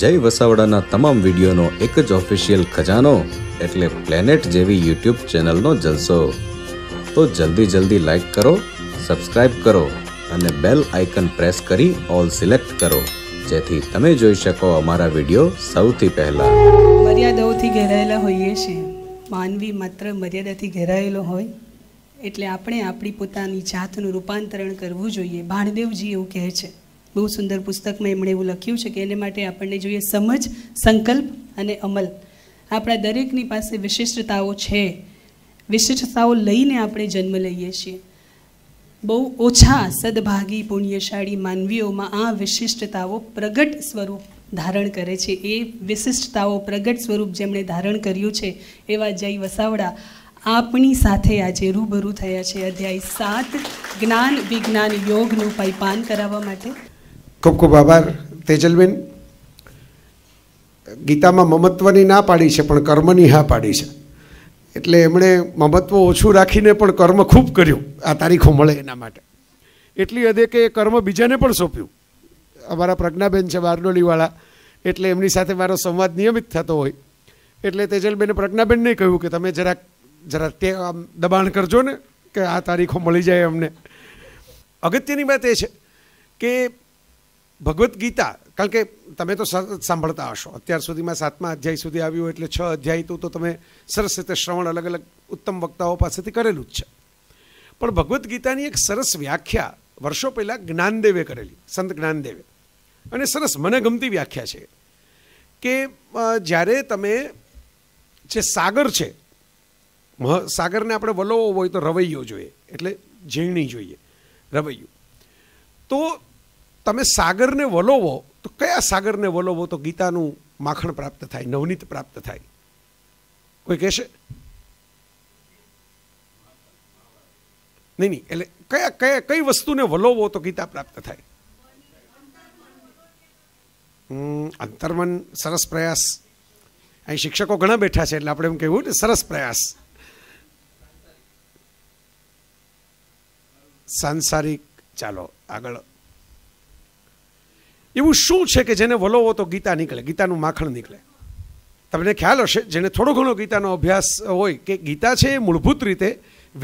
જય વસાવડાના તમામ વિડીયોનો એક જ ઓફિશિયલ ખજાનો એટલે પ્લેનેટ જેવી યુટ્યુબ ચેનલનો જલસો તો જલ્દી જલ્દી લાઈક કરો સબસ્ક્રાઈબ કરો અને બેલ આઇકન પ્રેસ કરી ઓલ સિલેક્ટ કરો જેથી તમે જોઈ શકો અમારા વિડીયો સૌથી પહેલાં મર્યાદાઓથી ઘેરાયેલા હોઈએ છીએ માનવી માત્ર મર્યાદાથી ઘેરાયેલો હોય એટલે આપણે આપણી પોતાની જાતનું રૂપાંતરણ કરવું જોઈએ ભાણદેવજી એવું કહે છે બહુ સુંદર પુસ્તકમાં એમણે એવું લખ્યું છે કે એને માટે આપણને જોઈએ સમજ સંકલ્પ અને અમલ આપણા દરેકની પાસે વિશિષ્ટતાઓ છે વિશિષ્ટતાઓ લઈને આપણે જન્મ લઈએ છીએ બહુ ઓછા સદભાગી પુણ્યશાળી માનવીઓમાં આ વિશિષ્ટતાઓ પ્રગટ સ્વરૂપ ધારણ કરે છે એ વિશિષ્ટતાઓ પ્રગટ સ્વરૂપ જેમણે ધારણ કર્યું છે એવા જય વસાવડા આપણી સાથે આજે રૂબરૂ થયા છે અધ્યાય સાત જ્ઞાન વિજ્ઞાન યોગનું પાઈપાન કરાવવા માટે ખૂબ ખૂબ આભાર તેજલબેન ગીતામાં મમત્વની ના પાડી છે પણ કર્મની હા પાડી છે એટલે એમણે મમત્વ ઓછું રાખીને પણ કર્મ ખૂબ કર્યું આ તારીખો મળે એના માટે એટલી હદે કે કર્મ બીજાને પણ સોંપ્યું અમારા પ્રજ્ઞાબેન છે બારડોલીવાળા એટલે એમની સાથે મારો સંવાદ નિયમિત થતો હોય એટલે તેજલબેને પ્રજ્ઞાબેનને કહ્યું કે તમે જરાક જરા તે આમ દબાણ કરજો ને કે આ તારીખો મળી જાય અમને અગત્યની વાત એ છે કે ભગવદ્ ગીતા કારણ કે તમે તો સાંભળતા હશો અત્યાર સુધીમાં સાતમા અધ્યાય સુધી આવ્યું એટલે છ અધ્યાય તો તમે સરસ રીતે શ્રવણ અલગ અલગ ઉત્તમ વક્તાઓ પાસેથી કરેલું જ છે પણ ભગવદ્ ગીતાની એક સરસ વ્યાખ્યા વર્ષો પહેલાં જ્ઞાનદેવે કરેલી સંત જ્ઞાનદેવે અને સરસ મને ગમતી વ્યાખ્યા છે કે જ્યારે તમે જે સાગર છે સાગરને આપણે વલોવો હોય તો રવૈયો જોઈએ એટલે ઝીણી જોઈએ રવૈયું તો તમે સાગરને વલોવો તો કયા સાગરને વલોવો તો ગીતાનું માખણ પ્રાપ્ત થાય નવનીત પ્રાપ્ત થાય કોઈ કહેશે નહીં નહીં એટલે કયા કયા કઈ વસ્તુને વલોવો તો ગીતા પ્રાપ્ત થાય અંતર્મન સરસ પ્રયાસ અહીં શિક્ષકો ઘણા બેઠા છે એટલે આપણે એમ કહેવું ને સરસ પ્રયાસ સાંસારિક ચાલો આગળ એવું શું છે કે જેને વલોવો તો ગીતા નીકળે ગીતાનું માખણ નીકળે તમને ખ્યાલ હશે જેને થોડો ઘણો ગીતાનો અભ્યાસ હોય કે ગીતા છે એ મૂળભૂત રીતે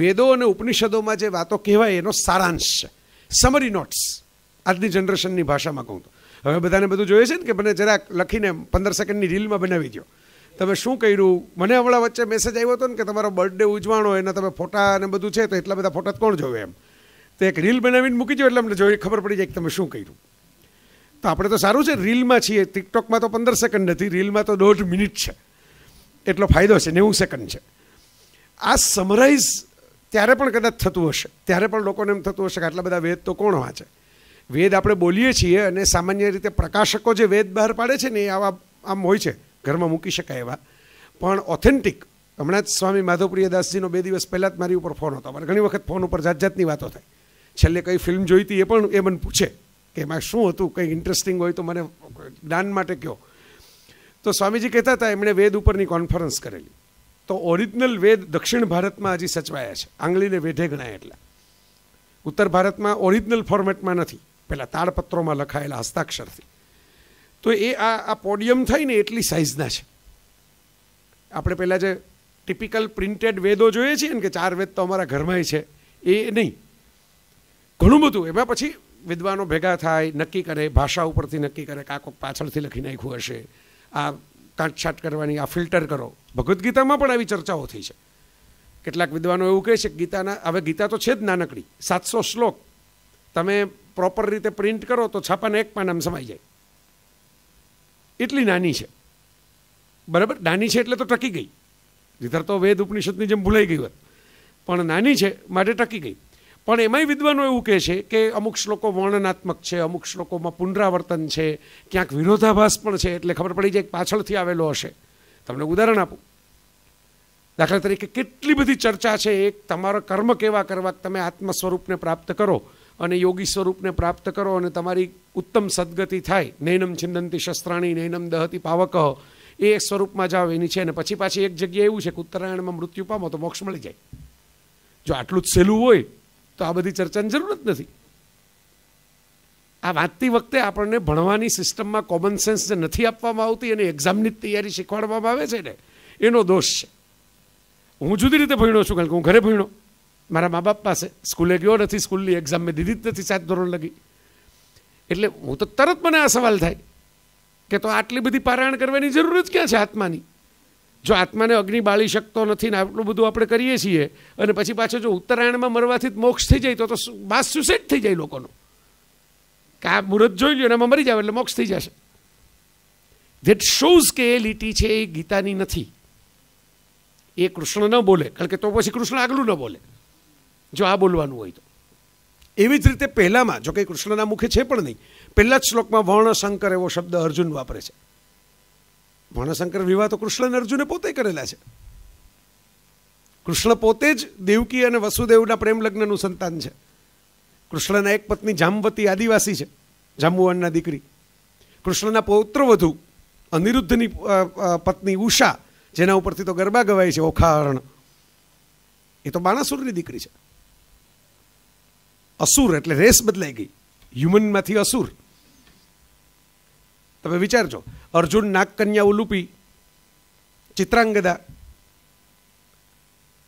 વેદો અને ઉપનિષદોમાં જે વાતો કહેવાય એનો સારાંશ છે સમરી નોટ્સ આજની જનરેશનની ભાષામાં કહું તો હવે બધાને બધું જોઈએ છે ને કે મને જરાક લખીને પંદર સેકન્ડની રીલમાં બનાવી દો તમે શું કર્યું મને હમણાં વચ્ચે મેસેજ આવ્યો હતો ને કે તમારો બર્થડે ઉજવાણો એના તમે ફોટા અને બધું છે તો એટલા બધા ફોટા કોણ જોવે એમ તો એક રીલ બનાવીને મૂકી દો એટલે અમને જોઈ ખબર પડી જાય કે તમે શું કર્યું તો આપણે તો સારું છે રીલમાં છીએ ટિકટોકમાં તો પંદર સેકન્ડ નથી રીલમાં તો દોઢ મિનિટ છે એટલો ફાયદો છે નેવું સેકન્ડ છે આ સમરાઇઝ ત્યારે પણ કદાચ થતું હશે ત્યારે પણ લોકોને એમ થતું હશે કે આટલા બધા વેદ તો કોણ વાંચે વેદ આપણે બોલીએ છીએ અને સામાન્ય રીતે પ્રકાશકો જે વેદ બહાર પાડે છે ને એ આવા આમ હોય છે ઘરમાં મૂકી શકાય એવા પણ ઓથેન્ટિક હમણાં જ સ્વામી માધવપ્રિય દાસજીનો બે દિવસ પહેલાં જ મારી ઉપર ફોન હતો મને ઘણી વખત ફોન ઉપર જાત જાતની વાતો થાય છેલ્લે કઈ ફિલ્મ જોઈતી એ પણ એ મને પૂછે કે એમાં શું હતું કંઈ ઇન્ટરેસ્ટિંગ હોય તો મને જ્ઞાન માટે કહો તો સ્વામીજી કહેતા હતા એમણે વેદ ઉપરની કોન્ફરન્સ કરેલી તો ઓરિજિનલ વેદ દક્ષિણ ભારતમાં હજી સચવાયા છે આંગળીને વેઢે ગણાય એટલા ઉત્તર ભારતમાં ઓરિજિનલ ફોર્મેટમાં નથી પહેલાં તાળપત્રોમાં લખાયેલા હસ્તાક્ષરથી તો એ આ આ પોડિયમ થઈને એટલી સાઇઝના છે આપણે પહેલાં જે ટિપિકલ પ્રિન્ટેડ વેદો જોઈએ છીએ ને કે ચાર વેદ તો અમારા ઘરમાં છે એ નહીં ઘણું બધું એમાં પછી વિદ્વાનો ભેગા થાય નક્કી કરે ભાષા ઉપરથી નક્કી કરે કે આ કોઈક પાછળથી લખી નાખ્યું હશે આ કાંટછાટ કરવાની આ ફિલ્ટર કરો ભગવદ્ ગીતામાં પણ આવી ચર્ચાઓ થઈ છે કેટલાક વિદ્વાનો એવું કહે છે કે ગીતાના હવે ગીતા તો છે જ નાનકડી સાતસો શ્લોક તમે પ્રોપર રીતે પ્રિન્ટ કરો તો છાપાને એક પાન આમ સમાઈ જાય એટલી નાની છે બરાબર નાની છે એટલે તો ટકી ગઈ નીધર તો વેદ ઉપનિષદની જેમ ભૂલાઈ ગઈ હોત પણ નાની છે માટે ટકી ગઈ પણ એમાંય વિદ્વાનો એવું કહે છે કે અમુક શ્લોકો વર્ણનાત્મક છે અમુક શ્લોકોમાં પુનરાવર્તન છે ક્યાંક વિરોધાભાસ પણ છે એટલે ખબર પડી જાય કે પાછળથી આવેલો હશે તમને ઉદાહરણ આપું દાખલા તરીકે કેટલી બધી ચર્ચા છે એક તમારા કર્મ કેવા કરવા તમે આત્મ સ્વરૂપને પ્રાપ્ત કરો અને યોગી સ્વરૂપને પ્રાપ્ત કરો અને તમારી ઉત્તમ સદગતિ થાય નૈનમ છિંદંતી શસ્ત્રાણી નૈનમ દહતી પાવક એ સ્વરૂપમાં જાઓ એની છે અને પછી પાછી એક જગ્યાએ એવું છે કે ઉત્તરાયણમાં મૃત્યુ પામો તો મોક્ષ મળી જાય જો આટલું જ સહેલું હોય તો આ બધી ચર્ચાની જરૂર જ નથી આ વાંચતી વખતે આપણને ભણવાની સિસ્ટમમાં કોમન સેન્સ જે નથી આપવામાં આવતી અને એક્ઝામની તૈયારી શીખવાડવામાં આવે છે ને એનો દોષ છે હું જુદી રીતે ભણ્યો છું કારણ કે હું ઘરે ભણ્યો મારા મા બાપ પાસે સ્કૂલે ગયો નથી સ્કૂલની એક્ઝામ મેં દીધી જ નથી સાત ધોરણ લગી એટલે હું તો તરત મને આ સવાલ થાય કે તો આટલી બધી પારાયણ કરવાની જરૂર જ ક્યાં છે આત્માની જો આત્માને અગ્નિ બાળી શકતો નથી ને આટલું બધું આપણે કરીએ છીએ અને પછી પાછો જો ઉત્તરાયણમાં મરવાથી મોક્ષ થઈ જાય તો તો માસ સુસેટ થઈ જાય લોકોનો કે આ મુહૂર્ત જોઈ લો એમાં મરી જાવ એટલે મોક્ષ થઈ જશે ધેટ શોઝ કે એ લીટી છે એ ગીતાની નથી એ કૃષ્ણ ન બોલે કારણ કે તો પછી કૃષ્ણ આગલું ન બોલે જો આ બોલવાનું હોય તો એવી જ રીતે પહેલામાં જો કે કૃષ્ણના મુખે છે પણ નહીં પહેલા જ શ્લોકમાં વર્ણ શંકર એવો શબ્દ અર્જુન વાપરે છે ભાણાશંકર વિવાહ તો કૃષ્ણ અને અર્જુને પોતે કરેલા છે કૃષ્ણ પોતે જ દેવકી અને વસુદેવના પ્રેમ લગ્નનું સંતાન છે કૃષ્ણના એક પત્ની જામવતી આદિવાસી છે જાંબુવાનના દીકરી કૃષ્ણના પૌત્ર વધુ અનિરુદ્ધની પત્ની ઉષા જેના ઉપરથી તો ગરબા ગવાય છે ઓખાહરણ એ તો બાણાસુરની દીકરી છે અસુર એટલે રેસ બદલાઈ ગઈ હ્યુમનમાંથી અસુર તમે વિચારજો અર્જુન નાગકન્યા ઉલુપી ચિત્રાંગદા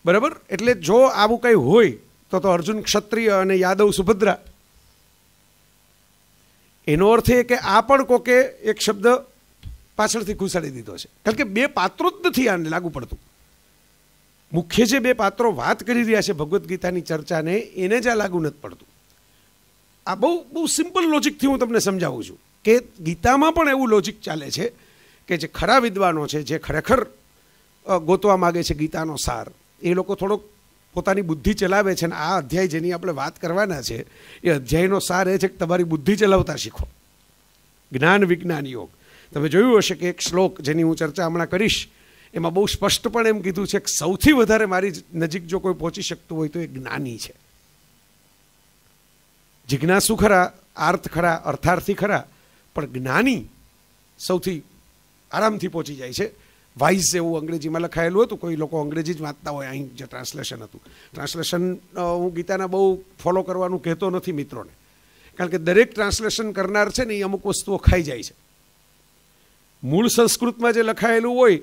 બરાબર એટલે જો આવું કંઈ હોય તો તો અર્જુન ક્ષત્રિય અને યાદવ સુભદ્રા એનો અર્થ એ કે આ પણ કોકે એક શબ્દ પાછળથી ઘુસાડી દીધો છે કારણ કે બે પાત્રો જ નથી આને લાગુ પડતું મુખ્ય જે બે પાત્રો વાત કરી રહ્યા છે ભગવદ્ ગીતાની ચર્ચાને એને જ આ લાગુ નથી પડતું આ બહુ બહુ સિમ્પલ લોજિકથી હું તમને સમજાવું છું કે ગીતામાં પણ એવું લોજિક ચાલે છે કે જે ખરા વિદ્વાનો છે જે ખરેખર ગોતવા માગે છે ગીતાનો સાર એ લોકો થોડોક પોતાની બુદ્ધિ ચલાવે છે અને આ અધ્યાય જેની આપણે વાત કરવાના છે એ અધ્યાયનો સાર એ છે કે તમારી બુદ્ધિ ચલાવતા શીખો જ્ઞાન વિજ્ઞાન યોગ તમે જોયું હશે કે એક શ્લોક જેની હું ચર્ચા હમણાં કરીશ એમાં બહુ સ્પષ્ટપણે એમ કીધું છે કે સૌથી વધારે મારી નજીક જો કોઈ પહોંચી શકતું હોય તો એ જ્ઞાની છે જિજ્ઞાસુ ખરા આર્થ ખરા અર્થાર્થી ખરા પણ જ્ઞાની સૌથી આરામથી પહોંચી જાય છે વાઇઝ એવું અંગ્રેજીમાં લખાયેલું હતું કોઈ લોકો અંગ્રેજી જ વાંચતા હોય અહીં જે ટ્રાન્સલેશન હતું ટ્રાન્સલેશન હું ગીતાના બહુ ફોલો કરવાનું કહેતો નથી મિત્રોને કારણ કે દરેક ટ્રાન્સલેશન કરનાર છે ને એ અમુક વસ્તુઓ ખાઈ જાય છે મૂળ સંસ્કૃતમાં જે લખાયેલું હોય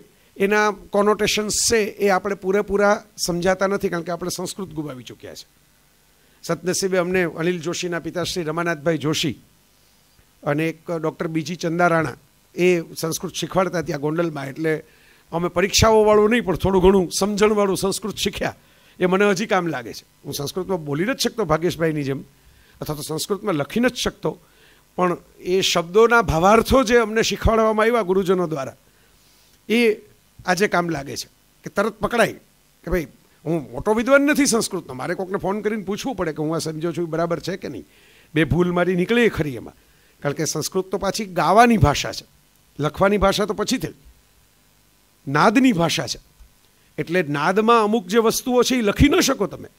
એના કોનોટેશન્સ છે એ આપણે પૂરેપૂરા સમજાતા નથી કારણ કે આપણે સંસ્કૃત ગુમાવી ચૂક્યા છે સતનસીબે અમને અનિલ જોશીના પિતાશ્રી રમાનાથભાઈ જોશી અને એક ડૉક્ટર બીજી ચંદા રાણા એ સંસ્કૃત શીખવાડતા ત્યાં ગોંડલમાં એટલે અમે પરીક્ષાઓવાળું નહીં પણ થોડું ઘણું સમજણવાળું સંસ્કૃત શીખ્યા એ મને હજી કામ લાગે છે હું સંસ્કૃતમાં બોલી જ શકતો ભાગેશભાઈની જેમ અથવા તો સંસ્કૃતમાં લખી જ શકતો પણ એ શબ્દોના ભાવાર્થો જે અમને શીખવાડવામાં આવ્યા ગુરુજનો દ્વારા એ આજે કામ લાગે છે કે તરત પકડાય કે ભાઈ હું મોટો વિદ્વાન નથી સંસ્કૃતનો મારે કોકને ફોન કરીને પૂછવું પડે કે હું આ સમજો છું બરાબર છે કે નહીં બે ભૂલ મારી નીકળે ખરી એમાં કારણ કે સંસ્કૃત તો પાછી ગાવાની ભાષા છે લખવાની ભાષા તો પછી થઈ નાદની ભાષા છે એટલે નાદમાં અમુક જે વસ્તુઓ છે એ લખી ન શકો તમે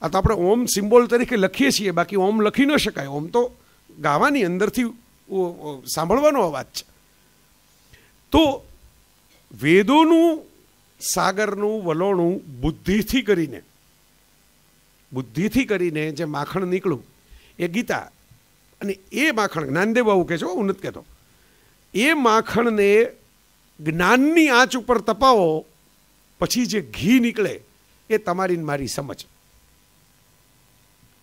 આ તો આપણે ઓમ સિમ્બોલ તરીકે લખીએ છીએ બાકી ઓમ લખી ન શકાય ઓમ તો ગાવાની અંદરથી સાંભળવાનો અવાજ છે તો વેદોનું સાગરનું વલોણું બુદ્ધિથી કરીને બુદ્ધિથી કરીને જે માખણ નીકળું એ ગીતા અને એ માખણ જ્ઞાનદેવ આવું કહે છે હું નથી કહેતો એ માખણને જ્ઞાનની આંચ ઉપર તપાવો પછી જે ઘી નીકળે એ તમારી મારી સમજ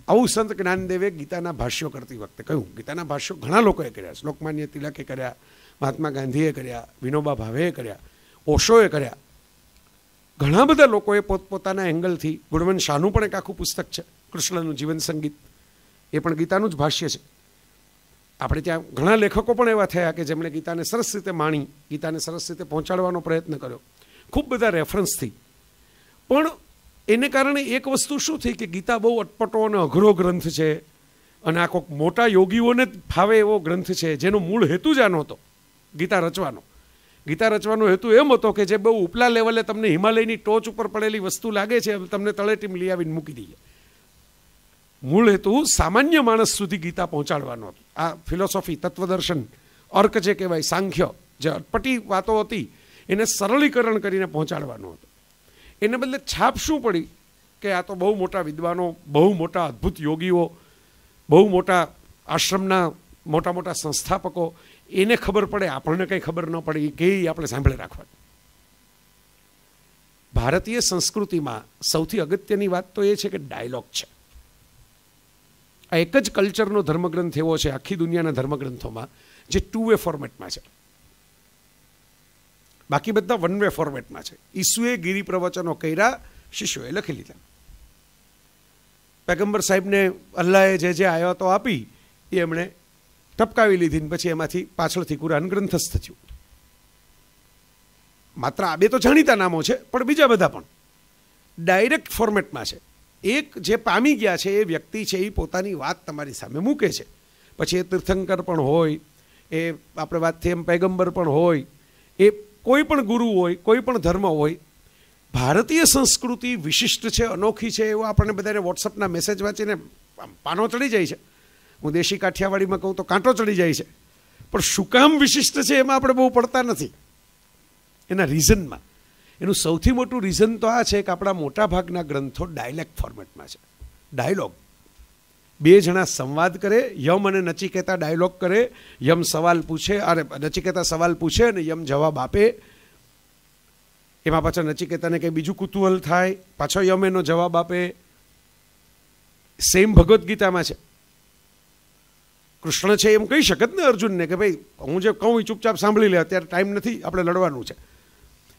આવું સંત જ્ઞાનદેવે ગીતાના ભાષ્યો કરતી વખતે કહ્યું ગીતાના ભાષ્યો ઘણા લોકોએ કર્યા શ્લોકમાન્ય તિલકે કર્યા મહાત્મા ગાંધીએ કર્યા વિનોબા ભાવેએ કર્યા ઓશોએ કર્યા ઘણા બધા લોકોએ પોતપોતાના એંગલથી ગુણવંત શાહનું પણ એક આખું પુસ્તક છે કૃષ્ણનું જીવન સંગીત એ પણ ગીતાનું જ ભાષ્ય છે આપણે ત્યાં ઘણા લેખકો પણ એવા થયા કે જેમણે ગીતાને સરસ રીતે માણી ગીતાને સરસ રીતે પહોંચાડવાનો પ્રયત્ન કર્યો ખૂબ બધા રેફરન્સથી પણ એને કારણે એક વસ્તુ શું થઈ કે ગીતા બહુ અટપટો અને અઘરો ગ્રંથ છે અને આ કોઈક મોટા યોગીઓને જ ફાવે એવો ગ્રંથ છે જેનો મૂળ હેતુ જ આનો હતો ગીતા રચવાનો ગીતા રચવાનો હેતુ એમ હતો કે જે બહુ ઉપલા લેવલે તમને હિમાલયની ટોચ ઉપર પડેલી વસ્તુ લાગે છે તમને તળેટીમ લઈ આવીને મૂકી દઈએ મૂળ હેતુ સામાન્ય માણસ સુધી ગીતા પહોંચાડવાનો હતો આ ફિલોસોફી તત્વદર્શન અર્ક જે કહેવાય સાંખ્ય જે અટપટી વાતો હતી એને સરળીકરણ કરીને પહોંચાડવાનું હતું એને બદલે છાપ શું પડી કે આ તો બહુ મોટા વિદ્વાનો બહુ મોટા અદ્ભુત યોગીઓ બહુ મોટા આશ્રમના મોટા મોટા સંસ્થાપકો એને ખબર પડે આપણને કંઈ ખબર ન પડે એ કે આપણે સાંભળી રાખવાની ભારતીય સંસ્કૃતિમાં સૌથી અગત્યની વાત તો એ છે કે ડાયલોગ છે આ એક જ કલ્ચરનો ધર્મગ્રંથ એવો છે આખી દુનિયાના ધર્મગ્રંથોમાં જે ટુ વે ફોર્મેટમાં છે બાકી બધા વન વે ફોર્મેટમાં છે ઈસુએ ગીરી પ્રવચનો કર્યા શિષ્યોએ લખી લીધા પેગમ્બર સાહેબને અલ્લાએ જે જે આયાતો આપી એ એમણે ટપકાવી લીધી ને પછી એમાંથી પાછળથી કુરાન ગ્રંથસ્થ થયું માત્ર આ બે તો જાણીતા નામો છે પણ બીજા બધા પણ ડાયરેક્ટ ફોર્મેટમાં છે એક જે પામી ગયા છે એ વ્યક્તિ છે એ પોતાની વાત તમારી સામે મૂકે છે પછી એ તીર્થંકર પણ હોય એ આપણે વાત થઈ એમ પૈગંબર પણ હોય એ કોઈ પણ ગુરુ હોય કોઈ પણ ધર્મ હોય ભારતીય સંસ્કૃતિ વિશિષ્ટ છે અનોખી છે એવો આપણને બધાને વોટ્સઅપના મેસેજ વાંચીને પાનો ચડી જાય છે હું દેશી કાઠિયાવાડીમાં કહું તો કાંટો ચડી જાય છે પણ શું કામ વિશિષ્ટ છે એમાં આપણે બહુ પડતા નથી એના રીઝનમાં એનું સૌથી મોટું રીઝન તો આ છે કે આપણા મોટાભાગના ગ્રંથો ડાયલેક્ટ ફોર્મેટમાં છે ડાયલોગ બે જણા સંવાદ કરે યમ અને નચિકેતા ડાયલોગ કરે યમ સવાલ પૂછે અરે નચિકેતા સવાલ પૂછે અને યમ જવાબ આપે એમાં પાછા નચિકેતાને કંઈ બીજું કુતૂહલ થાય પાછો યમ એનો જવાબ આપે સેમ ભગવદ્ ગીતામાં છે કૃષ્ણ છે એમ કહી શકત ને અર્જુનને કે ભાઈ હું જે કહું ચૂપચાપ સાંભળી લે અત્યારે ટાઈમ નથી આપણે લડવાનું છે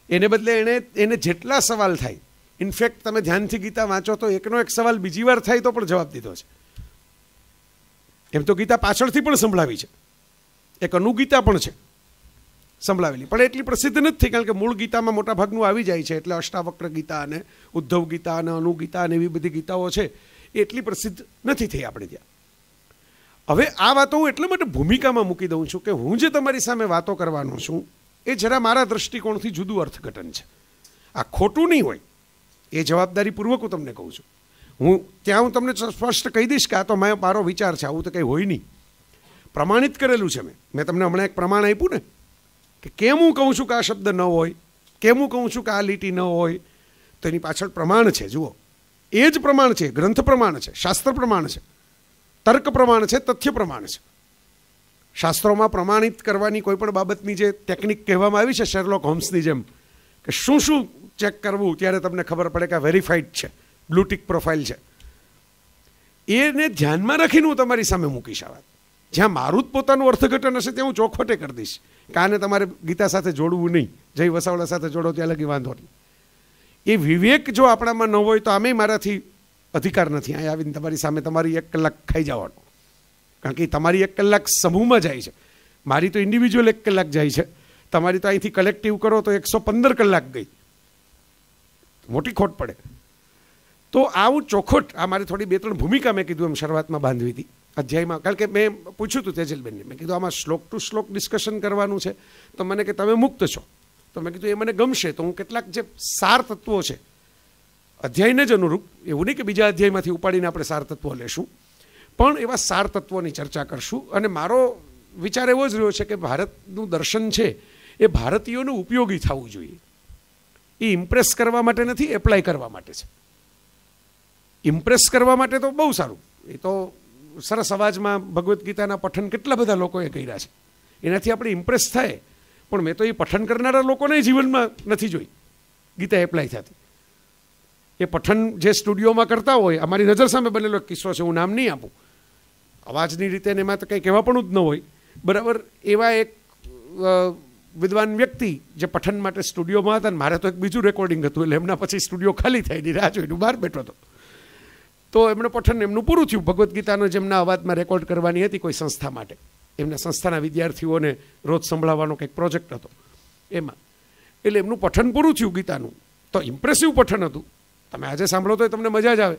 એને બદલે એણે એને જેટલા સવાલ થાય ઇનફેક્ટ તમે ધ્યાનથી ગીતા વાંચો તો એકનો એક સવાલ બીજી વાર થાય તો પણ જવાબ દીધો છે એમ તો ગીતા પાછળથી પણ સંભળાવી છે એક અનુગીતા પણ છે સંભળાવેલી પણ એટલી પ્રસિદ્ધ નથી કારણ કે મૂળ ગીતામાં મોટા ભાગનું આવી જાય છે એટલે અષ્ટાવક્ર ગીતા અને ઉદ્ધવ ગીતા અને અનુગીતા અને એવી બધી ગીતાઓ છે એટલી પ્રસિદ્ધ નથી થઈ આપણે ત્યાં હવે આ વાતો હું એટલા માટે ભૂમિકામાં મૂકી દઉં છું કે હું જે તમારી સામે વાતો કરવાનો છું એ જરા મારા દ્રષ્ટિકોણથી જુદું અર્થઘટન છે આ ખોટું નહીં હોય એ જવાબદારીપૂર્વક હું તમને કહું છું હું ત્યાં હું તમને સ્પષ્ટ કહી દઈશ કે આ તો મેં મારો વિચાર છે આવું તો કંઈ હોય નહીં પ્રમાણિત કરેલું છે મેં મેં તમને હમણાં એક પ્રમાણ આપ્યું ને કે કેમ હું કહું છું કે આ શબ્દ ન હોય કેમ હું કહું છું કે આ લીટી ન હોય તો એની પાછળ પ્રમાણ છે જુઓ એ જ પ્રમાણ છે ગ્રંથ પ્રમાણ છે શાસ્ત્ર પ્રમાણ છે તર્ક પ્રમાણ છે તથ્ય પ્રમાણ છે શાસ્ત્રોમાં પ્રમાણિત કરવાની કોઈ પણ બાબતની જે ટેકનિક કહેવામાં આવી છે શેરલોક હોમ્સની જેમ કે શું શું ચેક કરવું ત્યારે તમને ખબર પડે કે વેરીફાઈડ છે બ્લુટિક પ્રોફાઇલ છે એને ધ્યાનમાં રાખીને હું તમારી સામે મૂકીશ આ વાત જ્યાં મારું જ પોતાનું અર્થઘટન હશે ત્યાં હું ચોખવટે કરી દઈશ કાને તમારે ગીતા સાથે જોડવું નહીં જય વસાવડા સાથે જોડો ત્યાં લગી વાંધો નહીં એ વિવેક જો આપણામાં ન હોય તો આમે મારાથી અધિકાર નથી અહીંયા આવીને તમારી સામે તમારી એક કલાક ખાઈ જવાનો કારણ કે તમારી એક કલાક સમૂહમાં જાય છે મારી તો ઇન્ડિવિજ્યુઅલ એક કલાક જાય છે તમારી તો અહીંથી કલેક્ટિવ કરો તો એકસો પંદર કલાક ગઈ મોટી ખોટ પડે તો આવું ચોખોટ આ મારે થોડી બે ત્રણ ભૂમિકા મેં કીધું એમ શરૂઆતમાં બાંધવી હતી અધ્યાયમાં કારણ કે મેં પૂછ્યું હતું તેજલબેનને મેં કીધું આમાં શ્લોક ટુ શ્લોક ડિસ્કશન કરવાનું છે તો મને કે તમે મુક્ત છો તો મેં કીધું એ મને ગમશે તો હું કેટલાક જે સાર તત્વો છે અધ્યાયને જ અનુરૂપ એવું નહીં કે બીજા અધ્યાયમાંથી ઉપાડીને આપણે સાર તત્વો લેશું પણ એવા સાર તત્વોની ચર્ચા કરશું અને મારો વિચાર એવો જ રહ્યો છે કે ભારતનું દર્શન છે એ ભારતીયોનું ઉપયોગી થવું જોઈએ એ ઇમ્પ્રેસ કરવા માટે નથી એપ્લાય કરવા માટે છે ઇમ્પ્રેસ કરવા માટે તો બહુ સારું એ તો સરસ અવાજમાં ભગવદ્ ગીતાના પઠન કેટલા બધા લોકોએ કર્યા છે એનાથી આપણે ઇમ્પ્રેસ થાય પણ મેં તો એ પઠન કરનારા લોકોને જીવનમાં નથી જોઈ ગીતા એપ્લાય થતી એ પઠન જે સ્ટુડિયોમાં કરતા હોય અમારી નજર સામે બનેલો કિસ્સો છે હું નામ નહીં આપું અવાજની રીતે ને એમાં તો કંઈ કહેવાપણું જ ન હોય બરાબર એવા એક વિદ્વાન વ્યક્તિ જે પઠન માટે સ્ટુડિયોમાં હતા મારે તો એક બીજું રેકોર્ડિંગ હતું એટલે એમના પછી સ્ટુડિયો ખાલી થઈ ને રાહ જોઈને બહાર બેઠો હતો તો એમણે પઠન એમનું પૂરું થયું ભગવદ્ ગીતાનો જેમના અવાજમાં રેકોર્ડ કરવાની હતી કોઈ સંસ્થા માટે એમના સંસ્થાના વિદ્યાર્થીઓને રોજ સંભળાવવાનો કંઈક પ્રોજેક્ટ હતો એમાં એટલે એમનું પઠન પૂરું થયું ગીતાનું તો ઇમ્પ્રેસિવ પઠન હતું તમે આજે સાંભળો તો એ તમને મજા જ આવે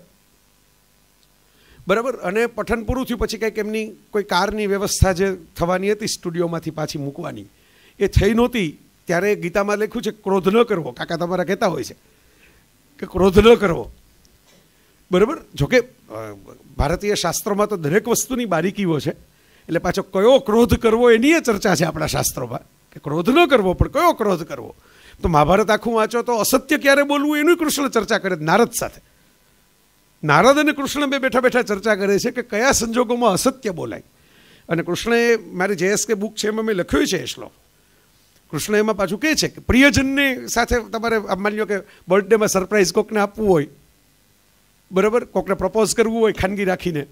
બરાબર અને પઠન પૂરું થયું પછી કંઈક એમની કોઈ કારની વ્યવસ્થા જે થવાની હતી સ્ટુડિયોમાંથી પાછી મૂકવાની એ થઈ નહોતી ત્યારે ગીતામાં લખ્યું છે ક્રોધ ન કરવો કાકા તમારા કહેતા હોય છે કે ક્રોધ ન કરવો બરાબર જોકે ભારતીય શાસ્ત્રોમાં તો દરેક વસ્તુની બારીકીઓ છે એટલે પાછો કયો ક્રોધ કરવો એની ચર્ચા છે આપણા શાસ્ત્રોમાં કે ક્રોધ ન કરવો પણ કયો ક્રોધ કરવો તો મહાભારત આખું વાંચો તો અસત્ય ક્યારે બોલવું એનું કૃષ્ણ ચર્ચા કરે નારદ સાથે નારદ અને કૃષ્ણ બે બેઠા બેઠા ચર્ચા કરે છે કે કયા સંજોગોમાં અસત્ય બોલાય અને કૃષ્ણએ મારી જેએસકે બુક છે એમાં મેં લખ્યું છે એ શ્લોક કૃષ્ણ એમાં પાછું કહે છે કે પ્રિયજનની સાથે તમારે માની લો કે બર્થડેમાં સરપ્રાઈઝ કોકને આપવું હોય બરાબર કોકને પ્રપોઝ કરવું હોય ખાનગી રાખીને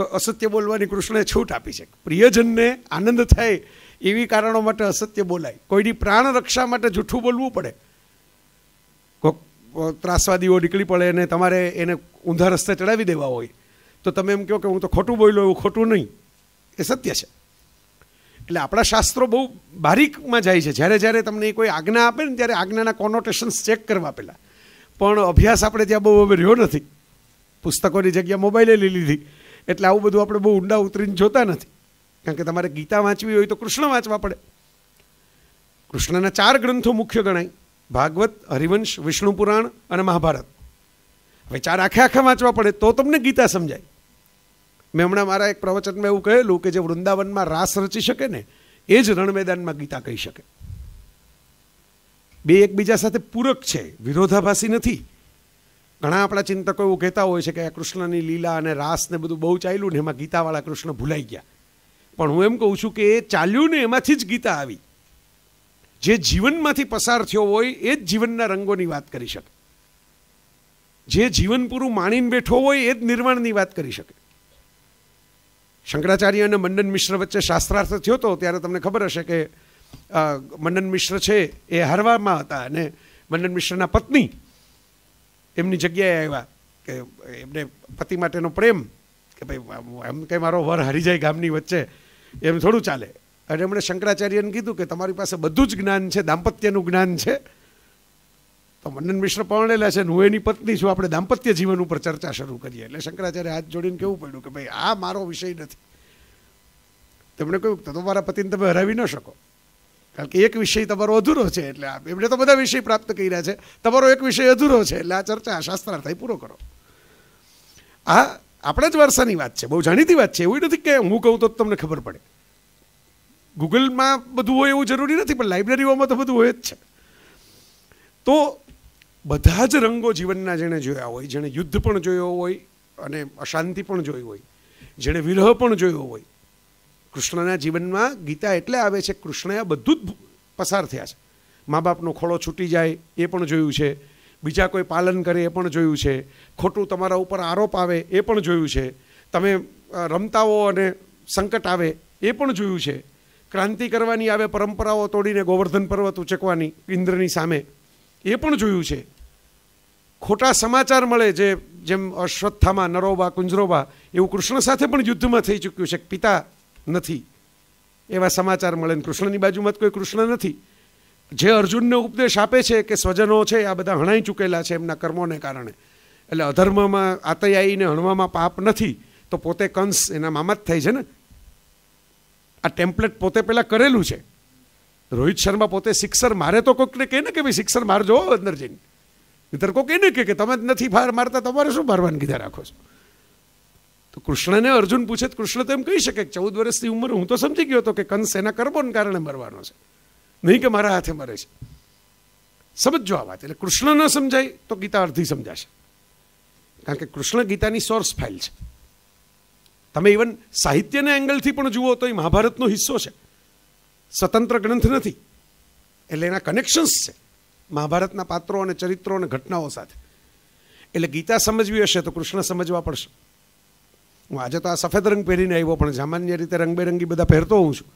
તો અસત્ય બોલવાની કૃષ્ણએ છૂટ આપી છે પ્રિયજનને આનંદ થાય એવી કારણો માટે અસત્ય બોલાય કોઈની પ્રાણ રક્ષા માટે જૂઠું બોલવું પડે કોક ત્રાસવાદીઓ નીકળી પડે અને તમારે એને ઊંધા રસ્તે ચડાવી દેવા હોય તો તમે એમ કહો કે હું તો ખોટું બોલ્યો એવું ખોટું નહીં એ સત્ય છે એટલે આપણા શાસ્ત્રો બહુ બારીકમાં જાય છે જ્યારે જ્યારે તમને કોઈ આજ્ઞા આપે ને ત્યારે આજ્ઞાના કોનોટેશન્સ ચેક કરવા પહેલાં પણ અભ્યાસ આપણે ત્યાં બહુ હવે રહ્યો નથી પુસ્તકોની જગ્યા મોબાઈલે લઈ લીધી એટલે આવું બધું આપણે બહુ ઊંડા ઉતરીને જોતા નથી કારણ કે તમારે ગીતા વાંચવી હોય તો કૃષ્ણ વાંચવા પડે કૃષ્ણના ચાર ગ્રંથો મુખ્ય ગણાય ભાગવત હરિવંશ વિષ્ણુ પુરાણ અને મહાભારત હવે ચાર આખે આખા વાંચવા પડે તો તમને ગીતા સમજાય મેં હમણાં મારા એક પ્રવચનમાં એવું કહેલું કે જે વૃંદાવનમાં રાસ રચી શકે ને એ જ રણમેદાનમાં ગીતા કહી શકે બે એકબીજા સાથે પૂરક છે વિરોધાભાસી નથી ઘણા આપણા ચિંતકો એવું કહેતા હોય છે કે આ કૃષ્ણની લીલા અને રાસ ને બધું બહુ ચાલ્યું ને એમાં ગીતાવાળા કૃષ્ણ ભૂલાઈ ગયા પણ હું એમ કહું છું કે એ ચાલ્યું ને એમાંથી જ ગીતા આવી જે જીવનમાંથી પસાર થયો હોય એ જ જીવનના રંગોની વાત કરી શકે જે જીવન પૂરું માણીને બેઠો હોય એ જ નિર્વાણની વાત કરી શકે શંકરાચાર્ય અને મંડન મિશ્ર વચ્ચે શાસ્ત્રાર્થ થયો હતો ત્યારે તમને ખબર હશે કે મંડન મિશ્ર છે એ હારવામાં હતા અને મંડન મિશ્રના પત્ની એમની જગ્યાએ આવ્યા કે એમને પતિ માટેનો પ્રેમ કે ભાઈ એમ કંઈ મારો વર હરી જાય ગામની વચ્ચે એમ થોડું ચાલે અને એમણે શંકરાચાર્યને કીધું કે તમારી પાસે બધું જ જ્ઞાન છે દાંપત્યનું જ્ઞાન છે તો મન્નન મિશ્ર પરણેલા છે અને હું એની પત્ની છું આપણે દાંપત્ય જીવન ઉપર ચર્ચા શરૂ કરીએ એટલે શંકરાચાર્ય હાથ જોડીને કેવું પડ્યું કે ભાઈ આ મારો વિષય નથી તેમણે કહ્યું તો તમારા પતિને તમે હરાવી ન શકો કારણ કે એક વિષય તમારો અધૂરો છે એટલે એમણે તો બધા વિષય પ્રાપ્ત કર્યા છે તમારો એક વિષય અધૂરો છે એટલે આ ચર્ચા શાસ્ત્રાર્થ પૂરો કરો આ આપણા જ વારસાની વાત છે બહુ જાણીતી વાત છે એવું નથી કે હું કહું તો તમને ખબર પડે ગૂગલમાં બધું હોય એવું જરૂરી નથી પણ લાઇબ્રેરીઓમાં તો બધું હોય જ છે તો બધા જ રંગો જીવનના જેણે જોયા હોય જેણે યુદ્ધ પણ જોયો હોય અને અશાંતિ પણ જોઈ હોય જેણે વિરહ પણ જોયો હોય કૃષ્ણના જીવનમાં ગીતા એટલે આવે છે કૃષ્ણએ બધું જ પસાર થયા છે મા બાપનો ખોળો છૂટી જાય એ પણ જોયું છે બીજા કોઈ પાલન કરે એ પણ જોયું છે ખોટું તમારા ઉપર આરોપ આવે એ પણ જોયું છે તમે રમતા હો અને સંકટ આવે એ પણ જોયું છે ક્રાંતિ કરવાની આવે પરંપરાઓ તોડીને ગોવર્ધન પર્વત ઉચકવાની ઇન્દ્રની સામે એ પણ જોયું છે ખોટા સમાચાર મળે જે જેમ અશ્વત્થામાં નરોબા કુંજરોબા એવું કૃષ્ણ સાથે પણ યુદ્ધમાં થઈ ચૂક્યું છે પિતા નથી એવા સમાચાર મળે ને કૃષ્ણની બાજુમાં કોઈ કૃષ્ણ નથી જે અર્જુનને ઉપદેશ આપે છે કે સ્વજનો છે આ બધા હણાઈ ચૂકેલા છે એમના કર્મોને કારણે એટલે અધર્મમાં આતયાઈને હણવામાં પાપ નથી તો પોતે કંસ એના મામા જ થાય છે ને આ ટેમ્પલેટ પોતે પહેલાં કરેલું છે રોહિત શર્મા પોતે સિક્સર મારે તો કોઈકને કહે ને કે ભાઈ સિક્સર મારજો અંદર જઈને નહીતર કોઈ કહે ને કે તમે જ નથી ફાર મારતા તમારે શું મારવાની કીધા રાખો છો તો કૃષ્ણને અર્જુન પૂછે કૃષ્ણ તો એમ કહી શકે કે ચૌદ વર્ષની ઉંમરે હું તો સમજી ગયો હતો કે કંસ એના કર્મોને કારણે મરવાનો છે નહીં કે મારા હાથે મરે છે સમજો આ વાત એટલે કૃષ્ણ ન સમજાય તો ગીતા અર્ધી સમજાશે કારણ કે કૃષ્ણ ગીતાની સોર્સ ફાઇલ છે તમે ઇવન સાહિત્યના એંગલથી પણ જુઓ તો એ મહાભારતનો હિસ્સો છે સ્વતંત્ર ગ્રંથ નથી એટલે એના કનેક્શન્સ છે મહાભારતના પાત્રો અને ચરિત્રો અને ઘટનાઓ સાથે એટલે ગીતા સમજવી હશે તો કૃષ્ણ સમજવા પડશે હું આજે તો આ સફેદ રંગ પહેરીને આવ્યો પણ સામાન્ય રીતે રંગબેરંગી બધા પહેરતો હોઉં છું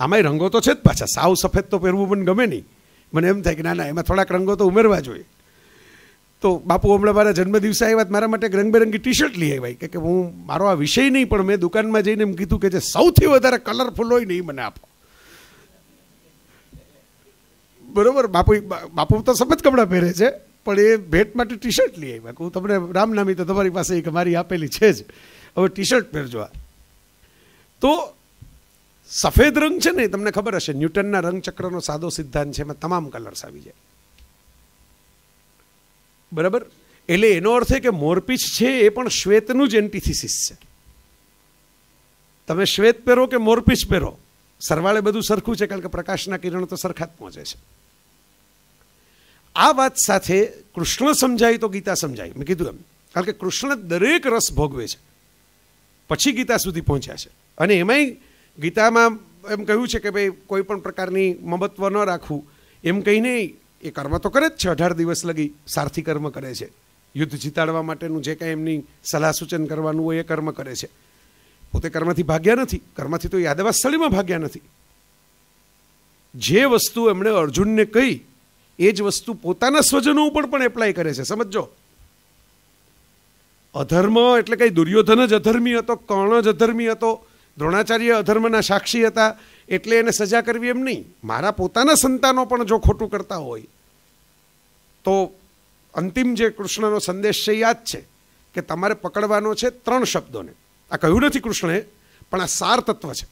આમાંય રંગો તો છે જ પાછા સાવ સફેદ તો પહેરવું પણ ગમે નહીં મને એમ થાય કે ના ના એમાં થોડાક રંગો તો ઉમેરવા જોઈએ તો બાપુ હમણાં મારા જન્મદિવસે આવ્યા મારા માટે રંગબેરંગી ટી શર્ટ લઈ આવ્યા કે હું મારો આ વિષય નહીં પણ મેં દુકાનમાં જઈને એમ કીધું કે જે સૌથી વધારે કલરફુલ હોય ને એ મને આપો બરોબર બાપુ બાપુ તો સફેદ કપડાં પહેરે છે પણ એ ભેટ માટે ટી શર્ટ લઈ આવી હું તમને રામ નામી તો તમારી પાસે એક મારી આપેલી છે જ હવે ટી શર્ટ પહેરજો આ તો સફેદ રંગ છે ને તમને ખબર હશે ન્યૂટનના રંગ ચક્રનો સાદો સિદ્ધાંત છે એમાં તમામ કલર્સ આવી જાય બરાબર એટલે એનો અર્થ એ કે મોરપીછ છે એ પણ શ્વેતનું જ એન્ટીથિસિસ છે તમે શ્વેત પહેરો કે મોરપીચ પહેરો સરવાળે બધું સરખું છે કારણ કે પ્રકાશના કિરણો તો સરખા જ પહોંચે છે આ વાત સાથે કૃષ્ણ સમજાય તો ગીતા સમજાય મેં કીધું એમ કારણ કે કૃષ્ણ દરેક રસ ભોગવે છે પછી ગીતા સુધી પહોંચ્યા છે અને એમાંય ગીતામાં એમ કહ્યું છે કે ભાઈ કોઈ પણ પ્રકારની મમત્વ ન રાખવું એમ કંઈ નહીં એ કર્મ તો કરે જ છે અઢાર દિવસ લગી સારથી કર્મ કરે છે યુદ્ધ જીતાડવા માટેનું જે કાંઈ એમની સલાહ સૂચન કરવાનું હોય એ કર્મ કરે છે પોતે કર્મથી ભાગ્યા નથી કર્મથી તો યાદવા સ્થળીમાં ભાગ્યા નથી જે વસ્તુ એમણે અર્જુનને કહી એ જ વસ્તુ પોતાના સ્વજનો ઉપર પણ એપ્લાય કરે છે સમજો અધર્મ એટલે કંઈ દુર્યોધન જ અધર્મી હતો કર્ણ જ અધર્મી હતો દ્રોણાચાર્ય અધર્મના સાક્ષી હતા એટલે એને સજા કરવી એમ નહીં મારા પોતાના સંતાનો પણ જો ખોટું કરતા હોય તો અંતિમ જે કૃષ્ણનો સંદેશ છે યાદ છે કે તમારે પકડવાનો છે ત્રણ શબ્દોને આ કહ્યું નથી કૃષ્ણે પણ આ સાર તત્વ છે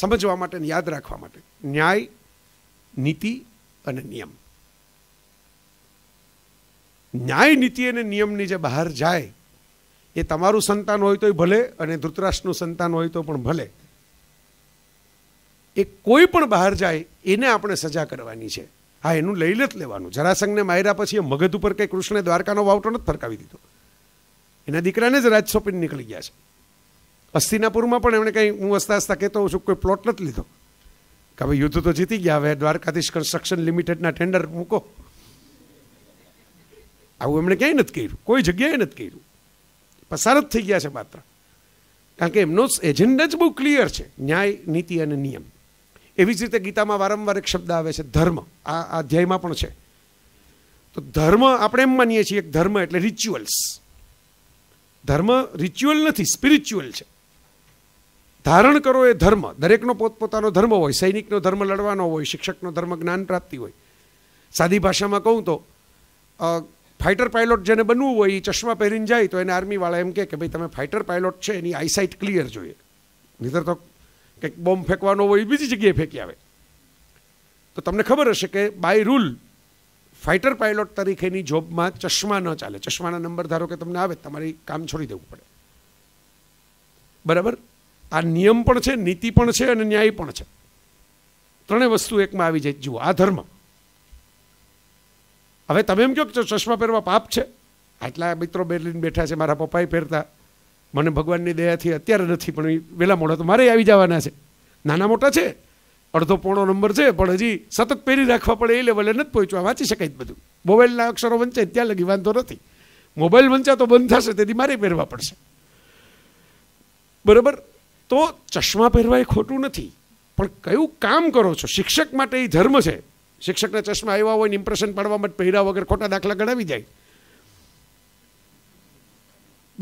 સમજવા માટે યાદ રાખવા માટે ન્યાય નીતિ અને નિયમ ન્યાય નીતિ અને નિયમની જે બહાર જાય એ તમારું સંતાન હોય તોય ભલે અને ધૃતરાષ્ટ્રનું સંતાન હોય તો પણ ભલે એ કોઈ પણ બહાર જાય એને આપણે સજા કરવાની છે હા એનું લઈ લત લેવાનું જરાસંઘને માયરા પછી મગધ ઉપર કંઈ કૃષ્ણે દ્વારકાનો વાવટો જ ફરકાવી દીધો એના દીકરાને જ રાજ સોંપીને નીકળી ગયા છે અસ્તિનાપુરમાં પણ એમણે કંઈ હું હસતા હસતા કહેતો છું કોઈ પ્લોટ નથી લીધો કે હવે યુદ્ધ તો જીતી ગયા હવે દ્વારકાધીશ કન્સ્ટ્રક્શન લિમિટેડના ટેન્ડર મૂકો આવું એમણે ક્યાંય નથી કર્યું કોઈ જગ્યાએ નથી કર્યું પસાર જ થઈ ગયા છે માત્ર કારણ કે એમનો એજન્ડા જ બહુ ક્લિયર છે ન્યાય નીતિ અને નિયમ એવી જ રીતે ગીતામાં વારંવાર એક શબ્દ આવે છે ધર્મ આ અધ્યાયમાં પણ છે તો ધર્મ આપણે એમ માનીએ છીએ કે ધર્મ એટલે રિચ્યુઅલ્સ ધર્મ રિચ્યુઅલ નથી સ્પિરિચ્યુઅલ છે ધારણ કરો એ ધર્મ દરેકનો પોતપોતાનો ધર્મ હોય સૈનિકનો ધર્મ લડવાનો હોય શિક્ષકનો ધર્મ જ્ઞાન પ્રાપ્તિ હોય સાદી ભાષામાં કહું તો ફાઇટર પાયલોટ જેને બનવું હોય એ ચશ્મા પહેરીને જાય તો એને આર્મીવાળા એમ કે ભાઈ તમે ફાઇટર પાયલોટ છે એની આઈસાઇટ ક્લિયર જોઈએ નહીતર તો કંઈક બોમ્બ ફેંકવાનો હોય એ બીજી જગ્યાએ ફેંકી આવે તો તમને ખબર હશે કે બાય રૂલ ફાઇટર પાયલોટ તરીકેની જોબમાં ચશ્મા ન ચાલે ચશ્માના નંબર ધારો કે તમને આવે તમારી કામ છોડી દેવું પડે બરાબર આ નિયમ પણ છે નીતિ પણ છે અને ન્યાય પણ છે ત્રણેય વસ્તુ એકમાં આવી જાય જુઓ આ ધર્મ હવે તમે એમ કહો કે ચશ્મા પહેરવા પાપ છે આટલા મિત્રો બેરલીને બેઠા છે મારા પપ્પાએ પહેરતા મને ભગવાનની દયાથી અત્યારે નથી પણ એ વહેલા મોડા તો મારે આવી જવાના છે નાના મોટા છે અડધો પોણો નંબર છે પણ હજી સતત પહેરી રાખવા પડે એ લેવલે નથી પહોંચવા વાંચી શકાય બધું મોબાઈલના અક્ષરો વંચાય ત્યાં લગી વાંધો નથી મોબાઈલ તો બંધ થશે તેથી મારે પહેરવા પડશે બરાબર તો ચશ્મા પહેરવા એ ખોટું નથી પણ કયું કામ કરો છો શિક્ષક માટે એ ધર્મ છે શિક્ષકના ચશ્મા આવ્યા હોય ઇમ્પ્રેશન પાડવા માટે પહેર્યા વગર ખોટા દાખલા ગણાવી જાય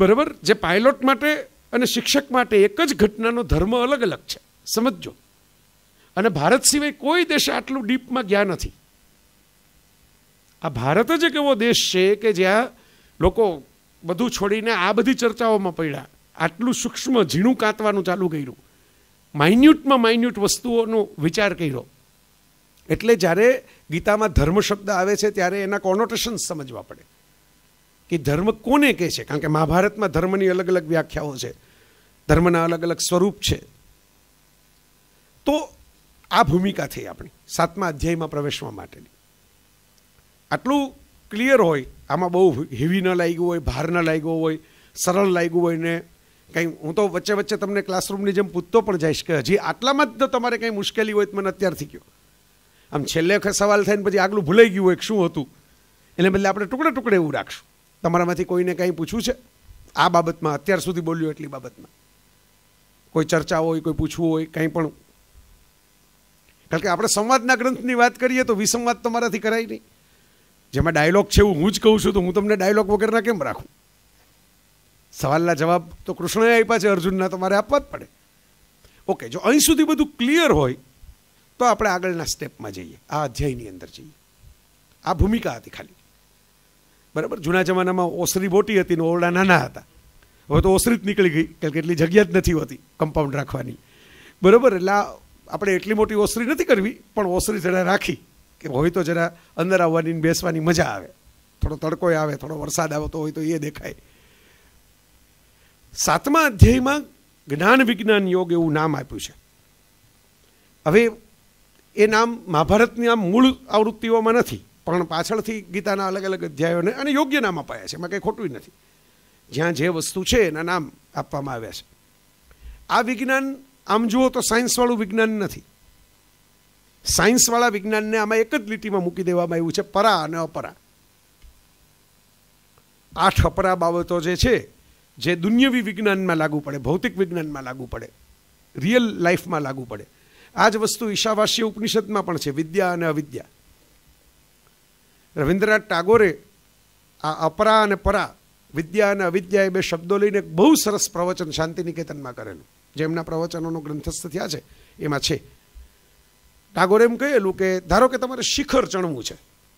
બરાબર જે પાયલોટ માટે અને શિક્ષક માટે એક જ ઘટનાનો ધર્મ અલગ અલગ છે સમજો અને ભારત સિવાય કોઈ દેશે આટલું ડીપમાં ગયા નથી આ ભારત જ એક એવો દેશ છે કે જ્યાં લોકો બધું છોડીને આ બધી ચર્ચાઓમાં પડ્યા આટલું સૂક્ષ્મ ઝીણું કાંતવાનું ચાલુ કર્યું માઇન્યુટમાં માઇન્યુટ વસ્તુઓનો વિચાર કર્યો એટલે જ્યારે ગીતામાં ધર્મ શબ્દ આવે છે ત્યારે એના કોનોટેશન સમજવા પડે કે ધર્મ કોને કહે છે કારણ કે મહાભારતમાં ધર્મની અલગ અલગ વ્યાખ્યાઓ છે ધર્મના અલગ અલગ સ્વરૂપ છે તો આ ભૂમિકા થઈ આપણી સાતમા અધ્યાયમાં પ્રવેશવા માટેની આટલું ક્લિયર હોય આમાં બહુ હેવી ન લાગ્યું હોય ભાર ન લાગ્યો હોય સરળ લાગ્યું હોય ને કંઈ હું તો વચ્ચે વચ્ચે તમને ક્લાસરૂમની જેમ પૂછતો પણ જઈશ કે હજી આટલામાં જ તમારે કંઈ મુશ્કેલી હોય તો મને અત્યારથી કહો આમ છેલ્લે સવાલ થાય ને પછી આગલું ભૂલાઈ ગયું હોય કે શું હતું એને બદલે આપણે ટુકડે ટુકડે એવું રાખશું તમારામાંથી કોઈને કાંઈ પૂછ્યું છે આ બાબતમાં અત્યાર સુધી બોલ્યું એટલી બાબતમાં કોઈ ચર્ચા હોય કોઈ પૂછવું હોય કંઈ પણ કારણ કે આપણે સંવાદના ગ્રંથની વાત કરીએ તો વિસંવાદ તમારાથી કરાય નહીં જેમાં ડાયલોગ છે એવું હું જ કહું છું તો હું તમને ડાયલોગ વગરના કેમ રાખું સવાલના જવાબ તો કૃષ્ણએ આપ્યા છે અર્જુનના તમારે આપવા જ પડે ઓકે જો અહીં સુધી બધું ક્લિયર હોય તો આપણે આગળના સ્ટેપમાં જઈએ આ અધ્યાયની અંદર જઈએ આ ભૂમિકા હતી ખાલી બરાબર જૂના જમાનામાં ઓસરી મોટી હતી ને ઓરડા નાના હતા હવે તો ઓસરી જ નીકળી ગઈ કારણ કે એટલી જગ્યા જ નથી હોતી કમ્પાઉન્ડ રાખવાની બરાબર એટલે આપણે એટલી મોટી ઓસરી નથી કરવી પણ ઓસરી જરા રાખી કે હોય તો જરા અંદર આવવાની બેસવાની મજા આવે થોડો તડકો આવે થોડો વરસાદ આવતો હોય તો એ દેખાય સાતમા અધ્યાયમાં જ્ઞાન વિજ્ઞાન યોગ એવું નામ આપ્યું છે હવે એ નામ મહાભારતની આમ મૂળ આવૃત્તિઓમાં નથી પણ પાછળથી ગીતાના અલગ અલગ અધ્યાયોને અને યોગ્ય નામ અપાયા છે એમાં કંઈ ખોટું નથી જ્યાં જે વસ્તુ છે એના નામ આપવામાં આવ્યા છે આ વિજ્ઞાન આમ જુઓ તો સાયન્સવાળું વિજ્ઞાન નથી સાયન્સવાળા વિજ્ઞાનને આમાં એક જ લીટીમાં મૂકી દેવામાં આવ્યું છે પરા અને અપરા આઠ અપરા બાબતો જે છે જે દુન્યવી વિજ્ઞાનમાં લાગુ પડે ભૌતિક વિજ્ઞાનમાં લાગુ પડે રિયલ લાઈફમાં લાગુ પડે આ જ વસ્તુ ઈશાવાસ્ય ઉપનિષદમાં પણ છે વિદ્યા અને અવિદ્યા રવિન્દ્રનાથ ટાગોરે આ અપરા અને પરા વિદ્યા અને અવિદ્યા એ બે શબ્દો લઈને બહુ સરસ પ્રવચન શાંતિ નિકેતનમાં કરેલું જેમના પ્રવચનોનો ગ્રંથસ્થ થયા છે એમાં છે ટાગોરે એમ કહેલું કે ધારો કે તમારે શિખર ચણવું છે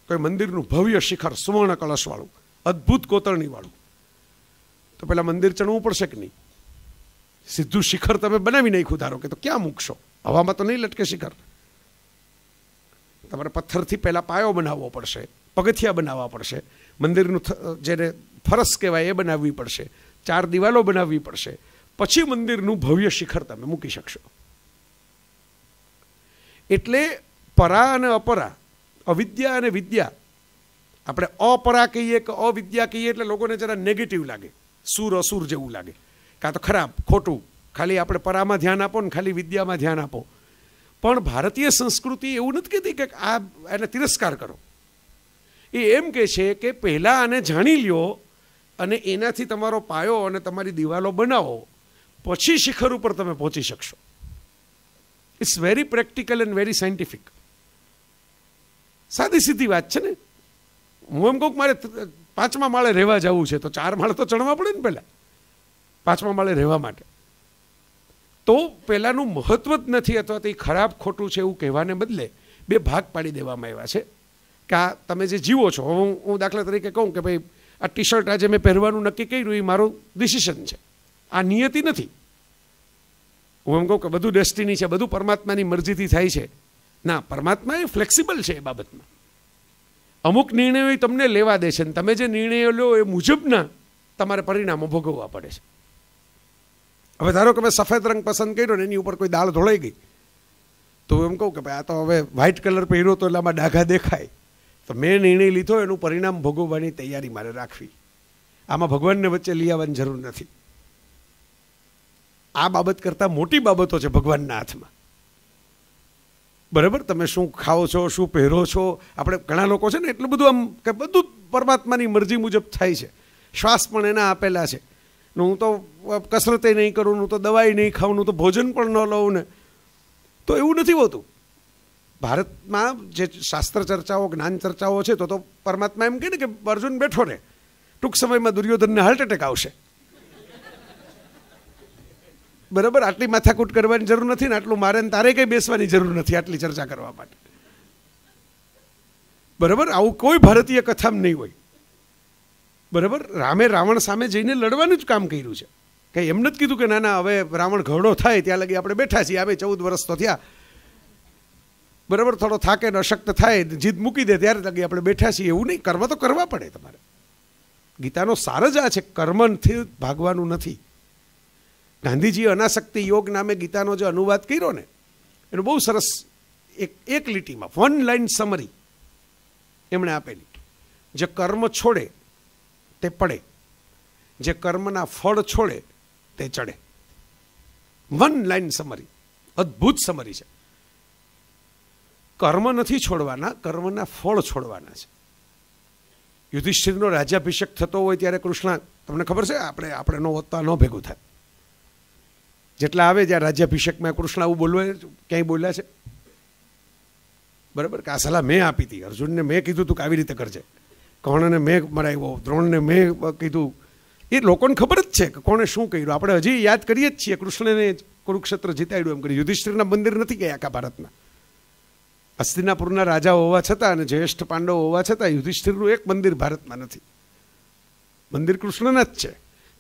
કોઈ મંદિરનું ભવ્ય શિખર સુવર્ણ કળશવાળું અદ્ભુત કોતરણીવાળું તો પેલા મંદિર ચણવું પડશે કે નહીં સીધું શિખર તમે બનાવી નાખ્યું ધારો કે તો ક્યાં મૂકશો હવામાં તો નહીં લટકે શિખર તમારે પથ્થરથી પહેલાં પાયો બનાવવો પડશે પગથિયા બનાવવા પડશે મંદિરનું જેને ફરસ કહેવાય એ બનાવવી પડશે ચાર દિવાલો બનાવવી પડશે પછી મંદિરનું ભવ્ય શિખર તમે મૂકી શકશો એટલે પરા અને અપરા અવિદ્યા અને વિદ્યા આપણે અપરા કહીએ કે અવિદ્યા કહીએ એટલે લોકોને જરા નેગેટિવ લાગે સુર અસુર જેવું લાગે કાં તો ખરાબ ખોટું ખાલી આપણે પરામાં ધ્યાન આપો ને ખાલી વિદ્યામાં ધ્યાન આપો પણ ભારતીય સંસ્કૃતિ એવું નથી કહેતી કે આ એને તિરસ્કાર કરો એ એમ કહે છે કે પહેલાં આને જાણી લ્યો અને એનાથી તમારો પાયો અને તમારી દિવાલો બનાવો પછી શિખર ઉપર તમે પહોંચી શકશો it's very practical and very scientific સાદી સીધી વાત છે ને હું એમ કહું મારે પાંચમા માળે રહેવા જવું છે તો ચાર માળે તો ચડવા પડે ને પહેલાં પાંચમા માળે રહેવા માટે તો પહેલાંનું મહત્ત્વ જ નથી અથવા તો એ ખરાબ ખોટું છે એવું કહેવાને બદલે બે ભાગ પાડી દેવામાં આવ્યા છે કે આ તમે જે જીવો છો હું હું દાખલા તરીકે કહું કે ભાઈ આ ટી શર્ટ આજે મેં પહેરવાનું નક્કી કર્યું એ મારું ડિસિશન છે આ નિયતિ નથી હું એમ કહું કે બધું ડેસ્ટિની છે બધું પરમાત્માની મરજીથી થાય છે ના પરમાત્મા એ ફ્લેક્સિબલ છે એ બાબતમાં અમુક નિર્ણયો તમને લેવા દે છે અને તમે જે નિર્ણયો લો એ મુજબના તમારે પરિણામો ભોગવવા પડે છે હવે ધારો કે મેં સફેદ રંગ પસંદ કર્યો ને એની ઉપર કોઈ દાળ ધોળાઈ ગઈ તો હું એમ કહું કે ભાઈ આ તો હવે વ્હાઇટ કલર પહેર્યો તો એટલે આમાં ડાઘા દેખાય તો મેં નિર્ણય લીધો એનું પરિણામ ભોગવવાની તૈયારી મારે રાખવી આમાં ભગવાનને વચ્ચે લઈ આવવાની જરૂર નથી આ બાબત કરતાં મોટી બાબતો છે ભગવાનના હાથમાં બરાબર તમે શું ખાઓ છો શું પહેરો છો આપણે ઘણા લોકો છે ને એટલું બધું આમ કે બધું પરમાત્માની મરજી મુજબ થાય છે શ્વાસ પણ એના આપેલા છે હું તો કસરતે નહીં કરું હું તો દવાઈ નહીં ખાઉં હું તો ભોજન પણ ન લઉં ને તો એવું નથી હોતું ભારતમાં જે શાસ્ત્ર ચર્ચાઓ જ્ઞાન ચર્ચાઓ છે તો તો પરમાત્મા એમ કહે ને કે અર્જુન બેઠો રહે ટૂંક સમયમાં દુર્યોધનને હાર્ટ એટેક આવશે બરાબર આટલી માથાકૂટ કરવાની જરૂર નથી ને આટલું મારે તારે કંઈ બેસવાની જરૂર નથી આટલી ચર્ચા કરવા માટે બરાબર આવું કોઈ ભારતીય કથામાં નહીં હોય બરાબર રામે રાવણ સામે જઈને લડવાનું જ કામ કર્યું છે કંઈ એમ નથી કીધું કે ના ના હવે રાવણ ઘરડો થાય ત્યાં લગી આપણે બેઠા છીએ આવે ચૌદ વર્ષ તો થયા બરાબર થોડો થાકે ને અશક્ત થાય જીદ મૂકી દે ત્યારે લગી આપણે બેઠા છીએ એવું નહીં કર્મ તો કરવા પડે તમારે ગીતાનો સાર જ આ છે કર્મથી ભાગવાનું નથી ગાંધીજીએ અનાશક્તિ યોગ નામે ગીતાનો જે અનુવાદ કર્યો ને એનો બહુ સરસ એક એક લીટીમાં વન લાઈન સમરી એમણે આપેલી જે કર્મ છોડે તે પડે જે કર્મના ફળ છોડે તે ચડે વન લાઈન સમરી અદ્ભુત સમરી છે કર્મ નથી છોડવાના કર્મના ફળ છોડવાના છે યુધિષ્ઠિરનો રાજ્યાભિષેક થતો હોય ત્યારે કૃષ્ણ તમને ખબર છે આપણે આપણે નો વધતા ન ભેગું થાય જેટલા આવે જ્યાં રાજ્યાભિષેકમાં કૃષ્ણ આવું બોલવા ક્યાંય બોલ્યા છે બરાબર કે આ સલાહ મેં આપી હતી અર્જુનને મેં કીધું તું કે આવી રીતે કરજે કર્ણને મેં મરાવ્યો દ્રોણને મેં કીધું એ લોકોને ખબર જ છે કે કોણે શું કર્યું આપણે હજી યાદ કરીએ જ છીએ કૃષ્ણને કુરુક્ષેત્ર જીતાડ્યું એમ કર્યું યુધિષ્ઠિરના મંદિર નથી ગયા આખા ભારતના હસ્તિનાપુરના રાજા હોવા છતાં અને જ્યેષ્ઠ પાંડવ હોવા છતાં યુધિષ્ઠિરનું એક મંદિર ભારતમાં નથી મંદિર કૃષ્ણના જ છે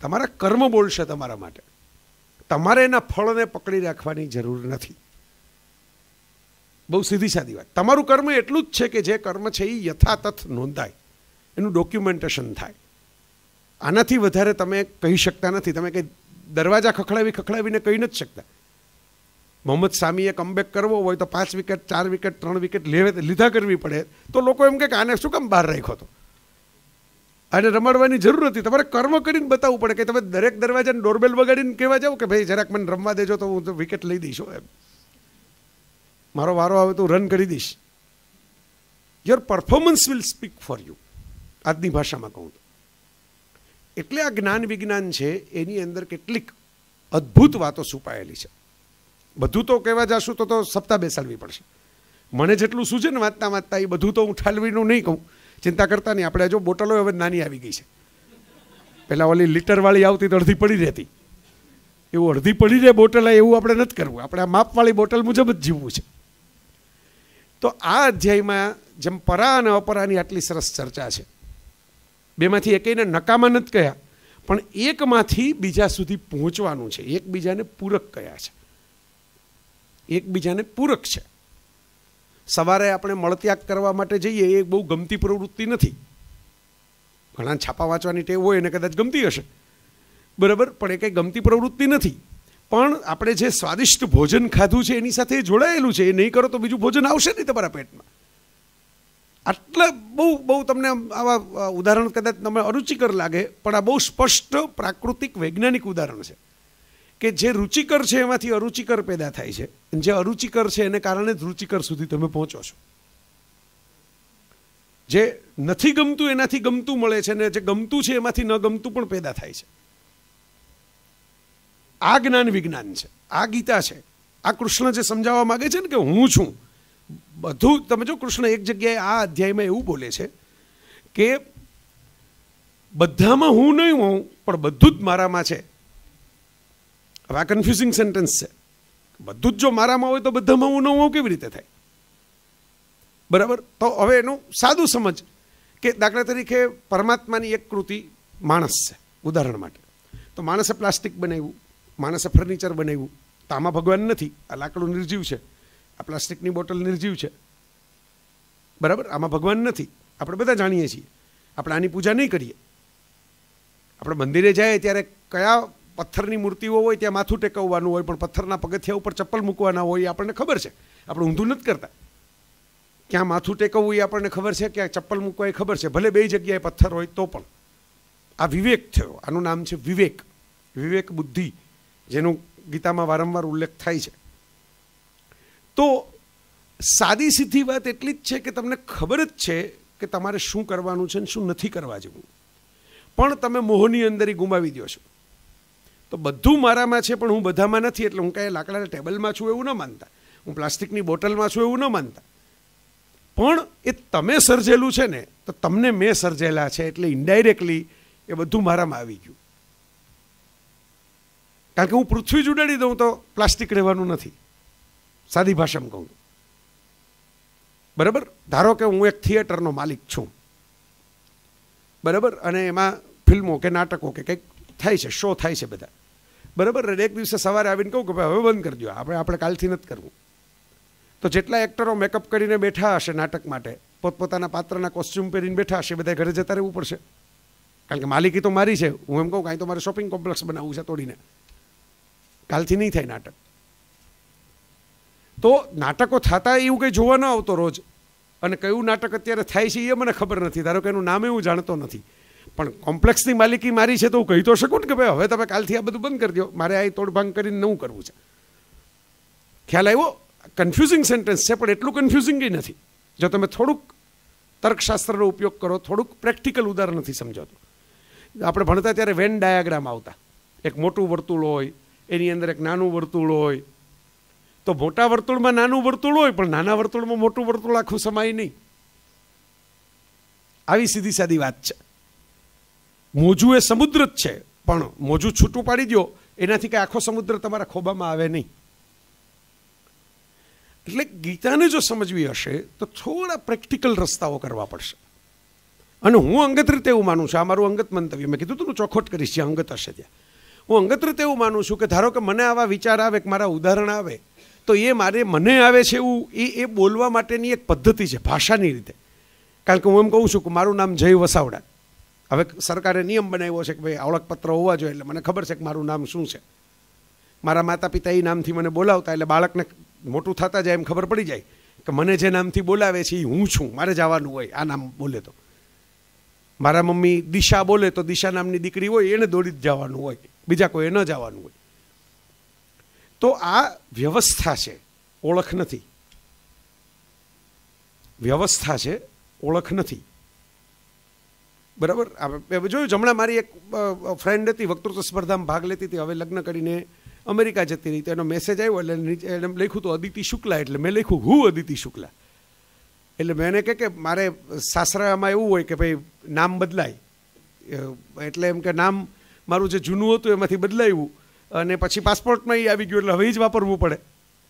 તમારા કર્મ બોલશે તમારા માટે તમારે એના ફળને પકડી રાખવાની જરૂર નથી બહુ સીધી સાધી વાત તમારું કર્મ એટલું જ છે કે જે કર્મ છે એ યથાતથ નોંધાય એનું ડોક્યુમેન્ટેશન થાય આનાથી વધારે તમે કહી શકતા નથી તમે કંઈ દરવાજા ખખડાવી ખખડાવીને કહી નથી શકતા મોહમ્મદ સામીએ કમબેક કરવો હોય તો પાંચ વિકેટ ચાર વિકેટ ત્રણ વિકેટ લેવે લીધા કરવી પડે તો લોકો એમ કે આને શું કામ બહાર રાખ્યો હતો આને રમાડવાની જરૂર નથી તમારે કર્મ કરીને બતાવવું પડે કે તમે દરેક દરવાજાને ડોરબેલ વગાડીને કહેવા જાઓ કે ભાઈ જરાક મને રમવા દેજો તો હું વિકેટ લઈ દઈશ એમ મારો વારો આવે તો હું રન કરી દઈશ your performance will speak for you આજની ભાષામાં કહું તો એટલે આ જ્ઞાન વિજ્ઞાન છે એની અંદર કેટલીક અદ્ભુત વાતો છુપાયેલી છે બધું તો કહેવા જશું તો તો સપ્તાહ બેસાડવી પડશે મને જેટલું સૂચે વાંચતા વાંચતા એ બધું તો હું ઠાલવીનું નહીં કહું ચિંતા કરતા નહીં આપણે જો બોટલો હવે નાની આવી ગઈ છે પહેલાં ઓલી લીટરવાળી આવતી તો અડધી પડી રહેતી એવું અડધી પડી રહે બોટલ એવું આપણે નથી કરવું આપણે આ માપવાળી બોટલ મુજબ જ જીવવું છે તો આ અધ્યાયમાં જેમ પરા અને અપરાની આટલી સરસ ચર્ચા છે બેમાંથી એકેયને નકામા નથી કહ્યા પણ એકમાંથી બીજા સુધી પહોંચવાનું છે એકબીજાને પૂરક કયા છે એકબીજાને પૂરક છે સવારે આપણે મળત્યાગ કરવા માટે જઈએ એ બહુ ગમતી પ્રવૃત્તિ નથી ઘણા છાપા વાંચવાની ટેવ હોય એને કદાચ ગમતી હશે બરાબર પણ એ કંઈ ગમતી પ્રવૃત્તિ નથી પણ આપણે જે સ્વાદિષ્ટ ભોજન ખાધું છે એની સાથે જોડાયેલું છે એ નહીં કરો તો બીજું ભોજન આવશે નહીં તમારા પેટમાં આટલા બહુ બહુ તમને આવા ઉદાહરણ કદાચ તમને અરુચિકર લાગે પણ આ બહુ સ્પષ્ટ પ્રાકૃતિક વૈજ્ઞાનિક ઉદાહરણ છે કે જે રુચિકર છે એમાંથી અરુચિકર પેદા થાય છે જે અરુચિકર છે એને કારણે જ રુચિકર સુધી તમે પહોંચો છો જે નથી ગમતું એનાથી ગમતું મળે છે અને જે ગમતું છે એમાંથી ન ગમતું પણ પેદા થાય છે આ જ્ઞાન વિજ્ઞાન છે આ ગીતા છે આ કૃષ્ણ જે સમજાવવા માગે છે ને કે હું છું બધું તમે જો કૃષ્ણ એક જગ્યાએ આ અધ્યાયમાં એવું બોલે છે કે બધામાં હું નહીં હોઉં પણ બધું જ મારામાં છે હવે આ કન્ફ્યુઝિંગ સેન્ટેન્સ છે બધું જ જો મારામાં હોય તો બધામાં હું ન હોઉં કેવી રીતે થાય બરાબર તો હવે એનું સાદું સમજ કે દાખલા તરીકે પરમાત્માની એક કૃતિ માણસ છે ઉદાહરણ માટે તો માણસે પ્લાસ્ટિક બનાવ્યું માણસે ફર્નિચર બનાવ્યું તો આમાં ભગવાન નથી આ લાકડું નિર્જીવ છે આ પ્લાસ્ટિકની બોટલ નિર્જીવ છે બરાબર આમાં ભગવાન નથી આપણે બધા જાણીએ છીએ આપણે આની પૂજા નહીં કરીએ આપણે મંદિરે જઈએ ત્યારે કયા પથ્થરની મૂર્તિઓ હોય ત્યાં માથું ટેકવવાનું હોય પણ પથ્થરના પગથિયા ઉપર ચપ્પલ મૂકવાના હોય એ આપણને ખબર છે આપણે ઊંધું નથી કરતા ક્યાં માથું ટેકવવું એ આપણને ખબર છે ક્યાં ચપ્પલ મૂકવા એ ખબર છે ભલે બે જગ્યાએ પથ્થર હોય તો પણ આ વિવેક થયો આનું નામ છે વિવેક વિવેક બુદ્ધિ જેનું ગીતામાં વારંવાર ઉલ્લેખ થાય છે તો સાદી સીધી વાત એટલી જ છે કે તમને ખબર જ છે કે તમારે શું કરવાનું છે ને શું નથી કરવા જેવું પણ તમે મોહની અંદર એ ગુમાવી દો છો તો બધું મારામાં છે પણ હું બધામાં નથી એટલે હું કાંઈ લાકડાના ટેબલમાં છું એવું ન માનતા હું પ્લાસ્ટિકની બોટલમાં છું એવું ન માનતા પણ એ તમે સર્જેલું છે ને તો તમને મેં સર્જેલા છે એટલે ઇન્ડાયરેક્ટલી એ બધું મારામાં આવી ગયું કારણ કે હું પૃથ્વી જ ઉડાડી દઉં તો પ્લાસ્ટિક રહેવાનું નથી સાદી ભાષામાં કહું બરાબર ધારો કે હું એક થિયેટરનો માલિક છું બરાબર અને એમાં ફિલ્મો કે નાટકો કે કંઈક થાય છે શો થાય છે બધા બરાબર એક દિવસે સવારે આવીને કહું કે ભાઈ હવે બંધ કરી દો આપણે આપણે કાલથી નથી કરવું તો જેટલા એક્ટરો મેકઅપ કરીને બેઠા હશે નાટક માટે પોતપોતાના પાત્રના કોસ્ચ્યુમ પહેરીને બેઠા હશે બધા ઘરે જતા રહેવું પડશે કારણ કે માલિકી તો મારી છે હું એમ કહું કાંઈ તો મારે શોપિંગ કોમ્પ્લેક્સ બનાવવું છે તોડીને કાલથી નહીં થાય નાટક તો નાટકો થતા એવું કંઈ જોવા ન આવતો રોજ અને કયું નાટક અત્યારે થાય છે એ મને ખબર નથી ધારો કે એનું નામ એવું જાણતો નથી પણ કોમ્પ્લેક્સની માલિકી મારી છે તો હું કહી તો શકું ને કે ભાઈ હવે તમે કાલથી આ બધું બંધ કરી દો મારે આ તોડભાંગ કરીને નવું કરવું છે ખ્યાલ આવ્યો કન્ફ્યુઝિંગ સેન્ટેન્સ છે પણ એટલું કન્ફ્યુઝિંગ નથી જો તમે થોડુંક તર્કશાસ્ત્રનો ઉપયોગ કરો થોડુંક પ્રેક્ટિકલ ઉદાહરણ નથી સમજાતું આપણે ભણતા ત્યારે વેન ડાયાગ્રામ આવતા એક મોટું વર્તુળ હોય એની અંદર એક નાનું વર્તુળ હોય તો મોટા વર્તુળમાં નાનું વર્તુળ હોય પણ નાના વર્તુળમાં મોટું વર્તુળ આખું સમાય નહીં આવી સીધી સાદી વાત છે મોજું એ સમુદ્ર જ છે પણ મોજું છૂટું પાડી દો એનાથી કે આખો સમુદ્ર તમારા ખોબામાં આવે નહીં એટલે ગીતાને જો સમજવી હશે તો થોડા પ્રેક્ટિકલ રસ્તાઓ કરવા પડશે અને હું અંગત રીતે એવું માનું છું આ મારું અંગત મંતવ્ય મેં કીધું તું ચોખોટ કરીશ જ્યાં અંગત હશે ત્યાં હું અંગત રીતે એવું માનું છું કે ધારો કે મને આવા વિચાર આવે કે મારા ઉદાહરણ આવે તો એ મારે મને આવે છે એવું એ એ બોલવા માટેની એક પદ્ધતિ છે ભાષાની રીતે કારણ કે હું એમ કહું છું કે મારું નામ જય વસાવડા હવે સરકારે નિયમ બનાવ્યો છે કે ભાઈ ઓળખપત્ર હોવા જોઈએ એટલે મને ખબર છે કે મારું નામ શું છે મારા માતા પિતા એ નામથી મને બોલાવતા એટલે બાળકને મોટું થતા જાય એમ ખબર પડી જાય કે મને જે નામથી બોલાવે છે એ હું છું મારે જવાનું હોય આ નામ બોલે તો મારા મમ્મી દિશા બોલે તો દિશા નામની દીકરી હોય એને દોડી જ જવાનું હોય બીજા કોઈ ન જવાનું હોય તો આ વ્યવસ્થા છે ઓળખ નથી વ્યવસ્થા છે ઓળખ નથી બરાબર જોયું હમણાં મારી એક ફ્રેન્ડ હતી વક્તૃત્વ સ્પર્ધામાં ભાગ લેતી હતી હવે લગ્ન કરીને અમેરિકા જતી રહી તો એનો મેસેજ આવ્યો એટલે નીચે એને લખ્યું તો અદિતિ શુક્લા એટલે મેં લખ્યું હું અદિતિ શુક્લા એટલે મેં એને કે મારે સાસરામાં એવું હોય કે ભાઈ નામ બદલાય એટલે એમ કે નામ મારું જે જૂનું હતું એમાંથી બદલાયું અને પછી પાસપોર્ટમાં એ આવી ગયું એટલે હવે જ વાપરવું પડે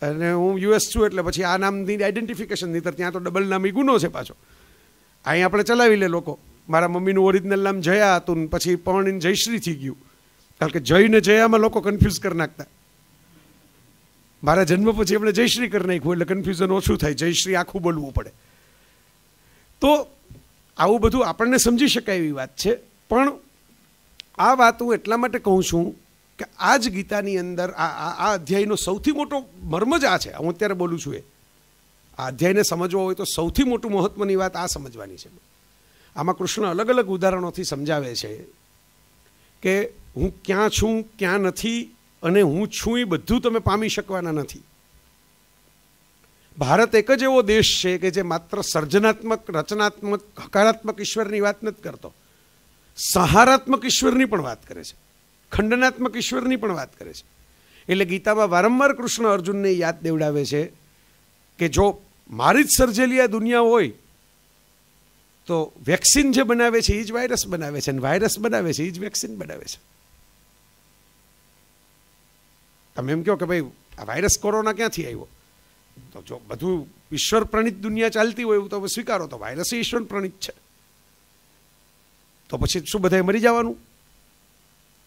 અને હું યુએસ છું એટલે પછી આ નામની આઈડેન્ટિફિકેશન નહીં ત્યાં તો ડબલ નામ ગુનો છે પાછો અહીં આપણે ચલાવી લે લોકો મારા મમ્મીનું ઓરિજિનલ નામ જયા હતું પછી પણ જયશ્રી થઈ ગયું કારણ કે જય ને જયામાં લોકો કન્ફ્યુઝ કરી નાખતા મારા જન્મ પછી એમણે જયશ્રી કરી નાખ્યું એટલે કન્ફ્યુઝન ઓછું થાય જયશ્રી આખું બોલવું પડે તો આવું બધું આપણને સમજી શકાય એવી વાત છે પણ આ વાત હું એટલા માટે કહું છું કે આ જ ગીતાની અંદર આ આ અધ્યાયનો સૌથી મોટો મર્મ જ આ છે હું અત્યારે બોલું છું એ આ અધ્યાયને સમજવો હોય તો સૌથી મોટું મહત્વની વાત આ સમજવાની છે આમાં કૃષ્ણ અલગ અલગ ઉદાહરણોથી સમજાવે છે કે હું ક્યાં છું ક્યાં નથી અને હું છું એ બધું તમે પામી શકવાના નથી ભારત એક જ એવો દેશ છે કે જે માત્ર સર્જનાત્મક રચનાત્મક હકારાત્મક ઈશ્વરની વાત નથી કરતો સહારાત્મક ઈશ્વરની પણ વાત કરે છે ખંડનાત્મક ઈશ્વરની પણ વાત કરે છે એટલે ગીતામાં વારંવાર કૃષ્ણ અર્જુનને યાદ દેવડાવે છે કે જો મારી જ સર્જેલી આ દુનિયા હોય તો વેક્સિન જે બનાવે છે એ જ વાયરસ બનાવે છે અને વાયરસ બનાવે છે એ જ વેક્સિન બનાવે છે તમે એમ કહો કે ભાઈ આ વાયરસ કોરોના ક્યાંથી આવ્યો તો જો બધું ઈશ્વર પ્રણિત દુનિયા ચાલતી હોય એવું તો સ્વીકારો તો વાયરસ ઈશ્વર પ્રણિત છે તો પછી શું બધાએ મરી જવાનું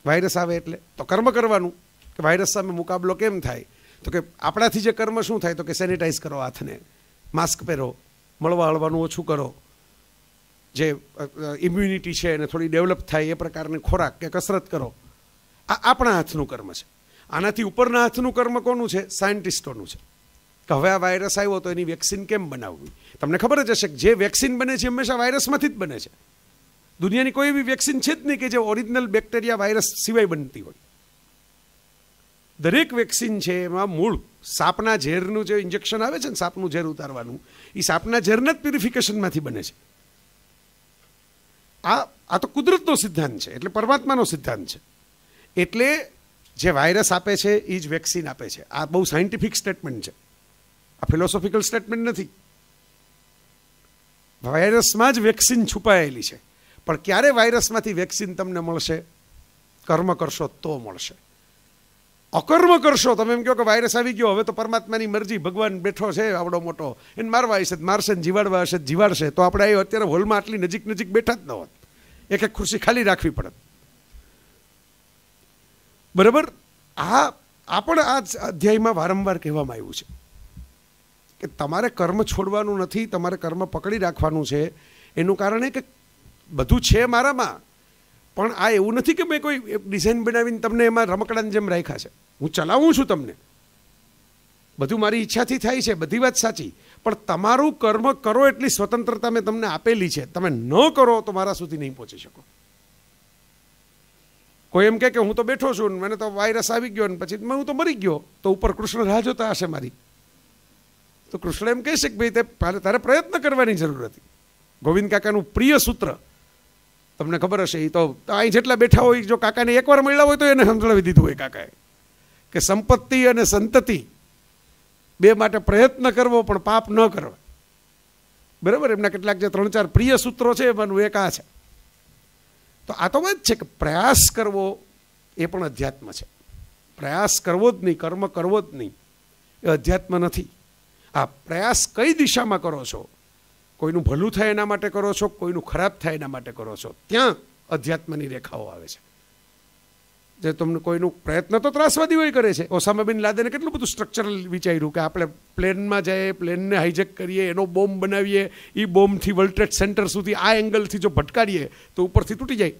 વાયરસ આવે એટલે તો કર્મ કરવાનું કે વાયરસ સામે મુકાબલો કેમ થાય તો કે આપણાથી જે કર્મ શું થાય તો કે સેનિટાઈઝ કરો હાથને માસ્ક પહેરો મળવા હળવાનું ઓછું કરો જે ઇમ્યુનિટી છે એને થોડી ડેવલપ થાય એ પ્રકારની ખોરાક કે કસરત કરો આ આપણા હાથનું કર્મ છે આનાથી ઉપરના હાથનું કર્મ કોનું છે સાયન્ટિસ્ટોનું છે કે હવે આ વાયરસ આવ્યો તો એની વેક્સિન કેમ બનાવવી તમને ખબર જ હશે કે જે વેક્સિન બને છે હંમેશા વાયરસમાંથી જ બને છે દુનિયાની કોઈ એવી વેક્સિન છે જ નહીં કે જે ઓરિજિનલ બેક્ટેરિયા વાયરસ સિવાય બનતી હોય દરેક વેક્સિન છે એમાં મૂળ સાપના ઝેરનું જે ઇન્જેક્શન આવે છે ને સાપનું ઝેર ઉતારવાનું એ સાપના ઝેરના જ પ્યુરિફિકેશનમાંથી બને છે આ આ તો કુદરતનો સિદ્ધાંત છે એટલે પરમાત્માનો સિદ્ધાંત છે એટલે જે વાયરસ આપે છે એ જ વેક્સિન આપે છે આ બહુ સાયન્ટિફિક સ્ટેટમેન્ટ છે આ ફિલોસોફિકલ સ્ટેટમેન્ટ નથી વાયરસમાં જ વેક્સિન છુપાયેલી છે પણ ક્યારે વાયરસમાંથી વેક્સિન તમને મળશે કર્મ કરશો તો મળશે અકર્મ કરશો તમે એમ કહો કે વાયરસ આવી ગયો હવે તો પરમાત્માની મરજી ભગવાન બેઠો છે આવડો મોટો એને મારવા હશે મારશે ને જીવાડવા હશે જીવાડશે તો આપણે આવ્યો અત્યારે હોલમાં આટલી નજીક નજીક બેઠા જ ન હોત એક એક ખુરશી ખાલી રાખવી પડત બરાબર આ આ પણ આ અધ્યાયમાં વારંવાર કહેવામાં આવ્યું છે કે તમારે કર્મ છોડવાનું નથી તમારે કર્મ પકડી રાખવાનું છે એનું કારણ એ કે બધું છે મારામાં પણ આ એવું નથી કે મેં કોઈ ડિઝાઇન બનાવીને તમને એમાં રમકડાની જેમ રાખ્યા છે હું ચલાવું છું તમને બધું મારી ઈચ્છાથી થાય છે બધી વાત સાચી પણ તમારું કર્મ કરો એટલી સ્વતંત્રતા મેં તમને આપેલી છે તમે ન કરો તો મારા સુધી નહીં પહોંચી શકો કોઈ એમ કહે કે હું તો બેઠો છું મને તો વાયરસ આવી ગયો ને પછી હું તો મરી ગયો તો ઉપર કૃષ્ણ રાહ જોતા હશે મારી તો કૃષ્ણ એમ કહેશે કે ભાઈ તે તારે પ્રયત્ન કરવાની જરૂર હતી ગોવિંદ કાકાનું પ્રિય સૂત્ર તમને ખબર હશે એ તો અહીં જેટલા બેઠા હોય જો કાકાને એકવાર મળ્યા હોય તો એને સમજાવી દીધું હોય કાકાએ કે સંપત્તિ અને સંતતિ બે માટે પ્રયત્ન કરવો પણ પાપ ન કરવા બરાબર એમના કેટલાક જે ત્રણ ચાર પ્રિય સૂત્રો છે એમાંનું એક આ છે તો આ તો જ છે કે પ્રયાસ કરવો એ પણ અધ્યાત્મ છે પ્રયાસ કરવો જ નહીં કર્મ કરવો જ નહીં એ અધ્યાત્મ નથી આ પ્રયાસ કઈ દિશામાં કરો છો કોઈનું ભલું થાય એના માટે કરો છો કોઈનું ખરાબ થાય એના માટે કરો છો ત્યાં અધ્યાત્મની રેખાઓ આવે છે જે તમને કોઈનું પ્રયત્ન તો ત્રાસવાદી હોય કરે છે ઓસામા બિન લાદેને કેટલું બધું સ્ટ્રક્ચર વિચાર્યું કે આપણે પ્લેનમાં જઈએ પ્લેનને હાઇજેક કરીએ એનો બોમ્બ બનાવીએ એ બોમ્બથી વર્લ્ડ ટ્રેડ સેન્ટર સુધી આ એંગલથી જો ભટકારીએ તો ઉપરથી તૂટી જાય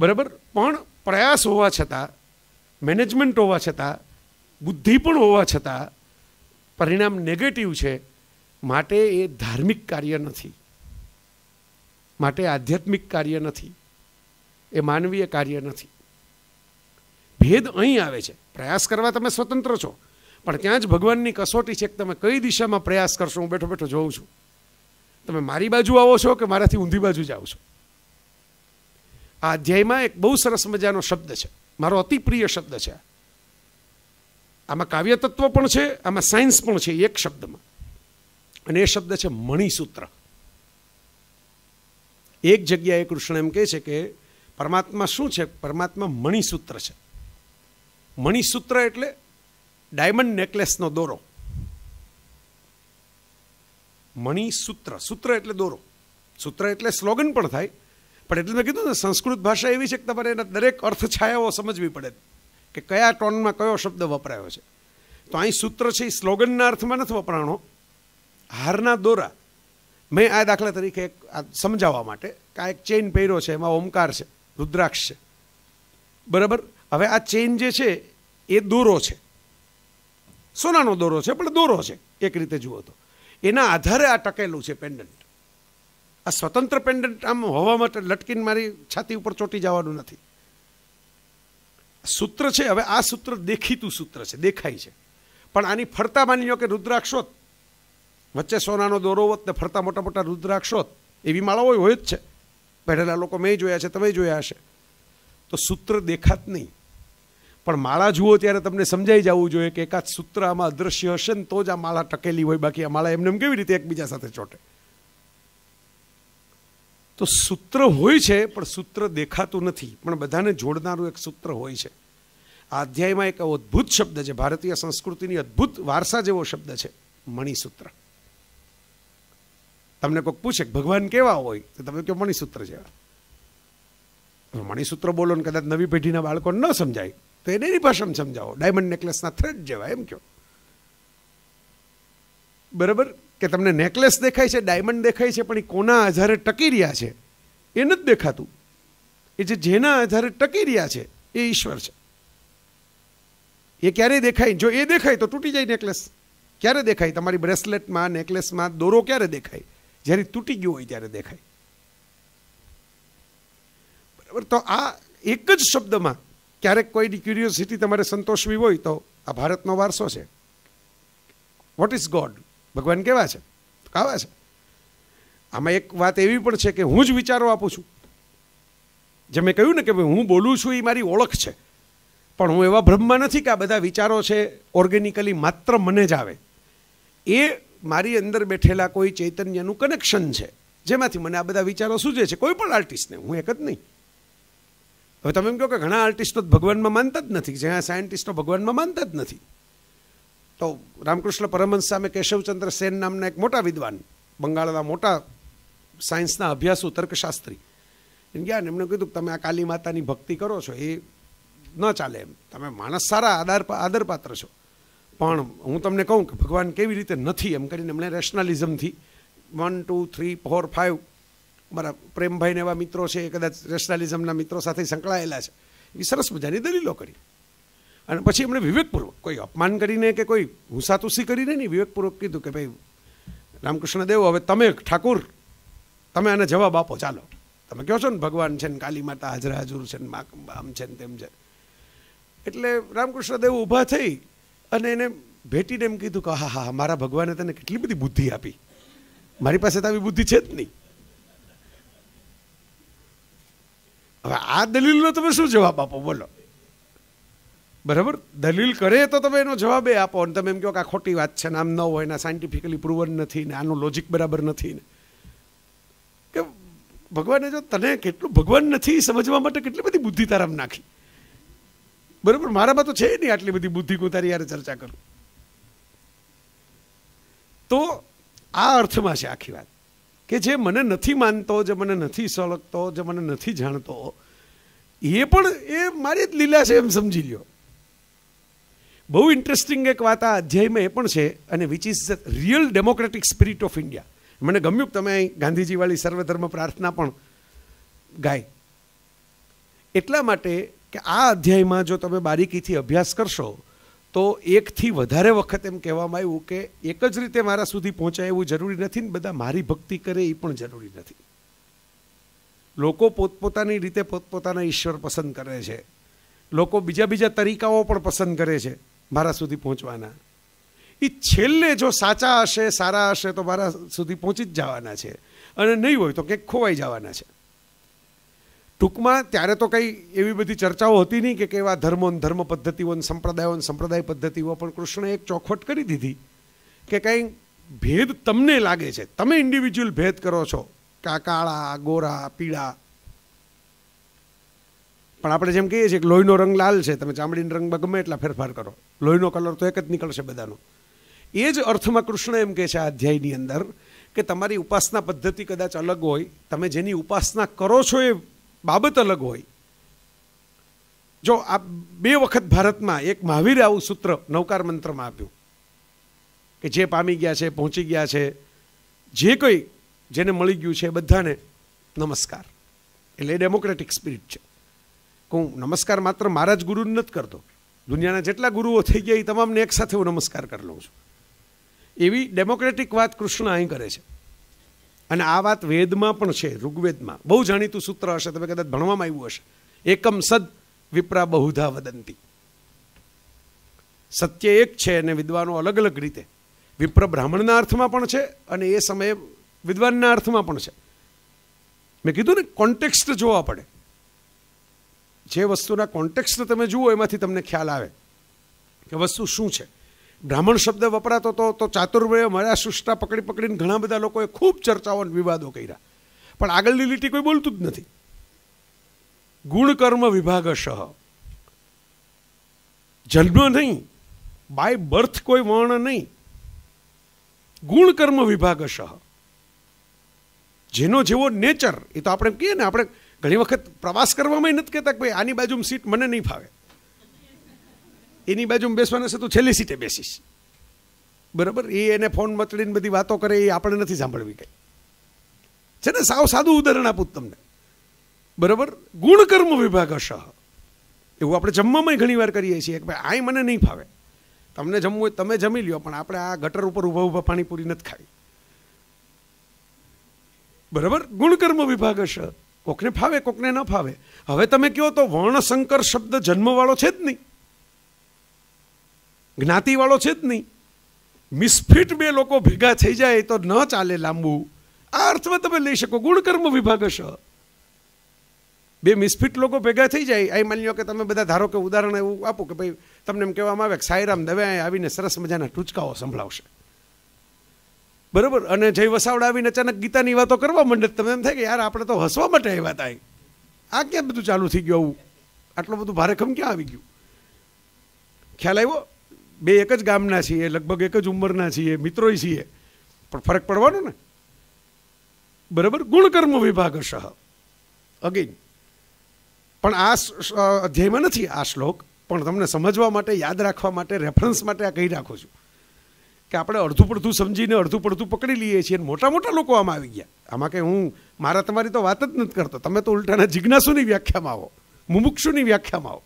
બરાબર પણ પ્રયાસ હોવા છતાં મેનેજમેન્ટ હોવા છતાં બુદ્ધિ પણ હોવા છતાં પરિણામ નેગેટિવ છે માટે એ ધાર્મિક કાર્ય નથી માટે આધ્યાત્મિક કાર્ય નથી એ માનવીય કાર્ય નથી ભેદ અહીં આવે છે પ્રયાસ કરવા તમે સ્વતંત્ર છો પણ ત્યાં જ ભગવાનની કસોટી છે કે તમે કઈ દિશામાં પ્રયાસ કરશો હું બેઠો બેઠો જોઉં છું તમે મારી બાજુ આવો છો કે મારાથી ઊંધી બાજુ જાઓ છો આ અધ્યાયમાં એક બહુ સરસ મજાનો શબ્દ છે મારો અતિ પ્રિય શબ્દ છે આમાં કાવ્ય પણ છે આમાં સાયન્સ પણ છે એક શબ્દમાં અને એ શબ્દ છે મણિસૂત્ર એક જગ્યાએ કૃષ્ણ એમ કહે છે કે પરમાત્મા શું છે પરમાત્મા મણિસૂત્ર છે મણિસૂત્ર એટલે ડાયમંડ નેકલેસનો દોરો મણિસૂત્ર સૂત્ર એટલે દોરો સૂત્ર એટલે સ્લોગન પણ થાય પણ એટલે મેં કીધું ને સંસ્કૃત ભાષા એવી છે કે તમારે એના દરેક અર્થ છાયાઓ સમજવી પડે કે કયા ટોનમાં કયો શબ્દ વપરાયો છે તો અહીં સૂત્ર છે એ સ્લોગનના અર્થમાં નથી વપરાણો હારના દોરા મેં આ દાખલા તરીકે એક સમજાવવા માટે કે આ એક ચેઇન પહેર્યો છે એમાં ઓમકાર છે રુદ્રાક્ષ છે બરાબર હવે આ ચેઇન જે છે એ દોરો છે સોનાનો દોરો છે પણ દોરો છે એક રીતે જુઓ તો એના આધારે આ ટકેલું છે પેન્ડન્ટ આ સ્વતંત્ર પેન્ડન્ટ આમ હોવા માટે લટકીને મારી છાતી ઉપર ચોટી જવાનું નથી સૂત્ર છે હવે આ સૂત્ર દેખીતું સૂત્ર છે દેખાય છે પણ આની ફરતા માની લો કે રુદ્રાક્ષોત વચ્ચે સોનાનો દોરો હોત ને ફરતા મોટા મોટા રુદ્રાક્ષોત એવી માળાઓ હોય જ છે પહેરેલા લોકો મેં જોયા છે તમે જોયા હશે તો સૂત્ર દેખાત નહીં પણ માળા જુઓ ત્યારે તમને સમજાઈ જવું જોઈએ કે એકાદ સૂત્ર આમાં અદૃશ્ય હશે ને તો જ આ માળા ટકેલી હોય બાકી આ માળા એમને કેવી રીતે એકબીજા સાથે ચોંટે તો સૂત્ર હોય છે પણ સૂત્ર દેખાતું નથી પણ બધાને જોડનારું એક સૂત્ર હોય છે આ અધ્યાયમાં એક અદ્ભુત શબ્દ છે ભારતીય સંસ્કૃતિની અદ્ભુત વારસા જેવો શબ્દ છે મણિસૂત્ર તમને કોઈક પૂછે ભગવાન કેવા હોય તો તમે કહો મણિસૂત્ર જેવા મણિસૂત્ર બોલો ને કદાચ નવી પેઢીના બાળકો ન સમજાય તો એને એની ભાષામાં સમજાવો ડાયમંડ નેકલેસના થ્રેડ જેવા એમ કહો બરાબર કે તમને નેકલેસ દેખાય છે ડાયમંડ દેખાય છે પણ એ કોના આધારે ટકી રહ્યા છે એ નથી દેખાતું એ જે જેના આધારે ટકી રહ્યા છે એ ઈશ્વર છે એ ક્યારે દેખાય જો એ દેખાય તો તૂટી જાય નેકલેસ ક્યારે દેખાય તમારી બ્રેસલેટમાં નેકલેસમાં દોરો ક્યારે દેખાય જ્યારે તૂટી ગયો હોય ત્યારે દેખાય બરાબર તો આ એક જ શબ્દમાં ક્યારેક કોઈની ક્યુરિયોસિટી તમારે સંતોષવી હોય તો આ ભારતનો વારસો છે વોટ ઇઝ ગોડ ભગવાન કેવા છે કાવા છે આમાં એક વાત એવી પણ છે કે હું જ વિચારો આપું છું જે મેં કહ્યું ને કે ભાઈ હું બોલું છું એ મારી ઓળખ છે પણ હું એવા બ્રહ્મા નથી કે આ બધા વિચારો છે ઓર્ગેનિકલી માત્ર મને જ આવે એ મારી અંદર બેઠેલા કોઈ ચૈતન્યનું કનેક્શન છે જેમાંથી મને આ બધા વિચારો સૂજે છે કોઈ પણ આર્ટિસ્ટને હું એક જ નહીં હવે તમે એમ કહો કે ઘણા આર્ટિસ્ટો ભગવાનમાં માનતા જ નથી જ્યાં સાયન્ટિસ્ટો ભગવાનમાં માનતા જ નથી તો રામકૃષ્ણ પરમહંસ સામે કેશવચંદ્ર સેન નામના એક મોટા વિદ્વાન બંગાળના મોટા સાયન્સના અભ્યાસુ તર્કશાસ્ત્રી એમ ગયા ને એમણે કીધું તમે આ કાલી માતાની ભક્તિ કરો છો એ ન ચાલે એમ તમે માણસ સારા આદર આદરપાત્ર છો પણ હું તમને કહું કે ભગવાન કેવી રીતે નથી એમ કરીને એમણે રેશનાલિઝમથી one two three four five મારા પ્રેમભાઈને એવા મિત્રો છે કદાચ રેશનાલિઝમના મિત્રો સાથે સંકળાયેલા છે એ સરસ મજાની દલીલો કરી અને પછી એમણે વિવેકપૂર્વક કોઈ અપમાન કરીને કે કોઈ હુંસાતુસી કરીને નહીં વિવેકપૂર્વક કીધું કે ભાઈ રામકૃષ્ણ દેવ હવે તમે ઠાકુર તમે આને જવાબ આપો ચાલો તમે કહો છો ને ભગવાન છે ને કાલી માતા હાજરા હાજુર છે ને આમ છે ને તેમ છે એટલે રામકૃષ્ણ દેવ ઊભા થઈ અને એને ભેટીને એમ કીધું કે હા હા હા મારા ભગવાને તને કેટલી બધી બુદ્ધિ આપી મારી પાસે તો આવી બુદ્ધિ છે જ નહીં હવે આ દલીલનો તમે શું જવાબ આપો બોલો બરાબર દલીલ કરે તો તમે એનો જવાબ એ આપો અને તમે એમ કહો કે આ ખોટી વાત છે નામ ન હોય ને સાયન્ટિફિકલી પ્રૂવન નથી ને આનું લોજિક બરાબર નથી ને કે ભગવાને જો તને કેટલું ભગવાન નથી સમજવા માટે કેટલી બધી બુદ્ધિ તારામ નાખી બરાબર મારામાં તો છે નહીં આટલી બધી બુદ્ધિ કો તારી યારે ચર્ચા કરું તો આ અર્થમાં છે આખી વાત કે જે મને નથી માનતો જે મને નથી સળગતો જે મને નથી જાણતો એ પણ એ મારી જ લીલા છે એમ સમજી લ્યો બહુ ઇન્ટરેસ્ટિંગ એક વાત આ અધ્યાયમાં એ પણ છે અને which is the real democratic spirit of India મને ગમ્યું તમે અહીં ગાંધીજીવાળી સર્વધર્મ પ્રાર્થના પણ ગાય એટલા માટે કે આ અધ્યાયમાં જો તમે બારીકીથી અભ્યાસ કરશો તો એકથી વધારે વખત એમ કહેવામાં આવ્યું કે એક જ રીતે મારા સુધી પહોંચાય એવું જરૂરી નથી ને બધા મારી ભક્તિ કરે એ પણ જરૂરી નથી લોકો પોતપોતાની રીતે પોતપોતાના ઈશ્વર પસંદ કરે છે લોકો બીજા બીજા તરીકાઓ પણ પસંદ કરે છે મારા સુધી પહોંચવાના એ છેલ્લે જો સાચા હશે સારા હશે તો મારા સુધી પહોંચી જ જવાના છે અને નહીં હોય તો કંઈક ખોવાઈ જવાના છે ટૂંકમાં ત્યારે તો કંઈ એવી બધી ચર્ચાઓ હતી નહીં કે કેવા ધર્મો ધર્મ પદ્ધતિઓ સંપ્રદાયો સંપ્રદાય પદ્ધતિઓ પણ કૃષ્ણએ એક ચોખવટ કરી દીધી કે કંઈ ભેદ તમને લાગે છે તમે ઇન્ડિવિજ્યુઅલ ભેદ કરો છો કે કાળા ગોરા પીળા પણ આપણે જેમ કહીએ છીએ કે લોહીનો રંગ લાલ છે તમે ચામડીનો રંગમાં ગમે એટલા ફેરફાર કરો લોહીનો કલર તો એક જ નીકળશે બધાનો એ જ અર્થમાં કૃષ્ણ એમ કહે છે આ અધ્યાયની અંદર કે તમારી ઉપાસના પદ્ધતિ કદાચ અલગ હોય તમે જેની ઉપાસના કરો છો એ બાબત અલગ હોય જો આ બે વખત ભારતમાં એક મહાવીરે આવું સૂત્ર નૌકાર મંત્રમાં આપ્યું કે જે પામી ગયા છે પહોંચી ગયા છે જે કંઈ જેને મળી ગયું છે બધાને નમસ્કાર એટલે ડેમોક્રેટિક સ્પિરિટ છે હું નમસ્કાર માત્ર મારા જ ગુરુને નથી કરતો દુનિયાના જેટલા ગુરુઓ થઈ ગયા એ તમામને એકસાથે હું નમસ્કાર કરી લઉં છું એવી ડેમોક્રેટિક વાત કૃષ્ણ અહીં કરે છે અને આ વાત વેદમાં પણ છે ઋગ્વેદમાં બહુ જાણીતું સૂત્ર હશે તમે કદાચ ભણવામાં આવ્યું હશે એકમ સદ વિપ્રા બહુધા વદંતી સત્ય એક છે અને વિદ્વાનો અલગ અલગ રીતે વિપ્ર બ્રાહ્મણના અર્થમાં પણ છે અને એ સમયે વિદ્વાનના અર્થમાં પણ છે મેં કીધું ને કોન્ટેક્સ્ટ જોવા પડે જે વસ્તુના કોન્ટેક્સને તમે જુઓ એમાંથી તમને ખ્યાલ આવે કે વસ્તુ શું છે બ્રાહ્મણ શબ્દ વપરાતો હતો તો ચાતુર્વય મારા સૃષ્ટા પકડી પકડીને ઘણા બધા લોકોએ ખૂબ ચર્ચાઓ અને વિવાદો કર્યા પણ આગળની લીટી કોઈ બોલતું જ નથી ગુણકર્મ વિભાગશઃ જન્મ નહીં બાય બર્થ કોઈ વર્ણ નહીં ગુણકર્મ વિભાગશઃ જેનો જેવો નેચર એ તો આપણે કહીએ ને આપણે ઘણી વખત પ્રવાસ કરવામાં નથી કહેતા કે ભાઈ આની બાજુમાં સીટ મને નહીં ફાવે એની બાજુમાં બેસવાના છે તું છેલ્લી સીટે બેસીશ બરાબર એ એને ફોન મચડીને બધી વાતો કરે એ આપણે નથી સાંભળવી કંઈ છે ને સાવ સાદું ઉદાહરણ આપું તમને બરાબર ગુણકર્મ વિભાગ હશ એવું આપણે જમવામાં ઘણીવાર કરીએ છીએ કે ભાઈ આય મને નહીં ફાવે તમને જમવું હોય તમે જમી લ્યો પણ આપણે આ ગટર ઉપર ઊભા ઊભા પાણીપુરી નથી ખાવી બરાબર ગુણકર્મ વિભાગ હશે કોકને ફાવે કોકને ન ફાવે હવે તમે કહો તો વર્ણશંકર શબ્દ જન્મવાળો છે જ નહીં જ્ઞાતિવાળો છે જ નહીં મિસફિટ બે લોકો ભેગા થઈ જાય તો ન ચાલે લાંબુ આ અર્થમાં તમે લઈ શકો ગુણકર્મ વિભાગ હશ બે મિસફિટ લોકો ભેગા થઈ જાય અહીં માની લો કે તમે બધા ધારો કે ઉદાહરણ એવું આપો કે ભાઈ તમને એમ કહેવામાં આવે કે સાયરામ દવે આવીને સરસ મજાના ટૂચકાઓ સંભળાવશે બરોબર અને જય વસાવડા આવીને અચાનક ગીતાની વાતો કરવા માંડે તમે એમ થાય કે યાર આપણે તો હસવા માટે આવ્યા હતા આ ક્યાં બધું ચાલુ થઈ ગયું આવું આટલું બધું ભારેખમ ક્યાં આવી ગયું ખ્યાલ આવ્યો બે એક જ ગામના છીએ લગભગ એક જ ઉંમરના છીએ મિત્રોય છીએ પણ ફરક પડવાનો ને બરાબર ગુણકર્મ વિભાગ સહ અગેન પણ આ અધ્યાયમાં નથી આ શ્લોક પણ તમને સમજવા માટે યાદ રાખવા માટે રેફરન્સ માટે આ કહી રાખું છું કે આપણે અડધું પડધું સમજીને અડધું પડધું પકડી લઈએ છીએ મોટા મોટા લોકો આમાં આવી ગયા આમાં કે હું મારા તમારી તો વાત જ નથી કરતો તમે તો ઉલટાના જિજ્ઞાસુની વ્યાખ્યામાં આવો મુમુક્ષુની વ્યાખ્યામાં આવો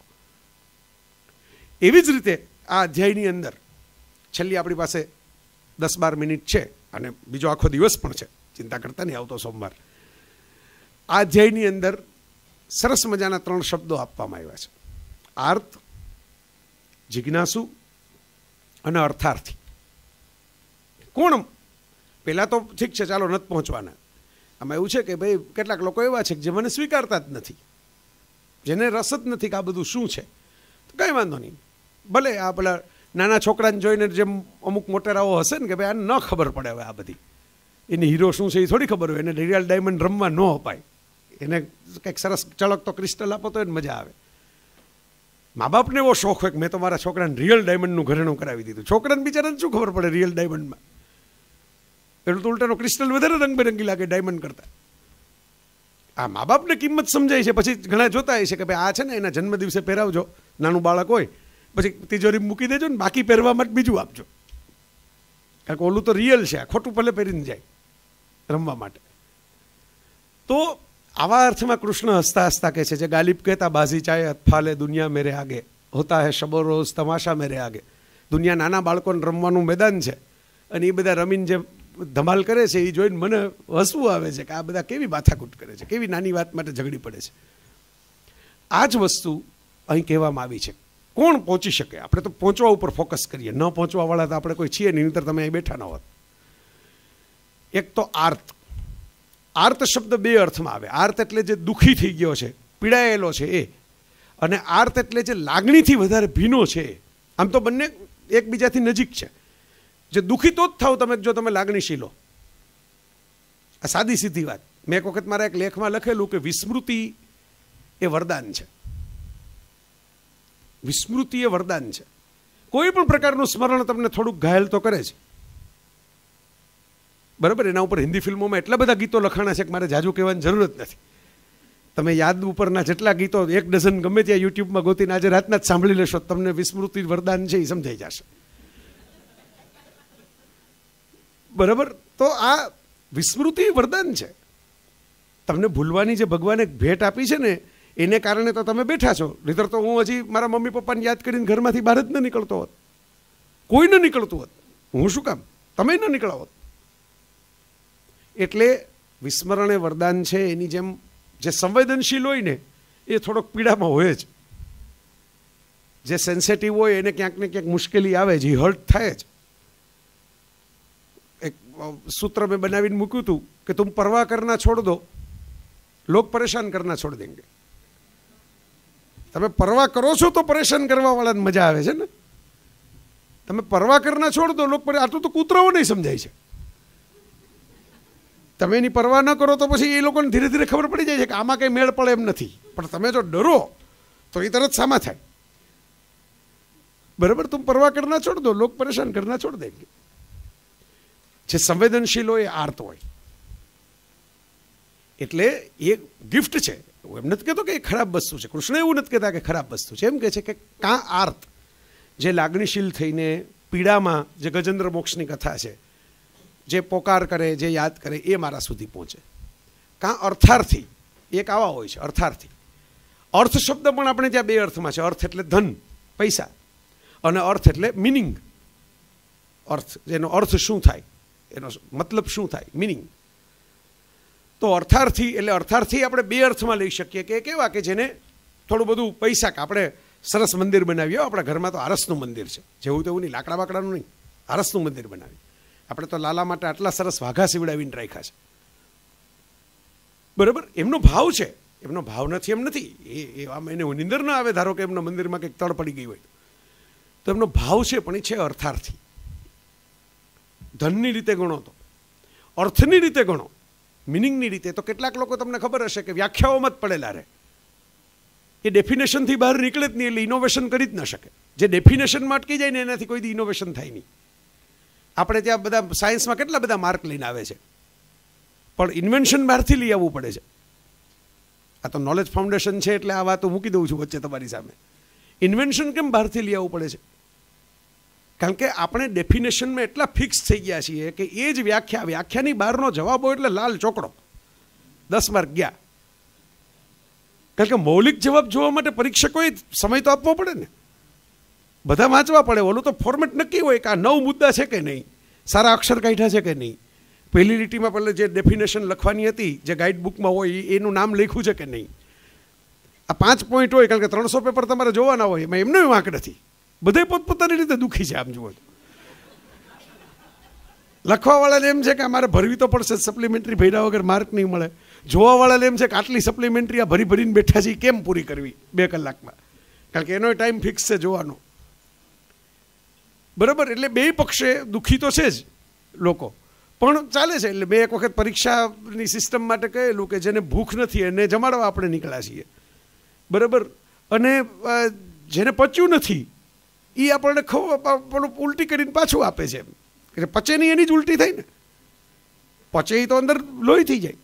એવી જ રીતે આ અધ્યાયની અંદર છેલ્લી આપણી પાસે દસ બાર મિનિટ છે અને બીજો આખો દિવસ પણ છે ચિંતા કરતા નહીં આવતો સોમવાર આ અધ્યાયની અંદર સરસ મજાના ત્રણ શબ્દો આપવામાં આવ્યા છે આર્થ જિજ્ઞાસુ અને અર્થાર્થી કોણ પહેલાં તો ઠીક છે ચાલો નથી પહોંચવાના આમાં એવું છે કે ભાઈ કેટલાક લોકો એવા છે કે જે મને સ્વીકારતા જ નથી જેને રસ જ નથી કે આ બધું શું છે તો કંઈ વાંધો નહીં ભલે આ પેલા નાના છોકરાને જોઈને જેમ અમુક મોટેરાઓ હશે ને કે ભાઈ આને ન ખબર પડે હવે આ બધી એની હીરો શું છે એ થોડી ખબર હોય એને રિયલ ડાયમંડ રમવા ન અપાય એને કંઈક સરસ ચળકતો ક્રિસ્ટલ આપો તો એને મજા આવે મા બાપને એવો શોખ હોય કે મેં તો મારા છોકરાને રિયલ ડાયમંડનું ઘરેણું કરાવી દીધું છોકરાને બિચારાને શું ખબર પડે રિયલ ડાયમંડમાં પેલું તો ઉલટાનો ક્રિસ્ટલ વધારે રંગબેરંગી લાગે ડાયમંડ કરતા આ મા બાપને કિંમત સમજાય છે પછી ઘણા જોતા હોય છે કે ભાઈ આ છે ને એના જન્મ દિવસે પહેરાવજો નાનું બાળક હોય પછી તિજોરી મૂકી દેજો ને બાકી પહેરવા માટે બીજું આપજો કારણ કે ઓલું તો રિયલ છે આ ખોટું ભલે પહેરીને જાય રમવા માટે તો આવા અર્થમાં કૃષ્ણ હસતા હસતા કહે છે જે ગાલિબ કહેતા બાઝી ચાય અતફાલે દુનિયા મેરે આગે હોતા હે શબો રોઝ તમાશા મેરે આગે દુનિયા નાના બાળકોને રમવાનું મેદાન છે અને એ બધા રમીને જે ધમાલ કરે છે એ જોઈને મને હસવું આવે છે કે આ બધા કેવી માથાકૂટ કરે છે કેવી નાની વાત માટે ઝઘડી પડે છે આ જ વસ્તુ અહીં કહેવામાં આવી છે કોણ પહોંચી શકે આપણે તો પહોંચવા ઉપર ફોકસ કરીએ ન પહોંચવાવાળા તો આપણે કોઈ છીએ નહીં તો તમે અહીં બેઠા ન હોત એક તો આર્ત આર્ત શબ્દ બે અર્થમાં આવે આર્ત એટલે જે દુઃખી થઈ ગયો છે પીડાયેલો છે એ અને આર્ત એટલે જે લાગણીથી વધારે ભીનો છે આમ તો બંને એકબીજાથી નજીક છે જે દુઃખી તો જ થાવ તમે જો તમે લાગણીશીલો આ સાદી સીધી વાત મેં એક વખત મારા એક લેખમાં લખેલું કે વિસ્મૃતિ એ વરદાન છે વિસ્મૃતિ એ વરદાન છે કોઈ પણ પ્રકારનું સ્મરણ તમને થોડુંક ઘાયલ તો કરે છે બરાબર એના ઉપર હિન્દી ફિલ્મોમાં એટલા બધા ગીતો લખાણા છે કે મારે જાજુ કહેવાની જરૂર જ નથી તમે યાદ ઉપરના જેટલા ગીતો એક ડઝન ગમે ત્યાં યુટ્યુબમાં ગોતીને આજે રાતના જ સાંભળી લેશો તમને વિસ્મૃતિ વરદાન છે એ સમજાઈ જશે બરાબર તો આ વિસ્મૃતિ વરદાન છે તમને ભૂલવાની જે ભગવાને ભેટ આપી છે ને એને કારણે તો તમે બેઠા છો નહીતર તો હું હજી મારા મમ્મી પપ્પાને યાદ કરીને ઘરમાંથી બહાર જ ન નીકળતો હોત કોઈ ન નીકળતું હોત હું શું કામ તમે ન નીકળ્યા હોત એટલે વિસ્મરણ એ વરદાન છે એની જેમ જે સંવેદનશીલ હોય ને એ થોડોક પીડામાં હોય જ જે સેન્સેટિવ હોય એને ક્યાંક ને ક્યાંક મુશ્કેલી આવે જ હર્ટ થાય જ સૂત્ર મેં બનાવીને મૂક્યું હતું કે તું પરવા કરના છોડ દો લોક પરેશાન કરના છોડ દેંગે તમે પરવા કરો છો તો પરેશાન કરવા કરવાવાળાને મજા આવે છે ને તમે પરવા કરના છોડ દો લોક પર આટલું તો કૂતરાઓ નહીં સમજાય છે તમે એની પરવા ન કરો તો પછી એ લોકોને ધીરે ધીરે ખબર પડી જાય છે કે આમાં કંઈ મેળ પડે એમ નથી પણ તમે જો ડરો તો એ તરત સામા થાય બરાબર તું પરવા કરના છોડ દો લોક પરેશાન કરના છોડ દેંગે જે સંવેદનશીલ હોય એ આર્ત હોય એટલે એ ગિફ્ટ છે હું એમ નથી કહેતો કે એ ખરાબ વસ્તુ છે કૃષ્ણ એવું નથી કહેતા કે ખરાબ વસ્તુ છે એમ કહે છે કે કાં આર્ત જે લાગણીશીલ થઈને પીડામાં જે ગજેન્દ્ર મોક્ષની કથા છે જે પોકાર કરે જે યાદ કરે એ મારા સુધી પહોંચે કાં અર્થાર્થી એક આવા હોય છે અર્થાર્થી અર્થ શબ્દ પણ આપણે ત્યાં બે અર્થમાં છે અર્થ એટલે ધન પૈસા અને અર્થ એટલે મિનિંગ અર્થ જેનો અર્થ શું થાય એનો મતલબ શું થાય મિનિંગ તો અર્થાર્થી એટલે અર્થાર્થી આપણે બે અર્થમાં લઈ શકીએ કે કેવા કે જેને થોડું બધું પૈસા આપણે સરસ મંદિર બનાવીએ આપણા ઘરમાં તો આરસનું મંદિર છે જેવું તેવું નહીં લાકડા બાકડાનું નહીં આરસનું મંદિર બનાવી આપણે તો લાલા માટે આટલા સરસ વાઘા સીવડાવીને રાખ્યા છે બરાબર એમનો ભાવ છે એમનો ભાવ નથી એમ નથી એ એ આમ એને નિંદર ના આવે ધારો કે એમના મંદિરમાં કંઈક તળ પડી ગઈ હોય તો એમનો ભાવ છે પણ એ છે અર્થાર્થી ધનની રીતે ગણો તો અર્થની રીતે ગણો મિનિંગની રીતે તો કેટલાક લોકો તમને ખબર હશે કે વ્યાખ્યાઓમાં જ પડેલા રહે એ ડેફિનેશનથી બહાર નીકળે જ નહીં એટલે ઇનોવેશન કરી જ ન શકે જે ડેફિનેશનમાં અટકી જાય ને એનાથી કોઈ ઇનોવેશન થાય નહીં આપણે ત્યાં બધા સાયન્સમાં કેટલા બધા માર્ક લઈને આવે છે પણ ઇન્વેન્શન બહારથી લઈ આવવું પડે છે આ તો નોલેજ ફાઉન્ડેશન છે એટલે આ વાત હું મૂકી દઉં છું વચ્ચે તમારી સામે ઇન્વેન્શન કેમ બહારથી લઈ આવવું પડે છે કારણ કે આપણે ડેફિનેશનમાં એટલા ફિક્સ થઈ ગયા છીએ કે એ જ વ્યાખ્યા વ્યાખ્યાની બહારનો જવાબ હોય એટલે લાલ ચોકડો દસ માર્ક ગયા કારણ કે મૌલિક જવાબ જોવા માટે પરીક્ષકોએ સમય તો આપવો પડે ને બધા વાંચવા પડે ઓલું તો ફોર્મેટ નક્કી હોય કે આ નવ મુદ્દા છે કે નહીં સારા અક્ષર કાઢ્યા છે કે નહીં પહેલી લીટીમાં પહેલાં જે ડેફિનેશન લખવાની હતી જે ગાઈડ બુકમાં હોય એનું નામ લખ્યું છે કે નહીં આ પાંચ પોઈન્ટ હોય કારણ કે ત્રણસો પેપર તમારે જોવાના હોય એમાં એમને વાંક નથી બધે પોતપોતાની રીતે દુઃખી છે આમ જુઓ લખવાવાળાને એમ છે કે મારે ભરવી તો પડશે સપ્લિમેન્ટરી ભર્યા વગર માર્ક નહીં મળે જોવાવાળાને એમ છે કે આટલી સપ્લિમેન્ટરી આ ભરી ભરીને બેઠા છે કેમ પૂરી કરવી બે કલાકમાં કારણ કે એનો ટાઈમ ફિક્સ છે જોવાનો બરાબર એટલે બે પક્ષે દુઃખી તો છે જ લોકો પણ ચાલે છે એટલે બે એક વખત પરીક્ષાની સિસ્ટમ માટે કહેલું કે જેને ભૂખ નથી એને જમાડવા આપણે નીકળ્યા છીએ બરાબર અને જેને પચ્યું નથી એ આપણને પેલું ઉલટી કરીને પાછું આપે છે એટલે પચે નહીં એની જ ઉલટી થાય ને પચે એ તો અંદર લોહી થઈ જાય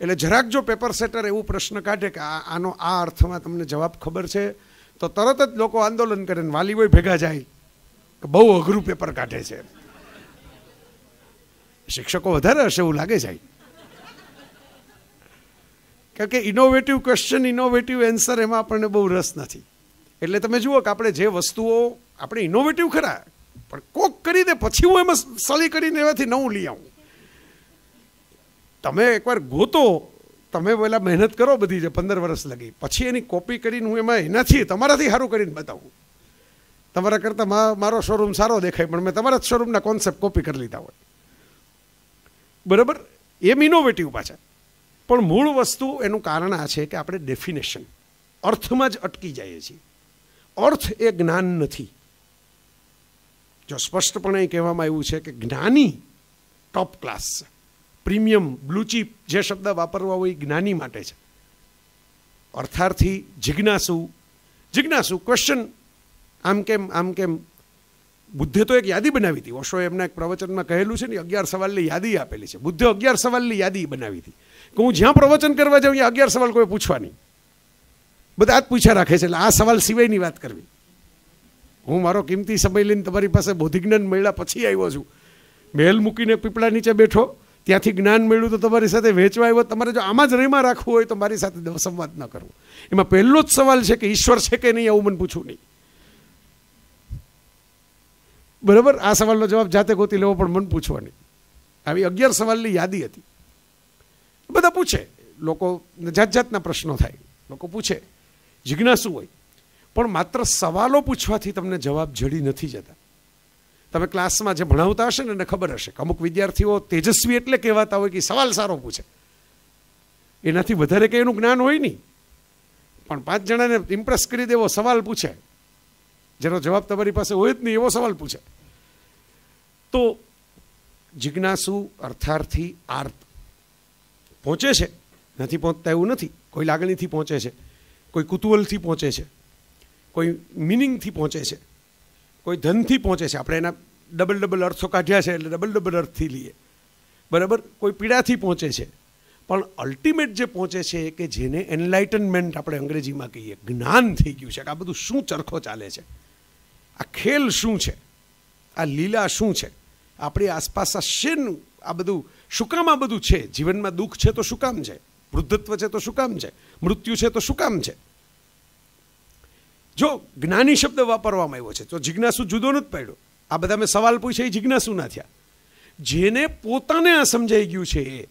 એટલે જરાક જો પેપર સેટર એવું પ્રશ્ન કાઢે કે આ આનો આ અર્થમાં તમને જવાબ ખબર છે તો તરત જ લોકો આંદોલન કરે વાલીઓય ભેગા જાય કે બહુ અઘરું પેપર કાઢે છે શિક્ષકો વધારે હશે એવું લાગે જાય કારણ કે ઇનોવેટિવ ક્વેશ્ચન ઇનોવેટિવ એન્સર એમાં આપણને બહુ રસ નથી એટલે તમે જુઓ કે આપણે જે વસ્તુઓ આપણે ઇનોવેટિવ ખરા પણ કોક દે પછી હું એમાં સલી કરીને એવાથી નવું લઈ આવું તમે એકવાર ગોતો તમે પહેલાં મહેનત કરો બધી જે પંદર વર્ષ લગી પછી એની કોપી કરીને હું એમાં એનાથી તમારાથી સારું કરીને બતાવું તમારા કરતાં મારો શોરૂમ સારો દેખાય પણ મેં તમારા જ શોરૂમના કોન્સેપ્ટ કોપી કરી લીધા હોય બરાબર એમ ઇનોવેટિવ પાછા પણ મૂળ વસ્તુ એનું કારણ આ છે કે આપણે ડેફિનેશન અર્થમાં જ અટકી જઈએ છીએ અર્થ એ જ્ઞાન નથી જો સ્પષ્ટપણે કહેવામાં આવ્યું છે કે જ્ઞાની ટોપ ક્લાસ છે પ્રીમિયમ બ્લુ ચીપ જે શબ્દ વાપરવા હોય જ્ઞાની માટે છે અર્થાર્થી જિજ્ઞાસુ જિજ્ઞાસુ ક્વેશ્ચન આમ કેમ આમ કેમ બુદ્ધે તો એક યાદી બનાવી હતી ઓશો એમના એક પ્રવચનમાં કહેલું છે ને અગિયાર સવાલની યાદી આપેલી છે બુદ્ધે અગિયાર સવાલની યાદી બનાવી હતી કે હું જ્યાં પ્રવચન કરવા જાઉં ત્યાં અગિયાર સવાલ કોઈ પૂછવા નહીં બધા જ પૂછ્યા રાખે છે એટલે આ સવાલ સિવાયની વાત કરવી હું મારો કિંમતી સમય લઈને તમારી પાસે બોધિજ્ઞાન મળ્યા પછી આવ્યો છું મહેલ મૂકીને પીપળા નીચે બેઠો ત્યાંથી જ્ઞાન મળ્યું તો તમારી સાથે વેચવા આવ્યો તમારે જો આમાં જ રેમાં રાખવું હોય તો મારી સાથે સંવાદ ન કરવો એમાં પહેલો જ સવાલ છે કે ઈશ્વર છે કે નહીં આવું મને પૂછવું નહીં બરાબર આ સવાલનો જવાબ જાતે ગોતી લેવો પણ મન પૂછવા નહીં આવી અગિયાર સવાલની યાદી હતી બધા પૂછે લોકો જાત જાતના પ્રશ્નો થાય લોકો પૂછે જિજ્ઞાસુ હોય પણ માત્ર સવાલો પૂછવાથી તમને જવાબ જડી નથી જતા તમે ક્લાસમાં જે ભણાવતા હશે ને એને ખબર હશે કે અમુક વિદ્યાર્થીઓ તેજસ્વી એટલે કહેવાતા હોય કે સવાલ સારો પૂછે એનાથી વધારે કંઈ એનું જ્ઞાન હોય નહીં પણ પાંચ જણાને ઇમ્પ્રેસ કરી દેવો સવાલ પૂછે જેનો જવાબ તમારી પાસે હોય જ નહીં એવો સવાલ પૂછે તો જિજ્ઞાસુ અર્થાર્થી આર્ત પહોંચે છે નથી પહોંચતા એવું નથી કોઈ લાગણીથી પહોંચે છે કોઈ કુતૂહલથી પહોંચે છે કોઈ મિનિંગથી પહોંચે છે કોઈ ધનથી પહોંચે છે આપણે એના ડબલ ડબલ અર્થો કાઢ્યા છે એટલે ડબલ ડબલ અર્થથી લઈએ બરાબર કોઈ પીડાથી પહોંચે છે પણ અલ્ટિમેટ જે પહોંચે છે કે જેને એનલાઇટનમેન્ટ આપણે અંગ્રેજીમાં કહીએ જ્ઞાન થઈ ગયું છે કે આ બધું શું ચરખો ચાલે છે આ ખેલ શું છે આ લીલા શું છે આપણી આસપાસ આ શેનું આ બધું શું કામ આ બધું છે જીવનમાં દુઃખ છે તો શું કામ છે વૃદ્ધત્વ છે તો શું કામ છે મૃત્યુ છે તો શું કામ છે જો જ્ઞાની શબ્દ વાપરવામાં આવ્યો છે તો જિજ્ઞાસુ જુદો નથી પડ્યો આ બધા મેં સવાલ પૂછ્યા એ જિજ્ઞાસુ જિજ્ઞાસુના થયા જેને પોતાને આ સમજાઈ ગયું છે એ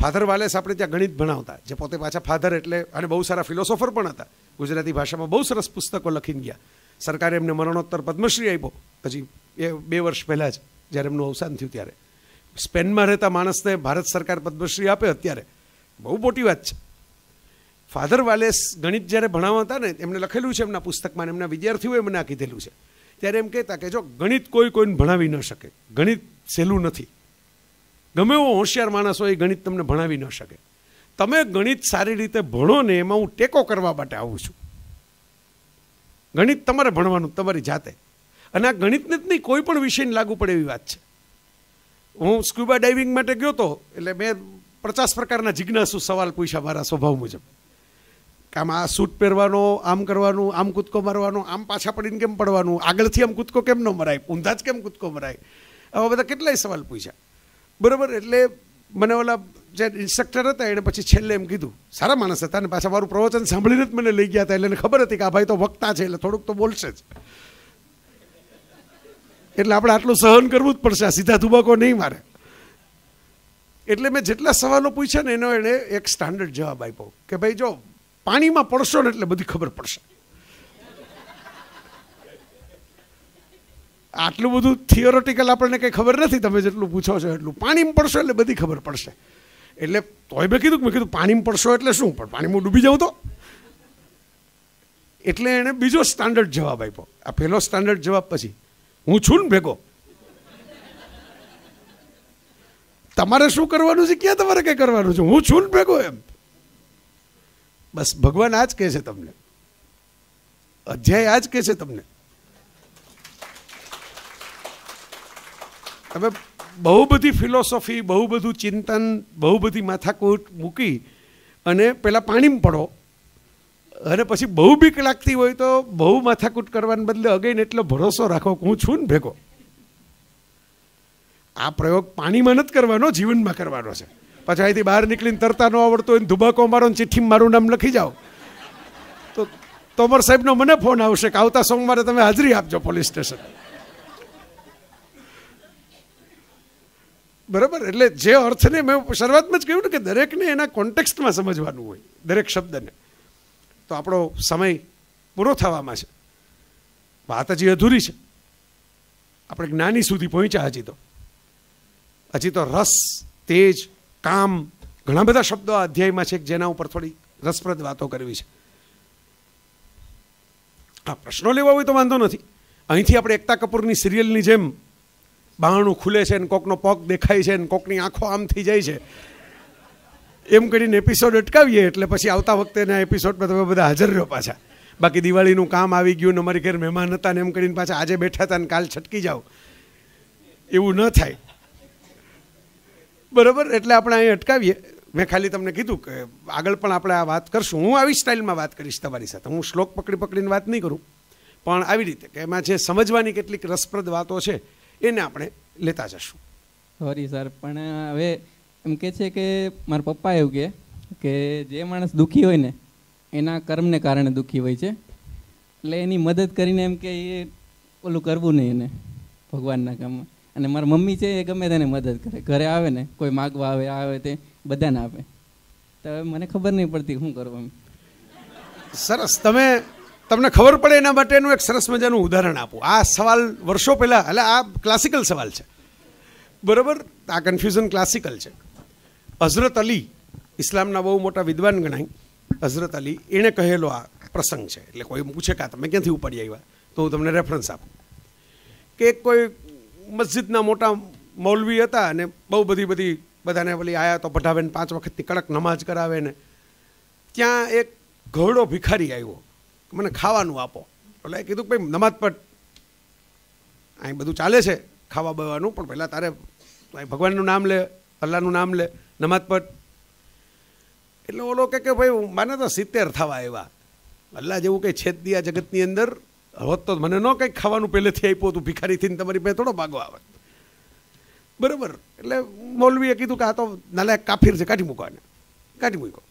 ફાધર વાલેસ આપણે ત્યાં ગણિત ભણાવતા જે પોતે પાછા ફાધર એટલે અને બહુ સારા ફિલોસોફર પણ હતા ગુજરાતી ભાષામાં બહુ સરસ પુસ્તકો લખીને ગયા સરકારે એમને મરણોત્તર પદ્મશ્રી આપ્યો પછી એ બે વર્ષ પહેલાં જ જ્યારે એમનું અવસાન થયું ત્યારે સ્પેનમાં રહેતા માણસને ભારત સરકાર પદ્મશ્રી આપે અત્યારે બહુ મોટી વાત છે ફાધર વાલેસ ગણિત જ્યારે ભણાવતા હતા ને એમણે લખેલું છે એમના પુસ્તકમાં એમના વિદ્યાર્થીઓએ મને આ કીધેલું છે ત્યારે એમ કહેતા કે જો ગણિત કોઈ કોઈને ભણાવી ન શકે ગણિત સહેલું નથી ગમે એવો હોશિયાર માણસ હોય એ ગણિત તમને ભણાવી ન શકે તમે ગણિત સારી રીતે ભણો ને એમાં હું ટેકો કરવા માટે આવું છું ગણિત તમારે ભણવાનું તમારી જાતે અને આ ગણિતને જ નહીં કોઈ પણ વિષયને લાગુ પડે એવી વાત છે હું સ્ક્યુબા ડાઇવિંગ માટે ગયો હતો એટલે મેં પચાસ પ્રકારના જિજ્ઞાસુ સવાલ પૂછ્યા મારા સ્વભાવ મુજબ કે આમ આ સૂટ પહેરવાનો આમ કરવાનું આમ કૂદકો મારવાનો આમ પાછા પડીને કેમ પડવાનું આગળથી આમ કૂદકો કેમ ન મરાય ઊંધા જ કેમ કૂદકો મરાય આવા બધા કેટલાય સવાલ પૂછ્યા બરાબર એટલે મને ઓલા જે ઇન્સ્ટ્રક્ટર હતા એણે પછી છેલ્લે એમ કીધું સારા માણસ હતા અને પાછા મારું પ્રવચન સાંભળીને જ મને લઈ ગયા હતા એટલે ખબર હતી કે આ ભાઈ તો વક્તા છે એટલે થોડુંક તો બોલશે જ એટલે આપણે આટલું સહન કરવું જ પડશે આ સીધા ધુબકો નહીં મારે એટલે મેં જેટલા સવાલો પૂછ્યા ને એનો એણે એક સ્ટાન્ડર્ડ જવાબ આપ્યો કે ભાઈ જો પાણીમાં પડશો ને એટલે બધી ખબર પડશે આટલું બધું થિયોરિટિકલ આપણને કંઈ ખબર નથી તમે જેટલું પૂછો છો એટલું પાણીમાં પડશો એટલે બધી ખબર પડશે એટલે તોય મેં કીધું મેં કીધું પાણીમાં પડશો એટલે શું પણ પાણીમાં ડૂબી જાઉં તો એટલે એણે બીજો સ્ટાન્ડર્ડ જવાબ આપ્યો આ પહેલો સ્ટાન્ડર્ડ જવાબ પછી હું છું ને ભેગો તમારે શું કરવાનું છે ક્યાં તમારે કંઈ કરવાનું છે હું છું ને ભેગો એમ બસ ભગવાન આ જ કહે છે તમને અધ્યાય આ જ કહે છે તમને તમે બહુ બધી ફિલોસોફી બહુ બધું ચિંતન બહુ બધી માથાકૂટ મૂકી અને પેલા પાણીમાં પડો અને પછી બહુ બીક લાગતી હોય તો બહુ માથાકૂટ કરવાને બદલે અગેન એટલો ભરોસો રાખો કે હું છું ને ભેગો આ પ્રયોગ પાણીમાં નથી કરવાનો જીવનમાં કરવાનો છે પછી અહીંથી બહાર નીકળીને તરતા ન આવડતો હોય ધુબાકો મારો ને ચિઠ્ઠી મારું નામ લખી જાઓ તો તોમર સાહેબનો મને ફોન આવશે કે આવતા સોમવારે તમે હાજરી આપજો પોલીસ સ્ટેશન બરાબર એટલે જે અર્થને મેં શરૂઆતમાં જ કહ્યું ને કે દરેકને એના કોન્ટેક્સ્ટમાં સમજવાનું હોય દરેક શબ્દને તો આપણો સમય પૂરો થવામાં છે વાત હજી અધૂરી છે આપણે જ્ઞાની સુધી પહોંચ્યા હજી તો હજી તો રસ તેજ કામ ઘણા બધા શબ્દો આ અધ્યાયમાં છે જેના ઉપર થોડી રસપ્રદ વાતો કરવી છે આ પ્રશ્નો લેવા હોય તો વાંધો નથી અહીંથી આપણે એકતા કપૂરની સિરિયલની જેમ બહાણું ખુલે છે ને કોકનો પગ દેખાય છે ને કોકની આંખો આમથી જાય છે એમ કરીને એપિસોડ અટકાવીએ એટલે પછી આવતા વખતેના એપિસોડમાં તમે બધા હાજર રહ્યો પાછા બાકી દિવાળીનું કામ આવી ગયું ને અમારી ઘેર મહેમાન હતા ને એમ કરીને પાછા આજે બેઠા હતા ને કાલ છટકી જાઓ એવું ન થાય બરાબર એટલે આપણે અહીં અટકાવીએ મેં ખાલી તમને કીધું કે આગળ પણ આપણે આ વાત કરશું હું આવી સ્ટાઇલમાં વાત કરીશ તમારી સાથે હું શ્લોક પકડી પકડીને વાત નહીં કરું પણ આવી રીતે કે એમાં જે સમજવાની કેટલીક રસપ્રદ વાતો છે એને આપણે લેતા જશું સોરી સર પણ હવે એમ કે છે કે મારા પપ્પા એવું કહે કે જે માણસ દુઃખી હોય ને એના કર્મને કારણે દુઃખી હોય છે એટલે એની મદદ કરીને એમ કે એ ઓલું કરવું નહીં એને ભગવાનના કામમાં અને મારા મમ્મી છે એ ગમે તેને મદદ કરે ઘરે આવે ને કોઈ માગવા આવે આવે તે બધાને આપે તો મને ખબર નહીં પડતી શું કરવું સરસ તમે તમને ખબર પડે એના માટેનું એક સરસ મજાનું ઉદાહરણ આપું આ સવાલ વર્ષો પહેલાં એટલે આ ક્લાસિકલ સવાલ છે બરોબર આ કન્ફ્યુઝન ક્લાસિકલ છે હઝરત અલી ઇસ્લામના બહુ મોટા વિદ્વાન ગણાય હઝરત અલી એણે કહેલો આ પ્રસંગ છે એટલે કોઈ પૂછે કે તમે ક્યાંથી ઉપાડી આવ્યા તો હું તમને રેફરન્સ આપું કે કોઈ મસ્જિદના મોટા મૌલવી હતા અને બહુ બધી બધી બધાને વળી આવ્યા તો ભઢાવે ને પાંચ વખતની કડક નમાજ કરાવે ને ત્યાં એક ઘરડો ભિખારી આવ્યો મને ખાવાનું આપો એટલે કીધું ભાઈ નમાજ પર અહીં બધું ચાલે છે ખાવા બવાનું પણ પહેલાં તારે ભગવાનનું નામ લે અલ્લાહનું નામ લે નમાજ પઢ એટલે ઓલો કે કે ભાઈ મને તો સિત્તેર થવા આવ્યા અલ્લાહ જેવું કંઈ છેદ દિયા જગતની અંદર હોત તો મને ન કંઈક ખાવાનું પહેલેથી આપ્યું હતું ભિખારી થઈને તમારી બે થોડો ભાગવા આવે બરાબર એટલે મૌલવીએ કીધું કે આ તો નાલાયક કાફીર છે કાઢી મૂકવાને કાઢી મૂક્યો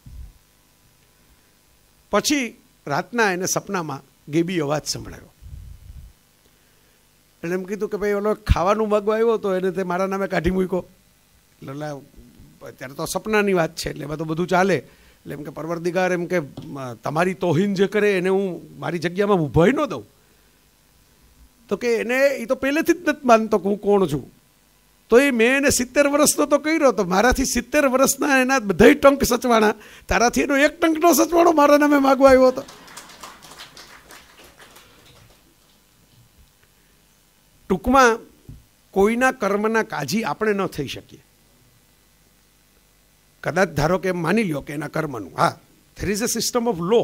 પછી રાતના એને સપનામાં ગેબી અવાજ સંભળાયો એટલે એમ કીધું કે ભાઈ ઓલો ખાવાનું માગવા આવ્યો તો એને તે મારા નામે કાઢી મૂક્યો એટલે અત્યારે તો સપનાની વાત છે એટલે એમાં તો બધું ચાલે એટલે એમ કે પરવરદિગાર એમ કે તમારી તોહિન જે કરે એને હું મારી જગ્યામાં ઊભાઈ ન દઉં તો કે એને એ તો પહેલેથી જ નથી માનતો કે હું કોણ છું તો એ મેં એને સિત્તેર વર્ષનો તો કર્યો તો મારાથી સિત્તેર વર્ષના એના બધા ટંક સચવાણા તારાથી એનો એક ટંકનો સચવાણો મારા નામે માગવા આવ્યો હતો ટૂંકમાં કોઈના કર્મના કાજી આપણે ન થઈ શકીએ કદાચ ધારો કે માની લ્યો કે એના કર્મનું હા there is a system of law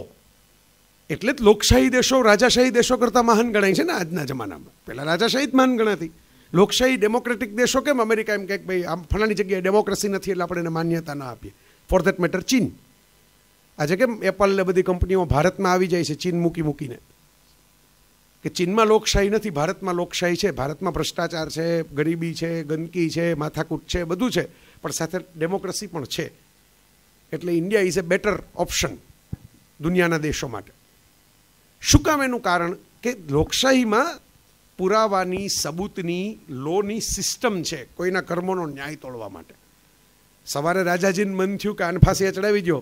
એટલે જ લોકશાહી દેશો રાજાશાહી દેશો કરતાં મહાન ગણાય છે ને આજના જમાનામાં પહેલાં રાજાશાહી જ મહાન ગણાતી લોકશાહી ડેમોક્રેટિક દેશો કેમ અમેરિકા એમ કે ભાઈ આમ ફલાણી જગ્યાએ ડેમોક્રેસી નથી એટલે આપણે એને માન્યતા ના આપીએ ફોર દેટ મેટર ચીન આજે કેમ એપલ ને બધી કંપનીઓ ભારતમાં આવી જાય છે ચીન મૂકી મૂકીને કે ચીનમાં લોકશાહી નથી ભારતમાં લોકશાહી છે ભારતમાં ભ્રષ્ટાચાર છે ગરીબી છે ગંદકી છે માથાકૂટ છે બધું છે પણ સાથે ડેમોક્રેસી પણ છે એટલે India is a better option દુનિયાના દેશો માટે શું કામ એનું કારણ કે લોકશાહીમાં પુરાવાની સબૂતની લોની સિસ્ટમ છે કોઈના કર્મોનો ન્યાય તોડવા માટે સવારે રાજાજીને મન થયું કે આને ચડાવી દો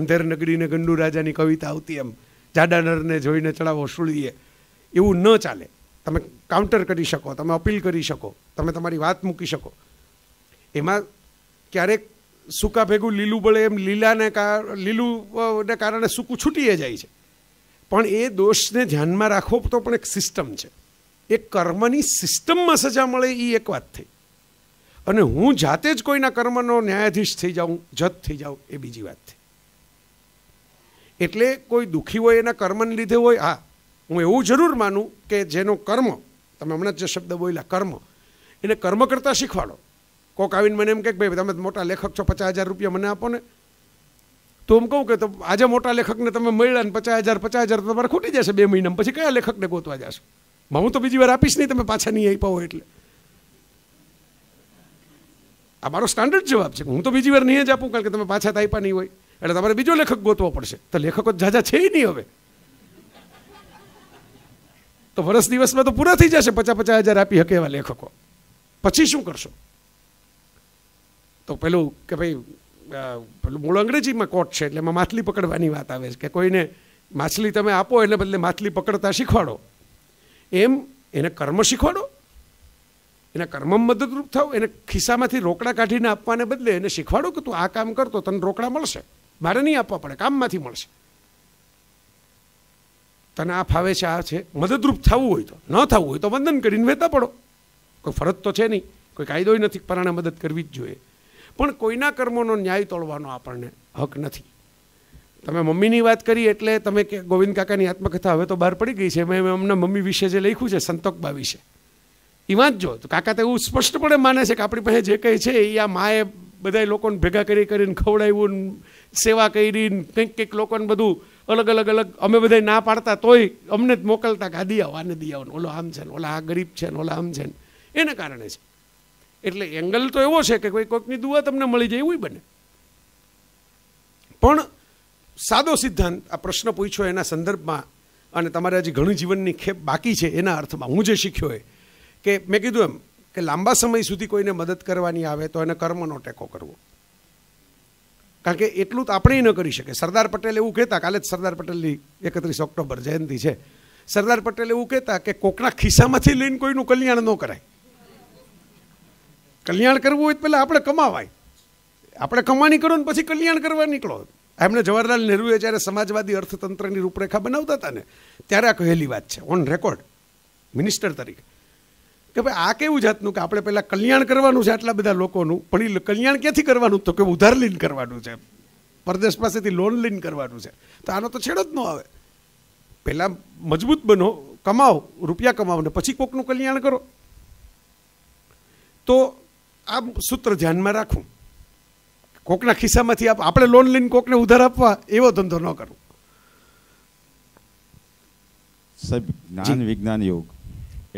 અંધેર નગરીને ગંડુ રાજાની કવિતા આવતી એમ જાડાનરને જોઈને ચડાવો સુળીએ એવું ન ચાલે તમે કાઉન્ટર કરી શકો તમે અપીલ કરી શકો તમે તમારી વાત મૂકી શકો એમાં ક્યારેક સૂકા ભેગું લીલું બળે એમ લીલાને કા લીલુંને કારણે સૂકું છૂટીએ જાય છે પણ એ દોષને ધ્યાનમાં રાખવો તો પણ એક સિસ્ટમ છે એ કર્મની સિસ્ટમમાં સજા મળે એ એક વાત થઈ અને હું જાતે જ કોઈના કર્મનો ન્યાયાધીશ થઈ જાઉં જત થઈ જાઉં એ બીજી વાત થઈ એટલે કોઈ દુઃખી હોય એના કર્મને લીધે હોય હા હું એવું જરૂર માનું કે જેનો કર્મ તમે હમણાં જ જે શબ્દ બોલ્યા કર્મ એને કર્મ કરતાં શીખવાડો કોક આવીને મને એમ કહે કે ભાઈ તમે મોટા લેખક છો પચાસ હજાર રૂપિયા મને આપો ને તો હું કહું કે તો આજે મોટા લેખકને તમે મળ્યા ને પચાસ હજાર પચાસ હજાર તમારે ખૂટી જશે બે મહિના પછી કયા લેખકને ગોતવા જશો હું તો બીજી વાર આપીશ નહીં તમે પાછા નહીં આપ્યા હોય એટલે આ મારો સ્ટાન્ડર્ડ જવાબ છે હું તો બીજી વાર નહીં જ આપું કારણ કે તમે પાછા આપ્યા નહીં હોય એટલે તમારે બીજો લેખક ગોતવો પડશે તો લેખકો ઝાઝા છે નહીં હવે તો વર્ષ દિવસમાં તો પૂરા થઈ જશે પચાસ પચાસ હજાર આપી શકે એવા લેખકો પછી શું કરશો તો પેલું કે ભાઈ પેલું મૂળ અંગ્રેજીમાં કોટ છે એટલે એમાં માછલી પકડવાની વાત આવે છે કે કોઈને માછલી તમે આપો એટલે બદલે માછલી પકડતા શીખવાડો એમ એને કર્મ શીખવાડો એને કર્મ મદદરૂપ થાવ એને ખિસ્સામાંથી રોકડા કાઢીને આપવાને બદલે એને શીખવાડો કે તું આ કામ કરતો તને રોકડા મળશે મારે નહીં આપવા પડે કામમાંથી મળશે તને આ ફાવે છે આ છે મદદરૂપ થવું હોય તો ન થવું હોય તો વંદન કરીને વહેતા પડો કોઈ ફરજ તો છે નહીં કોઈ કાયદોય નથી પરાણે મદદ કરવી જ જોઈએ પણ કોઈના કર્મોનો ન્યાય તોડવાનો આપણને હક નથી તમે મમ્મીની વાત કરી એટલે તમે કે ગોવિંદ કાકાની આત્મકથા હવે તો બહાર પડી ગઈ છે મેં અમને મમ્મી વિશે જે લખ્યું છે સંતોકબા વિશે એ વાંચજો તો કાકા તો એવું સ્પષ્ટપણે માને છે કે આપણી પાસે જે કંઈ છે એ આ માએ બધાય લોકોને ભેગા કરી કરીને ખવડાવ્યું સેવા કરીને કંઈક કંઈક લોકોને બધું અલગ અલગ અલગ અમે બધાય ના પાડતા તોય અમને જ મોકલતા કે આ આવો આને આવો ઓલો આમ છે ને ઓલા આ ગરીબ છે ને ઓલા આમ છે ને એને કારણે છે એટલે એંગલ તો એવો છે કે કોઈ કોઈકની દુઆ તમને મળી જાય એવું બને પણ સાદો સિદ્ધાંત આ પ્રશ્ન પૂછ્યો એના સંદર્ભમાં અને તમારે હજી ઘણી જીવનની ખેપ બાકી છે એના અર્થમાં હું જે શીખ્યો એ કે મેં કીધું એમ કે લાંબા સમય સુધી કોઈને મદદ કરવાની આવે તો એને કર્મનો ટેકો કરવો કારણ કે એટલું તો આપણે ન કરી શકે સરદાર પટેલ એવું કહેતા કાલે જ સરદાર પટેલની એકત્રીસ ઓક્ટોબર જયંતિ છે સરદાર પટેલ એવું કહેતા કે કોકના ખિસ્સામાંથી લઈને કોઈનું કલ્યાણ ન કરાય કલ્યાણ કરવું હોય તો પહેલાં આપણે કમાવાય આપણે કમાણી કરો ને પછી કલ્યાણ કરવા નીકળો એમણે જવાહરલાલ નહેરુએ જ્યારે સમાજવાદી અર્થતંત્રની રૂપરેખા બનાવતા હતા ને ત્યારે આ કહેલી વાત છે ઓન રેકોર્ડ મિનિસ્ટર તરીકે કે ભાઈ આ કેવું જાતનું કે આપણે પહેલાં કલ્યાણ કરવાનું છે આટલા બધા લોકોનું પણ એ કલ્યાણ ક્યાંથી કરવાનું તો કે ઉધાર લઈને કરવાનું છે પરદેશ પાસેથી લોન લઈને કરવાનું છે તો આનો તો છેડો જ ન આવે પહેલાં મજબૂત બનો કમાઓ રૂપિયા કમાઓ ને પછી કોકનું કલ્યાણ કરો તો આ સૂત્ર ધ્યાનમાં રાખવું કોકના ખિસ્સામાંથી આપણે લોન લઈને કોકને ઉધાર આપવા એવો ધંધો ન કરવો સાહેબ જ્ઞાન વિજ્ઞાન યોગ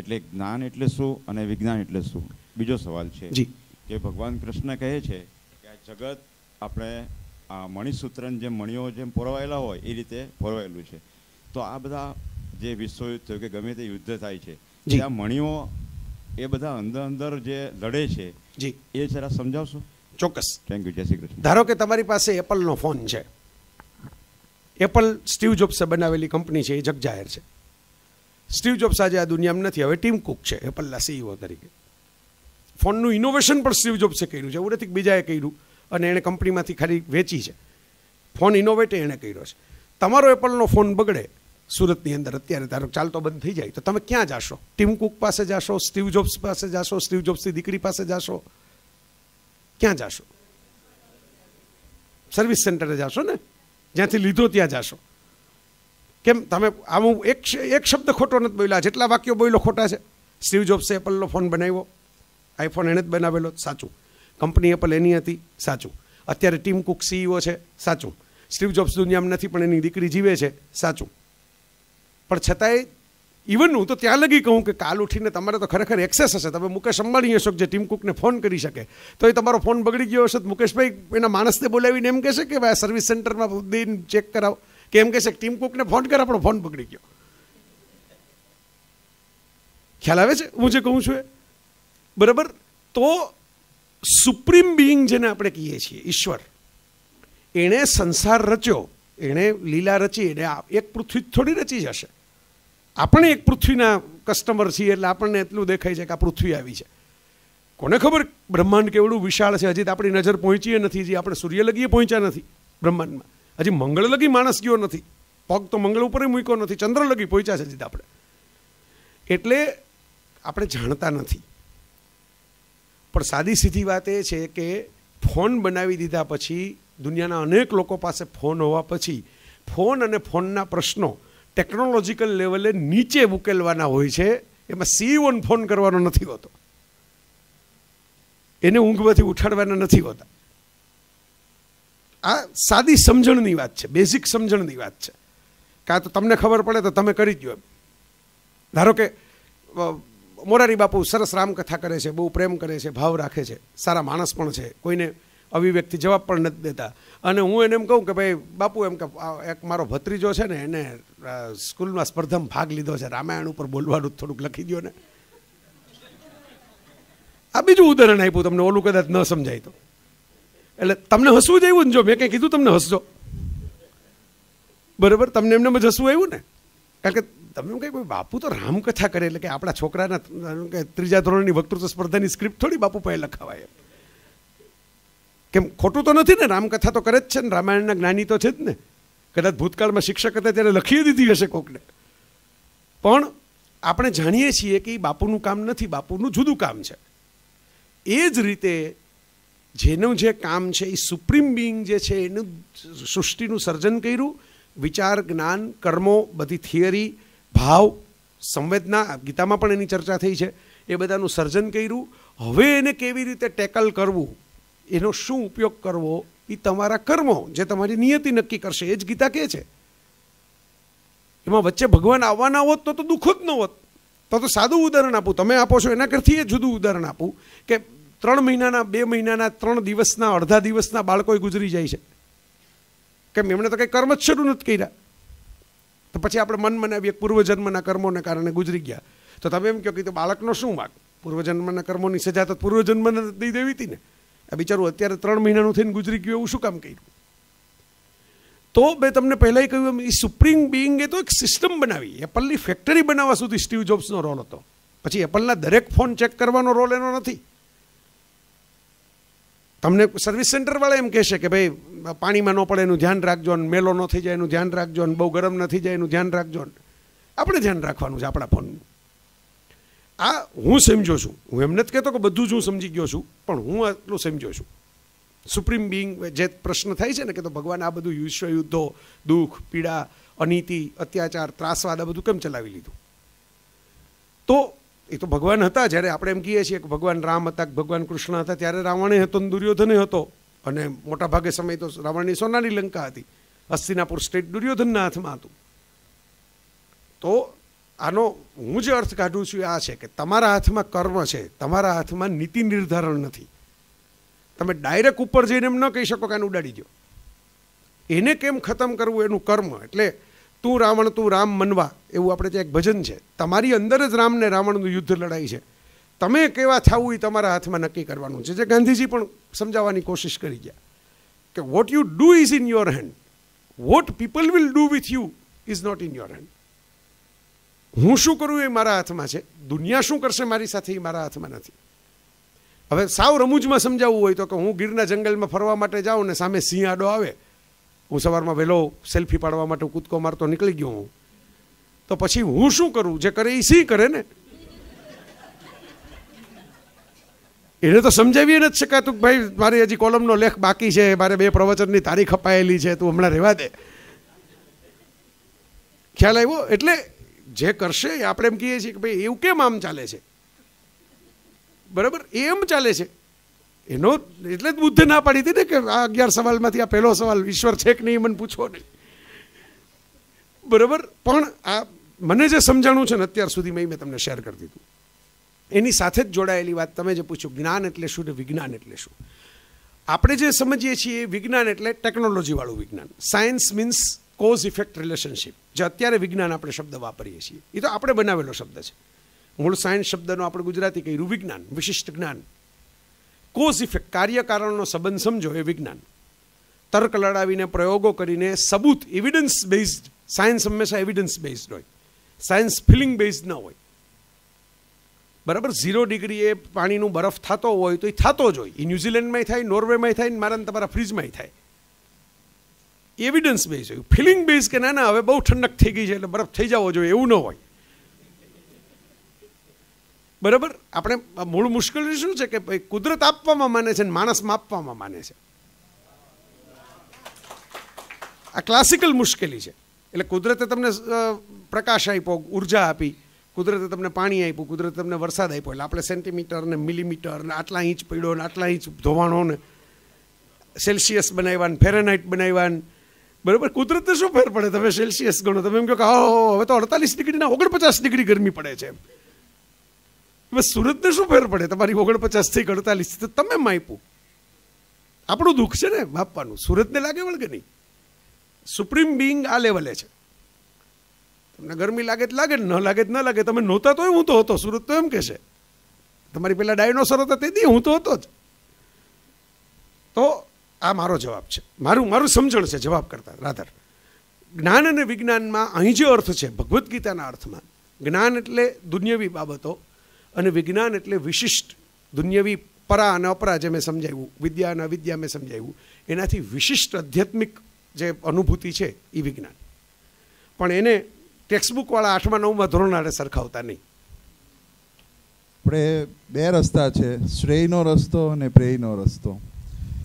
એટલે જ્ઞાન એટલે શું અને વિજ્ઞાન એટલે શું બીજો સવાલ છે કે ભગવાન કૃષ્ણ કહે છે કે આ જગત આપણે આ મણિસૂત્રન જેમ મણીઓ જેમ પોરવાયેલા હોય એ રીતે પોરવાયેલું છે તો આ બધા જે વિશ્વયુદ્ધ કે ગમે તે યુદ્ધ થાય છે આ મણીઓ એ બધા અંદર અંદર જે લડે છે જી એ જરા સમજાવશો ચોક્કસ થેન્ક યુ જય શ્રી કૃષ્ણ ધારો કે તમારી પાસે એપલનો ફોન છે એપલ સ્ટીવ જોબ્સે બનાવેલી કંપની છે એ જગ જાહેર છે સ્ટીવ જોબ્સ આજે આ દુનિયામાં નથી હવે ટીમ કુક છે એપલના સીઈઓ e તરીકે ફોનનું ઇનોવેશન પણ સ્ટીવ જોબ્સે કર્યું છે એવું નથી બીજાએ કર્યું અને એણે કંપનીમાંથી ખાલી વેચી છે ફોન ઇનોવેટે એણે કર્યો છે તમારો એપલનો ફોન બગડે સુરતની અંદર અત્યારે ધારો ચાલતો બંધ થઈ જાય તો તમે ક્યાં જાશો ટીમ કુક પાસે જાશો સ્ટીવ જોબ્સ પાસે જાશો સ્ટીવ જોબ્સની દીકરી પાસે જાશો ક્યાં જાશો સર્વિસ સેન્ટરે જાશો ને જ્યાંથી લીધો ત્યાં જાશો કેમ તમે આવું એક એક શબ્દ ખોટો નથી બોલ્યા જેટલા વાક્યો બોલ્યો ખોટા છે સ્ટીવ જોબ્સે એપલનો ફોન બનાવ્યો આઈફોન એણે જ બનાવેલો સાચું કંપની એપલ એની હતી સાચું અત્યારે ટીમ કુક સીઈઓ છે સાચું સ્ટીવ જોબ્સ દુનિયામાં નથી પણ એની દીકરી જીવે છે સાચું પણ છતાંય ઇવન હું તો ત્યાં લગી કહું કે કાલ ઉઠીને તમારે તો ખરેખર એક્સેસ હશે તમે મુકેશ અંબાણી હશો જે ટીમ કુકને ફોન કરી શકે તો એ તમારો ફોન બગડી ગયો હશે મુકેશભાઈ એના માણસને બોલાવીને એમ કહેશે કે ભાઈ સર્વિસ સેન્ટરમાં દઈને ચેક કરાવો કે એમ કહેશે ટીમ કુકને ફોન કર આપણો ફોન બગડી ગયો ખ્યાલ આવે છે હું જે કહું છું એ બરાબર તો સુપ્રીમ બિઈંગ જેને આપણે કહીએ છીએ ઈશ્વર એણે સંસાર રચ્યો એણે લીલા રચી એને એક પૃથ્વી થોડી રચી જશે આપણે એક પૃથ્વીના કસ્ટમર છીએ એટલે આપણને એટલું દેખાય છે કે આ પૃથ્વી આવી છે કોને ખબર બ્રહ્માંડ કેવડું વિશાળ છે હજી તો આપણી નજર પહોંચીએ નથી હજી આપણે સૂર્યલગીએ પહોંચ્યા નથી બ્રહ્માંડમાં હજી મંગળલગી માણસ ગયો નથી પગ તો મંગળ ઉપર મૂક્યો નથી ચંદ્રલગી પહોંચ્યા છે હજી આપણે એટલે આપણે જાણતા નથી પણ સાદી સીધી વાત એ છે કે ફોન બનાવી દીધા પછી દુનિયાના અનેક લોકો પાસે ફોન હોવા પછી ફોન અને ફોનના પ્રશ્નો ટેકનોલોજીકલ લેવલે નીચે ઉકેલવાના હોય છે એમાં સીઓને ફોન કરવાનો નથી હોતો એને ઊંઘમાંથી ઉઠાડવાના નથી હોતા આ સાદી સમજણની વાત છે બેઝિક સમજણની વાત છે કાં તો તમને ખબર પડે તો તમે કરી દો એમ ધારો કે મોરારી બાપુ સરસ રામકથા કરે છે બહુ પ્રેમ કરે છે ભાવ રાખે છે સારા માણસ પણ છે કોઈને અભિવ્યક્તિ જવાબ પણ નથી દેતા અને હું એને એમ કહું કે ભાઈ બાપુ એમ કે એક મારો ભત્રીજો છે ને એને સ્કૂલમાં સ્પર્ધામાં ભાગ લીધો છે રામાયણ ઉપર બોલવાનું થોડુંક લખી દો ને આ બીજું ઉદાહરણ આપ્યું તમને ઓલું કદાચ ન સમજાય તો એટલે તમને હસવું જ આવ્યું ને જો મેં કંઈ કીધું તમને હસજો બરાબર તમને એમને જ હસવું આવ્યું ને કારણ કે તમને એમ કહે બાપુ તો રામકથા કરે એટલે કે આપણા છોકરાના ત્રીજા ધોરણની વક્તૃત્વ સ્પર્ધાની સ્ક્રિપ્ટ થોડી બાપુ પાસે લખાવાય એમ કેમ ખોટું તો નથી ને રામકથા તો કરે જ છે ને રામાયણના જ્ઞાની તો છે જ ને કદાચ ભૂતકાળમાં શિક્ષક હતા ત્યારે લખી દીધી હશે કોકને પણ આપણે જાણીએ છીએ કે એ બાપુનું કામ નથી બાપુનું જુદું કામ છે એ જ રીતે જેનું જે કામ છે એ સુપ્રીમ બિંગ જે છે એનું સૃષ્ટિનું સર્જન કર્યું વિચાર જ્ઞાન કર્મો બધી થિયરી ભાવ સંવેદના ગીતામાં પણ એની ચર્ચા થઈ છે એ બધાનું સર્જન કર્યું હવે એને કેવી રીતે ટેકલ કરવું એનો શું ઉપયોગ કરવો એ તમારા કર્મો જે તમારી નિયતિ નક્કી કરશે એ જ ગીતા કહે છે એમાં વચ્ચે ભગવાન આવવાના હોત તો તો દુઃખ જ ન હોત તો તો સાદું ઉદાહરણ આપું તમે આપો છો એના કરતી એ જુદું ઉદાહરણ આપું કે ત્રણ મહિનાના બે મહિનાના ત્રણ દિવસના અડધા દિવસના બાળકોએ ગુજરી જાય છે કેમ એમણે તો કંઈ કર્મ જ શરૂ નથી કર્યા તો પછી આપણે મન મનાવીએ પૂર્વજન્મના કર્મોને કારણે ગુજરી ગયા તો તમે એમ કહો કે બાળકનો શું માગ પૂર્વજન્મના કર્મોની સજા તો પૂર્વજન્મને દઈ દેવી હતી ને આ બિચારું અત્યારે ત્રણ મહિનાનું થઈને ગુજરી ગયું એવું શું કામ કર્યું તો મેં તમને પહેલાંય કહ્યું એમ એ સુપ્રીમ બિંગે તો એક સિસ્ટમ બનાવી એપલની ફેક્ટરી બનાવવા સુધી સ્ટીવ જોબ્સનો રોલ હતો પછી એપલના દરેક ફોન ચેક કરવાનો રોલ એનો નથી તમને સર્વિસ સેન્ટરવાળા એમ કહેશે કે ભાઈ પાણીમાં ન પડે એનું ધ્યાન રાખજો ને મેલો ન થઈ જાય એનું ધ્યાન રાખજો અને બહુ ગરમ નથી જાય એનું ધ્યાન રાખજો ને આપણે ધ્યાન રાખવાનું છે આપણા ફોનનું આ હું સમજો છું હું એમ નથી કહેતો કે બધું જ હું સમજી ગયો છું પણ હું આટલું સમજો છું સુપ્રીમ બિંગ જે પ્રશ્ન થાય છે ને કે તો ભગવાન આ બધું વિશ્વયુદ્ધો દુઃખ પીડા અનીતિ અત્યાચાર ત્રાસવાદ આ બધું કેમ ચલાવી લીધું તો એ તો ભગવાન હતા જ્યારે આપણે એમ કહીએ છીએ કે ભગવાન રામ હતા ભગવાન કૃષ્ણ હતા ત્યારે રાવણે હતો અને દુર્યોધને હતો અને મોટા ભાગે સમય તો રાવણની સોનાની લંકા હતી હસ્તિનાપુર સ્ટેટ દુર્યોધનના હાથમાં હતું તો આનો હું જે અર્થ કાઢું છું એ આ છે કે તમારા હાથમાં કર્મ છે તમારા હાથમાં નીતિ નિર્ધારણ નથી તમે ડાયરેક્ટ ઉપર જઈને એમ ન કહી શકો કે આને ઉડાડી દો એને કેમ ખતમ કરવું એનું કર્મ એટલે તું રાવણ તું રામ મનવા એવું આપણે ત્યાં એક ભજન છે તમારી અંદર જ રામને રાવણનું યુદ્ધ લડાઈ છે તમે કેવા થવું એ તમારા હાથમાં નક્કી કરવાનું છે જે ગાંધીજી પણ સમજાવવાની કોશિશ કરી ગયા કે what you do is in your hand what people will do with you is not in your hand હું શું કરું એ મારા હાથમાં છે દુનિયા શું કરશે મારી સાથે એ મારા હાથમાં નથી હવે સાવ રમૂજમાં સમજાવવું હોય તો કે હું ગીરના જંગલમાં ફરવા માટે જાઉં ને સામે સિંહ આડો આવે હું સવારમાં વહેલો સેલ્ફી પાડવા માટે કૂદકો મારતો નીકળી ગયો હું તો પછી હું શું કરું જે કરે એ સિંહ કરે ને એને તો સમજાવીએ નથી શકાતું કે ભાઈ મારી હજી કોલમનો લેખ બાકી છે મારે બે પ્રવચનની તારીખ અપાયેલી છે તું હમણાં રહેવા દે ખ્યાલ આવ્યો એટલે જે કરશે એ આપણે એમ કહીએ છીએ કે ભાઈ એવું કેમ આમ ચાલે છે બરાબર એ એમ ચાલે છે એનો એટલે જ બુદ્ધ ના પાડી હતી ને કે આ અગિયાર સવાલમાંથી આ પહેલો સવાલ ઈશ્વર છે કે નહીં મને પૂછવો નહીં બરાબર પણ આ મને જે સમજાણું છે ને અત્યાર સુધીમાં મેં તમને શેર કરી દીધું એની સાથે જ જોડાયેલી વાત તમે જે પૂછ્યું જ્ઞાન એટલે શું ને વિજ્ઞાન એટલે શું આપણે જે સમજીએ છીએ એ વિજ્ઞાન એટલે ટેકનોલોજીવાળું વિજ્ઞાન science means cause effect relationship જે અત્યારે વિજ્ઞાન આપણે શબ્દ વાપરીએ છીએ એ તો આપણે બનાવેલો શબ્દ છે મૂળ સાયન્સ શબ્દનો આપણે ગુજરાતી કહ્યું વિજ્ઞાન વિશિષ્ટ જ્ઞાન કોઝ ઇફેક્ટ કાર્યકારણનો સંબંધ સમજો એ વિજ્ઞાન તર્ક લડાવીને પ્રયોગો કરીને સબૂત એવિડન્સ બેઝડ સાયન્સ હંમેશા એવિડન્સ બેઝડ હોય સાયન્સ ફિલિંગ બેઝડ ન હોય બરાબર ઝીરો ડિગ્રીએ પાણીનું બરફ થતો હોય તો એ થતો જ હોય એ ન્યુઝીલેન્ડમાંય થાય નોર્વેમાંય થાય ને મારા તમારા ફ્રીજમાંય થાય એવિડન્સ બેઝ હોય ફિલિંગ બેઝ કે ના ના હવે બહુ ઠંડક થઈ ગઈ છે એટલે બરફ થઈ જવો જોઈએ એવું ન હોય બરાબર આપણે મૂળ મુશ્કેલી શું છે કે ભાઈ કુદરત આપવામાં માને છે ને માણસ માપવામાં માને છે આ ક્લાસિકલ મુશ્કેલી છે એટલે કુદરતે તમને પ્રકાશ આપ્યો ઉર્જા આપી કુદરતે તમને પાણી આપ્યું કુદરતે તમને વરસાદ આપ્યો એટલે આપણે સેન્ટીમીટર ને મિલીમીટર ને આટલા ઇંચ પીડો ને આટલા ઇંચ ધોવાણો ને સેલ્સિયસ બનાવ્યા ને ફેરેનાઇટ બનાવ્યા ને બરાબર કુદરતને શું ફેર પડે તમે સેલ્સિયસ ગણો તમે એમ કહો કે હા હવે તો અડતાલીસ ડિગ્રીના ઓગણપચાસ ડિગ્રી ગરમી પડે છે હવે સુરતને શું ફેર પડે તમારી ઓગણપચાસથી અડતાલીસ તો તમે માપ્યું આપણું દુઃખ છે ને માપવાનું સુરતને લાગે વળગે નહીં સુપ્રીમ બિંગ આ લેવલે છે તમને ગરમી લાગે તો લાગે ન લાગે ન લાગે તમે નહોતા તોય હું તો હતો સુરત તો એમ કહેશે તમારી પેલા ડાયનોસર હતા તેથી હું તો હતો જ તો આ મારો જવાબ છે મારું મારું સમજણ છે જવાબ કરતાં રાધર જ્ઞાન અને વિજ્ઞાનમાં અહીં જે અર્થ છે ભગવદ્ ગીતાના અર્થમાં જ્ઞાન એટલે દુન્યવી બાબતો અને વિજ્ઞાન એટલે વિશિષ્ટ દુન્યવી પરા અને અપરા જે મેં સમજાવ્યું વિદ્યા અને અવિદ્યા મેં સમજાવ્યું એનાથી વિશિષ્ટ આધ્યાત્મિક જે અનુભૂતિ છે એ વિજ્ઞાન પણ એને ટેક્સ્ટબુકવાળા આઠમા નવમાં ધોરણાને સરખાવતા નહીં આપણે બે રસ્તા છે શ્રેયનો રસ્તો અને પ્રેયનો રસ્તો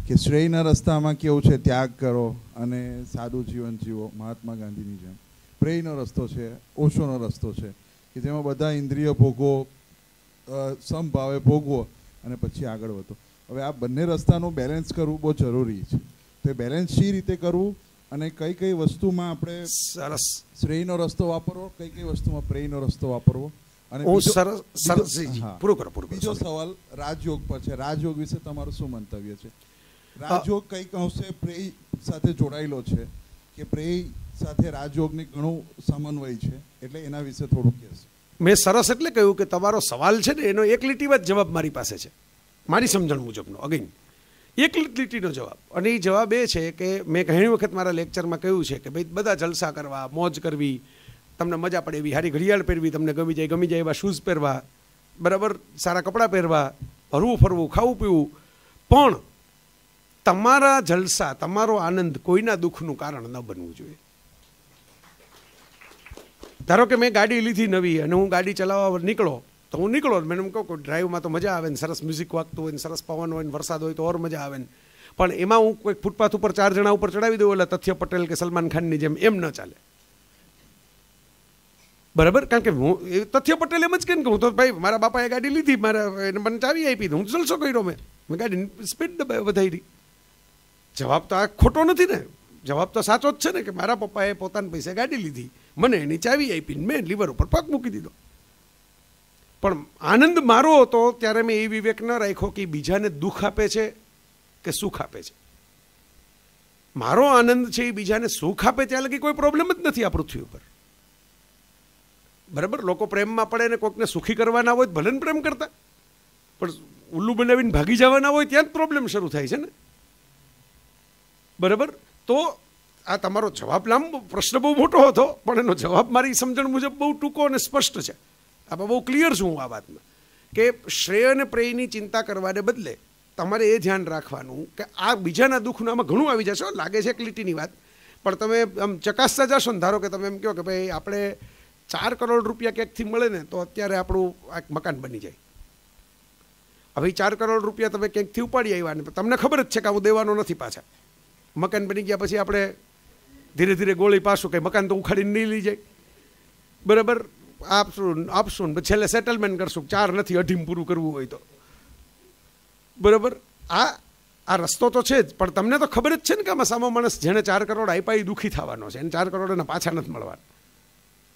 કે શ્રેયના રસ્તામાં કેવું છે ત્યાગ કરો અને સાદું જીવન જીવો મહાત્મા ગાંધીની જેમ પ્રેયનો રસ્તો છે ઓશોનો રસ્તો છે કે જેમાં બધા ઇન્દ્રિય ભોગો સમભાવે ભોગવો અને પછી આગળ વધો હવે આ બંને રસ્તાનું બેલેન્સ કરવું બહુ જરૂરી છે તો એ બેલેન્સ શી રીતે કરવું અને કઈ કઈ વસ્તુમાં આપણે સરસ શ્રેયનો રસ્તો વાપરવો કઈ કઈ વસ્તુમાં પ્રેયનો રસ્તો વાપરવો અને સરસ સરસ પૂરો કરો પૂરો બીજો સવાલ રાજયોગ પર છે રાજયોગ વિશે તમારું શું મંતવ્ય છે રાજયોગ કંઈક અંશે પ્રેય સાથે જોડાયેલો છે કે પ્રેય સાથે રાજયોગને ઘણો સમન્વય છે એટલે એના વિશે થોડુંક કહેશો મેં સરસ એટલે કહ્યું કે તમારો સવાલ છે ને એનો એક લીટીમાં જ જવાબ મારી પાસે છે મારી સમજણ મુજબનો અગેન એક લીટીનો જવાબ અને એ જવાબ એ છે કે મેં ઘણી વખત મારા લેક્ચરમાં કહ્યું છે કે ભાઈ બધા જલસા કરવા મોજ કરવી તમને મજા પડે એવી સારી ઘડિયાળ પહેરવી તમને ગમી જાય ગમી જાય એવા શૂઝ પહેરવા બરાબર સારા કપડાં પહેરવા ભરવું ફરવું ખાવું પીવું પણ તમારા જલસા તમારો આનંદ કોઈના દુઃખનું કારણ ન બનવું જોઈએ ધારો કે મેં ગાડી લીધી નવી અને હું ગાડી ચલાવવા નીકળો તો હું નીકળો મેં એમ કહું ડ્રાઈવમાં તો મજા આવે ને સરસ મ્યુઝિક વાગતું હોય ને સરસ પવન હોય ને વરસાદ હોય તો ઓર મજા આવે ને પણ એમાં હું કોઈક ફૂટપાથ ઉપર ચાર જણા ઉપર ચડાવી દઉં એટલે તથ્ય પટેલ કે સલમાન ખાનની જેમ એમ ન ચાલે બરાબર કારણ કે હું તથ્ય પટેલ એમ જ કે હું તો ભાઈ મારા બાપાએ ગાડી લીધી મારા એને મને ચાવી આપી હું જલસો કર્યો મેં મેં ગાડી સ્પીડ વધારી જવાબ તો આ ખોટો નથી ને જવાબ તો સાચો જ છે ને કે મારા પપ્પાએ પોતાના પૈસે ગાડી લીધી મને એની ચાવી આપીને મેં લીવર ઉપર પગ મૂકી દીધો પણ આનંદ મારો હતો ત્યારે મેં એ વિવેક ન રાખ્યો કે બીજાને દુઃખ આપે છે કે સુખ આપે છે મારો આનંદ છે એ બીજાને સુખ આપે ત્યાં લગી કોઈ પ્રોબ્લેમ જ નથી આ પૃથ્વી ઉપર બરાબર લોકો પ્રેમમાં પડે ને કોઈકને સુખી કરવાના હોય ભલે પ્રેમ કરતા પણ ઉલ્લુ બનાવીને ભાગી જવાના હોય ત્યાં જ પ્રોબ્લેમ શરૂ થાય છે ને બરાબર તો આ તમારો જવાબ લાંબો પ્રશ્ન બહુ મોટો હતો પણ એનો જવાબ મારી સમજણ મુજબ બહુ ટૂંકો અને સ્પષ્ટ છે આપણે બહુ ક્લિયર છું હું આ વાતમાં કે શ્રેય અને પ્રેયની ચિંતા કરવાને બદલે તમારે એ ધ્યાન રાખવાનું કે આ બીજાના દુઃખનું આમાં ઘણું આવી જશે લાગે છે એક લીટીની વાત પણ તમે આમ ચકાસતા જશો ને ધારો કે તમે એમ કહો કે ભાઈ આપણે ચાર કરોડ રૂપિયા ક્યાંકથી મળે ને તો અત્યારે આપણું આ મકાન બની જાય હવે ચાર કરોડ રૂપિયા તમે ક્યાંકથી ઉપાડી આવ્યા ને તમને ખબર જ છે કે હું દેવાનો નથી પાછા મકાન બની ગયા પછી આપણે ધીરે ધીરે ગોળી પાસું કે મકાન તો ઉખાડીને નહીં લઈ જાય બરાબર આપશું આપશું છેલ્લે સેટલમેન્ટ કરશું ચાર નથી અઢીમ પૂરું કરવું હોય તો બરાબર આ આ રસ્તો તો છે જ પણ તમને તો ખબર જ છે ને કે આમાં સામો માણસ જેણે ચાર કરોડ આપ્યા એ દુઃખી થવાનો છે એને ચાર કરોડ એના પાછા નથી મળવાના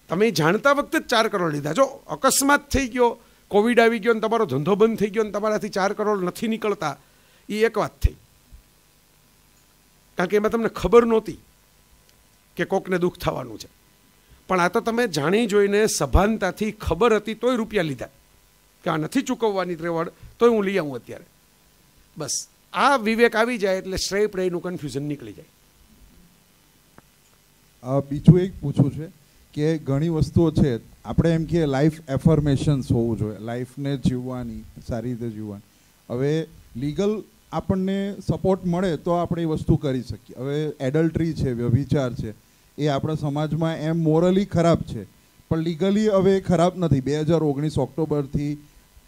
તમે જાણતા વખતે જ ચાર કરોડ લીધા જો અકસ્માત થઈ ગયો કોવિડ આવી ગયો ને તમારો ધંધો બંધ થઈ ગયો ને તમારાથી ચાર કરોડ નથી નીકળતા એ એક વાત થઈ કારણ કે એમાં તમને ખબર નહોતી કે કોકને દુઃખ થવાનું છે પણ આ તો તમે જાણી જોઈને સભાનતાથી ખબર હતી તોય રૂપિયા લીધા કે આ નથી ચૂકવવાની ત્રેવડ તોય હું લઈ આવું અત્યારે બસ આ વિવેક આવી જાય એટલે શ્રેય પ્રેયનું કન્ફ્યુઝન નીકળી જાય બીજું એક પૂછવું છે કે ઘણી વસ્તુઓ છે આપણે એમ કે લાઈફ એફર્મેશન્સ હોવું જોઈએ લાઈફને જીવવાની સારી રીતે જીવવાની હવે લીગલ આપણને સપોર્ટ મળે તો આપણે એ વસ્તુ કરી શકીએ હવે એડલ્ટ્રી છે વ્યભિચાર છે એ આપણા સમાજમાં એમ મોરલી ખરાબ છે પણ લીગલી હવે ખરાબ નથી બે હજાર ઓગણીસ ઓક્ટોબરથી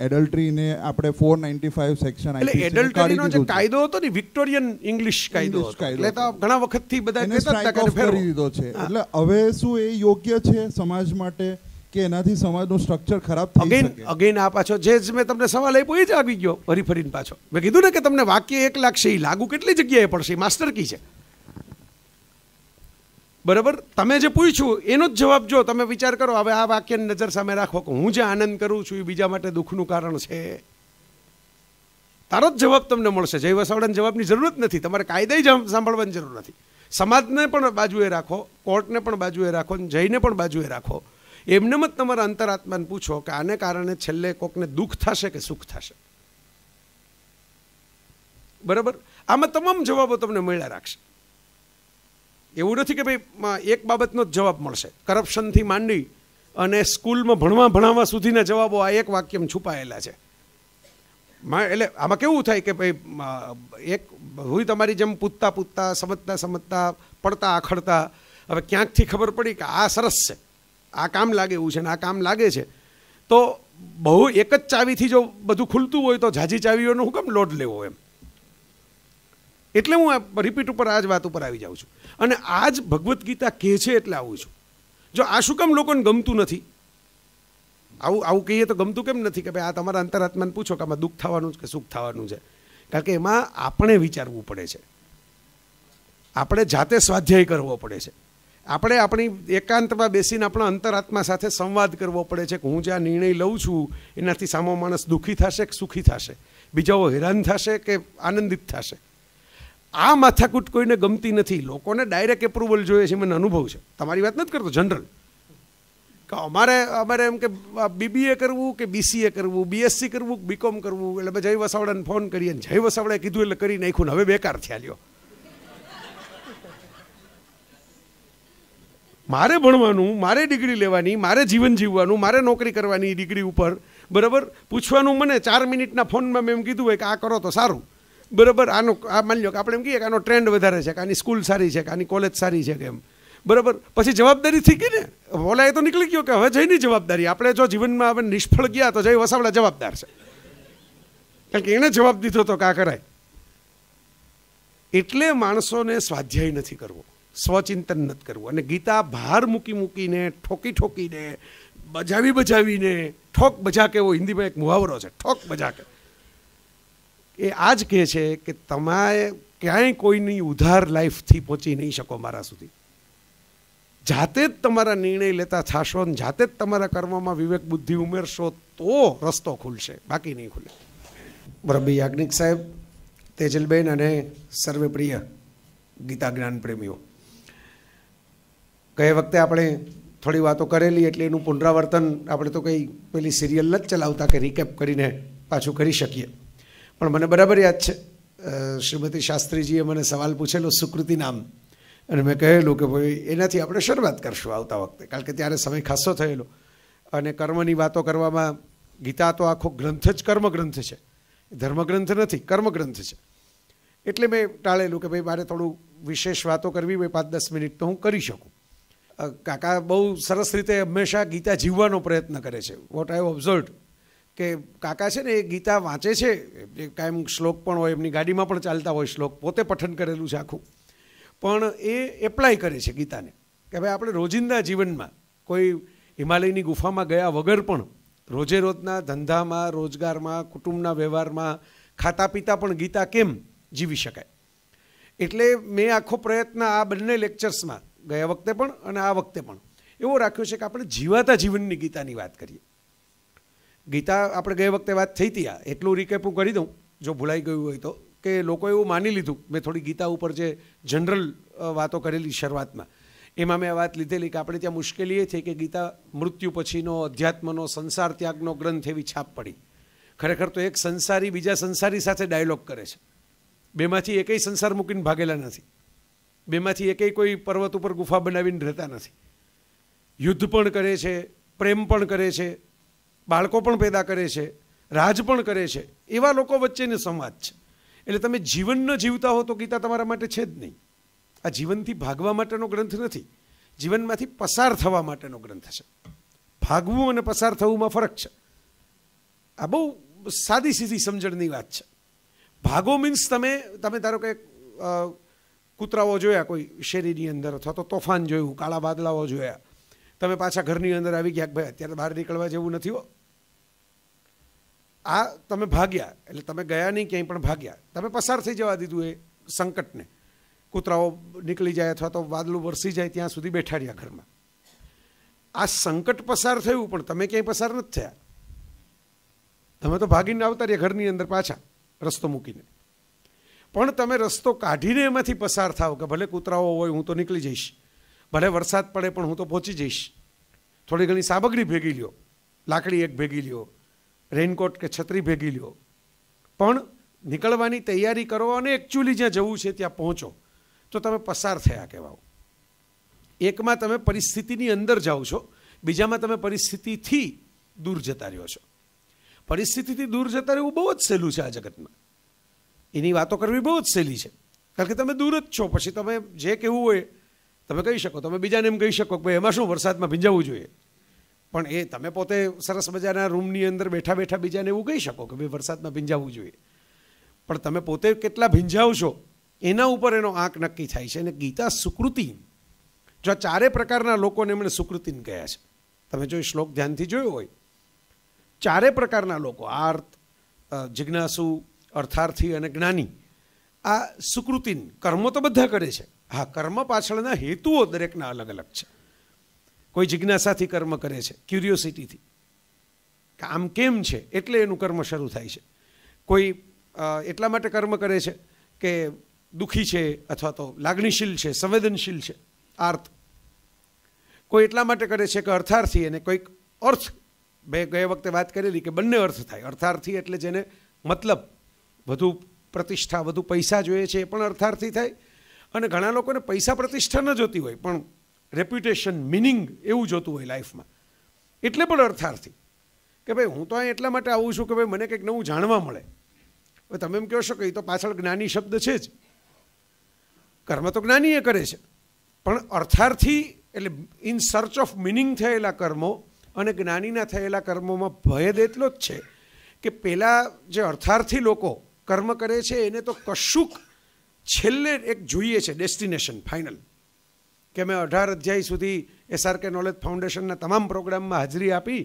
એડલ્ટરીને આપણે 495 સેક્શન એટલે એડલ્ટરીનો જે કાયદો હતો ને વિક્ટોરિયન ઇંગ્લિશ કાયદો એટલે તો ઘણા વખતથી બધા કરી દીધો છે એટલે હવે શું એ યોગ્ય છે સમાજ માટે કે એનાથી સમાજનું સ્ટ્રક્ચર ખરાબ થઈ અગેન અગેન આ પાછો જે જ મેં તમને સવાલ આપ્યો એ જ આવી ગયો ફરી ફરીને પાછો મેં કીધું ને કે તમને વાક્ય એક લાગશે એ લાગુ કેટલી જગ્યાએ પડશે માસ્ટર કી છે બરાબર તમે જે પૂછ્યું એનો જ જવાબ જો તમે વિચાર કરો હવે આ વાક્યની નજર સામે રાખો કે હું જે આનંદ કરું છું એ બીજા માટે દુઃખનું કારણ છે તારો જ જવાબ તમને મળશે જય વસાવડાને જવાબની જરૂર જ નથી તમારે કાયદા જ સાંભળવાની જરૂર નથી સમાજને પણ બાજુએ રાખો કોર્ટને પણ બાજુએ રાખો જયને પણ બાજુએ રાખો એમને જ તમારા અંતરાત્માને પૂછો કે આને કારણે છેલ્લે કોકને દુઃખ થશે કે સુખ થશે બરાબર આમાં તમામ જવાબો તમને મળ્યા રાખશે એવું નથી કે ભાઈ એક બાબતનો જ જવાબ મળશે કરપ્શનથી માંડી અને સ્કૂલમાં ભણવા ભણાવવા સુધીના જવાબો આ એક વાક્યમાં છુપાયેલા છે એટલે આમાં કેવું થાય કે ભાઈ એક હું તમારી જેમ પૂતતા પૂતતા સમજતા સમજતા પડતા આખડતા હવે ક્યાંકથી ખબર પડી કે આ સરસ છે આ કામ લાગે એવું છે ને આ કામ લાગે છે તો બહુ એક જ ચાવીથી જો બધું ખુલતું હોય તો ઝાઝી ચાવીઓનો હું કેમ લોડ લેવો એમ એટલે હું આ રિપીટ ઉપર આ જ વાત ઉપર આવી જાઉં છું અને આ જ ભગવદ્ ગીતા કહે છે એટલે આવું છું જો આ શું કેમ લોકોને ગમતું નથી આવું આવું કહીએ તો ગમતું કેમ નથી કે ભાઈ આ તમારા અંતરાત્માને પૂછો કે આમાં દુઃખ થવાનું છે કે સુખ થવાનું છે કારણ કે એમાં આપણે વિચારવું પડે છે આપણે જાતે સ્વાધ્યાય કરવો પડે છે આપણે આપણી એકાંતમાં બેસીને આપણા અંતરાત્મા સાથે સંવાદ કરવો પડે છે કે હું જે આ નિર્ણય લઉં છું એનાથી સામો માણસ દુઃખી થશે કે સુખી થશે બીજાઓ હેરાન થશે કે આનંદિત થશે આ માથાકૂટ કોઈને ગમતી નથી લોકોને ડાયરેક્ટ એપ્રુવલ જોઈએ છે મને અનુભવ છે તમારી વાત નથી કરતો જનરલ કે અમારે અમારે એમ કે બીબીએ કરવું કે બીસીએ કરવું બીએસસી કરવું બીકોમ કરવું એટલે જય વસાવડાને ફોન કરીએ જય વસાવડાએ કીધું એટલે કરી નાખ્યું હવે બેકાર થયા લ્યો મારે ભણવાનું મારે ડિગ્રી લેવાની મારે જીવન જીવવાનું મારે નોકરી કરવાની ડિગ્રી ઉપર બરાબર પૂછવાનું મને ચાર મિનિટના ફોનમાં મેં એમ કીધું હોય કે આ કરો તો સારું બરાબર આનો આ માની લો કે આપણે એમ કહીએ કે આનો ટ્રેન્ડ વધારે છે કે આની સ્કૂલ સારી છે કે આની કોલેજ સારી છે કે એમ બરાબર પછી જવાબદારી થઈ ગઈ ને ઓલા એ તો નીકળી ગયો કે હવે જઈની જવાબદારી આપણે જો જીવનમાં આપણે નિષ્ફળ ગયા તો જઈ વસાવડા જવાબદાર છે કારણ કે એણે જવાબ દીધો તો કા કરાય એટલે માણસોને સ્વાધ્યાય નથી કરવો સ્વચિંતન નથી કરવું અને ગીતા ભાર મૂકી મૂકીને ઠોકી ઠોકીને બજાવી બજાવીને ઠોક બજા કેવો હિન્દીમાં એક મુહાવરો છે ઠોક બજાકે એ આ જ કહે છે કે તમે ક્યાંય કોઈની ઉધાર લાઈફથી પહોંચી નહીં શકો મારા સુધી જાતે જ તમારા નિર્ણય લેતા થશો ને જાતે જ તમારા કર્મમાં વિવેક બુદ્ધિ ઉમેરશો તો રસ્તો ખુલશે બાકી નહીં ખુલે બરાબર યાજ્ઞિક સાહેબ તેજલબેન અને સર્વે ગીતા જ્ઞાન પ્રેમીઓ ગયે વખતે આપણે થોડી વાતો કરેલી એટલે એનું પુનરાવર્તન આપણે તો કંઈ પેલી સિરિયલ જ ચલાવતા કે રિકેપ કરીને પાછું કરી શકીએ પણ મને બરાબર યાદ છે શ્રીમતી શાસ્ત્રીજીએ મને સવાલ પૂછેલો સુકૃતિ નામ અને મેં કહેલું કે ભાઈ એનાથી આપણે શરૂઆત કરશું આવતા વખતે કારણ કે ત્યારે સમય ખાસો થયેલો અને કર્મની વાતો કરવામાં ગીતા તો આખો ગ્રંથ જ કર્મગ્રંથ છે ધર્મગ્રંથ નથી કર્મગ્રંથ છે એટલે મેં ટાળેલું કે ભાઈ મારે થોડું વિશેષ વાતો કરવી ભાઈ પાંચ દસ મિનિટ તો હું કરી શકું કાકા બહુ સરસ રીતે હંમેશા ગીતા જીવવાનો પ્રયત્ન કરે છે વોટ આઈ ઓબ્ઝર્વ કે કાકા છે ને એ ગીતા વાંચે છે એ કાયમ શ્લોક પણ હોય એમની ગાડીમાં પણ ચાલતા હોય શ્લોક પોતે પઠન કરેલું છે આખું પણ એ એપ્લાય કરે છે ગીતાને કે ભાઈ આપણે રોજિંદા જીવનમાં કોઈ હિમાલયની ગુફામાં ગયા વગર પણ રોજે રોજના ધંધામાં રોજગારમાં કુટુંબના વ્યવહારમાં ખાતા પીતા પણ ગીતા કેમ જીવી શકાય એટલે મેં આખો પ્રયત્ન આ બંને લેક્ચર્સમાં ગયા વખતે પણ અને આ વખતે પણ એવો રાખ્યો છે કે આપણે જીવાતા જીવનની ગીતાની વાત કરીએ ગીતા આપણે ગયા વખતે વાત થઈ હતી આ એટલું રીકેપ હું કરી દઉં જો ભૂલાઈ ગયું હોય તો કે લોકોએ એવું માની લીધું મેં થોડી ગીતા ઉપર જે જનરલ વાતો કરેલી શરૂઆતમાં એમાં મેં વાત લીધેલી કે આપણે ત્યાં મુશ્કેલી એ થઈ કે ગીતા મૃત્યુ પછીનો અધ્યાત્મનો સંસાર ત્યાગનો ગ્રંથ એવી છાપ પડી ખરેખર તો એક સંસારી બીજા સંસારી સાથે ડાયલોગ કરે છે બેમાંથી એકેય સંસાર મૂકીને ભાગેલા નથી બેમાંથી એકેય કોઈ પર્વત ઉપર ગુફા બનાવીને રહેતા નથી યુદ્ધ પણ કરે છે પ્રેમ પણ કરે છે બાળકો પણ પેદા કરે છે રાજ પણ કરે છે એવા લોકો વચ્ચેનો સંવાદ છે એટલે તમે જીવન ન જીવતા હો તો ગીતા તમારા માટે છે જ નહીં આ જીવનથી ભાગવા માટેનો ગ્રંથ નથી જીવનમાંથી પસાર થવા માટેનો ગ્રંથ છે ભાગવું અને પસાર થવુંમાં ફરક છે આ બહુ સાદી સીધી સમજણની વાત છે ભાગો મીન્સ તમે તમે ધારો કે કૂતરાઓ જોયા કોઈ શેરીની અંદર અથવા તો તોફાન જોયું કાળા બાદલાઓ જોયા તમે પાછા ઘરની અંદર આવી ગયા ભાઈ અત્યારે બહાર નીકળવા જેવું નથી હો આ તમે ભાગ્યા એટલે તમે ગયા નહીં ક્યાંય પણ ભાગ્યા તમે પસાર થઈ જવા દીધું એ સંકટને કૂતરાઓ નીકળી જાય અથવા તો વાદળું વરસી જાય ત્યાં સુધી બેઠાડ્યા ઘરમાં આ સંકટ પસાર થયું પણ તમે ક્યાંય પસાર નથી થયા તમે તો ભાગીને આવતા રહ્યા ઘરની અંદર પાછા રસ્તો મૂકીને પણ તમે રસ્તો કાઢીને એમાંથી પસાર થાવ કે ભલે કૂતરાઓ હોય હું તો નીકળી જઈશ ભલે વરસાદ પડે પણ હું તો પહોંચી જઈશ થોડી ઘણી સામગ્રી ભેગી લ્યો લાકડી એક ભેગી લ્યો રેઇનકોટ કે છત્રી ભેગી લ્યો પણ નીકળવાની તૈયારી કરો અને એકચ્યુઅલી જ્યાં જવું છે ત્યાં પહોંચો તો તમે પસાર થયા કહેવાઓ એકમાં તમે પરિસ્થિતિની અંદર જાઓ છો બીજામાં તમે પરિસ્થિતિથી દૂર જતા રહ્યો છો પરિસ્થિતિથી દૂર જતા રહેવું બહુ જ સહેલું છે આ જગતમાં એની વાતો કરવી બહુ જ સહેલી છે કારણ કે તમે દૂર જ છો પછી તમે જે કહેવું હોય તમે કહી શકો તમે બીજાને એમ કહી શકો કે ભાઈ એમાં શું વરસાદમાં ભીંજાવું જોઈએ પણ એ તમે પોતે સરસ મજાના રૂમની અંદર બેઠા બેઠા બીજાને એવું કહી શકો કે ભાઈ વરસાદમાં ભીંજાવું જોઈએ પણ તમે પોતે કેટલા ભીંજાવ છો એના ઉપર એનો આંક નક્કી થાય છે અને ગીતા સુકૃતિ જો ચારે પ્રકારના લોકોને એમણે સુકૃતિને કહ્યા છે તમે જો એ શ્લોક ધ્યાનથી જોયો હોય ચારે પ્રકારના લોકો આર્ત જિજ્ઞાસુ અર્થાર્થી અને જ્ઞાની આ સુકૃતિ કર્મો તો બધા કરે છે હા કર્મ પાછળના હેતુઓ દરેકના અલગ અલગ છે કોઈ જિજ્ઞાસાથી કર્મ કરે છે ક્યુરિયોસિટીથી આમ કેમ છે એટલે એનું કર્મ શરૂ થાય છે કોઈ એટલા માટે કર્મ કરે છે કે દુઃખી છે અથવા તો લાગણીશીલ છે સંવેદનશીલ છે આર્થ કોઈ એટલા માટે કરે છે કે અર્થાર્થી અને કોઈક અર્થ બે ગયા વખતે વાત કરેલી કે બંને અર્થ થાય અર્થાર્થી એટલે જેને મતલબ વધુ પ્રતિષ્ઠા વધુ પૈસા જોઈએ છે એ પણ અર્થાર્થી થાય અને ઘણા લોકોને પૈસા પ્રતિષ્ઠા ન જોતી હોય પણ રેપ્યુટેશન મિનિંગ એવું જોતું હોય લાઈફમાં એટલે પણ અર્થાર્થી કે ભાઈ હું તો અહીં એટલા માટે આવું છું કે ભાઈ મને કંઈક નવું જાણવા મળે હવે તમે એમ કહો છો કે એ તો પાછળ જ્ઞાની શબ્દ છે જ કર્મ તો જ્ઞાનીએ કરે છે પણ અર્થાર્થી એટલે ઇન સર્ચ ઓફ મિનિંગ થયેલા કર્મો અને જ્ઞાનીના થયેલા કર્મોમાં ભયદ એટલો જ છે કે પહેલાં જે અર્થાર્થી લોકો કર્મ કરે છે એને તો કશુંક છેલ્લે એક જોઈએ છે ડેસ્ટિનેશન ફાઇનલ કે મેં અઢાર અધ્યાય સુધી એસઆરકે નોલેજ ફાઉન્ડેશનના તમામ પ્રોગ્રામમાં હાજરી આપી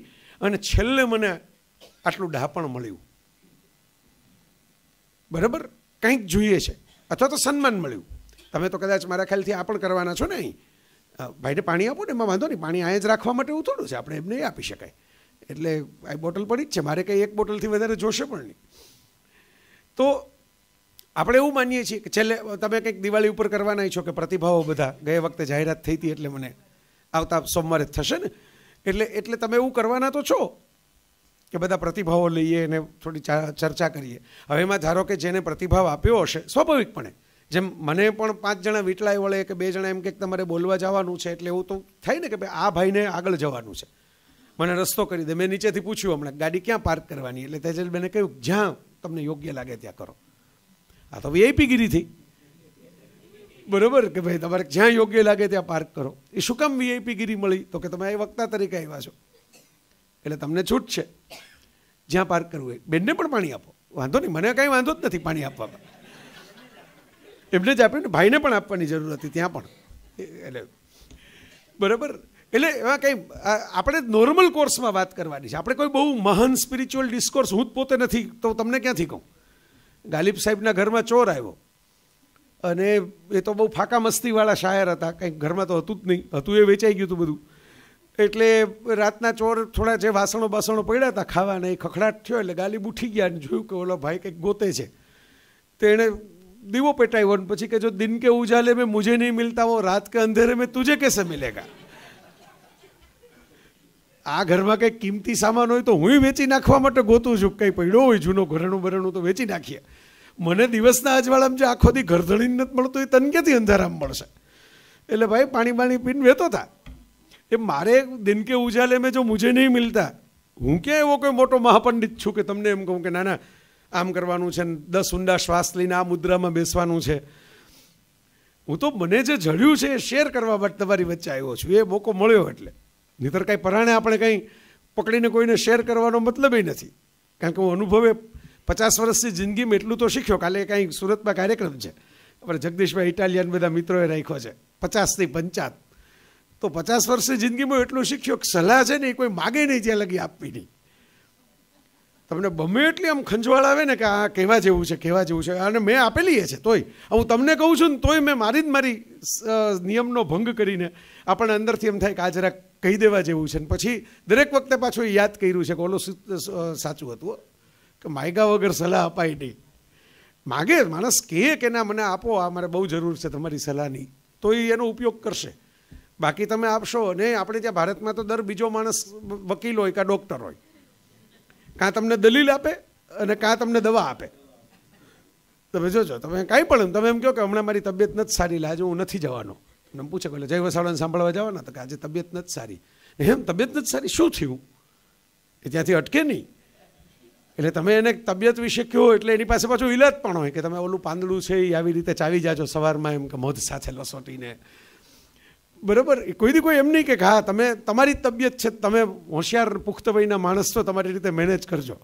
અને છેલ્લે મને આટલું ડહાપણ મળ્યું બરાબર કંઈક જોઈએ છે અથવા તો સન્માન મળ્યું તમે તો કદાચ મારા ખ્યાલથી આ પણ કરવાના છો ને અહીં ભાઈને પાણી આપો ને એમાં વાંધો નહીં પાણી અહીંયા જ રાખવા માટે એવું થોડું છે આપણે એમ નહીં આપી શકાય એટલે આ બોટલ પડી જ છે મારે કંઈ એક બોટલથી વધારે જોશે પણ નહીં તો આપણે એવું માનીએ છીએ કે છેલ્લે તમે કંઈક દિવાળી ઉપર કરવાના છો કે પ્રતિભાવો બધા ગયા વખતે જાહેરાત થઈ હતી એટલે મને આવતા સોમવારે થશે ને એટલે એટલે તમે એવું કરવાના તો છો કે બધા પ્રતિભાવો લઈએ અને થોડી ચર્ચા કરીએ હવે એમાં ધારો કે જેને પ્રતિભાવ આપ્યો હશે સ્વાભાવિકપણે જેમ મને પણ પાંચ જણા વીટલાય વળે કે બે જણા એમ કે તમારે બોલવા જવાનું છે એટલે એવું તો થાય ને કે ભાઈ આ ભાઈને આગળ જવાનું છે મને રસ્તો કરી દે મેં નીચેથી પૂછ્યું હમણાં ગાડી ક્યાં પાર્ક કરવાની એટલે બેને કહ્યું જ્યાં તમને યોગ્ય લાગે ત્યાં કરો આ તો વીઆઈપી ગીરીથી બરોબર કે ભાઈ તમારે જ્યાં યોગ્ય લાગે ત્યાં પાર્ક કરો એ શું કામ વીઆઈપી ગીરી મળી તો કે તમે એ વક્તા તરીકે આવ્યા છો એટલે તમને છૂટ છે જ્યાં પાર્ક કરવું એ બેનને પણ પાણી આપો વાંધો નહીં મને કાંઈ વાંધો જ નથી પાણી આપવામાં એમને જ આપ્યું ને ભાઈને પણ આપવાની જરૂર હતી ત્યાં પણ એટલે બરાબર એટલે એમાં કંઈ આપણે નોર્મલ કોર્સમાં વાત કરવાની છે આપણે કોઈ બહુ મહાન સ્પિરિચ્યુઅલ ડિસ્કોર્સ હું જ પોતે નથી તો તમને ક્યાંથી કહું ગાલિબ સાહેબના ઘરમાં ચોર આવ્યો અને એ તો બહુ ફાકા મસ્તીવાળા શાયર હતા કંઈક ઘરમાં તો હતું જ નહીં હતું એ વેચાઈ ગયું હતું બધું એટલે રાતના ચોર થોડા જે વાસણો બાસણો પડ્યા હતા ખાવાના એ ખખડાટ થયો એટલે ગાલિબ ઉઠી ગયા અને જોયું કે ઓલો ભાઈ કંઈક ગોતે છે તેણે દીવો પેટાવ્યો પછી કે જો દિન કે ઉજાલે મેં મુજે નહીં મિલતા હો રાત કે અંધેરે મેં તુજે કેસે મિલેગા આ ઘરમાં કંઈ કિંમતી સામાન હોય તો હું વેચી નાખવા માટે ગોતું છું કંઈ પડ્યો હોય જૂનો ઘરેણું બરેણું તો વેચી નાખીએ મને દિવસના અજવાળામાં જે આખો દી ઘરધણીને નથી મળતું એ તન ક્યાંથી અંધારામાં મળશે એટલે ભાઈ પાણી પાણી પીને વહેતો હતા એ મારે દિન કે ઉજાલે મેં જો મુજે નહીં મિલતા હું ક્યાં એવો કોઈ મોટો મહાપંડિત છું કે તમને એમ કહું કે ના ના આમ કરવાનું છે દસ ઊંડા શ્વાસ લઈને આ મુદ્રામાં બેસવાનું છે હું તો મને જે જળ્યું છે એ શેર કરવા માટે તમારી વચ્ચે આવ્યો છું એ મોકો મળ્યો એટલે નહીતર કાંઈ પરાણે આપણે કંઈ પકડીને કોઈને શેર કરવાનો મતલબ નથી કારણ કે હું અનુભવે પચાસ વર્ષની જિંદગીમાં એટલું તો શીખ્યો કાલે કાંઈ સુરતમાં કાર્યક્રમ છે આપણે જગદીશભાઈ ઇટાલિયન બધા મિત્રોએ રાખ્યો છે પચાસથી પંચાત તો પચાસ વર્ષની જિંદગીમાં એટલું શીખ્યો કે સલાહ છે ને એ કોઈ માગે નહીં જ્યાં લગી આપવી નહીં તમને બમે એટલી આમ ખંજવાળ આવે ને કે આ કહેવા જેવું છે કહેવા જેવું છે અને મેં આપેલી છે તોય હું તમને કહું છું ને તોય મેં મારી જ મારી નિયમનો ભંગ કરીને આપણને અંદરથી એમ થાય કે આ જરાક કહી દેવા જેવું છે ને પછી દરેક વખતે પાછું યાદ કર્યું છે કે ઓલો સાચું હતું કે માયગા વગર સલાહ અપાય નહીં માગે માણસ કહે કે ના મને આપો આ મારે બહુ જરૂર છે તમારી સલાહની તો એ એનો ઉપયોગ કરશે બાકી તમે આપશો ને આપણે ત્યાં ભારતમાં તો દર બીજો માણસ વકીલ હોય કે ડૉક્ટર હોય કાં તમને દલીલ આપે અને કાં તમને દવા આપે તમે જોજો તમે કાંઈ પણ તમે એમ કહો કે હમણાં મારી તબિયત નથી સારી એટલે આજે હું નથી જવાનો મને પૂછે કે જય વસાવડાને સાંભળવા જવાના તો કે આજે તબિયત નથી સારી એમ તબિયત નથી સારી શું થયું એ ત્યાંથી અટકે નહીં એટલે તમે એને તબિયત વિશે કહો એટલે એની પાસે પાછું ઇલાજ પણ હોય કે તમે ઓલું પાંદડું છે એ આવી રીતે ચાવી જાજો સવારમાં એમ કે મધ સાથે લસોટીને બરાબર કોઈથી કોઈ એમ નહીં કે હા તમે તમારી તબિયત છે તમે હોશિયાર પુખ્ત વયના માણસ છો તમારી રીતે મેનેજ કરજો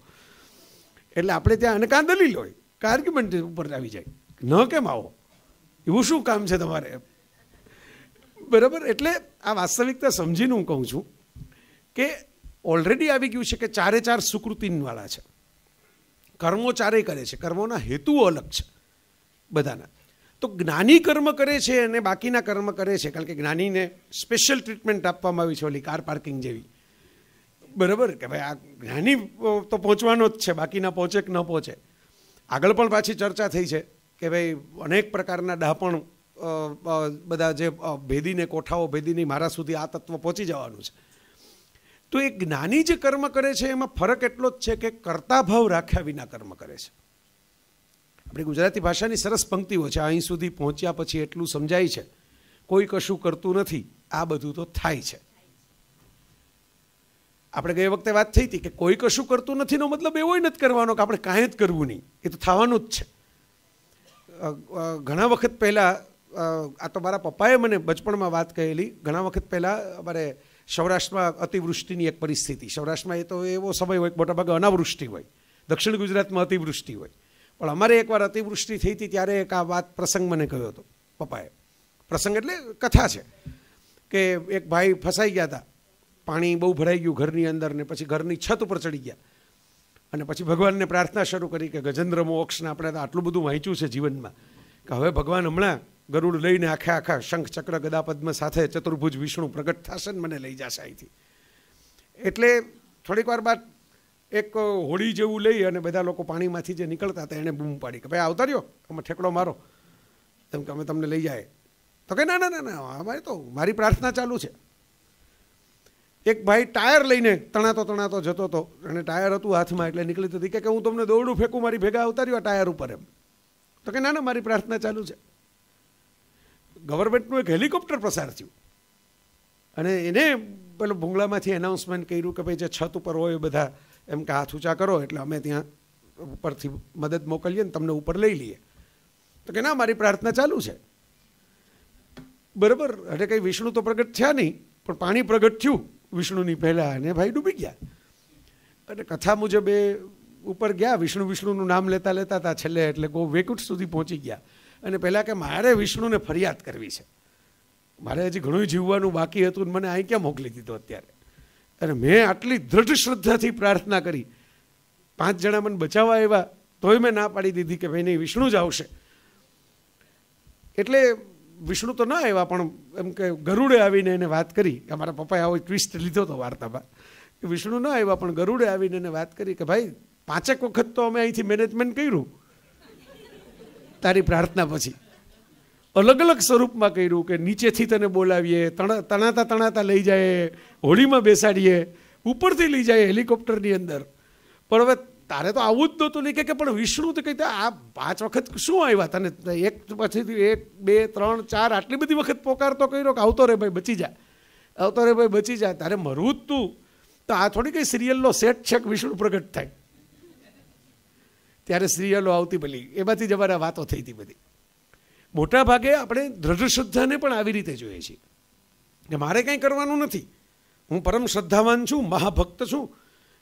એટલે આપણે ત્યાં અને કાં દલીલ હોય કાં આર્ગ્યુમેન્ટ ઉપર આવી જાય ન કેમ આવો એવું શું કામ છે તમારે બરાબર એટલે આ વાસ્તવિકતા સમજીને હું કહું છું કે ઓલરેડી આવી ગયું છે કે ચારે ચાર સુકૃતિનવાળા છે કર્મો ચારેય કરે છે કર્મોના હેતુઓ અલગ છે બધાના તો જ્ઞાની કર્મ કરે છે અને બાકીના કર્મ કરે છે કારણ કે જ્ઞાનીને સ્પેશિયલ ટ્રીટમેન્ટ આપવામાં આવી છે ઓલી કાર પાર્કિંગ જેવી બરાબર કે ભાઈ આ જ્ઞાની તો પહોંચવાનો જ છે બાકીના પહોંચે કે ન પહોંચે આગળ પણ પાછી ચર્ચા થઈ છે કે ભાઈ અનેક પ્રકારના ડહાપણ બધા જે ભેદીને કોઠાઓ ભેદીની મારા સુધી આ તત્વ પહોંચી જવાનું છે તો એ જ્ઞાની જે કર્મ કરે છે એમાં ફરક એટલો જ છે કે કર્તાભાવ રાખ્યા વિના કર્મ કરે છે આપણી ગુજરાતી ભાષાની સરસ પંક્તિઓ છે અહીં સુધી પહોંચ્યા પછી એટલું સમજાય છે કોઈ કશું કરતું નથી આ બધું તો થાય છે આપણે ગઈ વખતે વાત થઈ હતી કે કોઈ કશું કરતું નથીનો મતલબ એવો નથી કરવાનો કે આપણે કાંઈ જ કરવું નહીં એ તો થવાનું જ છે ઘણા વખત પહેલાં આ તો મારા પપ્પાએ મને બચપણમાં વાત કહેલી ઘણા વખત પહેલાં અમારે સૌરાષ્ટ્રમાં અતિવૃષ્ટિની એક પરિસ્થિતિ સૌરાષ્ટ્રમાં એ તો એવો સમય હોય મોટાભાગે અનાવૃષ્ટિ હોય દક્ષિણ ગુજરાતમાં અતિવૃષ્ટિ હોય પણ અમારે એકવાર અતિવૃષ્ટિ થઈ હતી ત્યારે એક આ વાત પ્રસંગ મને કહ્યો હતો પપ્પાએ પ્રસંગ એટલે કથા છે કે એક ભાઈ ફસાઈ ગયા હતા પાણી બહુ ભરાઈ ગયું ઘરની અંદર ને પછી ઘરની છત ઉપર ચડી ગયા અને પછી ભગવાનને પ્રાર્થના શરૂ કરી કે ગજેન્દ્ર મોક્ષને આપણે આટલું બધું વાંચ્યું છે જીવનમાં કે હવે ભગવાન હમણાં ગરુડ લઈને આખે આખા શંખ ચક્ર ગદા પદ્મ સાથે ચતુર્ભુજ વિષ્ણુ પ્રગટ થશે ને મને લઈ જશે અહીંથી એટલે થોડીક વાર બાદ એક હોળી જેવું લઈ અને બધા લોકો પાણીમાંથી જે નીકળતા હતા એણે બૂમ પાડી કે ભાઈ આવતા રહ્યો અમે ઠેકડો મારો એમ કે અમે તમને લઈ જાય તો કે ના ના ના ના અમારે તો મારી પ્રાર્થના ચાલુ છે એક ભાઈ ટાયર લઈને તણાતો તણાતો જતો હતો અને ટાયર હતું હાથમાં એટલે નીકળી હતી કે હું તમને દોડું ફેંકું મારી ભેગા આવતા રહ્યો આ ટાયર ઉપર એમ તો કે ના ના મારી પ્રાર્થના ચાલુ છે ગવર્મેન્ટનું એક હેલિકોપ્ટર પસાર થયું અને એને પેલો ભૂંગળામાંથી એનાઉન્સમેન્ટ કર્યું કે ભાઈ જે છત ઉપર હોય બધા એમ કે હાથ ઊંચા કરો એટલે અમે ત્યાં ઉપરથી મદદ મોકલીએ ને તમને ઉપર લઈ લઈએ તો કે ના મારી પ્રાર્થના ચાલુ છે બરાબર એટલે કંઈ વિષ્ણુ તો પ્રગટ થયા નહીં પણ પાણી પ્રગટ થયું વિષ્ણુની પહેલાં અને ભાઈ ડૂબી ગયા અને કથા મુજબ એ ઉપર ગયા વિષ્ણુ વિષ્ણુનું નામ લેતા લેતા હતા છેલ્લે એટલે ગો વેકુટ સુધી પહોંચી ગયા અને પહેલાં કે મારે વિષ્ણુને ફરિયાદ કરવી છે મારે હજી ઘણું જીવવાનું બાકી હતું મને અહીં ક્યાં મોકલી દીધો અત્યારે અને મેં આટલી દ્રઢ શ્રદ્ધાથી પ્રાર્થના કરી પાંચ જણા મને બચાવવા આવ્યા તોય મેં ના પાડી દીધી કે ભાઈ નહીં વિષ્ણુ જ આવશે એટલે વિષ્ણુ તો ના આવ્યા પણ એમ કે ગરુડે આવીને એને વાત કરી કે મારા પપ્પાએ આવો ટ્વિસ્ટ લીધો હતો વાર્તામાં કે વિષ્ણુ ના આવ્યા પણ ગરુડે આવીને એને વાત કરી કે ભાઈ પાંચેક વખત તો અમે અહીંથી મેનેજમેન્ટ કર્યું તારી પ્રાર્થના પછી અલગ અલગ સ્વરૂપમાં કર્યું કે નીચેથી તને બોલાવીએ તણાતા તણાતા લઈ જાય હોળીમાં બેસાડીએ ઉપરથી લઈ જાય હેલિકોપ્ટરની અંદર પણ હવે તારે તો આવું જ નહોતું નહીં કે પણ વિષ્ણુ તો કહીતા આ પાંચ વખત શું આવ્યા તને એક પછી એક બે ત્રણ ચાર આટલી બધી વખત પોકારતો કર્યો કે આવતો રે ભાઈ બચી જાય આવતો રે ભાઈ બચી જાય તારે મરવું જ તું તો આ થોડી કંઈ સિરિયલનો સેટ છે કે વિષ્ણુ પ્રગટ થાય ત્યારે સિરિયલો આવતી ભલી એમાંથી જ અમારે વાતો થઈ હતી બધી મોટા ભાગે આપણે દ્રઢ શ્રદ્ધાને પણ આવી રીતે જોઈએ છીએ કે મારે કંઈ કરવાનું નથી હું પરમ શ્રદ્ધાવાન છું મહાભક્ત છું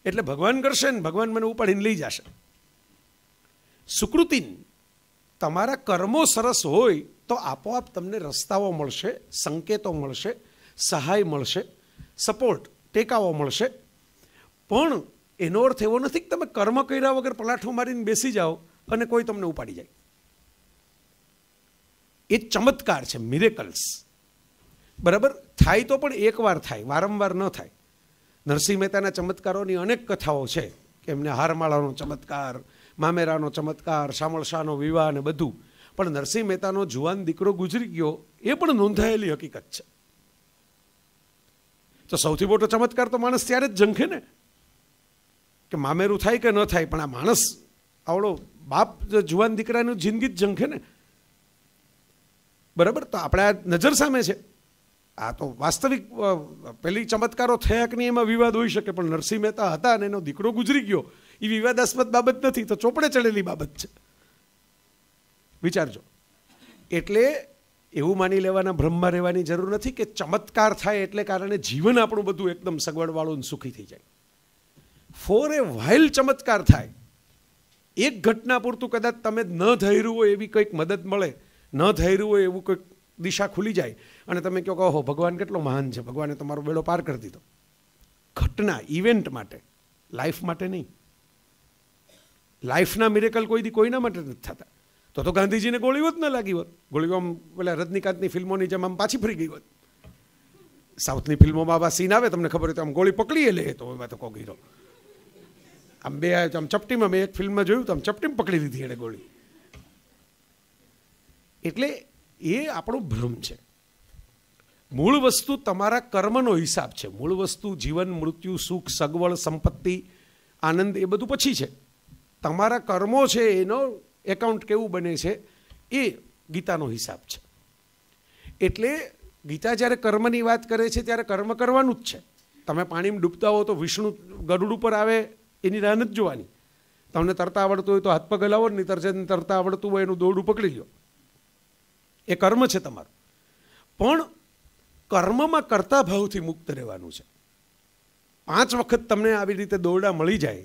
એટલે ભગવાન કરશે ને ભગવાન મને ઉપાડીને લઈ જશે સુકૃતિ તમારા કર્મો સરસ હોય તો આપોઆપ તમને રસ્તાઓ મળશે સંકેતો મળશે સહાય મળશે સપોર્ટ ટેકાવો મળશે પણ એનો અર્થ એવો નથી કે તમે કર્મ કર્યા વગર પલાઠો મારીને બેસી જાઓ અને કોઈ તમને ઉપાડી જાય એ ચમત્કાર છે મિરેકલ્સ બરાબર થાય તો પણ એકવાર થાય વારંવાર ન થાય નરસિંહ મહેતાના ચમત્કારોની અનેક કથાઓ છે કે એમને હારમાળાનો ચમત્કાર મામેરાનો ચમત્કાર શામળશાનો વિવાહ ને બધું પણ નરસિંહ મહેતાનો જુવાન દીકરો ગુજરી ગયો એ પણ નોંધાયેલી હકીકત છે તો સૌથી મોટો ચમત્કાર તો માણસ ત્યારે જ જંખે ને કે મામેરું થાય કે ન થાય પણ આ માણસ આવડો બાપ જુવાન દીકરાની જિંદગી જ જંખે ને બરાબર તો આપણે આ નજર સામે છે આ તો વાસ્તવિક પેલી ચમત્કારો થયા કે નહીં એમાં વિવાદ હોઈ શકે પણ નરસિંહ મહેતા હતા અને એનો દીકરો ગુજરી ગયો એ વિવાદાસ્પદ બાબત નથી તો ચોપડે ચડેલી બાબત છે વિચારજો એટલે એવું માની લેવાના ભ્રમમાં રહેવાની જરૂર નથી કે ચમત્કાર થાય એટલે કારણે જીવન આપણું બધું એકદમ સગવડવાળું સુખી થઈ જાય ફોર એ વાઇલ ચમત્કાર થાય એક ઘટના પૂરતું કદાચ તમે ન થઈ હોય એવી કંઈક મદદ મળે ન થઈ રહ્યું હોય એવું કોઈક દિશા ખુલી જાય અને તમે કહો કહો ભગવાન કેટલો મહાન છે ભગવાને તમારો બેડો પાર કરી દીધો ઘટના ઇવેન્ટ માટે લાઈફ માટે નહીં લાઈફના મિરેકલ કોઈથી કોઈના માટે નથી થતા તો તો ગાંધીજીને ગોળીઓ જ ન લાગી હોત ગોળીઓ આમ પેલા રજનીકાંતની ફિલ્મોની જેમ આમ પાછી ફરી ગઈ હોત સાઉથની ફિલ્મોમાં આવા સીન આવે તમને ખબર હોય તો આમ ગોળી પકડીએ લે તો એમાં તો કહો ગીરો આમ બે આમ ચપટીમાં મેં એક ફિલ્મમાં જોયું તો આમ ચપટીમાં પકડી લીધી એણે ગોળી એટલે એ આપણો ભ્રમ છે મૂળ વસ્તુ તમારા કર્મનો હિસાબ છે મૂળ વસ્તુ જીવન મૃત્યુ સુખ સગવડ સંપત્તિ આનંદ એ બધું પછી છે તમારા કર્મો છે એનો એકાઉન્ટ કેવું બને છે એ ગીતાનો હિસાબ છે એટલે ગીતા જ્યારે કર્મની વાત કરે છે ત્યારે કર્મ કરવાનું જ છે તમે પાણીમાં ડૂબતા હો તો વિષ્ણુ ગરુડ ઉપર આવે એની રાહ નથી જોવાની તમને તરતા આવડતું હોય તો હાથ પગ હલાવો નહીં તરજે તરતા આવડતું હોય એનું દોરડું પકડી લો એ કર્મ છે તમારું પણ કર્મમાં કરતા ભાવથી મુક્ત રહેવાનું છે પાંચ વખત તમને આવી રીતે દોરડા મળી જાય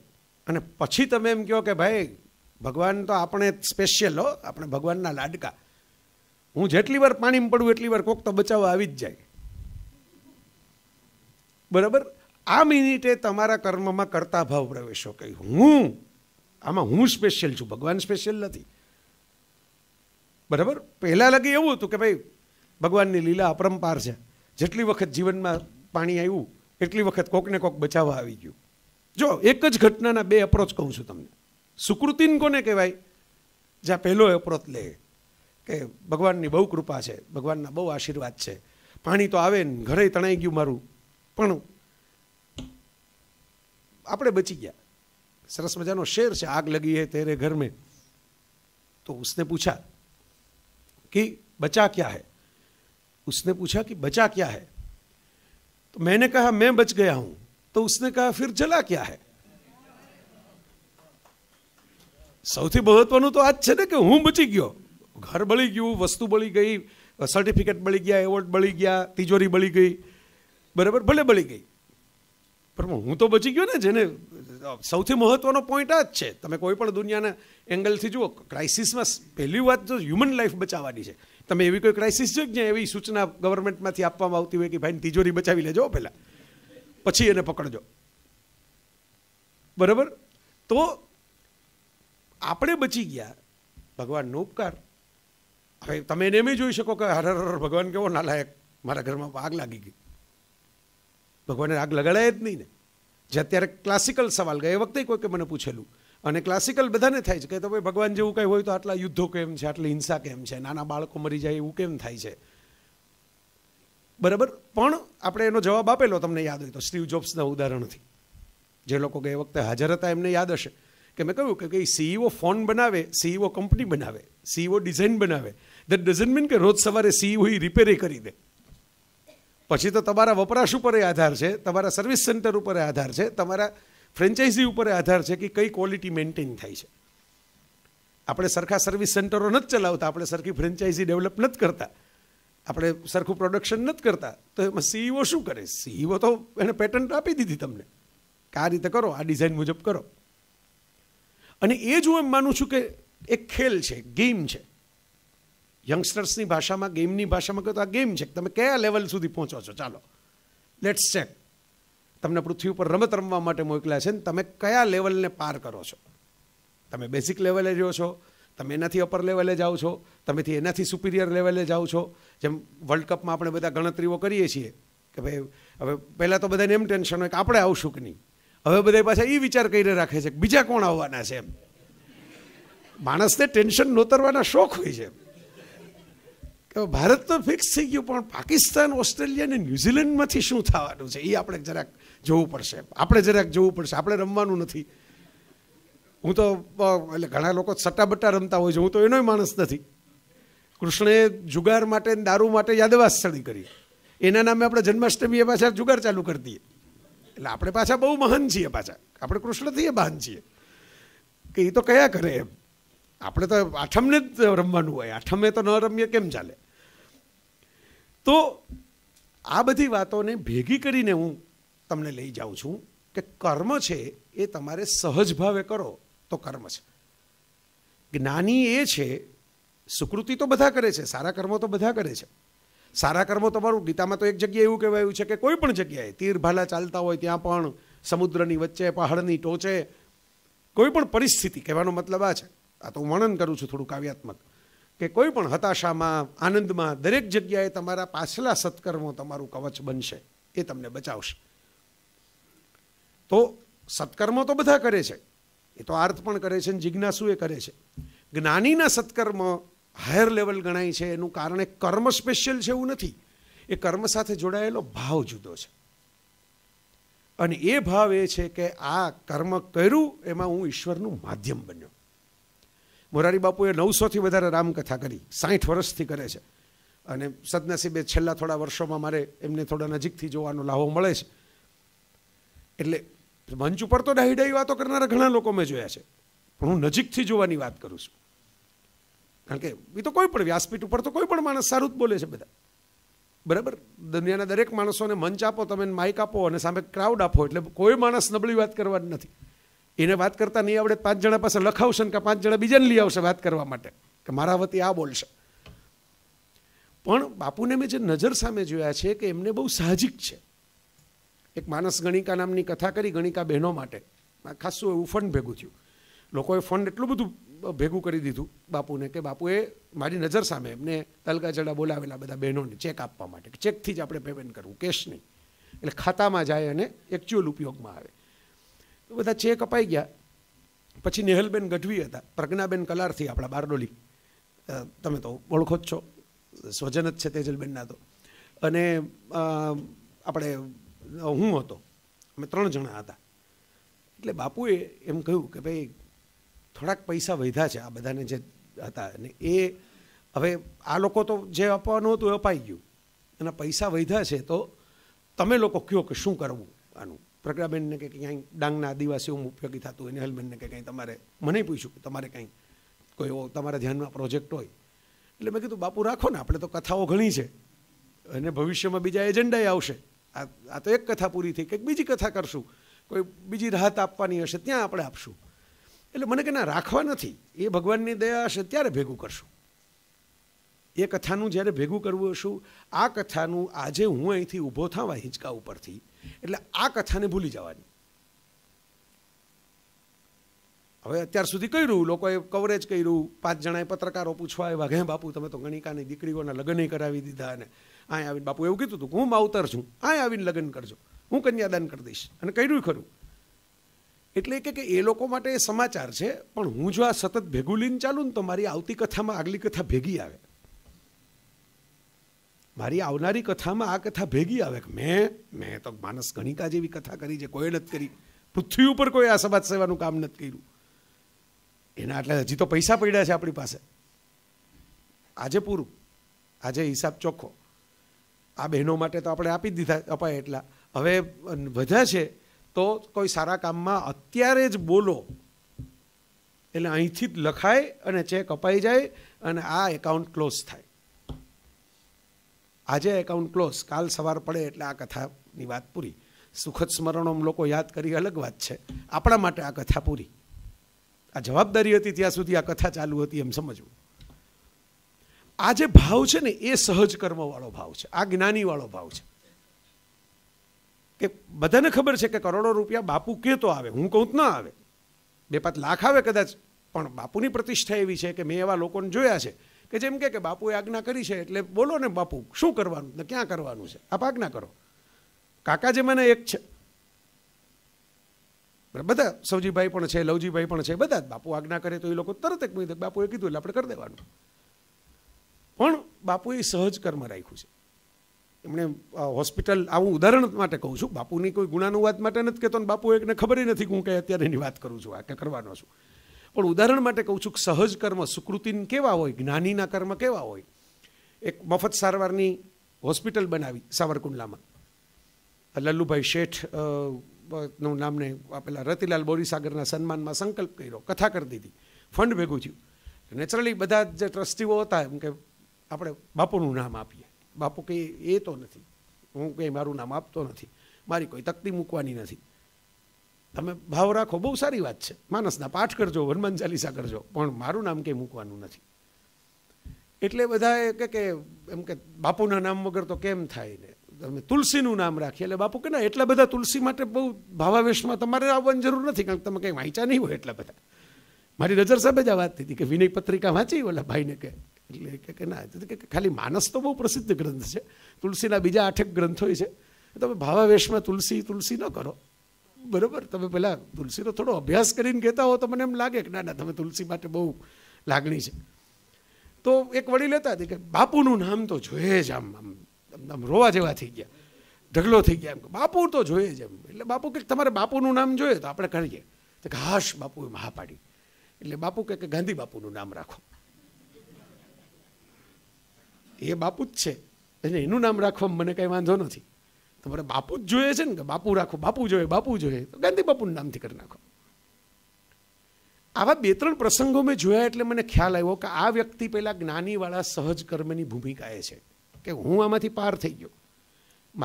અને પછી તમે એમ કહો કે ભાઈ ભગવાન તો આપણે સ્પેશિયલ હો આપણે ભગવાનના લાડકા હું જેટલી વાર પાણીમાં પડું એટલી વાર કોક તો બચાવવા આવી જ જાય બરાબર આ મિનિટે તમારા કર્મમાં કરતા ભાવ પ્રવેશો કે હું આમાં હું સ્પેશિયલ છું ભગવાન સ્પેશિયલ નથી બરાબર પહેલાં લગી એવું હતું કે ભાઈ ભગવાનની લીલા અપરંપાર છે જેટલી વખત જીવનમાં પાણી આવ્યું એટલી વખત કોકને કોક બચાવવા આવી ગયું જો એક જ ઘટનાના બે અપ્રોચ કહું છું તમને સુકૃતિને કોને કહેવાય જ્યાં પહેલો અપ્રોચ લે કે ભગવાનની બહુ કૃપા છે ભગવાનના બહુ આશીર્વાદ છે પાણી તો આવે ને ઘરે તણાઈ ગયું મારું પણ આપણે બચી ગયા સરસ મજાનો શેર છે આગ લગી હે તેરે ઘર મેં તો ઉસને પૂછા कि बचा क्या है उसने पूछा कि बचा क्या है तो मैंने कहा मैं बच गया हूं तो उसने कहा फिर जला क्या है सौथी महत्वपूर्ण तो आज छे कि हूं बची गयो घर बड़ी गयु वस्तु बड़ी गई सर्टिफिकेट बड़ी गया एवॉर्ड बड़ी गया तिजोरी बड़ी गई बराबर भले बड़ी गई पर हूं तो बची गयो ने जेने સૌથી મહત્વનો પોઈન્ટ આ જ છે તમે કોઈ પણ દુનિયાના એંગલથી જુઓ ક્રાઇસિસમાં પહેલી વાત તો હ્યુમન લાઈફ બચાવવાની છે તમે એવી કોઈ ક્રાઇસિસ છે જ્યાં એવી સૂચના ગવર્મેન્ટમાંથી આપવામાં આવતી હોય કે ભાઈ તિજોરી બચાવી લેજો પહેલાં પછી એને પકડજો બરાબર તો આપણે બચી ગયા ભગવાનનો ઉપકાર હવે તમે એને એમ જોઈ શકો કે હર હર ભગવાન કેવો નાલાયક મારા ઘરમાં આગ લાગી ગઈ ભગવાને આગ લગાડાય જ નહીં ને જે અત્યારે ક્લાસિકલ સવાલ ગયા એ વખતે કોઈકે મને પૂછેલું અને ક્લાસિકલ બધાને થાય છે કે તમે ભગવાન જેવું કંઈ હોય તો આટલા યુદ્ધો કેમ છે આટલી હિંસા કેમ છે નાના બાળકો મરી જાય એવું કેમ થાય છે બરાબર પણ આપણે એનો જવાબ આપેલો તમને યાદ હોય તો સ્ટીવ જોબ્સના ઉદાહરણથી જે લોકો ગઈ વખતે હાજર હતા એમને યાદ હશે કે મેં કહ્યું કે સીઈઓ e ફોન બનાવે સીઈઓ e કંપની બનાવે સીઈઓ ડિઝાઇન e બનાવે દેટ ડઝન્ટ મીન કે રોજ સવારે સીઈઓ રિપેરે કરી દે પછી તો તમારા વપરાશ ઉપર આધાર છે તમારા સર્વિસ સેન્ટર ઉપર આધાર છે તમારા ફ્રેન્ચાઇઝી ઉપર આધાર છે કે કઈ ક્વોલિટી મેન્ટેન થાય છે આપણે સરખા સર્વિસ સેન્ટરો નથી ચલાવતા આપણે સરખી ફ્રેન્ચાઇઝી ડેવલપ નથી કરતા આપણે સરખું પ્રોડક્શન નથી કરતા તો એમાં સીઈઓ e શું કરે સીઈઓ e તો એને પેટન્ટ આપી દીધી તમને કે આ રીતે કરો આ ડિઝાઇન મુજબ કરો અને એ જ હું એમ માનું છું કે એક ખેલ છે ગેમ છે યંગસ્ટર્સની ભાષામાં ગેમની ભાષામાં કહો તો આ ગેમ છે તમે કયા લેવલ સુધી પહોંચો છો ચાલો લેટ્સ ચેક તમને પૃથ્વી ઉપર રમત રમવા માટે મોકલ્યા છે ને તમે કયા લેવલને પાર કરો છો તમે બેઝિક લેવલે રહ્યો છો તમે એનાથી અપર લેવલે જાઓ છો તમેથી એનાથી સુપિરિયર લેવલે જાઓ છો જેમ વર્લ્ડ કપમાં આપણે બધા ગણતરીઓ કરીએ છીએ કે ભાઈ હવે પહેલાં તો બધાને એમ ટેન્શન હોય કે આપણે આવશું કે નહીં હવે બધા પાસે એ વિચાર કરીને રાખે છે કે બીજા કોણ આવવાના છે એમ માણસને ટેન્શન નોતરવાના શોખ હોય છે કે ભારત તો ફિક્સ થઈ ગયું પણ પાકિસ્તાન ઓસ્ટ્રેલિયા અને ન્યૂઝીલેન્ડમાંથી શું થવાનું છે એ આપણે જરાક જોવું પડશે આપણે જરાક જોવું પડશે આપણે રમવાનું નથી હું તો એટલે ઘણા લોકો સટ્ટાબટ્ટા રમતા હોય છે હું તો એનોય માણસ નથી કૃષ્ણે જુગાર માટે દારૂ માટે યાદવાસ સ્થળી કરી એના નામે આપણે જન્માષ્ટમીએ પાછા જુગાર ચાલુ કરી દઈએ એટલે આપણે પાછા બહુ મહાન છીએ પાછા આપણે કૃષ્ણથી એ મહાન છીએ કે એ તો કયા કરે એમ આપણે તો આઠમને જ રમવાનું હોય આઠમે તો ન રમીએ કેમ ચાલે તો આ બધી વાતોને ભેગી કરીને હું તમને લઈ જાઉં છું કે કર્મ છે એ તમારે સહજ ભાવે કરો તો કર્મ છે જ્ઞાની એ છે સુકૃતિ તો બધા કરે છે સારા કર્મો તો બધા કરે છે સારા કર્મો તમારું ગીતામાં તો એક જગ્યાએ એવું કહેવાયું છે કે કોઈ પણ જગ્યાએ તીરભાલા ચાલતા હોય ત્યાં પણ સમુદ્રની વચ્ચે પહાડની ટોચે કોઈ પણ પરિસ્થિતિ કહેવાનો મતલબ આ છે આ તો વર્ણન કરું છું થોડું કાવ્યાત્મક કે કોઈ પણ હતાશામાં આનંદમાં દરેક જગ્યાએ તમારા પાછલા સત્કર્મો તમારું કવચ બનશે એ તમને બચાવશે તો સત્કર્મો તો બધા કરે છે એ તો આર્થ પણ કરે છે જિજ્ઞાસુ એ કરે છે જ્ઞાનીના સત્કર્મ હાયર લેવલ ગણાય છે એનું કારણ એ કર્મ સ્પેશિયલ છે એવું નથી એ કર્મ સાથે જોડાયેલો ભાવ જુદો છે અને એ ભાવ એ છે કે આ કર્મ કર્યું એમાં હું ઈશ્વરનું માધ્યમ બન્યો મોરારી બાપુએ નવસોથી વધારે રામકથા કરી સાઠ વર્ષથી કરે છે અને સદનસીબે છેલ્લા થોડા વર્ષોમાં મારે એમને થોડા નજીકથી જોવાનો લાહો મળે છે એટલે મંચ ઉપર તો ડાહી ડાહી વાતો કરનારા ઘણા લોકો મેં જોયા છે પણ હું નજીકથી જોવાની વાત કરું છું કારણ કે એ તો કોઈ પણ વ્યાસપીઠ ઉપર તો કોઈ પણ માણસ સારું જ બોલે છે બધા બરાબર દુનિયાના દરેક માણસોને મંચ આપો તમે માઇક આપો અને સામે ક્રાઉડ આપો એટલે કોઈ માણસ નબળી વાત કરવા જ નથી એને વાત કરતા નહીં આવડે પાંચ જણા પાસે લખાવશે ને કે પાંચ જણા બીજાને લઈ આવશે વાત કરવા માટે કે મારા વતી આ બોલશે પણ બાપુને મેં જે નજર સામે જોયા છે કે એમને બહુ સાહજિક છે એક માણસ ગણિકા નામની કથા કરી ગણિકા બહેનો માટે ખાસું એવું ફંડ ભેગું થયું લોકોએ ફંડ એટલું બધું ભેગું કરી દીધું બાપુને કે બાપુએ મારી નજર સામે એમને તલકાજડા બોલાવેલા બધા બહેનોને ચેક આપવા માટે ચેકથી જ આપણે પેમેન્ટ કરવું કેશ નહીં એટલે ખાતામાં જાય અને એકચ્યુઅલ ઉપયોગમાં આવે બધા ચેક અપાઈ ગયા પછી નેહલબેન ગઢવી હતા પ્રજ્ઞાબેન કલારથી આપણા બારડોલી તમે તો ઓળખો જ છો સ્વજન જ છે તેજલબેનના તો અને આપણે હું હતો અમે ત્રણ જણા હતા એટલે બાપુએ એમ કહ્યું કે ભાઈ થોડાક પૈસા વધ્યા છે આ બધાને જે હતા અને એ હવે આ લોકો તો જે આપવાનું હતું એ અપાઈ ગયું એના પૈસા વધ્યા છે તો તમે લોકો કહો કે શું કરવું આનું પ્રજ્ઞાબેનને કે ક્યાંય ડાંગના આદિવાસીઓ ઉપયોગી થતું હોય નેહલબેનને કે કંઈ તમારે મને પૂછ્યું કે તમારે કંઈ કોઈ એવો તમારા ધ્યાનમાં પ્રોજેક્ટ હોય એટલે મેં કીધું બાપુ રાખો ને આપણે તો કથાઓ ઘણી છે અને ભવિષ્યમાં બીજા એજન્ડાય આવશે આ આ તો એક કથા પૂરી થઈ કંઈક બીજી કથા કરશું કોઈ બીજી રાહત આપવાની હશે ત્યાં આપણે આપશું એટલે મને કે ના રાખવા નથી એ ભગવાનની દયા હશે ત્યારે ભેગું કરશું એ કથાનું જ્યારે ભેગું કરવું હશું આ કથાનું આજે હું અહીંથી ઊભો થવા હિંચકા ઉપરથી એટલે આ કથાને ભૂલી જવાની હવે અત્યાર સુધી કર્યું લોકોએ કવરેજ કર્યું પાંચ જણાએ પત્રકારો પૂછવા આવ્યા ઘે બાપુ તમે તો ગણિકાની દીકરીઓના લગ્ન કરાવી દીધા અને આય આવીને બાપુ એવું કીધું હતું કે હું માવતર છું આય આવીને લગ્ન કરજો હું કન્યાદાન કરી દઈશ અને કર્યું ખરું એટલે કે એ લોકો માટે એ સમાચાર છે પણ હું જો આ સતત ભેગું લઈને ચાલું ને તો મારી આવતી કથામાં આગલી કથા ભેગી આવે મારી આવનારી કથામાં આ કથા ભેગી આવે મેં મેં તો માનસ ગણિકા જેવી કથા કરી છે કોઈ નથી કરી પૃથ્વી ઉપર કોઈ આ સમાજ સેવાનું કામ નથી કર્યું એના એટલે હજી તો પૈસા પડ્યા છે આપણી પાસે આજે પૂરું આજે હિસાબ ચોખ્ખો આ બહેનો માટે તો આપણે આપી દીધા અપાય એટલા હવે વધ્યા છે તો કોઈ સારા કામમાં અત્યારે જ બોલો એટલે અહીંથી જ લખાય અને ચેક અપાઈ જાય અને આ એકાઉન્ટ ક્લોઝ થાય આજે એકાઉન્ટ ક્લોઝ કાલ સવાર પડે એટલે આ કથાની વાત પૂરી સુખદ સ્મરણો લોકો યાદ કરી અલગ વાત છે આપણા માટે આ કથા પૂરી આ જવાબદારી હતી ત્યાં સુધી આ કથા ચાલુ હતી એમ સમજવું આ જે ભાવ છે ને એ સહજ કર્મવાળો ભાવ છે આ જ્ઞાનીવાળો ભાવ છે કે બધાને ખબર છે કે કરોડો રૂપિયા બાપુ કે તો આવે હું કહું ના આવે બે પાંચ લાખ આવે કદાચ પણ બાપુની પ્રતિષ્ઠા એવી છે કે મેં એવા લોકોને જોયા છે કે જેમ કે બાપુએ આજ્ઞા કરી છે એટલે બોલો ને બાપુ શું કરવાનું ને ક્યાં કરવાનું છે આપ આજ્ઞા કરો કાકા જે મને એક છે બધા સૌજીભાઈ પણ છે લવજીભાઈ પણ છે બધા બાપુ આજ્ઞા કરે તો એ લોકો તરત એક બાપુ બાપુએ કીધું એટલે આપણે કરી દેવાનું પણ બાપુએ સહજ કર્મ રાખ્યું છે એમણે હોસ્પિટલ આવું ઉદાહરણ માટે કહું છું બાપુની કોઈ ગુણાનુવાદ માટે નથી કહેતો બાપુ એકને ખબર નથી હું કે અત્યારે એની વાત કરું છું આ કે કરવાનો છું પણ ઉદાહરણ માટે કહું છું કે સહજ કર્મ સુકૃતિન કેવા હોય જ્ઞાનીના કર્મ કેવા હોય એક મફત સારવારની હોસ્પિટલ બનાવી સાવરકુંડલામાં લલ્લુભાઈ શેઠ નું નામને આપેલા રતિલાલ બોરીસાગરના સન્માનમાં સંકલ્પ કર્યો કથા કરી દીધી ફંડ ભેગું થયું નેચરલી બધા જે ટ્રસ્ટીઓ હતા એમ કે આપણે બાપુનું નામ આપીએ બાપુ કંઈ એ તો નથી હું કંઈ મારું નામ આપતો નથી મારી કોઈ તકતી મૂકવાની નથી તમે ભાવ રાખો બહુ સારી વાત છે માનસના પાઠ કરજો હનુમાન ચાલીસા કરજો પણ મારું નામ કંઈ મૂકવાનું નથી એટલે બધાએ કે કે એમ કે બાપુના નામ વગર તો કેમ થાય ને તમે તુલસીનું નામ રાખીએ એટલે બાપુ કે ના એટલા બધા તુલસી માટે બહુ ભાવાવેશમાં તમારે આવવાની જરૂર નથી કારણ કે તમે કંઈ વાંચ્યા નહીં હોય એટલા બધા મારી નજર સાહેબ જ આ વાત હતી કે વિનય પત્રિકા વાંચી ઓલા ભાઈને કે એટલે કે ના કે ખાલી માનસ તો બહુ પ્રસિદ્ધ ગ્રંથ છે તુલસીના બીજા આઠેક ગ્રંથો છે તમે ભાવાવેશમાં તુલસી તુલસી ન કરો બરાબર તમે પહેલાં તુલસીનો થોડો અભ્યાસ કરીને કહેતા હો તો મને એમ લાગે કે ના ના તમે તુલસી માટે બહુ લાગણી છે તો એક વળી લેતા હતી કે બાપુનું નામ તો જોઈએ જ આમ આમ આમ રોવા જેવા થઈ ગયા ઢગલો થઈ ગયા એમ બાપુ તો જોઈએ જ એમ એટલે બાપુ કે તમારે બાપુનું નામ જોઈએ તો આપણે કરીએ તો કે હાશ બાપુએ મહા પાડી એટલે બાપુ કે ગાંધી બાપુનું નામ રાખો એ બાપુ જ છે એટલે એનું નામ રાખવામાં મને કાંઈ વાંધો નથી તમારે બાપુ જ જોઈએ છે ને બાપુ રાખો બાપુ જોઈએ બાપુ જોઈએ તો ગાંધી બાપુનું નામથી કરી નાખો આવા બે ત્રણ પ્રસંગો મેં જોયા એટલે મને ખ્યાલ આવ્યો કે આ વ્યક્તિ પહેલાં જ્ઞાનીવાળા સહજ કર્મની ભૂમિકાએ છે કે હું આમાંથી પાર થઈ ગયો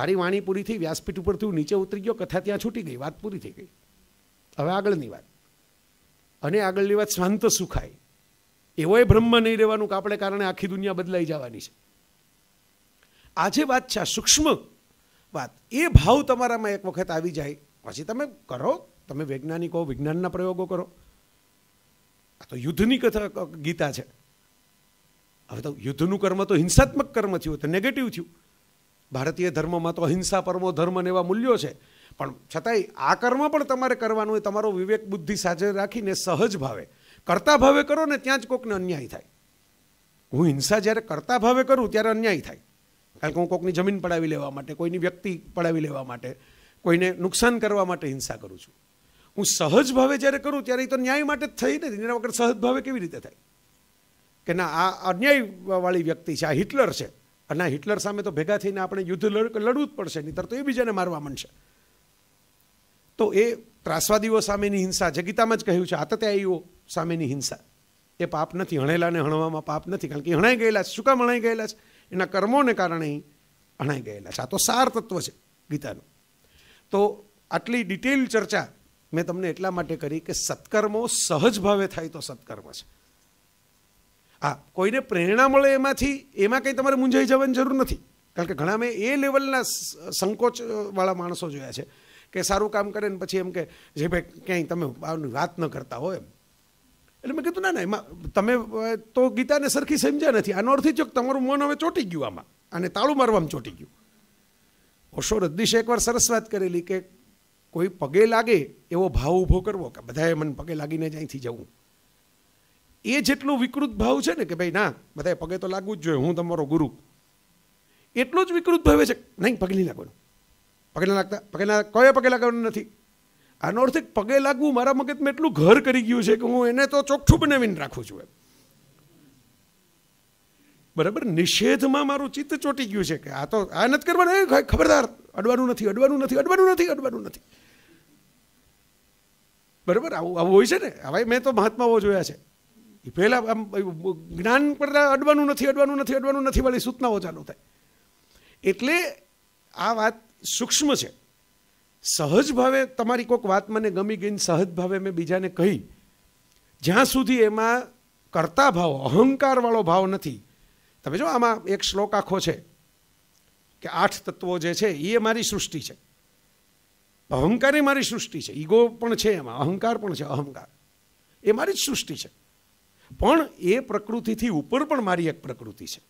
મારી વાણી પૂરી થઈ વ્યાસપીઠ ઉપરથી હું નીચે ઉતરી ગયો કથા ત્યાં છૂટી ગઈ વાત પૂરી થઈ ગઈ હવે આગળની વાત અને આગળની વાત શાંત સુખાય એવોય એ બ્રહ્મ નહીં રહેવાનું કે આપણે કારણે આખી દુનિયા બદલાઈ જવાની છે આજે વાત છે સૂક્ષ્મ વાત એ ભાવ તમારામાં એક વખત આવી જાય પછી તમે કરો તમે વૈજ્ઞાનિકો વિજ્ઞાનના પ્રયોગો કરો આ તો યુદ્ધની કથા ગીતા છે હવે તો યુદ્ધનું કર્મ તો હિંસાત્મક કર્મ થયું તો નેગેટિવ થયું ભારતીય ધર્મમાં તો અહિંસા પરમો ધર્મ ને એવા મૂલ્યો છે પણ છતાંય આ કર્મ પણ તમારે કરવાનું હોય તમારો વિવેક બુદ્ધિ સાજે રાખીને સહજ ભાવે કરતા ભાવે કરો ને ત્યાં જ કોઈકને અન્યાય થાય હું હિંસા જ્યારે કરતા ભાવે કરું ત્યારે અન્યાય થાય કારણ કે હું કોઈકની જમીન પડાવી લેવા માટે કોઈની વ્યક્તિ પડાવી લેવા માટે કોઈને નુકસાન કરવા માટે હિંસા કરું છું હું સહજ ભાવે જ્યારે કરું ત્યારે એ તો ન્યાય માટે જ થઈ નથી એના વગર સહજ ભાવે કેવી રીતે થાય કે ના આ અન્યાયવાળી વ્યક્તિ છે આ હિટલર છે અને આ હિટલર સામે તો ભેગા થઈને આપણે યુદ્ધ લડવું જ પડશે નહીં તો એ બીજાને મારવા માંડશે તો એ ત્રાસવાદીઓ સામેની હિંસા જે ગીતામાં જ કહ્યું છે આતત્યાયીઓ સામેની હિંસા એ પાપ નથી હણેલાને હણવામાં પાપ નથી કારણ કે હણાઈ ગયેલા છે શું કામ હણાઈ ગયેલા છે એના કર્મોને કારણે અણાઈ ગયેલા છે આ તો સાર તત્વ છે ગીતાનું તો આટલી ડિટેલ ચર્ચા મેં તમને એટલા માટે કરી કે સત્કર્મો સહજ ભાવે થાય તો સત્કર્મ છે હા કોઈને પ્રેરણા મળે એમાંથી એમાં કંઈ તમારે મૂંઝાઈ જવાની જરૂર નથી કારણ કે ઘણા મેં એ લેવલના સંકોચવાળા માણસો જોયા છે કે સારું કામ કરે ને પછી એમ કે જે ભાઈ ક્યાંય તમે વાત ન કરતા હોય એમ એટલે મેં કીધું ના ના એમાં તમે તો ગીતાને સરખી સમજ્યા નથી આનો અર્થ જો તમારું મન હવે ચોંટી ગયું આમાં અને તાળું મારવામાં ચોટી ગયું ઓશો રદ્દીશે એકવાર સરસ વાત કરેલી કે કોઈ પગે લાગે એવો ભાવ ઊભો કરવો કે બધાએ મને પગે લાગીને જ અહીંથી જવું એ જેટલો વિકૃત ભાવ છે ને કે ભાઈ ના બધાએ પગે તો લાગવું જ જોઈએ હું તમારો ગુરુ એટલો જ વિકૃત ભાવે છે નહીં પગે નહીં લાગવાનું પગે લાગતા પગે કયો પગે લાગવાનું નથી આનો અર્થ પગે લાગવું મારા મગજમાં એટલું ઘર કરી ગયું છે કે હું એને તો ચોખ્ખું બનાવીને રાખું છું એમ બરાબર નિષેધમાં મારું ચિત્ત ચોટી ગયું છે કે આ તો આ નથી કરવાનું એ ખબરદાર અડવાનું નથી અડવાનું નથી અડવાનું નથી અડવાનું નથી બરાબર આવું આવું હોય છે ને હવે મેં તો મહાત્માઓ જોયા છે એ પહેલાં આમ જ્ઞાન કરતાં અડવાનું નથી અડવાનું નથી અડવાનું નથી વાળી સૂચનાઓ ચાલુ થાય એટલે આ વાત સૂક્ષ્મ છે સહજ ભાવે તમારી કોઈક વાત મને ગમી ગઈને સહજ ભાવે મેં બીજાને કહી જ્યાં સુધી એમાં કરતા ભાવ અહંકારવાળો ભાવ નથી તમે જો આમાં એક શ્લોક આખો છે કે આઠ તત્વો જે છે એ મારી સૃષ્ટિ છે અહંકાર એ મારી સૃષ્ટિ છે ઈગો પણ છે એમાં અહંકાર પણ છે અહંકાર એ મારી જ સૃષ્ટિ છે પણ એ પ્રકૃતિથી ઉપર પણ મારી એક પ્રકૃતિ છે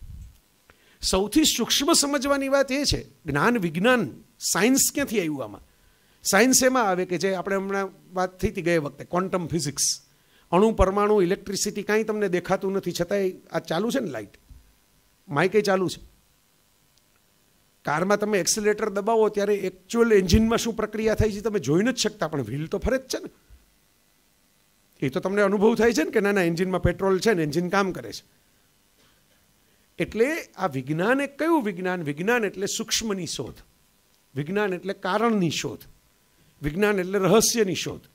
સૌથી સૂક્ષ્મ સમજવાની વાત એ છે જ્ઞાન વિજ્ઞાન સાયન્સ ક્યાંથી આવ્યું આમાં સાયન્સ એમાં આવે કે જે આપણે હમણાં વાત થઈ હતી ગયે વખતે ક્વોન્ટમ ફિઝિક્સ અણુ પરમાણુ ઇલેક્ટ્રિસિટી કાંઈ તમને દેખાતું નથી છતાંય આ ચાલુ છે ને લાઇટ માઇકે ચાલુ છે કારમાં તમે એક્સિલેટર દબાવો ત્યારે એકચ્યુઅલ એન્જિનમાં શું પ્રક્રિયા થાય છે તમે જોઈ નથી શકતા પણ વ્હીલ તો ફરે જ છે ને એ તો તમને અનુભવ થાય છે ને કે નાના એન્જિનમાં પેટ્રોલ છે ને એન્જિન કામ કરે છે એટલે આ વિજ્ઞાન એ કયું વિજ્ઞાન વિજ્ઞાન એટલે સૂક્ષ્મની શોધ વિજ્ઞાન એટલે કારણની શોધ વિજ્ઞાન એટલે રહસ્યની શોધ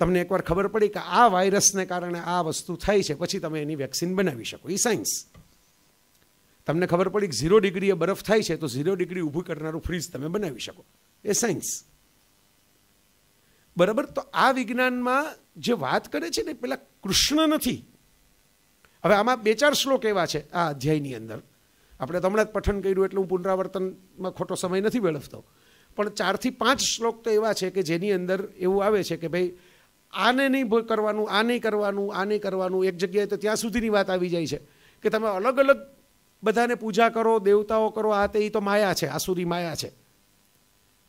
તમને એકવાર ખબર પડી કે આ વાયરસને કારણે આ વસ્તુ થાય છે પછી તમે એની વેક્સિન બનાવી શકો એ સાયન્સ તમને ખબર પડી કે ઝીરો ડિગ્રીએ બરફ થાય છે તો ઝીરો ડિગ્રી ઊભું કરનારું ફ્રીજ તમે બનાવી શકો એ સાયન્સ બરાબર તો આ વિજ્ઞાનમાં જે વાત કરે છે ને પેલા કૃષ્ણ નથી હવે આમાં બે ચાર શ્લોક એવા છે આ અધ્યાયની અંદર આપણે તો હમણાં જ પઠન કર્યું એટલે હું પુનરાવર્તનમાં ખોટો સમય નથી વેળવતો પણ ચારથી પાંચ શ્લોક તો એવા છે કે જેની અંદર એવું આવે છે કે ભાઈ આને નહીં કરવાનું આ નહીં કરવાનું આ નહીં કરવાનું એક જગ્યાએ તો ત્યાં સુધીની વાત આવી જાય છે કે તમે અલગ અલગ બધાને પૂજા કરો દેવતાઓ કરો આ તે એ તો માયા છે આસુરી માયા છે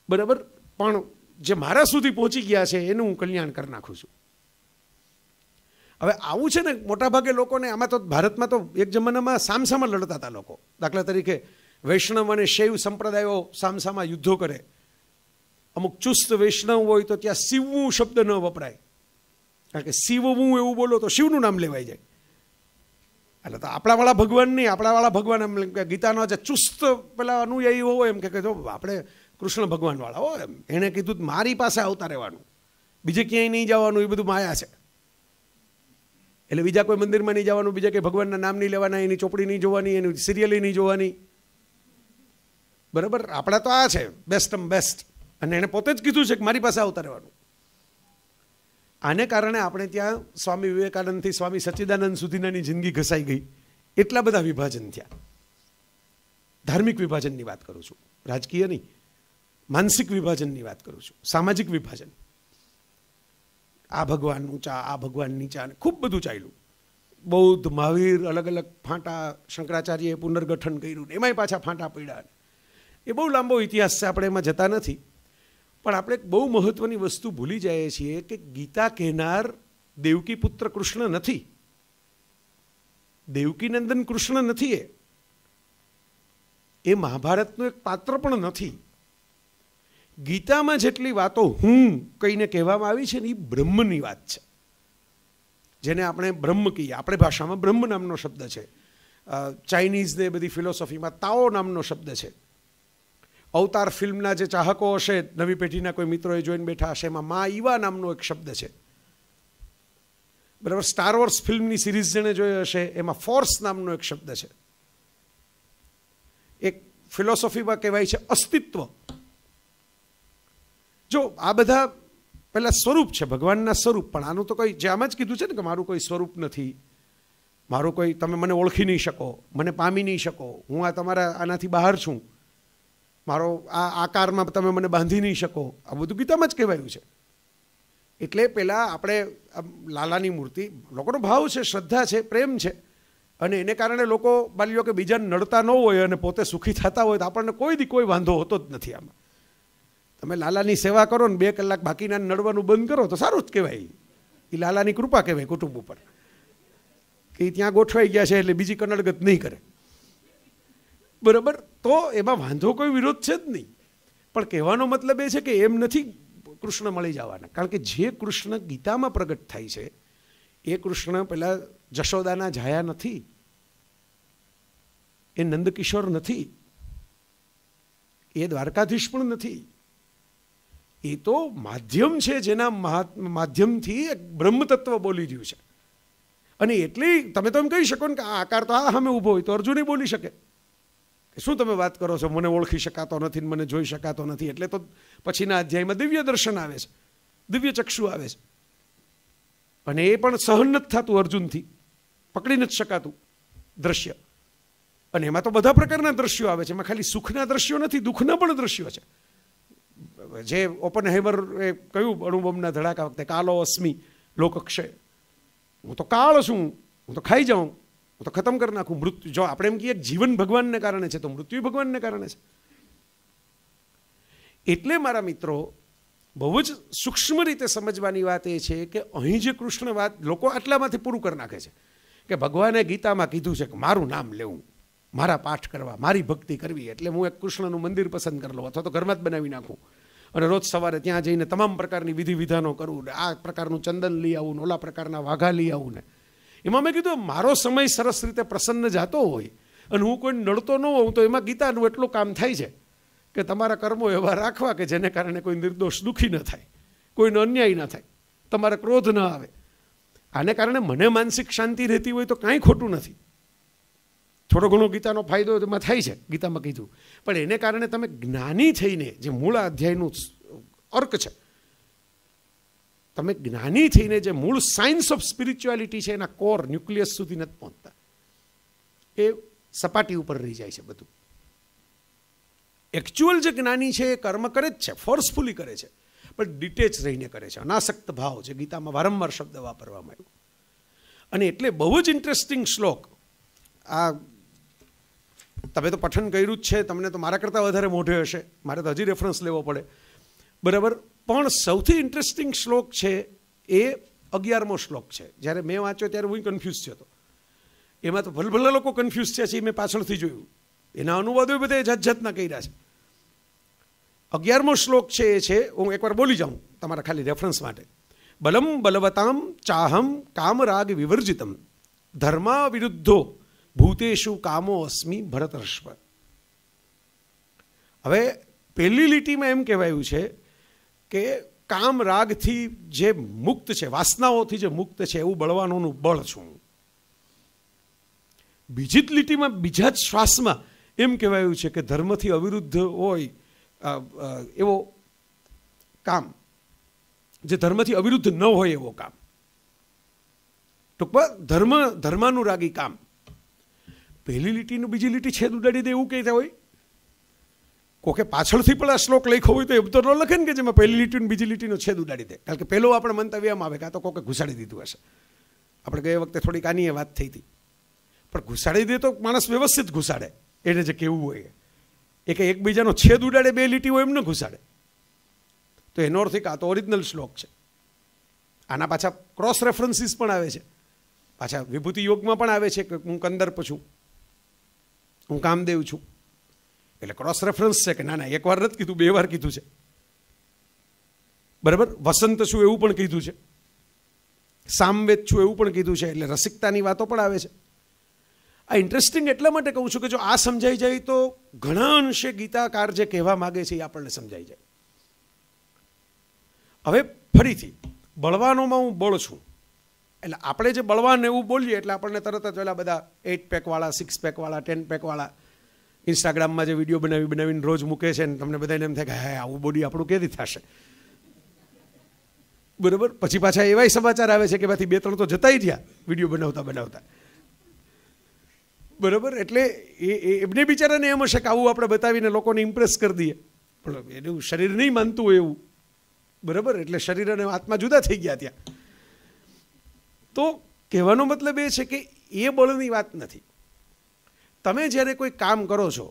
બરાબર પણ જે મારા સુધી પહોંચી ગયા છે એનું હું કલ્યાણ કરી નાખું છું હવે આવું છે ને મોટાભાગે લોકોને આમાં તો ભારતમાં તો એક જમાનામાં સામસામાં લડતા હતા લોકો દાખલા તરીકે વૈષ્ણવ અને શૈવ સંપ્રદાયો સામસામાં યુદ્ધો કરે અમુક ચુસ્ત વૈષ્ણવ હોય તો ત્યાં શિવવું શબ્દ ન વપરાય કારણ કે શિવવું એવું બોલો તો શિવનું નામ લેવાય જાય એટલે તો આપણાવાળા ભગવાન નહીં આપણાવાળા ભગવાન એમ કે ગીતાનો જે ચુસ્ત પેલા એ હોય એમ કે જો આપણે કૃષ્ણ ભગવાનવાળા હો એમ એણે કીધું મારી પાસે આવતા રહેવાનું બીજે ક્યાંય નહીં જવાનું એ બધું માયા છે એટલે બીજા કોઈ મંદિરમાં નહીં જવાનું બીજા કંઈ ભગવાનના નામ નહીં લેવાના એની ચોપડી નહીં જોવાની એની સિરિયલ નહીં જોવાની બરાબર આપણા તો આ છે બેસ્ટમ બેસ્ટ અને એણે પોતે જ કીધું છે કે મારી પાસે આવતા રહેવાનું આને કારણે આપણે ત્યાં સ્વામી વિવેકાનંદથી સ્વામી સચ્ચિદાનંદ સુધીનાની જિંદગી ઘસાઈ ગઈ એટલા બધા વિભાજન થયા ધાર્મિક વિભાજનની વાત કરું છું રાજકીય નહીં માનસિક વિભાજનની વાત કરું છું સામાજિક વિભાજન આ ભગવાન ઊંચા આ ભગવાન નીચા અને ખૂબ બધું ચાલ્યું બૌદ્ધ મહાવીર અલગ અલગ ફાંટા શંકરાચાર્યએ પુનર્ગઠન કર્યું ને એમાંય પાછા ફાંટા પડ્યા એ બહુ લાંબો ઇતિહાસ છે આપણે એમાં જતા નથી પણ આપણે એક બહુ મહત્ત્વની વસ્તુ ભૂલી જઈએ છીએ કે ગીતા કહેનાર દેવકી પુત્ર કૃષ્ણ નથી દેવકીનંદન કૃષ્ણ નથી એ એ મહાભારતનું એક પાત્ર પણ નથી ગીતામાં જેટલી વાતો હું કહીને કહેવામાં આવી છે ને એ બ્રહ્મની વાત છે જેને આપણે બ્રહ્મ કહીએ આપણે ભાષામાં બ્રહ્મ નામનો શબ્દ છે ચાઇનીઝ ચાઇનીઝને બધી ફિલોસોફીમાં તાઓ નામનો શબ્દ છે અવતાર ફિલ્મના જે ચાહકો હશે નવી પેઢીના કોઈ મિત્રોએ જોઈને બેઠા હશે એમાં મા ઈવા નામનો એક શબ્દ છે બરાબર સ્ટાર વોર્સ ફિલ્મની સિરીઝ જેણે જોઈ હશે એમાં ફોર્સ નામનો એક શબ્દ છે એક ફિલોસોફીમાં કહેવાય છે અસ્તિત્વ જો આ બધા પહેલાં સ્વરૂપ છે ભગવાનના સ્વરૂપ પણ આનું તો કોઈ જે આમ જ કીધું છે ને કે મારું કોઈ સ્વરૂપ નથી મારું કોઈ તમે મને ઓળખી નહીં શકો મને પામી નહીં શકો હું આ તમારા આનાથી બહાર છું મારો આ આકારમાં તમે મને બાંધી નહીં શકો આ બધું ગીતામાં જ કહેવાયું છે એટલે પહેલાં આપણે લાલાની મૂર્તિ લોકોનો ભાવ છે શ્રદ્ધા છે પ્રેમ છે અને એને કારણે લોકો બાલ્યો કે બીજાને નડતા ન હોય અને પોતે સુખી થતા હોય તો આપણને કોઈ દી કોઈ વાંધો હોતો જ નથી આમાં તમે લાલાની સેવા કરો ને બે કલાક બાકીના નડવાનું બંધ કરો તો સારું જ કહેવાય એ લાલાની કૃપા કહેવાય કુટુંબ ઉપર કે ત્યાં ગોઠવાઈ ગયા છે એટલે બીજી કનડગત નહીં કરે બરાબર તો એમાં વાંધો કોઈ વિરોધ છે જ નહીં પણ કહેવાનો મતલબ એ છે કે એમ નથી કૃષ્ણ મળી જવાના કારણ કે જે કૃષ્ણ ગીતામાં પ્રગટ થાય છે એ કૃષ્ણ પહેલાં જશોદાના જાયા નથી એ નંદકિશોર નથી એ દ્વારકાધીશ પણ નથી એ તો માધ્યમ છે જેના માધ્યમથી એક બ્રહ્મતત્વ બોલી રહ્યું છે અને એટલી તમે તો એમ કહી શકો ને કે આ આકાર તો આ સામે ઊભો હોય તો અર્જુને બોલી શકે શું તમે વાત કરો છો મને ઓળખી શકાતો નથી મને જોઈ શકાતો નથી એટલે તો પછીના અધ્યાયમાં દિવ્ય દર્શન આવે છે દિવ્ય ચક્ષુ આવે છે અને એ પણ સહન નથી થતું અર્જુનથી પકડી નથી શકાતું દ્રશ્ય અને એમાં તો બધા પ્રકારના દ્રશ્યો આવે છે એમાં ખાલી સુખના દ્રશ્યો નથી દુઃખના પણ દ્રશ્યો છે જે ઓપન હેમર એ કહ્યું અણુબમના ધડાકા વખતે કાલો અસ્મી લોકક્ષય હું તો કાળ છું હું તો ખાઈ જાઉં તો ખતમ કરી નાખું મૃત્યુ જો આપણે એમ કહીએ જીવન ભગવાનને કારણે છે તો મૃત્યુ ભગવાનને કારણે છે એટલે મારા મિત્રો બહુ જ સૂક્ષ્મ રીતે સમજવાની વાત એ છે કે અહીં જે કૃષ્ણ વાત લોકો આટલામાંથી પૂરું કરી નાખે છે કે ભગવાને ગીતામાં કીધું છે કે મારું નામ લેવું મારા પાઠ કરવા મારી ભક્તિ કરવી એટલે હું એક કૃષ્ણનું મંદિર પસંદ કરી લઉં અથવા તો ઘરમાં જ બનાવી નાખું અને રોજ સવારે ત્યાં જઈને તમામ પ્રકારની વિધિ વિધાનો કરવું ને આ પ્રકારનું ચંદન લઈ આવું ને ઓલા પ્રકારના વાઘા લઈ આવું ને એમાં મેં કીધું મારો સમય સરસ રીતે પ્રસન્ન જતો હોય અને હું કોઈ નડતો ન હોઉં તો એમાં ગીતાનું એટલું કામ થાય છે કે તમારા કર્મો એવા રાખવા કે જેને કારણે કોઈ નિર્દોષ દુઃખી ન થાય કોઈનો અન્યાય ન થાય તમારે ક્રોધ ન આવે આને કારણે મને માનસિક શાંતિ રહેતી હોય તો કાંઈ ખોટું નથી થોડો ઘણો ગીતાનો ફાયદો એમાં થાય છે ગીતામાં કીધું પણ એને કારણે તમે જ્ઞાની થઈને જે મૂળ અધ્યાયનું અર્ક છે તમે જ્ઞાની થઈને જે મૂળ સાયન્સ ઓફ સ્પિરિચ્યુઆલિટી છે એના કોર ન્યુક્લિયસ સુધી નથી પહોંચતા એ સપાટી ઉપર રહી જાય છે બધું એકચ્યુઅલ જે જ્ઞાની છે એ કર્મ કરે જ છે ફોર્સફુલી કરે છે પણ ડિટેચ રહીને કરે છે અનાસક્ત ભાવ જે ગીતામાં વારંવાર શબ્દ વાપરવામાં આવ્યો અને એટલે બહુ જ ઇન્ટરેસ્ટિંગ શ્લોક આ તમે તો પઠન કર્યું જ છે તમને તો મારા કરતાં વધારે મોઢે હશે મારે તો હજી રેફરન્સ લેવો પડે બરાબર પણ સૌથી ઇન્ટરેસ્ટિંગ શ્લોક છે એ અગિયારમો શ્લોક છે જ્યારે મેં વાંચ્યો ત્યારે હું કન્ફ્યુઝ થયો હતો એમાં તો ભલભલા લોકો કન્ફ્યુઝ થયા છે એ મેં પાછળથી જોયું એના અનુવાદો બધા જાત જાતના કર્યા છે અગિયારમો શ્લોક છે એ છે હું એકવાર બોલી જાઉં તમારા ખાલી રેફરન્સ માટે બલમ બલવતામ ચાહમ કામરાગ વિવર્જિતમ ધર્મા વિરુદ્ધો ભૂતેશુ કામો અસ્મી ભરતર્ષભ હવે પહેલી લીટીમાં એમ કહેવાયું છે કે કામ રાગથી જે મુક્ત છે વાસનાઓથી જે મુક્ત છે એવું બળવાનોનું બળ છું બીજી જ લીટીમાં બીજા જ શ્વાસમાં એમ કહેવાયું છે કે ધર્મથી અવિરુદ્ધ હોય એવો કામ જે ધર્મથી અવિરુદ્ધ ન હોય એવો કામ ટૂંકમાં ધર્મ ધર્માનુરાગી કામ પહેલી લીટીનું બીજી લીટી છેદ ઉડાડી દે એવું કહેતા હોય કોકે પાછળથી પણ આ શ્લોક લખ્યો હોય તો એમ તો ન લખે ને કે જેમાં પહેલી લીટીનું બીજી લીટીનો છેદ ઉડાડી દે કારણ કે પહેલો આપણે મંતવ્યમાં આવે કાં તો કોકે ઘુસાડી દીધું હશે આપણે ગયા વખતે થોડીક આની વાત થઈ હતી પણ ઘુસાડી દે તો માણસ વ્યવસ્થિત ઘુસાડે એને જે કેવું હોય એ કે એકબીજાનો છેદ ઉડાડે બે લીટીઓ એમ ન ઘુસાડે તો એનો અર્થ એક આ તો ઓરિજિનલ શ્લોક છે આના પાછા ક્રોસ રેફરન્સીસ પણ આવે છે પાછા વિભૂતિ યોગમાં પણ આવે છે કે હું કંદર્પ છું હું કામદેવ છું એટલે ક્રોસ રેફરન્સ છે કે ના ના વાર નથી કીધું બે વાર કીધું છે બરાબર વસંત છું એવું પણ કીધું છે સામવેદ છું એવું પણ કીધું છે એટલે રસિકતાની વાતો પણ આવે છે આ ઇન્ટરેસ્ટિંગ એટલા માટે કહું છું કે જો આ સમજાઈ જાય તો ઘણા અંશે ગીતાકાર જે કહેવા માગે છે એ આપણને સમજાઈ જાય હવે ફરીથી બળવાનોમાં હું બળ છું એટલે આપણે જે બળવાન એવું બોલીએ એટલે આપણને તરત જ પેલા બધા એટ પેકવાળા સિક્સ પેકવાળા ટેન પેકવાળા ઇન્સ્ટાગ્રામમાં જે વિડીયો બનાવી બનાવીને રોજ મૂકે છે ને તમને બધાને એમ થાય કે હા આવું બોડી આપણું ક્યાંથી થશે બરાબર પછી પાછા એવાય સમાચાર આવે છે કે બાથી બે ત્રણ તો જતાય ગયા વિડીયો બનાવતા બનાવતા બરાબર એટલે એ એમને બિચારાને એમ હશે કે આવું આપણે બતાવીને લોકોને ઇમ્પ્રેસ કરી દઈએ પણ એનું શરીર નહીં માનતું હોય એવું બરાબર એટલે શરીર અને આત્મા જુદા થઈ ગયા ત્યાં તો કહેવાનો મતલબ એ છે કે એ બળની વાત નથી તમે જ્યારે કોઈ કામ કરો છો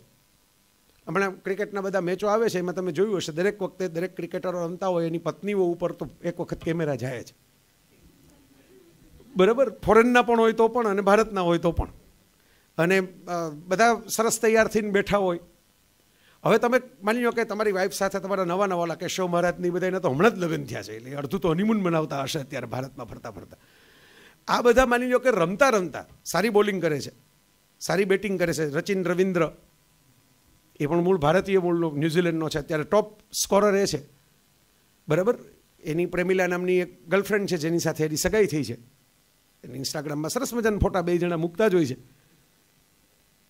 હમણાં ક્રિકેટના બધા મેચો આવે છે એમાં તમે જોયું હશે દરેક વખતે દરેક ક્રિકેટરો રમતા હોય એની પત્નીઓ ઉપર તો એક વખત કેમેરા જાય છે બરાબર ફોરેનના પણ હોય તો પણ અને ભારતના હોય તો પણ અને બધા સરસ તૈયાર થઈને બેઠા હોય હવે તમે માની લો કે તમારી વાઈફ સાથે તમારા નવા નવા ઓલા કેશવ મહારાજની બધાને તો હમણાં જ લગ્ન થયા છે એટલે અડધું તો હનીમૂન બનાવતા હશે અત્યારે ભારતમાં ફરતા ફરતા આ બધા માની લો કે રમતા રમતા સારી બોલિંગ કરે છે સારી બેટિંગ કરે છે રચિન રવિન્દ્ર એ પણ મૂળ ભારતીય મૂળનો ન્યૂઝીલેન્ડનો છે અત્યારે ટોપ સ્કોરર એ છે બરાબર એની પ્રેમિલા નામની એક ગર્લફ્રેન્ડ છે જેની સાથે એની સગાઈ થઈ છે એને ઇન્સ્ટાગ્રામમાં સરસ મજાના ફોટા બે જણા મૂકતા જ હોય છે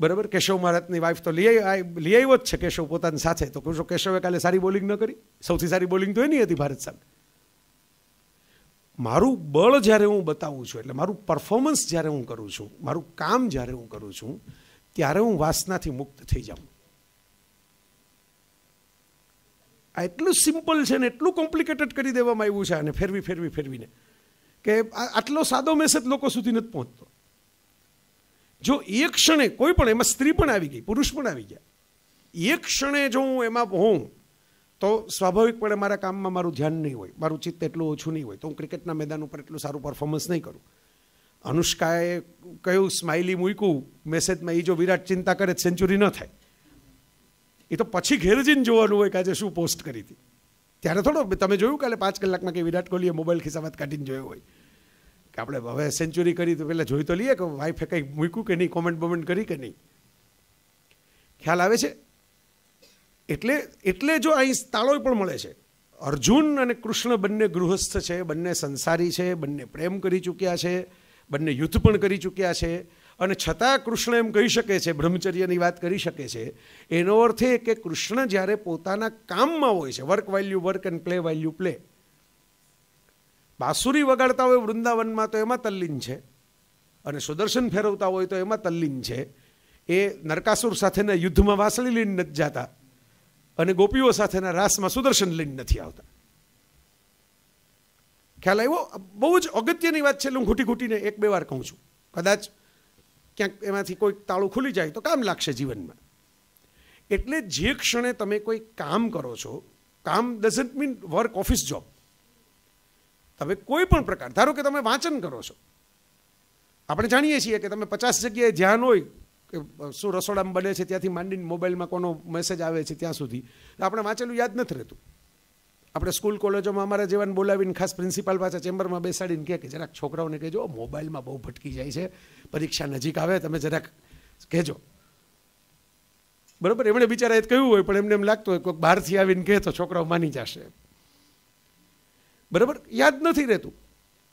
બરાબર કેશવ મહારાજની વાઈફ તો લઈ લઈ આવ્યો જ છે કેશવ પોતાની સાથે તો કહું કેશવે કાલે સારી બોલિંગ ન કરી સૌથી સારી બોલિંગ તો એની હતી ભારત સામે મારું બળ જ્યારે હું બતાવું છું એટલે મારું પરફોર્મન્સ જ્યારે હું કરું છું મારું કામ જ્યારે હું કરું છું ત્યારે હું વાસનાથી મુક્ત થઈ જાઉં આ એટલું સિમ્પલ છે ને એટલું કોમ્પ્લિકેટેડ કરી દેવામાં આવ્યું છે અને ફેરવી ફેરવી ફેરવીને કે આટલો સાદો મેસેજ લોકો સુધી નથી પહોંચતો જો એ ક્ષણે કોઈ પણ એમાં સ્ત્રી પણ આવી ગઈ પુરુષ પણ આવી ગયા એક ક્ષણે જો હું એમાં હોઉં તો સ્વાભાવિકપણે મારા કામમાં મારું ધ્યાન નહીં હોય મારું ચિત્ત એટલું ઓછું નહીં હોય તો હું ક્રિકેટના મેદાન ઉપર એટલું સારું પરફોર્મન્સ નહીં કરું અનુષ્કાએ કયું સ્માઇલી મૂક્યું મેસેજમાં એ જો વિરાટ ચિંતા કરે સેન્ચુરી ન થાય એ તો પછી ઘેર જઈને જોવાનું હોય કે આજે શું પોસ્ટ કરી હતી ત્યારે થોડો તમે જોયું કાલે પાંચ કલાકમાં કે વિરાટ કોહલીએ મોબાઈલ ખિસ્સામાં કાઢીને જોયો હોય કે આપણે હવે સેન્ચુરી કરી તો પહેલાં જોઈ તો લઈએ કે વાઈફે કંઈક મૂક્યું કે નહીં કોમેન્ટ બોમેન્ટ કરી કે નહીં ખ્યાલ આવે છે એટલે એટલે જો અહીં તાળોય પણ મળે છે અર્જુન અને કૃષ્ણ બંને ગૃહસ્થ છે બંને સંસારી છે બંને પ્રેમ કરી ચૂક્યા છે બંને યુદ્ધ પણ કરી ચૂક્યા છે અને છતાં કૃષ્ણ એમ કહી શકે છે બ્રહ્મચર્યની વાત કરી શકે છે એનો અર્થ એ કે કૃષ્ણ જ્યારે પોતાના કામમાં હોય છે work value work and play value play બાંસુરી વગાડતા હોય વૃંદાવનમાં તો એમાં તલ્લીન છે અને સુદર્શન ફેરવતા હોય તો એમાં તલ્લીન છે એ નરકાસુર સાથેના યુદ્ધમાં વાસળી લઈને નથી જતા અને ગોપીઓ સાથેના રાસમાં સુદર્શન લઈને નથી આવતા ખ્યાલ આવ્યો બહુ જ અગત્યની વાત છે હું ખૂટી ખૂટીને એક બે વાર કહું છું કદાચ ક્યાંક એમાંથી કોઈક તાળું ખુલી જાય તો કામ લાગશે જીવનમાં એટલે જે ક્ષણે તમે કોઈ કામ કરો છો કામ doesn't mean work office job તમે કોઈ પણ પ્રકાર ધારો કે તમે વાંચન કરો છો આપણે જાણીએ છીએ કે તમે પચાસ જગ્યાએ ધ્યાન હોય કે શું રસોડામાં બને છે ત્યાંથી માંડીને મોબાઈલમાં કોનો મેસેજ આવે છે ત્યાં સુધી આપણે વાંચેલું યાદ નથી રહેતું આપણે સ્કૂલ કોલેજોમાં અમારા જેવાને બોલાવીને ખાસ પ્રિન્સિપાલ પાસે ચેમ્બરમાં બેસાડીને કહે કે જરાક છોકરાઓને કહેજો મોબાઈલમાં બહુ ભટકી જાય છે પરીક્ષા નજીક આવે તમે જરાક કહેજો બરાબર એમણે બિચારા એ કહ્યું હોય પણ એમને એમ લાગતું હોય કોઈક બહારથી આવીને કહે તો છોકરાઓ માની જશે બરાબર યાદ નથી રહેતું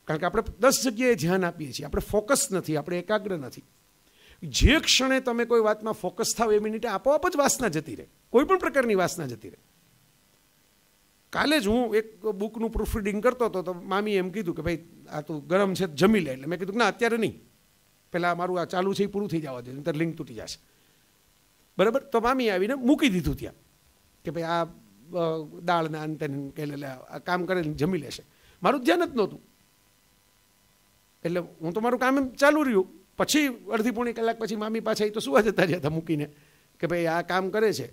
કારણ કે આપણે દસ જગ્યાએ ધ્યાન આપીએ છીએ આપણે ફોકસ નથી આપણે એકાગ્ર નથી જે ક્ષણે તમે કોઈ વાતમાં ફોકસ થાવ એ મિનિટે આપોઆપ જ વાસના જતી રહે કોઈ પણ પ્રકારની વાસના જતી રહે કાલે જ હું એક બુકનું પ્રૂફ રીડિંગ કરતો હતો તો મામીએ એમ કીધું કે ભાઈ આ તું ગરમ છે જમી લે એટલે મેં કીધું કે ના અત્યારે નહીં પહેલાં મારું આ ચાલુ છે એ પૂરું થઈ જવા દે નહીતર લિંક તૂટી જશે બરાબર તો મામી આવીને મૂકી દીધું ત્યાં કે ભાઈ આ દાળના અંતે કે કામ કરે જમી લેશે મારું ધ્યાન જ નહોતું એટલે હું તો મારું કામ એમ ચાલુ રહ્યું પછી અડધી પોણી કલાક પછી મામી પાછા એ તો સુવા જતા જતા મૂકીને કે ભાઈ આ કામ કરે છે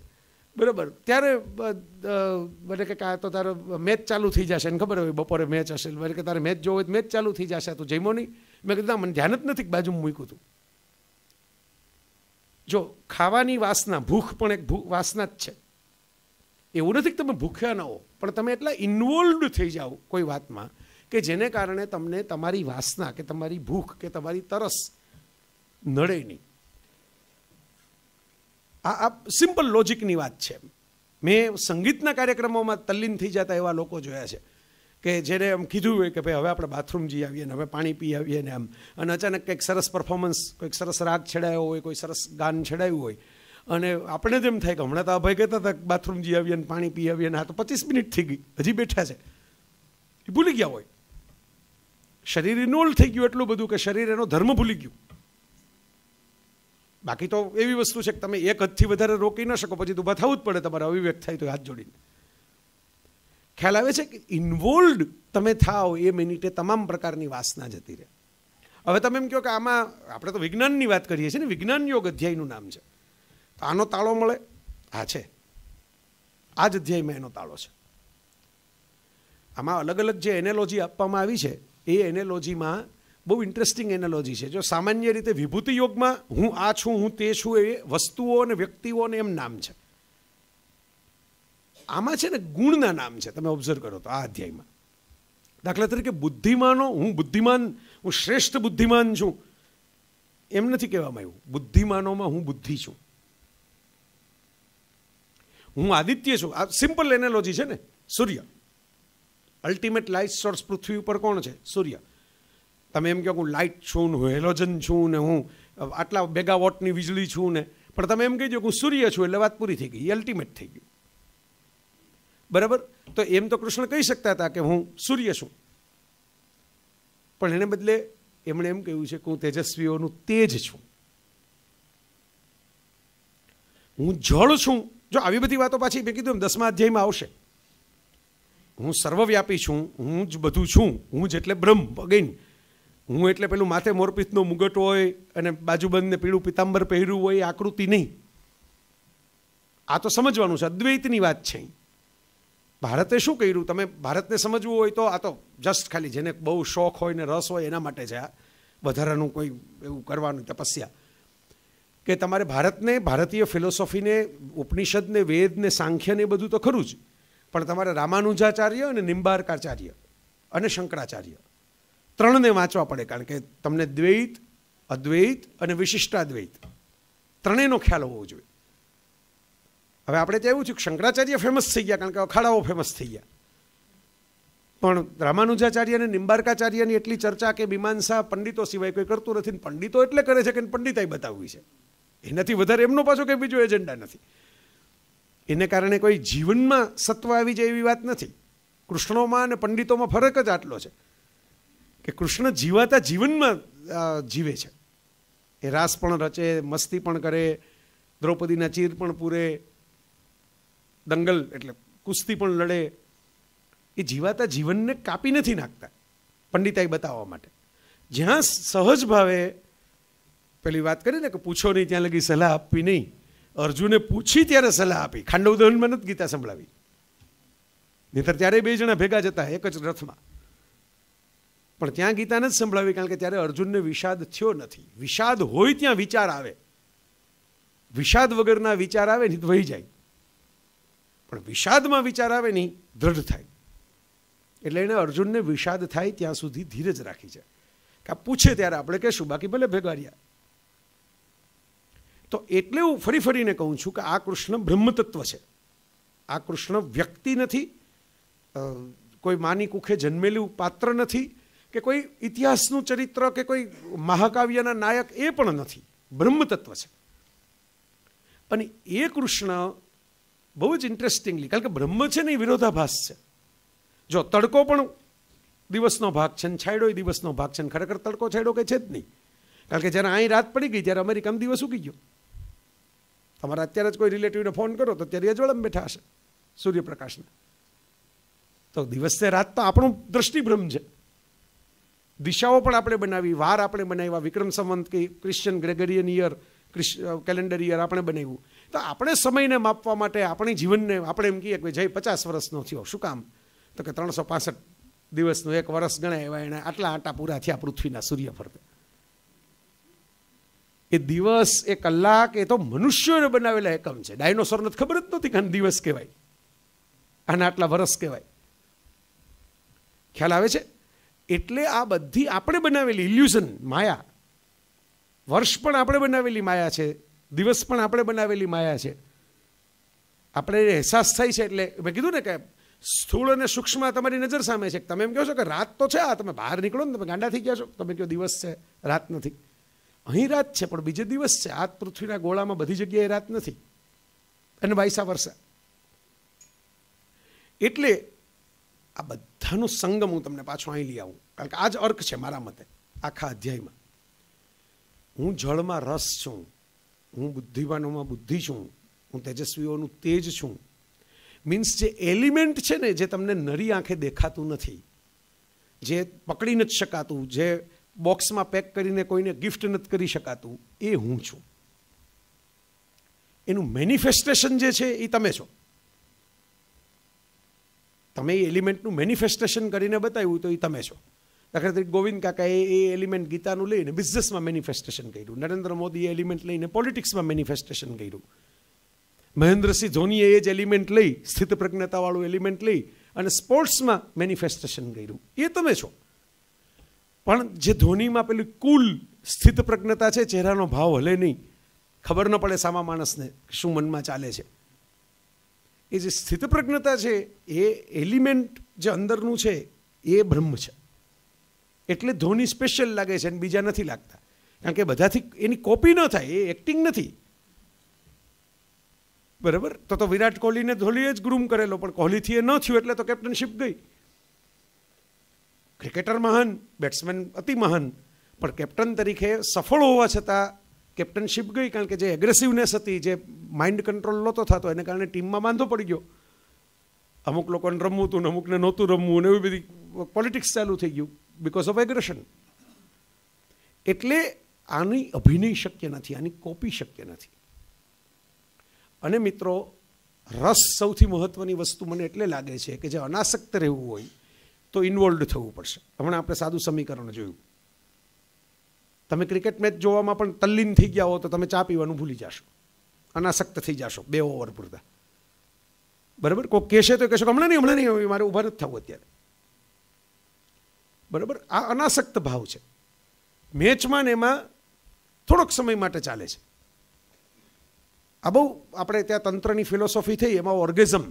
બરાબર ત્યારે મને કે આ તો તારો મેચ ચાલુ થઈ જશે ને ખબર હોય બપોરે મેચ હશે મને કે તારે મેચ જોવો હોય તો મેચ ચાલુ થઈ જશે તું જમ્યો નહીં મેં કીધું મને ધ્યાન જ નથી બાજુ મૂક્યું તું જો ખાવાની વાસના ભૂખ પણ એક ભૂખ વાસના જ છે એવું નથી કે તમે ભૂખ્યા ન હો પણ તમે એટલા ઇન્વોલ્વડ થઈ જાઓ કોઈ વાતમાં કે જેને કારણે તમને તમારી વાસના કે તમારી ભૂખ કે તમારી તરસ નડે નહીં આ આ સિમ્પલ લોજિકની વાત છે મેં સંગીતના કાર્યક્રમોમાં તલ્લીન થઈ જતા એવા લોકો જોયા છે કે જેને એમ કીધું હોય કે ભાઈ હવે આપણે બાથરૂમ જઈ આવીએ ને હવે પાણી પી આવીએ ને એમ અને અચાનક કંઈક સરસ પરફોર્મન્સ કોઈક સરસ રાગ છેડાયો હોય કોઈ સરસ ગાન છેડાયું હોય અને આપણે જ એમ થાય કે હમણાં તો અભય કહેતા હતા બાથરૂમ જઈ આવીએ ને પાણી પી આવીએ ને આ તો પચીસ મિનિટ થઈ ગઈ હજી બેઠા છે એ ભૂલી ગયા હોય શરીર ઇનોલ્વ થઈ ગયું એટલું બધું કે શરીર એનો ધર્મ ભૂલી ગયું બાકી તો એવી વસ્તુ છે કે તમે એક હદથી વધારે રોકી ન શકો પછી ઊભા થવું જ પડે તમારે અવિવ્યક્ત થાય તો હાથ જોડીને ખ્યાલ આવે છે કે ઇન્વોલ્ડ તમે થાઓ એ મિનિટે તમામ પ્રકારની વાસના જતી રહે હવે તમે એમ કહો કે આમાં આપણે તો વિજ્ઞાનની વાત કરીએ છીએ ને વિજ્ઞાન યોગ અધ્યાયનું નામ છે તો આનો તાળો મળે હા છે આ જ અધ્યાયમાં એનો તાળો છે આમાં અલગ અલગ જે એનેલોજી આપવામાં આવી છે એ એનેલોજીમાં બહુ ઇન્ટરેસ્ટિંગ એનાલોજી છે જો સામાન્ય રીતે વિભૂતિ યોગમાં હું આ છું હું તે છું એ વસ્તુઓ અને વ્યક્તિઓને એમ નામ છે આમાં છે ને ગુણના નામ છે તમે ઓબ્ઝર્વ કરો તો આ અધ્યાયમાં દાખલા તરીકે બુદ્ધિમાનો હું બુદ્ધિમાન હું શ્રેષ્ઠ બુદ્ધિમાન છું એમ નથી કહેવામાં આવ્યું બુદ્ધિમાનોમાં હું બુદ્ધિ છું હું આદિત્ય છું આ સિમ્પલ એનાલોજી છે ને સૂર્ય અલ્ટિમેટ લાઇટ સોર્સ પૃથ્વી ઉપર કોણ છે સૂર્ય તમે એમ કહો હું લાઇટ છું ને હું હેલોજન છું ને હું આટલા બેગા વીજળી છું ને પણ તમે એમ કહેજો કે હું સૂર્ય છું એટલે વાત પૂરી થઈ ગઈ એ અલ્ટિમેટ થઈ ગયું બરાબર તો એમ તો કૃષ્ણ કહી શકતા હતા કે હું સૂર્ય છું પણ એને બદલે એમણે એમ કહ્યું છે કે હું તેજસ્વીઓનું તેજ છું હું જળ છું જો આવી બધી વાતો પાછી મેં કીધું એમ દસમા અધ્યાયમાં આવશે હું સર્વવ્યાપી છું હું જ બધું છું હું જેટલે બ્રહ્મ અગેન હું એટલે પેલું માથે મોરપીસનો મુગટ હોય અને બાજુબંધને પીળું પિતાંબર પહેર્યું હોય એ આકૃતિ નહીં આ તો સમજવાનું છે અદ્વૈતની વાત છે ભારતે શું કર્યું તમે ભારતને સમજવું હોય તો આ તો જસ્ટ ખાલી જેને બહુ શોખ હોય ને રસ હોય એના માટે છે આ વધારાનું કોઈ એવું કરવાનું તપસ્યા કે તમારે ભારતને ભારતીય ફિલોસોફીને ઉપનિષદને વેદને સાંખ્યને બધું તો ખરું જ પણ તમારે રામાનુજાચાર્ય અને નિંબારકાચાર્ય અને શંકરાચાર્ય ત્રણને વાંચવા પડે કારણ કે તમને દ્વૈત અદ્વૈત અને વિશિષ્ટાદ્વૈત ત્રણેયનો ખ્યાલ હોવો જોઈએ હવે આપણે તો એવું છે કે શંકરાચાર્ય ફેમસ થઈ ગયા કારણ કે અખાડાઓ ફેમસ થઈ ગયા પણ રામાનુજાચાર્ય અને નિંબારકાચાર્યની એટલી ચર્ચા કે મીમાંસા પંડિતો સિવાય કોઈ કરતું નથી પંડિતો એટલે કરે છે કે પંડિતાઈ બતાવવી છે એનાથી વધારે એમનો પાછો કંઈ બીજો એજન્ડા નથી એને કારણે કોઈ જીવનમાં સત્વ આવી જાય એવી વાત નથી કૃષ્ણોમાં અને પંડિતોમાં ફરક જ આટલો છે કે કૃષ્ણ જીવાતા જીવનમાં જીવે છે એ રાસ પણ રચે મસ્તી પણ કરે દ્રૌપદીના ચીર પણ પૂરે દંગલ એટલે કુસ્તી પણ લડે એ જીવાતા જીવનને કાપી નથી નાખતા પંડિતાએ બતાવવા માટે જ્યાં સહજ ભાવે પેલી વાત કરી ને કે પૂછો નહીં ત્યાં લગી સલાહ આપવી નહીં અર્જુને પૂછી ત્યારે સલાહ આપી ખાંડવ દહનમાં નથી ગીતા સંભળાવી નહીતર ત્યારે બે જણા ભેગા જતા એક જ રથમાં પણ ત્યાં ગીતા જ સંભળાવી કારણ કે ત્યારે અર્જુનને વિષાદ થયો નથી વિષાદ હોય ત્યાં વિચાર આવે વિષાદ વગરના વિચાર આવે નહીં વહી જાય પણ વિષાદમાં વિચાર આવે નહીં દ્રઢ થાય એટલે એણે અર્જુનને વિષાદ થાય ત્યાં સુધી ધીરજ રાખી છે કે પૂછે ત્યારે આપણે કહેશું બાકી ભલે ભેગાડ્યા તો એટલે હું ફરી ફરીને કહું છું કે આ કૃષ્ણ બ્રહ્મતત્વ છે આ કૃષ્ણ વ્યક્તિ નથી કોઈ માની કુખે જન્મેલું પાત્ર નથી કે કોઈ ઇતિહાસનું ચરિત્ર કે કોઈ મહાકાવ્યના નાયક એ પણ નથી બ્રહ્મ તત્વ છે અને એ કૃષ્ણ બહુ જ ઇન્ટરેસ્ટિંગલી કારણ કે બ્રહ્મ છે ને એ વિરોધાભાસ છે જો તડકો પણ દિવસનો ભાગ છે ને છાંયડો એ દિવસનો ભાગ છે ને ખરેખર તડકો છાંયડો કે છે જ નહીં કારણ કે જ્યારે અહીં રાત પડી ગઈ ત્યારે અમેરિકામાં દિવસ ઉગી ગયો તમારા અત્યારે જ કોઈ રિલેટિવને ફોન કરો તો ત્યારે અજવાળામાં બેઠા હશે સૂર્યપ્રકાશને તો દિવસે રાત તો આપણું દ્રષ્ટિભ્રમ છે દિશાઓ પણ આપણે બનાવી વાર આપણે બનાવ્યા વિક્રમ સંવંત કે Christian Gregorian year calendar year આપણે બનાવ્યું તો આપણે સમયને માપવા માટે આપણી જીવનને આપણે એમ કહીએ કે જય પચાસ વર્ષનો થયો શું કામ તો કે ત્રણસો પાસઠ દિવસનું એક વર્ષ ગણાય એવા એણે આટલા આટા પૂરા થયા પૃથ્વીના સૂર્ય ફરતે એ દિવસ એ કલાક એ તો મનુષ્યોને બનાવેલા એકમ છે ડાયનોસોરને ખબર જ નહોતી કે આને દિવસ કહેવાય આને આટલા વર્ષ કહેવાય ખ્યાલ આવે છે એટલે આ બધી આપણે બનાવેલી ઇલ્યુઝન માયા વર્ષ પણ આપણે બનાવેલી માયા છે દિવસ પણ આપણે બનાવેલી માયા છે આપણે અહેસાસ થાય છે એટલે મેં કીધું ને કે સ્થૂળ અને સૂક્ષ્મ તમારી નજર સામે છે તમે એમ કહો છો કે રાત તો છે આ તમે બહાર નીકળો ને તમે ગાંડા થઈ ગયા છો તમે કહો દિવસ છે રાત નથી અહીં રાત છે પણ બીજે દિવસ છે આ પૃથ્વીના ગોળામાં બધી જગ્યાએ રાત નથી અને બાઈસા વર્ષા એટલે આ બધાનો સંગમ હું તમને પાછો અહીં લઈ આવું કારણ કે આ જ અર્ક છે મારા મતે આખા અધ્યાયમાં હું જળમાં રસ છું હું બુદ્ધિમાનોમાં બુદ્ધિ છું હું તેજસ્વીઓનું તેજ છું મીન્સ જે એલિમેન્ટ છે ને જે તમને નરી આંખે દેખાતું નથી જે પકડી નથી શકાતું જે બોક્સમાં પેક કરીને કોઈને ગિફ્ટ નથી કરી શકાતું એ હું છું એનું મેનિફેસ્ટેશન જે છે એ તમે છો તમે એ એલિમેન્ટનું મેનિફેસ્ટેશન કરીને બતાવ્યું તો એ તમે છો દાખલા તરીકે ગોવિંદ કાકાએ એ એલિમેન્ટ ગીતાનું લઈને બિઝનેસમાં મેનિફેસ્ટેશન કર્યું નરેન્દ્ર મોદીએ એલિમેન્ટ લઈને પોલિટિક્સમાં મેનિફેસ્ટેશન કર્યું મહેન્દ્રસિંહ ધોનીએ એ જ એલિમેન્ટ લઈ સ્થિત પ્રજ્ઞતાવાળું એલિમેન્ટ લઈ અને સ્પોર્ટ્સમાં મેનિફેસ્ટેશન કર્યું એ તમે છો પણ જે ધોનીમાં પેલી કુલ સ્થિત પ્રજ્ઞતા છે ચહેરાનો ભાવ હલે નહીં ખબર ન પડે સામા માણસને શું મનમાં ચાલે છે એ જે સ્થિતપ્રજ્ઞતા છે એ એલિમેન્ટ જે અંદરનું છે એ બ્રહ્મ છે એટલે ધોની સ્પેશિયલ લાગે છે અને બીજા નથી લાગતા કારણ કે બધાથી એની કોપી ન થાય એ એક્ટિંગ નથી બરાબર તો તો વિરાટ કોહલીને ધોલીએ જ ગ્રૂમ કરેલો પણ કોહલીથી એ ન થયું એટલે તો કેપ્ટનશીપ ગઈ ક્રિકેટર મહાન બેટ્સમેન અતિ મહાન પણ કેપ્ટન તરીકે સફળ હોવા છતાં કેપ્ટનશીપ ગઈ કારણ કે જે એગ્રેસિવનેસ હતી જે માઇન્ડ કંટ્રોલ નહોતો થતો એને કારણે ટીમમાં બાંધો પડી ગયો અમુક લોકોને રમવું હતું ને અમુકને નહોતું રમવું ને એવી બધી પોલિટિક્સ ચાલુ થઈ ગયું બિકોઝ ઓફ એગ્રેશન એટલે આની અભિનય શક્ય નથી આની કોપી શક્ય નથી અને મિત્રો રસ સૌથી મહત્ત્વની વસ્તુ મને એટલે લાગે છે કે જે અનાસક્ત રહેવું હોય તો ઇન્વોલ્વ થવું પડશે હમણાં આપણે સાદું સમીકરણ જોયું તમે ક્રિકેટ મેચ જોવામાં પણ તલ્લીન થઈ ગયા હો તો તમે ચા પીવાનું ભૂલી જશો અનાસક્ત થઈ જશો બે ઓવર પૂરતા બરાબર કોઈ કહેશે તો કહેશો હમણાં નહીં હમણાં નહીં મારે ઊભા નથી થવું અત્યારે બરાબર આ અનાસક્ત ભાવ છે મેચમાં ને એમાં થોડોક સમય માટે ચાલે છે આ બહુ આપણે ત્યાં તંત્રની ફિલોસોફી થઈ એમાં ઓર્ગેઝમ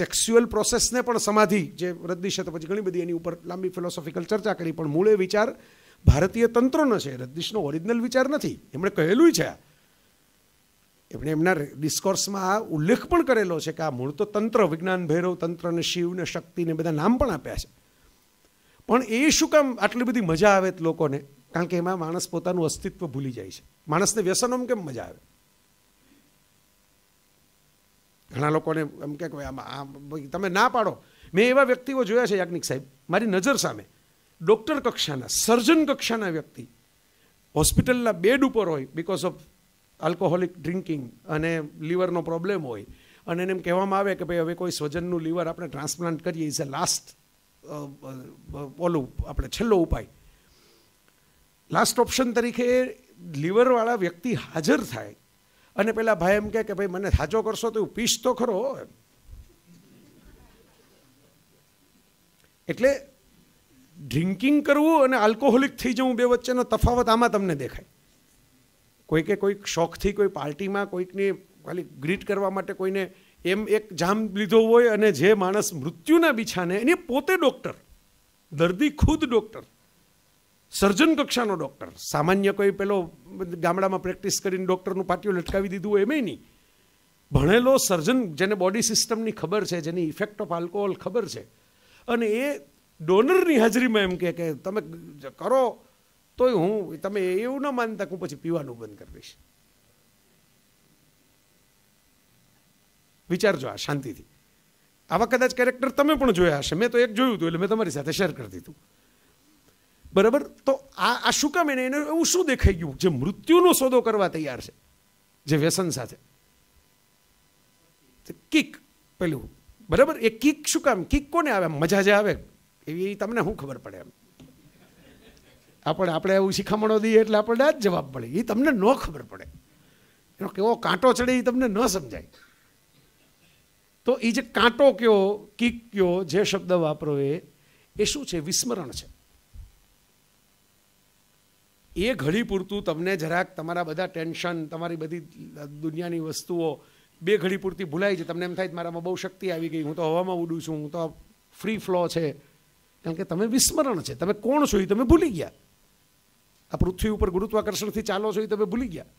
સેક્સ્યુઅલ પ્રોસેસને પણ સમાધિ જે રદ્દી છે તો પછી ઘણી બધી એની ઉપર લાંબી ફિલોસોફિકલ ચર્ચા કરી પણ મૂળે વિચાર ભારતીય તંત્રોનો છે રજનીશનો ઓરિજિનલ વિચાર નથી એમણે કહેલું છે એમણે એમના ડિસ્કોર્સમાં આ ઉલ્લેખ પણ કરેલો છે કે આ મૂળ તો તંત્ર વિજ્ઞાન ભૈરવ તંત્રને શિવને શક્તિને બધા નામ પણ આપ્યા છે પણ એ શું કામ આટલી બધી મજા આવે લોકોને કારણ કે એમાં માણસ પોતાનું અસ્તિત્વ ભૂલી જાય છે માણસને વ્યસનોમાં કેમ મજા આવે ઘણા લોકોને એમ કે આમાં તમે ના પાડો મેં એવા વ્યક્તિઓ જોયા છે યાજ્ઞિક સાહેબ મારી નજર સામે ડૉક્ટર કક્ષાના સર્જન કક્ષાના વ્યક્તિ હોસ્પિટલના બેડ ઉપર હોય બિકોઝ ઓફ આલ્કોહોલિક ડ્રિંકિંગ અને લીવરનો પ્રોબ્લેમ હોય અને એને એમ કહેવામાં આવે કે ભાઈ હવે કોઈ સ્વજનનું લિવર આપણે ટ્રાન્સપ્લાન્ટ કરીએ ઇઝ અ લાસ્ટ ઓલું આપણે છેલ્લો ઉપાય લાસ્ટ ઓપ્શન તરીકે લીવરવાળા વ્યક્તિ હાજર થાય અને પેલા ભાઈ એમ કહે કે ભાઈ મને સાચો કરશો તો પીસ તો ખરો એટલે ડ્રિંકિંગ કરવું અને આલ્કોહોલિક થઈ જવું બે વચ્ચેનો તફાવત આમાં તમને દેખાય કોઈકે કોઈક શોખથી કોઈ પાર્ટીમાં કોઈકને ખાલી ગ્રીટ કરવા માટે કોઈને એમ એક જામ લીધો હોય અને જે માણસ મૃત્યુના બિછાને એને પોતે ડૉક્ટર દર્દી ખુદ ડૉક્ટર સર્જન કક્ષાનો ડૉક્ટર સામાન્ય કોઈ પેલો ગામડામાં પ્રેક્ટિસ કરીને ડૉક્ટરનું પાટિયું લટકાવી દીધું હોય એમય નહીં ભણેલો સર્જન જેને બોડી સિસ્ટમની ખબર છે જેની ઇફેક્ટ ઓફ આલ્કોહોલ ખબર છે અને એ ડોનરની હાજરીમાં એમ કે કે તમે કરો તોય હું તમે એવું ન માનતા હું પછી પીવાનું બંધ કરી દઈશ વિચારજો આ શાંતિથી આવા કદાચ કેરેક્ટર તમે પણ જોયા હશે મેં તો એક જોયું હતું એટલે મેં તમારી સાથે શેર કરી દીધું બરાબર તો આ આ શું કામ એને એને એવું શું દેખાઈ ગયું જે મૃત્યુનો સોદો કરવા તૈયાર છે જે વ્યસન સાથે કિક પેલું બરાબર એ કિક શું કામ કિક કોને આવે મજા જે આવે એવી તમને શું ખબર પડે એમ આપણે આપણે એવું શિખામણો દઈએ એટલે આપણને આ જ જવાબ મળે એ તમને ન ખબર પડે એનો કેવો કાંટો ચડે એ તમને ન સમજાય તો એ જે કાંટો કયો કિક કયો જે શબ્દ વાપરો એ એ શું છે વિસ્મરણ છે એ ઘડી પૂરતું તમને જરાક તમારા બધા ટેન્શન તમારી બધી દુનિયાની વસ્તુઓ બે ઘડી પૂરતી ભૂલાય છે તમને એમ થાય મારામાં બહુ શક્તિ આવી ગઈ હું તો હવામાં ઉડું છું હું તો ફ્રી ફ્લો છે કારણ કે તમે વિસ્મરણ છે તમે કોણ છો એ તમે ભૂલી ગયા આ પૃથ્વી ઉપર ગુરુત્વાકર્ષણથી ચાલો છો એ તમે ભૂલી ગયા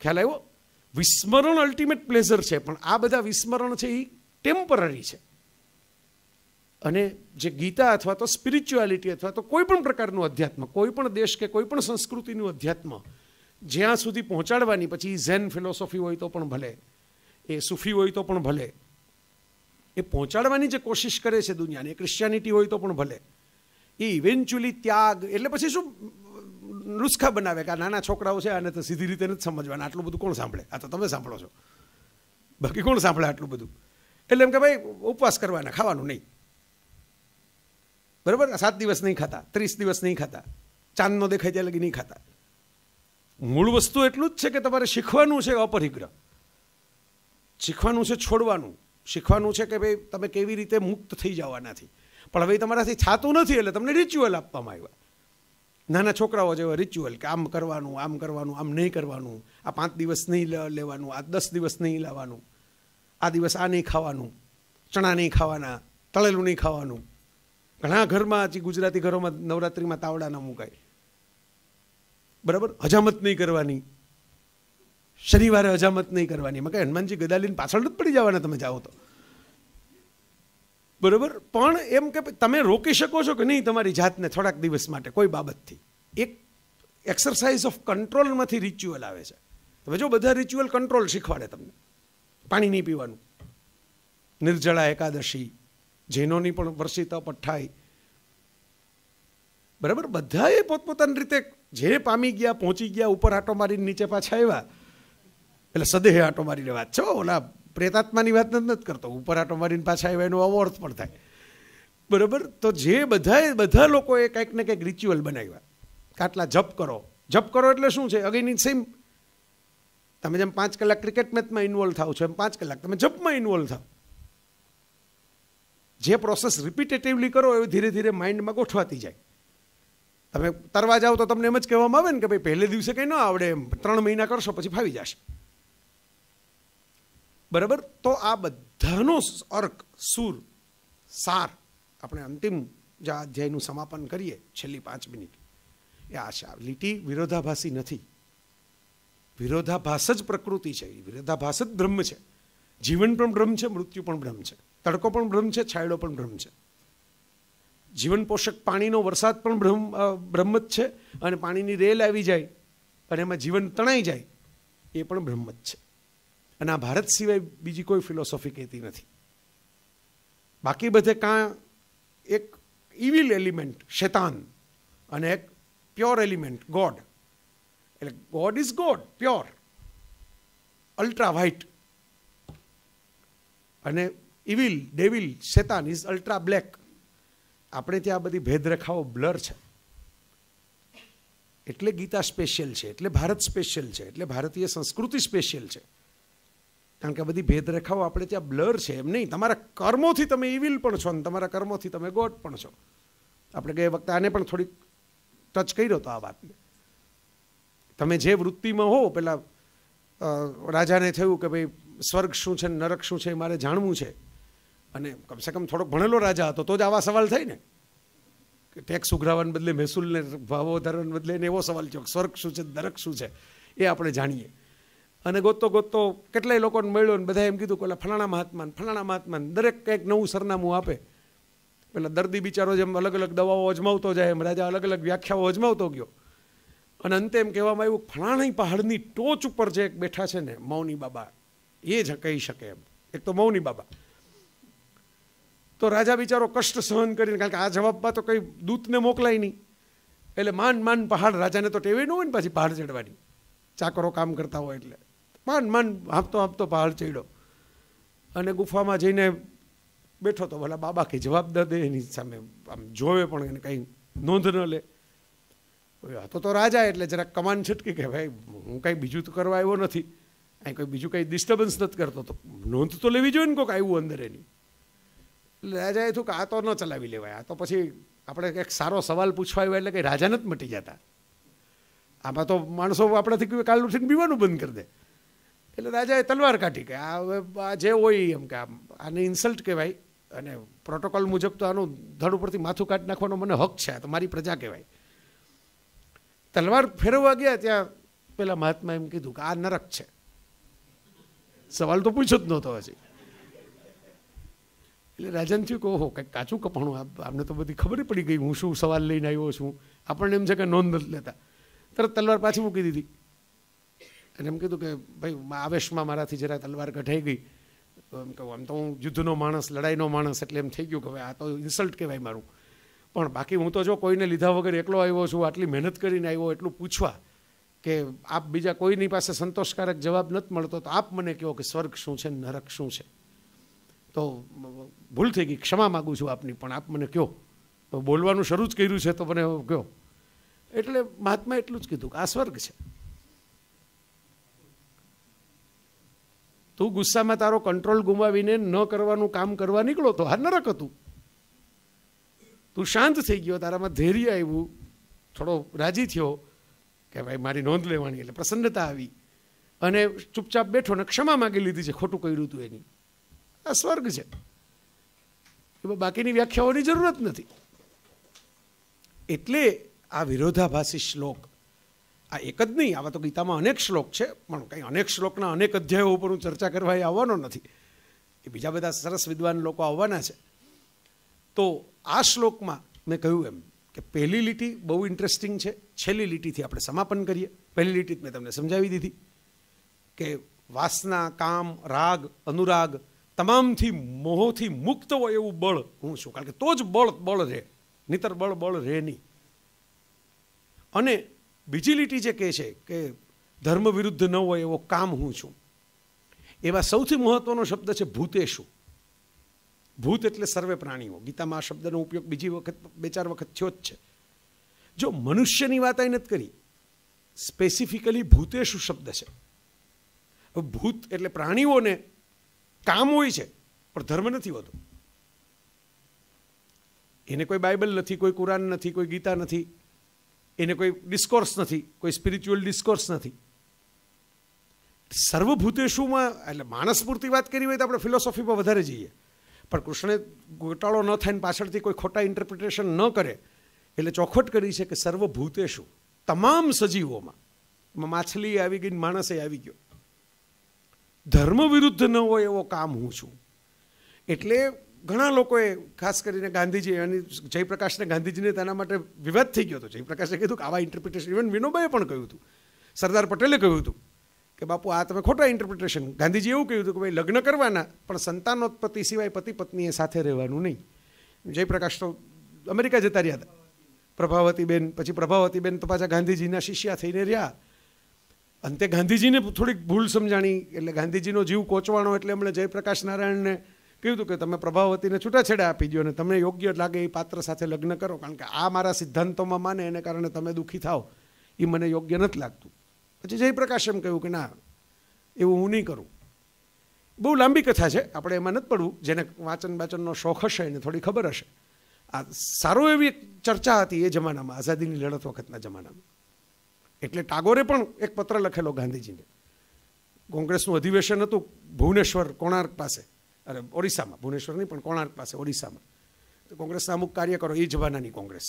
ખ્યાલ આવ્યો વિસ્મરણ અલ્ટિમેટ પ્લેઝર છે પણ આ બધા વિસ્મરણ છે એ ટેમ્પરરી છે અને જે ગીતા અથવા તો સ્પિરિચ્યુઆલિટી અથવા તો કોઈ પણ પ્રકારનું અધ્યાત્મ કોઈ પણ દેશ કે કોઈ પણ સંસ્કૃતિનું અધ્યાત્મ જ્યાં સુધી પહોંચાડવાની પછી ઝેન ફિલોસોફી હોય તો પણ ભલે એ સૂફી હોય તો પણ ભલે એ પહોંચાડવાની જે કોશિશ કરે છે દુનિયાને એ ક્રિશ્ચિયાનિટી હોય તો પણ ભલે એ ઇવેન્ચ્યુઅલી ત્યાગ એટલે પછી શું નુસ્ખા બનાવે કે આ નાના છોકરાઓ છે આને તો સીધી રીતે નથી સમજવાના આટલું બધું કોણ સાંભળે આ તો તમે સાંભળો છો બાકી કોણ સાંભળે આટલું બધું એટલે એમ કે ભાઈ ઉપવાસ કરવાના ખાવાનું નહીં બરાબર સાત દિવસ નહીં ખાતા ત્રીસ દિવસ નહીં ખાતા ચાંદનો દેખાય ત્યાં લગી નહીં ખાતા મૂળ વસ્તુ એટલું જ છે કે તમારે શીખવાનું છે અપરિગ્રહ શીખવાનું છે છોડવાનું શીખવાનું છે કે ભાઈ તમે કેવી રીતે મુક્ત થઈ જવાનાથી પણ હવે તમારાથી છાતું નથી એટલે તમને રિચ્યુઅલ આપવામાં આવ્યા નાના છોકરાઓ જેવા રિચ્યુઅલ કે આમ કરવાનું આમ કરવાનું આમ નહીં કરવાનું આ પાંચ દિવસ નહીં લેવાનું આ દસ દિવસ નહીં લાવવાનું આ દિવસ આ નહીં ખાવાનું ચણા નહીં ખાવાના તળેલું નહીં ખાવાનું ઘણા ઘરમાં હજી ગુજરાતી ઘરોમાં નવરાત્રિમાં તાવડા ન મુકાય બરાબર હજામત નહીં કરવાની શનિવારે હજામત નહીં કરવાની એમાં હનુમાનજી ગદા લઈને પાછળ જ પડી જવાના તમે જાઓ તો બરાબર પણ એમ કે તમે રોકી શકો છો કે નહીં તમારી જાતને થોડાક દિવસ માટે કોઈ બાબતથી એક એક્સરસાઇઝ ઓફ કંટ્રોલમાંથી રિચ્યુઅલ આવે છે તમે જો બધા રિચ્યુઅલ કંટ્રોલ શીખવાડે તમને પાણી નહીં પીવાનું નિર્જળા એકાદશી જૈનોની પણ વર્ષિત પઠ્ઠાઈ બરાબર બધાએ પોતપોતાની રીતે જે પામી ગયા પહોંચી ગયા ઉપર આટો મારીને નીચે પાછા આવ્યા એટલે સદેહ આટો મારીને વાત છો ઓલા પ્રેતાત્માની વાત નથી કરતો ઉપર આટો મારીને પાછા આવ્યા એનો આવો અર્થ પણ થાય બરાબર તો જે બધાએ બધા લોકોએ કંઈક ને કંઈક રિચ્યુઅલ બનાવ્યા કાટલા જપ કરો જપ કરો એટલે શું છે અગેન ઇન સેમ તમે જેમ પાંચ કલાક ક્રિકેટ મેચમાં ઇન્વોલ્વ થાવ છો એમ પાંચ કલાક તમે જપમાં ઇન્વોલ્વ થાવ જે પ્રોસેસ રિપીટેટિવલી કરો એ ધીરે ધીરે માઇન્ડમાં ગોઠવાતી જાય તમે તરવા જાઓ તો તમને એમ જ કહેવામાં આવે ને કે ભાઈ પહેલે દિવસે કંઈ ન આવડે એમ ત્રણ મહિના કરશો પછી ફાવી જશે બરાબર તો આ બધાનો અર્ક સૂર સાર આપણે અંતિમ જે અધ્યાયનું સમાપન કરીએ છેલ્લી પાંચ મિનિટ એ આશા લીટી વિરોધાભાસી નથી વિરોધાભાસ જ પ્રકૃતિ છે વિરોધાભાસ જ બ્રહ્મ છે જીવન પણ બ્રહ્મ છે મૃત્યુ પણ બ્રહ્મ છે તડકો પણ બ્રહ્મ છે છાયડો પણ બ્રહ્મ છે જીવન પોષક પાણીનો વરસાદ પણ બ્રહ્મ બ્રહ્મ જ છે અને પાણીની રેલ આવી જાય અને એમાં જીવન તણાઈ જાય એ પણ બ્રહ્મ જ છે અને આ ભારત સિવાય બીજી કોઈ ફિલોસોફી કહેતી નથી બાકી બધે કાં એક ઇવિલ એલિમેન્ટ શેતાન અને એક પ્યોર એલિમેન્ટ ગોડ એટલે God is God pure ultra white અને ઇવિલ ડેવિલ શેતાન ઇઝ અલ્ટ્રા બ્લેક આપણે ત્યાં બધી ભેદરેખાઓ બ્લર છે એટલે ગીતા સ્પેશિયલ છે એટલે ભારત સ્પેશિયલ છે એટલે ભારતીય સંસ્કૃતિ સ્પેશિયલ છે કારણ કે આ બધી ભેદરેખાઓ આપણે ત્યાં બ્લર છે એમ નહીં તમારા કર્મોથી તમે ઇવિલ પણ છો ને તમારા કર્મોથી તમે ગોડ પણ છો આપણે ગયે વખતે આને પણ થોડીક ટચ કર્યો હતો આ વાતને તમે જે વૃત્તિમાં હો પેલા રાજાને થયું કે ભાઈ સ્વર્ગ શું છે નરક શું છે એ મારે જાણવું છે અને કમસે કમ થોડોક ભણેલો રાજા હતો તો જ આવા સવાલ થાય ને કે ટેક્સ ઉઘરાવાને બદલે મહેસૂલને ભાવો વધારવાને બદલે એવો સવાલ થયો સ્વર્ગ શું છે નરક શું છે એ આપણે જાણીએ અને ગોતો ગોતતો કેટલાય લોકોને મળ્યો ને બધા એમ કીધું કે ફલાણા મહાત્માન ફલાણા મહાત્માન દરેક કંઈક નવું સરનામું આપે પેલા દર્દી બિચારો જેમ અલગ અલગ દવાઓ અજમાવતો જાય એમ રાજા અલગ અલગ વ્યાખ્યાઓ અજમાવતો ગયો અને અંતે એમ કહેવામાં આવ્યું ફલાણી પહાડની ટોચ ઉપર જે એક બેઠા છે ને મૌની બાબા એ જ કહી શકે એમ એક તો મૌની બાબા તો રાજા બિચારો કષ્ટ સહન કરીને કારણ કે આ જવાબમાં તો કંઈ દૂતને મોકલાય નહીં એટલે માન માન પહાડ રાજાને તો ટેવી ન હોય ને પછી પહાડ ચડવાની ચાકરો કામ કરતા હોય એટલે માન માન હાંપતો હાંપતો પહાડ ચડ્યો અને ગુફામાં જઈને બેઠો તો ભલા બાબા કે જવાબ ન દે એની સામે આમ જોવે પણ એને કંઈ નોંધ ન લે હતો તો રાજા એટલે જરાક કમાન છટકી કે ભાઈ હું કંઈ બીજું તો કરવા આવ્યો નથી અહીં કોઈ બીજું કંઈ ડિસ્ટર્બન્સ નથી કરતો તો નોંધ તો લેવી જોઈએ ને કોઈક આવ્યું અંદર એની એટલે રાજાએ થયું કે આ તો ન ચલાવી લેવાય આ તો પછી આપણે કંઈક સારો સવાલ પૂછવા આવ્યો એટલે કંઈ રાજા નથી મટી જતા આમાં તો માણસો આપણાથી કાલ ઉઠીને પીવાનું બંધ કરી દે એટલે રાજાએ તલવાર કાઢી કે આ હવે આ જે હોય એમ કે આને ઇન્સલ્ટ કહેવાય અને પ્રોટોકોલ મુજબ તો આનું ધડ ઉપરથી માથું કાઢી નાખવાનો મને હક છે તો મારી પ્રજા કહેવાય તલવાર ફેરવવા ગયા ત્યાં પેલા મહાત્મા એમ કીધું કે આ નરક છે સવાલ તો પૂછ્યો જ નહોતો હજી એટલે રાજાને થયું કે ઓહો કંઈક કાચું કપાણું આપને તો બધી ખબર પડી ગઈ હું શું સવાલ લઈને આવ્યો છું આપણને એમ છે કે નોંધ નથી લેતા તરત તલવાર પાછી મૂકી દીધી અને એમ કીધું કે ભાઈ આવેશમાં મારાથી જરા તલવાર કઢાઈ ગઈ તો એમ કહું આમ તો હું યુદ્ધનો માણસ લડાઈનો માણસ એટલે એમ થઈ ગયું કે હવે આ તો ઇન્સલ્ટ કહેવાય મારું પણ બાકી હું તો જો કોઈને લીધા વગર એકલો આવ્યો છું આટલી મહેનત કરીને આવ્યો એટલું પૂછવા કે આપ બીજા કોઈની પાસે સંતોષકારક જવાબ નથી મળતો તો આપ મને કહો કે સ્વર્ગ શું છે નરક શું છે તો ભૂલ થઈ ગઈ ક્ષમા માગું છું આપની પણ આપ મને કહો તો બોલવાનું શરૂ જ કર્યું છે તો મને કહો એટલે મહાત્મા એટલું જ કીધું કે આ સ્વર્ગ છે તું ગુસ્સામાં તારો કંટ્રોલ ગુમાવીને ન કરવાનું કામ કરવા નીકળો તો હા નરક હતું તું શાંત થઈ ગયો તારામાં ધૈર્ય આવ્યું થોડો રાજી થયો કે ભાઈ મારી નોંધ લેવાની એટલે પ્રસન્નતા આવી અને ચૂપચાપ બેઠો ને ક્ષમા માગી લીધી છે ખોટું કર્યું હતું એની આ સ્વર્ગ છે બાકીની વ્યાખ્યાઓની જરૂરત નથી એટલે આ વિરોધાભાસી શ્લોક આ એક જ નહીં આવા તો ગીતામાં અનેક શ્લોક છે પણ કંઈ અનેક શ્લોકના અનેક અધ્યાયો ઉપર હું ચર્ચા કરવા એ આવવાનો નથી એ બીજા બધા સરસ વિદ્વાન લોકો આવવાના છે તો આ શ્લોકમાં મેં કહ્યું એમ કે પહેલી લીટી બહુ ઇન્ટરેસ્ટિંગ છે છેલ્લી લીટીથી આપણે સમાપન કરીએ પહેલી લીટી મેં તમને સમજાવી દીધી કે વાસના કામ રાગ અનુરાગ તમામથી મોહથી મુક્ત હોય એવું બળ હું છું કારણ કે તો જ બળ બળ રહે નિતર બળ બળ રહે નહીં અને બીજી લીટી જે કહે છે કે ધર્મ વિરુદ્ધ ન હોય એવો કામ હું છું એવા સૌથી મહત્વનો શબ્દ છે ભૂતેશું ભૂત એટલે સર્વે પ્રાણીઓ ગીતામાં આ શબ્દનો ઉપયોગ બીજી વખત બે ચાર વખત થયો જ છે જો મનુષ્યની વાત અહીં નથી કરી સ્પેસિફિકલી ભૂતેશુ શબ્દ છે ભૂત એટલે પ્રાણીઓને કામ હોય છે પણ ધર્મ નથી હોતો એને કોઈ બાઇબલ નથી કોઈ કુરાન નથી કોઈ ગીતા નથી એને કોઈ ડિસ્કોર્સ નથી કોઈ સ્પિરિચ્યુઅલ ડિસ્કોર્સ નથી સર્વભૂતેશુમાં એટલે માણસ પૂરતી વાત કરી હોય તો આપણે ફિલોસોફીમાં વધારે જઈએ પણ કૃષ્ણે ગોટાળો ન થાય ને પાછળથી કોઈ ખોટા ઇન્ટરપ્રિટેશન ન કરે એટલે ચોખવટ કરી છે કે સર્વભૂતેશુ તમામ સજીવોમાં માછલી આવી ગઈ માણસે આવી ગયો ધર્મ વિરુદ્ધ ન હોય એવો કામ હું છું એટલે ઘણા લોકોએ ખાસ કરીને ગાંધીજી અને જયપ્રકાશને ગાંધીજીને તેના માટે વિવાદ થઈ ગયો હતો જયપ્રકાશે કીધું કે આવા ઇન્ટરપ્રિટેશન ઇવન વિનોબાએ પણ કહ્યું હતું સરદાર પટેલે કહ્યું હતું કે બાપુ આ તમે ખોટા ઇન્ટરપ્રિટેશન ગાંધીજી એવું કહ્યું હતું કે ભાઈ લગ્ન કરવાના પણ સંતાનોત્પત્તિ સિવાય પતિ પત્નીએ સાથે રહેવાનું નહીં જયપ્રકાશ તો અમેરિકા જતા રહ્યા હતા પ્રભાવતીબેન પછી પ્રભાવતીબેન તો પાછા ગાંધીજીના શિષ્યા થઈને રહ્યા અંતે ગાંધીજીને થોડીક ભૂલ સમજાણી એટલે ગાંધીજીનો જીવ કોચવાનો એટલે એમણે જયપ્રકાશ નારાયણને કહ્યું હતું કે તમે પ્રભાવતીને છૂટાછેડા આપી દો અને તમને યોગ્ય લાગે એ પાત્ર સાથે લગ્ન કરો કારણ કે આ મારા સિદ્ધાંતોમાં માને એને કારણે તમે દુઃખી થાઓ એ મને યોગ્ય નથી લાગતું પછી જયપ્રકાશ એમ કહ્યું કે ના એવું હું નહીં કરું બહુ લાંબી કથા છે આપણે એમાં નથી પડવું જેને વાંચન વાંચનનો શોખ હશે એને થોડી ખબર હશે આ સારો એવી ચર્ચા હતી એ જમાનામાં આઝાદીની લડત વખતના જમાનામાં એટલે ટાગોરે પણ એક પત્ર લખેલો ગાંધીજીને કોંગ્રેસનું અધિવેશન હતું ભુવનેશ્વર કોણાર્ક પાસે અરે ઓરિસ્સામાં ભુવનેશ્વર નહીં પણ કોણાર્ક પાસે ઓરિસ્સામાં તો કોંગ્રેસના અમુક કાર્યકરો એ જમાનાની કોંગ્રેસ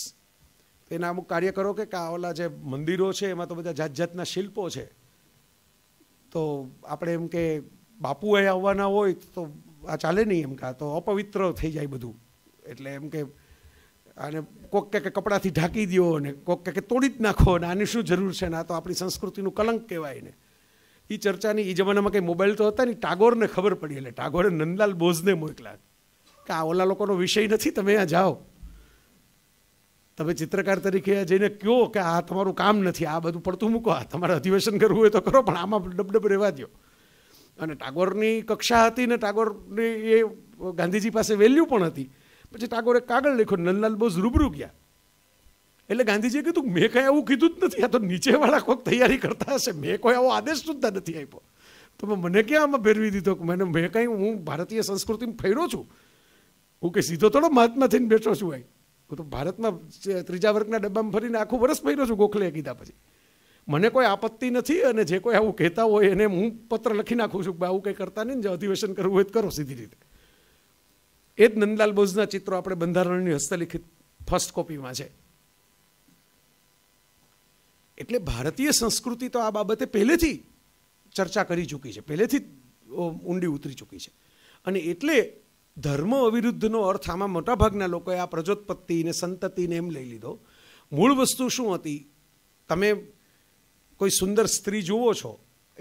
એના અમુક કાર્યકરો કે આ ઓલા જે મંદિરો છે એમાં તો બધા જાત જાતના શિલ્પો છે તો આપણે એમ કે બાપુ એ આવવાના હોય તો આ ચાલે નહીં એમ કા તો અપવિત્ર થઈ જાય બધું એટલે એમ કે અને કોક કે કપડાથી ઢાંકી દો ને કોક કે તોડી જ નાખો ને આની શું જરૂર છે ને આ તો આપણી સંસ્કૃતિનું કલંક કહેવાય ને એ ચર્ચાની એ જમાનામાં કંઈ મોબાઈલ તો હતા નહીં ટાગોરને ખબર પડી એટલે ટાગોરે નંદલાલ બોઝને મોકલા કે આ ઓલા લોકોનો વિષય નથી તમે આ જાઓ તમે ચિત્રકાર તરીકે જઈને કહો કે આ તમારું કામ નથી આ બધું પડતું મૂકો આ તમારે અધિવેશન કરવું હોય તો કરો પણ આમાં ડબડબ રહેવા દો અને ટાગોરની કક્ષા હતી ને ટાગોરની એ ગાંધીજી પાસે વેલ્યુ પણ હતી પછી ટાગોરે કાગળ લખ્યો નંદલાલ બોઝ રૂબરૂ ગયા એટલે ગાંધીજીએ કીધું મેં કંઈ આવું કીધું જ નથી આ તો નીચેવાળા કોઈક તૈયારી કરતા હશે મેં કોઈ આવો આદેશ સુદ્ધા નથી આપ્યો તમે મને ક્યાં આમાં ફેરવી દીધો કે મને મેં કંઈ હું ભારતીય સંસ્કૃતિમાં ફેરો છું હું કંઈ સીધો થોડો મહાત્મા થઈને બેઠો છું ભાઈ હું તો ભારતમાં ત્રીજા વર્ગના ડબ્બામાં ફરીને આખું વરસ ફેર્યો છું ગોખલે કીધા પછી મને કોઈ આપત્તિ નથી અને જે કોઈ આવું કહેતા હોય એને હું પત્ર લખી નાખું છું કે આવું કંઈ કરતા નહીં જો અધિવેશન કરવું હોય તો કરો સીધી રીતે એ જ નંદલાલ બોઝના ચિત્રો આપણે બંધારણની હસ્તલિખિત ફર્સ્ટ કોપીમાં છે એટલે ભારતીય સંસ્કૃતિ તો આ બાબતે પહેલેથી ચર્ચા કરી ચૂકી છે પહેલેથી ઊંડી ઉતરી ચૂકી છે અને એટલે ધર્મ અવિરુદ્ધનો અર્થ આમાં મોટાભાગના લોકોએ આ પ્રજોત્પત્તિ સંતતિને એમ લઈ લીધો મૂળ વસ્તુ શું હતી તમે કોઈ સુંદર સ્ત્રી જુઓ છો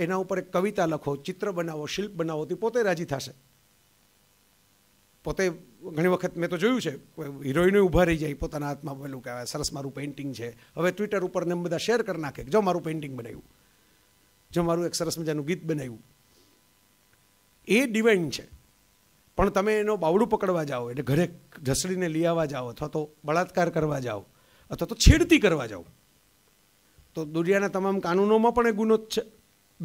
એના ઉપર એક કવિતા લખો ચિત્ર બનાવો શિલ્પ બનાવો તે પોતે રાજી થશે પોતે ઘણી વખત મેં તો જોયું છે હિરોઈનો ઊભા રહી જાય પોતાના હાથમાં પેલું કે સરસ મારું પેઇન્ટિંગ છે હવે ટ્વિટર ઉપર ને બધા શેર કરી નાખે જો મારું પેઇન્ટિંગ બનાવ્યું જો મારું એક સરસ મજાનું ગીત બનાવ્યું એ ડિવાઇન છે પણ તમે એનો બાવડું પકડવા જાઓ એટલે ઘરે ઢસડીને લઈ આવવા જાઓ અથવા તો બળાત્કાર કરવા જાઓ અથવા તો છેડતી કરવા જાઓ તો દુનિયાના તમામ કાનૂનોમાં પણ એ ગુનો જ છે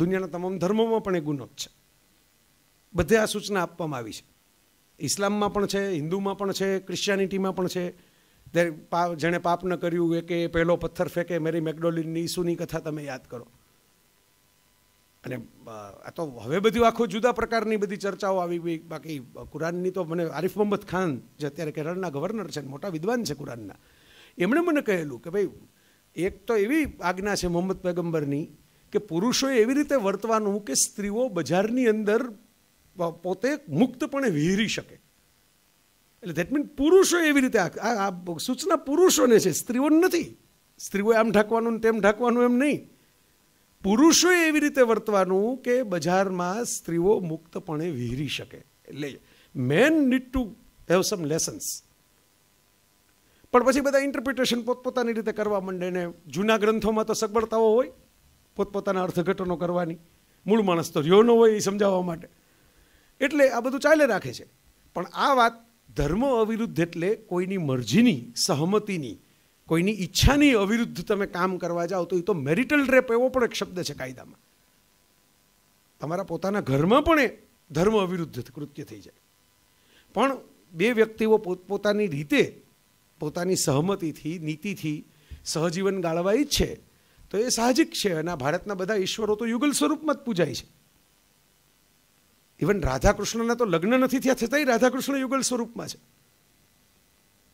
દુનિયાના તમામ ધર્મોમાં પણ એ ગુનો જ છે બધે આ સૂચના આપવામાં આવી છે ઇસ્લામમાં પણ છે હિન્દુમાં પણ છે ક્રિશ્ચિયાનિટીમાં પણ છે જેણે પાપ ન કર્યું એ કે પહેલો પથ્થર ફેંકે મેરી મેકડોલિનની ઈસુની કથા તમે યાદ કરો અને આ તો હવે બધું આખું જુદા પ્રકારની બધી ચર્ચાઓ આવી ગઈ બાકી કુરાનની તો મને આરિફ મોહમ્મદ ખાન જે અત્યારે કેરળના ગવર્નર છે મોટા વિદ્વાન છે કુરાનના એમણે મને કહેલું કે ભાઈ એક તો એવી આજ્ઞા છે મોહમ્મદ પૈગંબરની કે પુરુષોએ એવી રીતે વર્તવાનું કે સ્ત્રીઓ બજારની અંદર પોતે મુક્તપણે વિહરી શકે એટલે ધેટ મીન પુરુષો એવી રીતે આ સૂચના પુરુષોને છે સ્ત્રીઓ નથી સ્ત્રીઓ આમ ઢાંકવાનું ને તેમ ઢાંકવાનું એમ નહીં પુરુષોએ એવી રીતે વર્તવાનું કે બજારમાં સ્ત્રીઓ મુક્તપણે વિહરી શકે એટલે man need to have some lessons પણ પછી બધા ઇન્ટરપ્રિટેશન પોતપોતાની રીતે કરવા માંડે ને જૂના ગ્રંથોમાં તો સગવડતાઓ હોય પોતપોતાના અર્થઘટનો કરવાની મૂળ માણસ તો રહ્યો ન હોય એ સમજાવવા માટે એટલે આ બધું ચાલે રાખે છે પણ આ વાત ધર્મ અવિરુદ્ધ એટલે કોઈની મરજીની સહમતિની કોઈની ઈચ્છાની અવિરુદ્ધ તમે કામ કરવા જાઓ તો એ તો મેરિટલ રેપ એવો પણ એક શબ્દ છે કાયદામાં તમારા પોતાના ઘરમાં પણ એ ધર્મ અવિરુદ્ધ કૃત્ય થઈ જાય પણ બે વ્યક્તિઓ પોતપોતાની રીતે પોતાની સહમતિથી નીતિથી સહજીવન ગાળવા ઈચ્છે તો એ સાહજિક છે અને ભારતના બધા ઈશ્વરો તો યુગલ સ્વરૂપમાં જ પૂજાય છે ઇવન રાધાકૃષ્ણના તો લગ્ન નથી થયા છતાંય રાધાકૃષ્ણ યુગલ સ્વરૂપમાં છે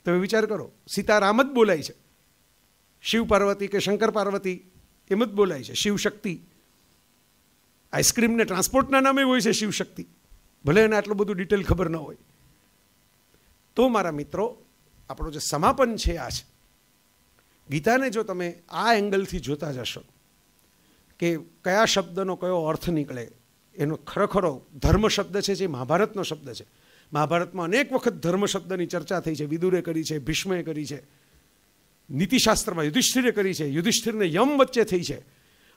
તમે વિચાર કરો સીતારામ જ બોલાય છે શિવ પાર્વતી કે શંકર પાર્વતી એમ જ બોલાય છે શિવ શક્તિ આઈસ્ક્રીમને ટ્રાન્સપોર્ટના નામે હોય છે શિવશક્તિ ભલે એને આટલું બધું ડિટેલ ખબર ન હોય તો મારા મિત્રો આપણો જે સમાપન છે આ છે ગીતાને જો તમે આ એંગલથી જોતા જશો કે કયા શબ્દનો કયો અર્થ નીકળે એનો ખરેખરો ધર્મ શબ્દ છે જે મહાભારતનો શબ્દ છે મહાભારતમાં અનેક વખત ધર્મ શબ્દની ચર્ચા થઈ છે વિદુરે કરી છે ભીષ્મે કરી છે નીતિશાસ્ત્રમાં યુધિષ્ઠિરે કરી છે યુધિષ્ઠિરને યમ વચ્ચે થઈ છે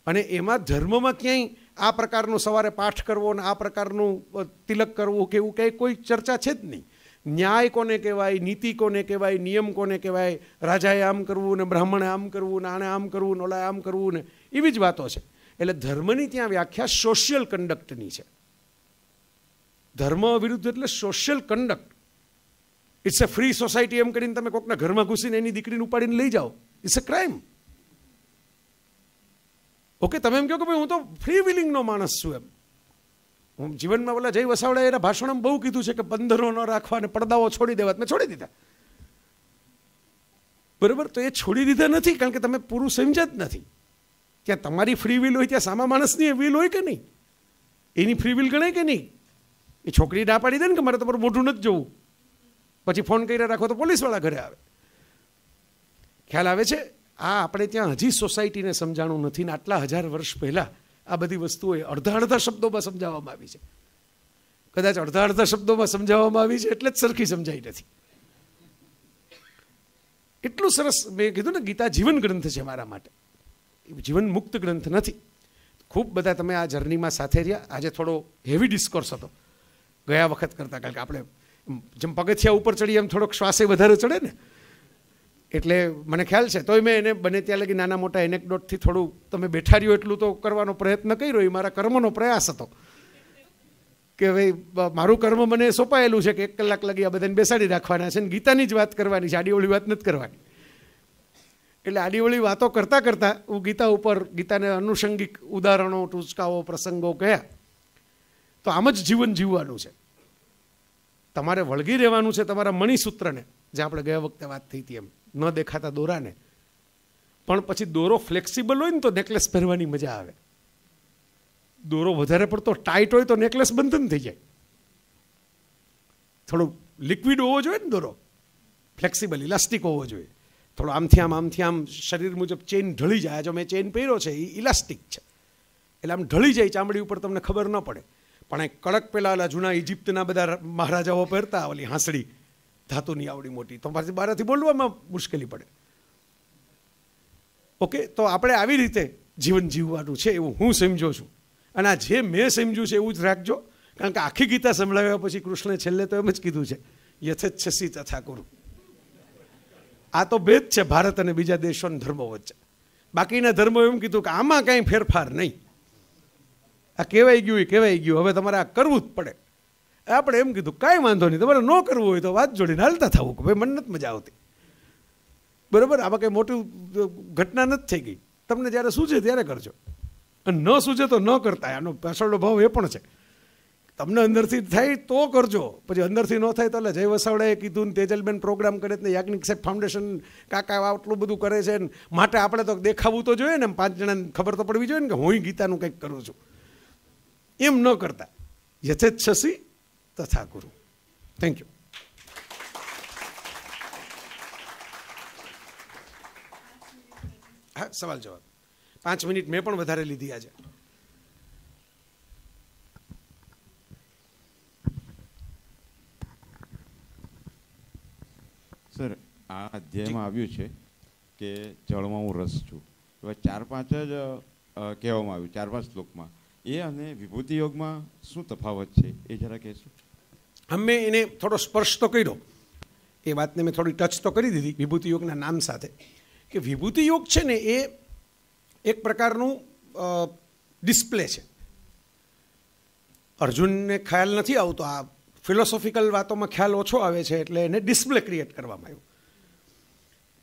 અને એમાં ધર્મમાં ક્યાંય આ પ્રકારનો સવારે પાઠ કરવો અને આ પ્રકારનું તિલક કરવું કે એવું ક્યાંય કોઈ ચર્ચા છે જ નહીં ન્યાય કોને કહેવાય નીતિ કોને કહેવાય નિયમ કોને કહેવાય રાજાએ આમ કરવું ને બ્રાહ્મણે આમ કરવું ને આને આમ કરવું ને ઓલાએ આમ કરવું ને એવી જ વાતો છે એટલે ધર્મની ત્યાં વ્યાખ્યા સોશિયલ કન્ડક્ટની છે ધર્મ વિરુદ્ધ એટલે social conduct it's a free society એમ કરીને તમે કોકના ઘરમાં ઘૂસીને એની દીકરીને ઉપાડીને લઈ જાઓ ઇટ્સ અ ક્રાઇમ ઓકે તમે એમ કહો કે ભાઈ હું તો ફ્રી વિલિંગનો માણસ છું એમ હું જીવનમાં ઓલા જય વસાવડા એના ભાષણમાં બહુ કીધું છે કે બંધરો ન રાખવા અને પડદાઓ છોડી દેવા મેં છોડી દીધા બરાબર તો એ છોડી દીધા નથી કારણ કે તમે પૂરું સમજ્યા જ નથી ત્યાં તમારી ફ્રી વિલ હોય ત્યાં સામા માણસની વિલ હોય કે નહીં એની ફ્રી વિલ ગણાય કે નહીં એ છોકરી ના પાડી દે ને કે મારે તમારું મોઢું નથી જોવું પછી ફોન કરી રાખો તો પોલીસવાળા ઘરે આવે ખ્યાલ આવે છે આ આપણે ત્યાં હજી સોસાયટીને સમજાણું નથી ને આટલા હજાર વર્ષ પહેલાં આ બધી વસ્તુઓ અડધા અડધા શબ્દોમાં સમજાવવામાં આવી છે કદાચ અડધા અડધા શબ્દોમાં સમજાવવામાં આવી છે એટલે જ સરખી સમજાઈ નથી એટલું સરસ મેં કીધું ને ગીતા જીવન ગ્રંથ છે મારા માટે જીવન મુક્ત ગ્રંથ નથી ખૂબ બધા તમે આ જર્નીમાં સાથે રહ્યા આજે થોડો હેવી ડિસ્કોર્સ હતો ગયા વખત કરતાં કારણ કે આપણે જેમ પગથિયા ઉપર ચડીએ એમ થોડોક શ્વાસે વધારે ચડે ને એટલે મને ખ્યાલ છે તોય મેં એને બને ત્યાં લગી નાના મોટા એનેકડોટથી થોડું તમે બેઠા રહ્યો એટલું તો કરવાનો પ્રયત્ન કર્યો એ મારા કર્મનો પ્રયાસ હતો કે ભાઈ મારું કર્મ મને સોંપાયેલું છે કે એક કલાક લગી આ બધાને બેસાડી રાખવાના છે ને ગીતાની જ વાત કરવાની છે આડી ઓળી વાત નથી કરવાની એટલે આડીવળી વાતો કરતાં કરતાં હું ગીતા ઉપર ગીતાને અનુષંગિક ઉદાહરણો ટૂચકાઓ પ્રસંગો કયા તો આમ જ જીવન જીવવાનું છે તમારે વળગી રહેવાનું છે તમારા મણિસૂત્રને જે આપણે ગયા વખતે વાત થઈ હતી એમ ન દેખાતા દોરાને પણ પછી દોરો ફ્લેક્સિબલ હોય ને તો નેકલેસ પહેરવાની મજા આવે દોરો વધારે પડતો ટાઈટ હોય તો નેકલેસ બંધન થઈ જાય થોડું લિક્વિડ હોવો જોઈએ ને દોરો ફ્લેક્સિબલ ઇલાસ્ટિક હોવો જોઈએ થોડો આમથી આમ આમથી આમ શરીર મુજબ ચેન ઢળી જાય જો મેં ચેન પહેર્યો છે એ ઇલાસ્ટિક છે એટલે આમ ઢળી જાય ચામડી ઉપર તમને ખબર ન પડે પણ એ કડક પહેલાં ઓલા જૂના ઇજિપ્તના બધા મહારાજાઓ પહેરતા ઓલી હાંસળી ધાતુની આવડી મોટી તો પાછી બારાથી બોલવામાં મુશ્કેલી પડે ઓકે તો આપણે આવી રીતે જીવન જીવવાનું છે એવું હું સમજો છું અને આ જે મેં સમજ્યું છે એવું જ રાખજો કારણ કે આખી ગીતા સંભળાવ્યા પછી કૃષ્ણે છેલ્લે તો એમ જ કીધું છે યથેચ્છસી તથા કુરુ આ તો ભેદ છે ભારત અને બીજા દેશોના ધર્મો વચ્ચે બાકીના ધર્મો એમ કીધું કે આમાં કાંઈ ફેરફાર નહીં આ કહેવાઈ ગયું એ કહેવાઈ ગયું હવે તમારે આ કરવું જ પડે આપણે એમ કીધું કાંઈ વાંધો નહીં તમારે ન કરવું હોય તો વાત જોડીને હાલતા થવું કે ભાઈ મને મજા આવતી બરાબર આમાં કંઈ મોટી ઘટના નથી થઈ ગઈ તમને જ્યારે સૂજે ત્યારે કરજો અને ન સૂજે તો ન કરતા આનો પાછળનો ભાવ એ પણ છે તમને અંદરથી થાય તો કરજો પછી અંદરથી ન થાય તો એટલે જય વસાવડાએ કીધું ને તેજલબેન પ્રોગ્રામ કરે ને યાજ્ઞિક સાહેબ ફાઉન્ડેશન કાકા આટલું બધું કરે છે ને માટે આપણે તો દેખાવું તો જોઈએ ને પાંચ જણાને ખબર તો પડવી જોઈએ ને કે હું ગીતાનું કંઈક કરું છું એમ ન કરતા યથેચ્છસી તથા ગુરુ થેન્ક યુ હા સવાલ જવાબ પાંચ મિનિટ મેં પણ વધારે લીધી આજે સર આ અધ્યાયમાં આવ્યું છે કે જળમાં હું રસ છું હવે ચાર પાંચ જ કહેવામાં આવ્યું ચાર પાંચ શ્લોકમાં એ અને વિભૂતિ યોગમાં શું તફાવત છે એ જરા કહેશો અમે એને થોડો સ્પર્શ તો કર્યો એ વાતને મેં થોડી ટચ તો કરી દીધી વિભૂતિ યોગના નામ સાથે કે વિભૂતિ યોગ છે ને એ એક પ્રકારનું ડિસ્પ્લે છે અર્જુનને ખ્યાલ નથી આવતો આ ફિલોસોફિકલ વાતોમાં ખ્યાલ ઓછો આવે છે એટલે એને ડિસ્પ્લે ક્રિએટ કરવામાં આવ્યું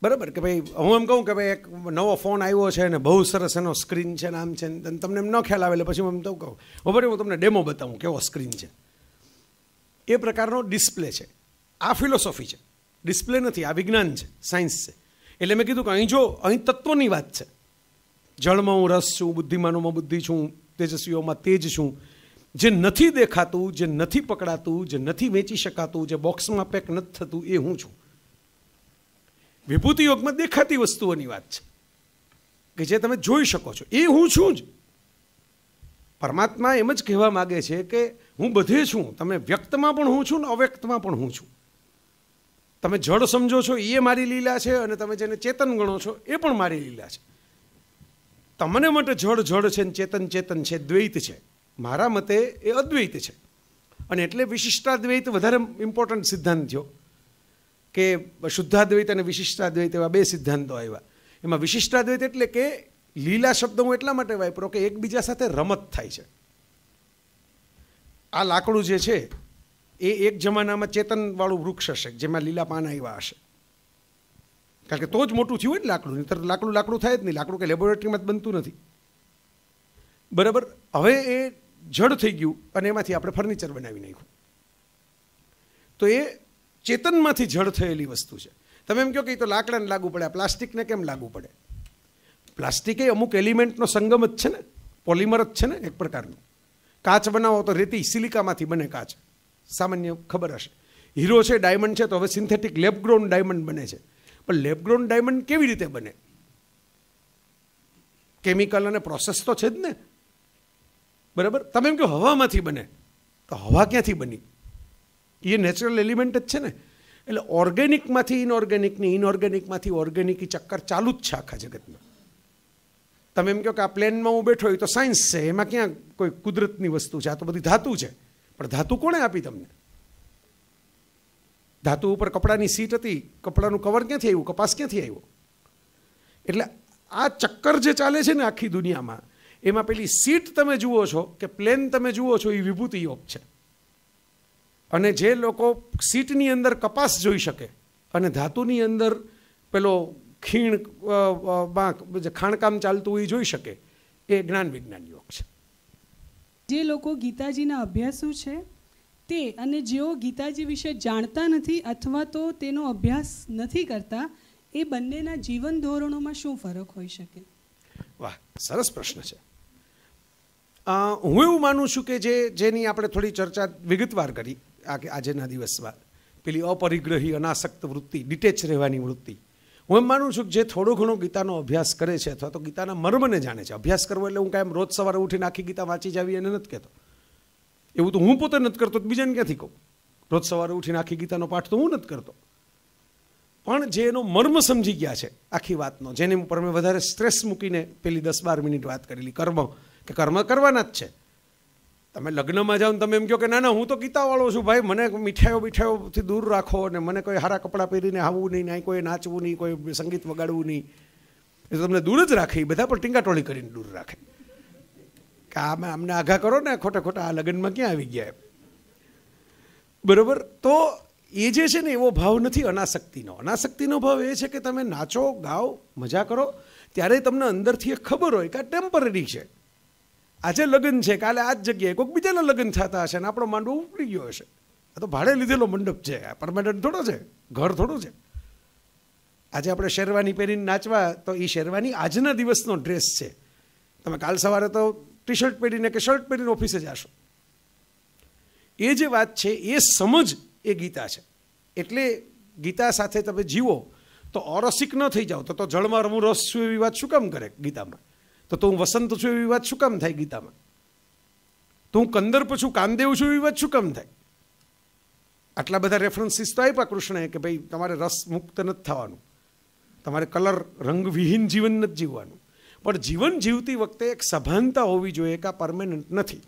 બરાબર કે ભાઈ હું એમ કહું કે ભાઈ એક નવો ફોન આવ્યો છે અને બહુ સરસ એનો સ્ક્રીન છે ને આમ છે ને તમને એમ ન ખ્યાલ આવે એટલે પછી હું એમ તો કહું ખબર હું તમને ડેમો બતાવું કેવો સ્ક્રીન છે એ પ્રકારનો ડિસ્પ્લે છે આ ફિલોસોફી છે ડિસ્પ્લે નથી આ વિજ્ઞાન છે સાયન્સ છે એટલે મેં કીધું કે અહીં જો અહીં તત્વોની વાત છે જળમાં હું રસ છું બુદ્ધિમાનોમાં બુદ્ધિ છું તેજસ્વીઓમાં તેજ છું જે નથી દેખાતું જે નથી પકડાતું જે નથી વેચી શકાતું જે બોક્સમાં પેક નથી થતું એ હું છું વિભૂતિ યોગમાં દેખાતી વસ્તુઓની વાત છે કે જે તમે જોઈ શકો છો એ હું છું જ પરમાત્મા એમ જ કહેવા માગે છે કે હું બધે છું તમે વ્યક્તમાં પણ હું છું ને અવ્યક્તમાં પણ હું છું તમે જળ સમજો છો એ મારી લીલા છે અને તમે જેને ચેતન ગણો છો એ પણ મારી લીલા છે તમને માટે જળ જળ છે ને ચેતન ચેતન છે દ્વૈત છે મારા મતે એ અદ્વૈત છે અને એટલે વિશિષ્ટાદ્વૈત વધારે ઇમ્પોર્ટન્ટ સિદ્ધાંત થયો કે શુદ્ધાદ્વૈત અને વિશિષ્ટાદ્વૈત એવા બે સિદ્ધાંતો આવ્યા એમાં વિશિષ્ટાદ્વૈત એટલે કે લીલા શબ્દ હું એટલા માટે વાપરો કે એકબીજા સાથે રમત થાય છે આ લાકડું જે છે એ એક જમાનામાં ચેતનવાળું વૃક્ષ હશે જેમાં લીલા પાન આવ્યા હશે કારણ કે તો જ મોટું થયું હોય ને લાકડું નહીતર લાકડું લાકડું થાય જ નહીં લાકડું કે લેબોરેટરીમાં જ બનતું નથી બરાબર હવે એ જડ થઈ ગયું અને એમાંથી આપણે ફર્નિચર બનાવી નાખ્યું તો એ ચેતનમાંથી જડ થયેલી વસ્તુ છે તમે એમ કહો કે એ તો લાકડાને લાગુ પડે પ્લાસ્ટિકને કેમ લાગુ પડે પ્લાસ્ટિક એ અમુક એલિમેન્ટનો સંગમ જ છે ને પોલિમર જ છે ને એક પ્રકારનું કાચ બનાવો તો રેતી સિલિકામાંથી બને કાચ સામાન્ય ખબર હશે હીરો છે ડાયમંડ છે તો હવે સિન્થેટિક લેબગ્રોન ડાયમંડ બને છે પણ લેબગ્રોન ડાયમંડ કેવી રીતે બને કેમિકલ અને પ્રોસેસ તો છે જ ને બરાબર તમે એમ કહો હવામાંથી બને તો હવા ક્યાંથી બની એ નેચરલ એલિમેન્ટ જ છે ને એટલે ઓર્ગેનિકમાંથી ઇનઓર્ગેનિકની ઇનઓર્ગેનિકમાંથી ઓર્ગેનિક ચક્કર ચાલુ જ છે આખા જગતમાં તમે એમ કહો કે આ પ્લેનમાં હું બેઠો હોય તો સાયન્સ છે એમાં ક્યાં કોઈ કુદરતની વસ્તુ છે આ તો બધી ધાતુ છે પણ ધાતુ કોણે આપી તમને ધાતુ ઉપર કપડાની સીટ હતી કપડાનું કવર ક્યાંથી આવ્યું કપાસ ક્યાંથી આવ્યો એટલે આ ચક્કર જે ચાલે છે ને આખી દુનિયામાં એમાં પેલી સીટ તમે જુઓ છો કે પ્લેન તમે જુઓ છો એ વિભૂતિ યોગ છે અને જે લોકો સીટની અંદર કપાસ જોઈ શકે અને ધાતુની અંદર પેલો ખીણ જે ખાણકામ ચાલતું હોય એ જોઈ શકે એ જ્ઞાન વિજ્ઞાન યોગ છે જે લોકો ગીતાજીના અભ્યાસુ છે તે અને જેઓ ગીતાજી વિશે જાણતા નથી અથવા તો તેનો અભ્યાસ નથી કરતા એ બંનેના જીવન ધોરણોમાં શું ફરક હોઈ શકે વાહ સરસ પ્રશ્ન છે હું એવું માનું છું કે જે જેની આપણે થોડી ચર્ચા વિગતવાર કરી આજેના દિવસમાં પેલી અપરિગ્રહી અનાસક્ત વૃત્તિ ડિટેચ રહેવાની વૃત્તિ હું એમ માનું છું કે જે થોડો ઘણો ગીતાનો અભ્યાસ કરે છે અથવા તો ગીતાના મર્મને જાણે છે અભ્યાસ કરવો એટલે હું કાંઈ રોજ સવારે ઉઠીને આખી ગીતા વાંચી જાવી એને નથી કહેતો એવું તો હું પોતે નથી કરતો બીજાને ક્યાંથી કહું રોજ સવારે ઉઠીને આખી ગીતાનો પાઠ તો હું નથી કરતો પણ જે એનો મર્મ સમજી ગયા છે આખી વાતનો જેને પર મેં વધારે સ્ટ્રેસ મૂકીને પેલી દસ બાર મિનિટ વાત કરેલી કર્મ કે કર્મ કરવાના જ છે તમે લગ્નમાં જાઓ ને તમે એમ કહો કે ના ના હું તો ગીતાવાળો છું ભાઈ મને મીઠાઈઓ મીઠાઈઓથી દૂર રાખો અને મને કોઈ હારા કપડાં પહેરીને આવવું નહીં નહીં કોઈ નાચવું નહીં કોઈ સંગીત વગાડવું નહીં એ તમને દૂર જ રાખે એ બધા પણ ટીંગાટોળી કરીને દૂર રાખે કે આમાં અમને આઘા કરો ને ખોટા ખોટા આ લગ્નમાં ક્યાં આવી ગયા બરોબર તો એ જે છે ને એવો ભાવ નથી અનાશક્તિનો અનાશક્તિનો ભાવ એ છે કે તમે નાચો ગાઓ મજા કરો ત્યારે તમને અંદરથી એ ખબર હોય કે આ ટેમ્પરરી છે આજે લગ્ન છે કાલે આ જ જગ્યાએ કોઈક બીજાના લગ્ન થતા હશે અને આપણો માંડવો ઉપડી ગયો હશે આ તો ભાડે લીધેલો મંડપ છે આ પરમાનન્ટ થોડો છે ઘર થોડું છે આજે આપણે શેરવાની પહેરીને નાચવા તો એ શેરવાની આજના દિવસનો ડ્રેસ છે તમે કાલ સવારે તો ટી શર્ટ પહેરીને કે શર્ટ પહેરીને ઓફિસે જાશો એ જે વાત છે એ સમજ એ ગીતા છે એટલે ગીતા સાથે તમે જીવો તો અરસિક ન થઈ જાઓ તો જળમાં રમું રસ છું એવી વાત શું કામ કરે ગીતામાં તો તો હું વસંત છું એવી વાત શું કામ થાય ગીતામાં તો હું કંદર્પ છું કામદેવ છું એવી વાત શું કામ થાય આટલા બધા રેફરન્સીસ તો આપ્યા કૃષ્ણએ કે ભાઈ તમારે રસ મુક્ત નથી થવાનું તમારે કલર રંગવિહીન જીવન નથી જીવવાનું પણ જીવન જીવતી વખતે એક સભાનતા હોવી જોઈએ કે આ પરમેનન્ટ નથી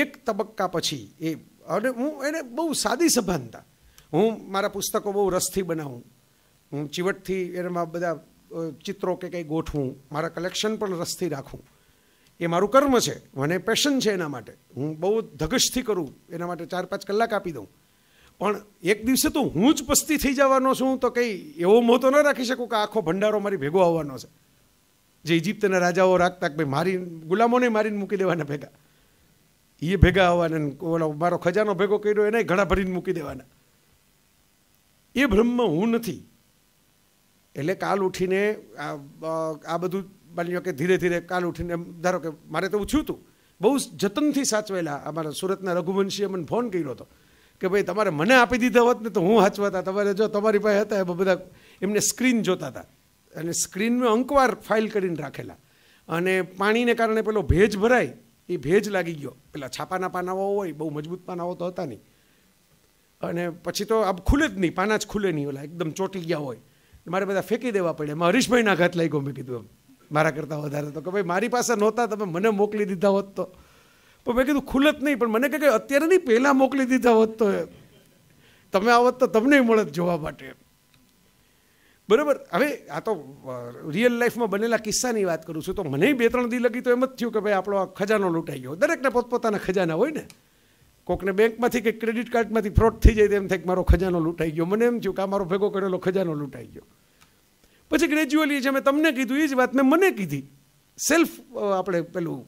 એક તબક્કા પછી એ અને હું એને બહુ સાદી સભાનતા હું મારા પુસ્તકો બહુ રસથી બનાવું હું ચીવટથી એમાં બધા ચિત્રો કે કંઈ ગોઠવું મારા કલેક્શન પણ રસથી રાખવું એ મારું કર્મ છે મને પેશન છે એના માટે હું બહુ ધગશથી કરું એના માટે ચાર પાંચ કલાક આપી દઉં પણ એક દિવસે તો હું જ પસ્તી થઈ જવાનો છું તો કંઈ એવો મોં તો ન રાખી શકું કે આખો ભંડારો મારી ભેગો આવવાનો છે જે ઇજિપ્તના રાજાઓ રાખતા ભાઈ મારી ગુલામોને મારીને મૂકી દેવાના ભેગા એ ભેગા આવવાના ઓલો મારો ખજાનો ભેગો કર્યો એને ઘણા ભરીને મૂકી દેવાના એ બ્રહ્મ હું નથી એટલે કાલ ઉઠીને આ બધું માની કે ધીરે ધીરે કાલ ઉઠીને ધારો કે મારે તો ઉછ્યું હતું બહુ જતનથી સાચવેલા અમારા સુરતના રઘુવંશીએ મને ફોન કર્યો હતો કે ભાઈ તમારે મને આપી દીધા હોત ને તો હું સાચવા હતા તમારે જો તમારી પાસે હતા એ બધા એમને સ્ક્રીન જોતા હતા અને સ્ક્રીનમાં અંકવાર ફાઇલ કરીને રાખેલા અને પાણીને કારણે પેલો ભેજ ભરાય એ ભેજ લાગી ગયો પેલા છાપાના પાનાઓ હોય બહુ મજબૂત પાનાઓ તો હતા નહીં અને પછી તો આબ ખુલે જ નહીં પાના જ ખુલે નહીં ઓલા એકદમ ચોટી ગયા હોય મારે બધા ફેંકી દેવા પડે એમાં હરીશભાઈના ઘાત લાગ્યો મેં કીધું એમ મારા કરતાં વધારે તો કે ભાઈ મારી પાસે નહોતા તમે મને મોકલી દીધા હોત તો પણ મેં કીધું ખુલત નહીં પણ મને કહે કે અત્યારે નહીં પહેલાં મોકલી દીધા હોત તો તમે આવત તો તમને મળત જોવા માટે બરાબર હવે આ તો રિયલ લાઈફમાં બનેલા કિસ્સાની વાત કરું છું તો મને બે ત્રણ દી લગી તો એમ જ થયું કે ભાઈ આપણો આ ખજાનો લૂંટાઈ ગયો દરેકને પોતપોતાના ખજાના હોય ને કોકને બેંકમાંથી કે ક્રેડિટ કાર્ડમાંથી ફ્રોડ થઈ જાય તેમ થાય કે મારો ખજાનો લૂંટાઈ ગયો મને એમ થયું કે આ મારો ભેગો કરેલો ખજાનો લૂંટાઈ ગયો પછી ગ્રેજ્યુઅલી જે મેં તમને કીધું એ જ વાત મેં મને કીધી સેલ્ફ આપણે પેલું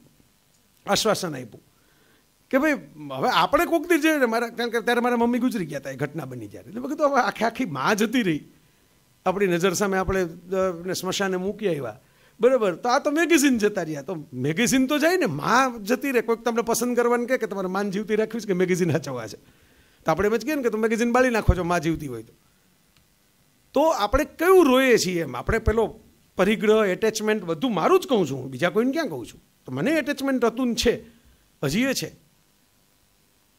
આશ્વાસન આપ્યું કે ભાઈ હવે આપણે કોક દી જઈએ મારા કારણ કે ત્યારે મારા મમ્મી ગુજરી ગયા હતા એ ઘટના બની જ્યારે એટલે મેં કીધું હવે આખી આખી માં જતી રહી આપણી નજર સામે આપણે સ્મશાને મૂકી આવ્યા બરાબર તો આ તો મેગેઝિન જતા રહ્યા તો મેગેઝિન તો જાય ને માં જતી રહે કોઈક તમને પસંદ કરવાનું કે તમારે માન જીવતી રાખવી છે કે મેગેઝિન હચવા છે તો આપણે એમ જ કહીએ ને કે તમે મેગેઝિન બાળી નાખો છો માં જીવતી હોય તો તો આપણે કયું રોઈએ છીએ એમ આપણે પેલો પરિગ્રહ એટેચમેન્ટ બધું મારું જ કહું છું હું બીજા કોઈને ક્યાં કહું છું તો મને એટેચમેન્ટ હતું છે હજી એ છે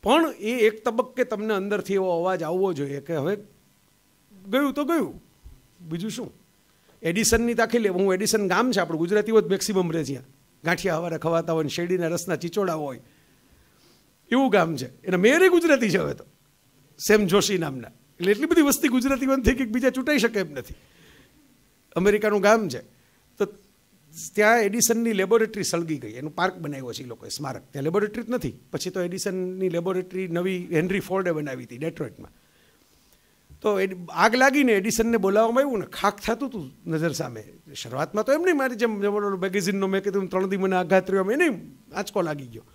પણ એ એક તબક્કે તમને અંદરથી એવો અવાજ આવવો જોઈએ કે હવે ગયું તો ગયું બીજું શું એડિશનની દાખલી લેવું હું એડિશન ગામ છે આપણું ગુજરાતીઓ જ મેક્સિમમ રહે જ્યાં ગાંઠિયા હવારે ખવાતા હોય શેરડીના રસના ચીચોડા હોય એવું ગામ છે એટલે મેરે ગુજરાતી છે હવે તો સેમ જોશી નામના એટલે એટલી બધી વસ્તી ગુજરાતીમાં થઈ કે બીજા ચૂંટાઈ શકે એમ નથી અમેરિકાનું ગામ છે તો ત્યાં એડિસનની લેબોરેટરી સળગી ગઈ એનું પાર્ક બનાવ્યો છે એ લોકોએ સ્મારક ત્યાં લેબોરેટરી જ નથી પછી તો એડિસનની લેબોરેટરી નવી હેનરી ફોર્ડે બનાવી હતી ડેટ્રોઇટમાં તો આગ લાગીને એડિસનને બોલાવવામાં આવ્યું ને ખાક થતું હતું નજર સામે શરૂઆતમાં તો એમ નહીં મારી જેમ મેગેઝિનનો મેં કીધું ત્રણ દી મને આઘાત રહ્યો એમ નહીં આંચકો લાગી ગયો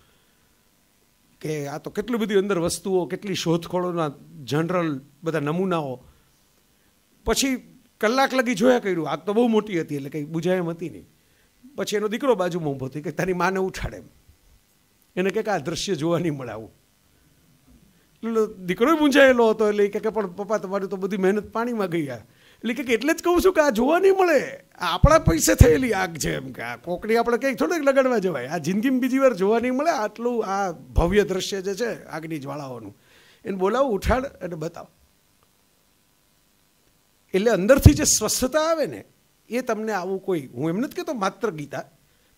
કે આ તો કેટલી બધી અંદર વસ્તુઓ કેટલી શોધખોળોના જનરલ બધા નમૂનાઓ પછી કલાક લગી જોયા કર્યું આગ તો બહુ મોટી હતી એટલે કંઈ બુજાય એમ હતી નહીં પછી એનો દીકરો બાજુમાં ઊભો થઈ કે તારી માને ઉઠાડે એમ એને કે આ દ્રશ્ય જોવા નહીં મળે આવું દીકરો મૂંઝાયેલો હતો એટલે કે પણ પપ્પા તમારું તો બધી મહેનત પાણીમાં ગઈ આ એટલે કે એટલે જ કહું છું કે આ જોવા નહીં મળે આપણા પૈસે થયેલી આગ છે એમ કે આ કોકડી આપણે કંઈક થોડીક લગાડવા જવાય આ જિંદગીમાં બીજી વાર જોવા નહીં મળે આટલું આ ભવ્ય દ્રશ્ય જે છે આગની જ્વાળાઓનું એને બોલાવો ઉઠાડ અને બતાવ એટલે અંદરથી જે સ્વસ્થતા આવે ને એ તમને આવું કોઈ હું એમ નથી કહેતો માત્ર ગીતા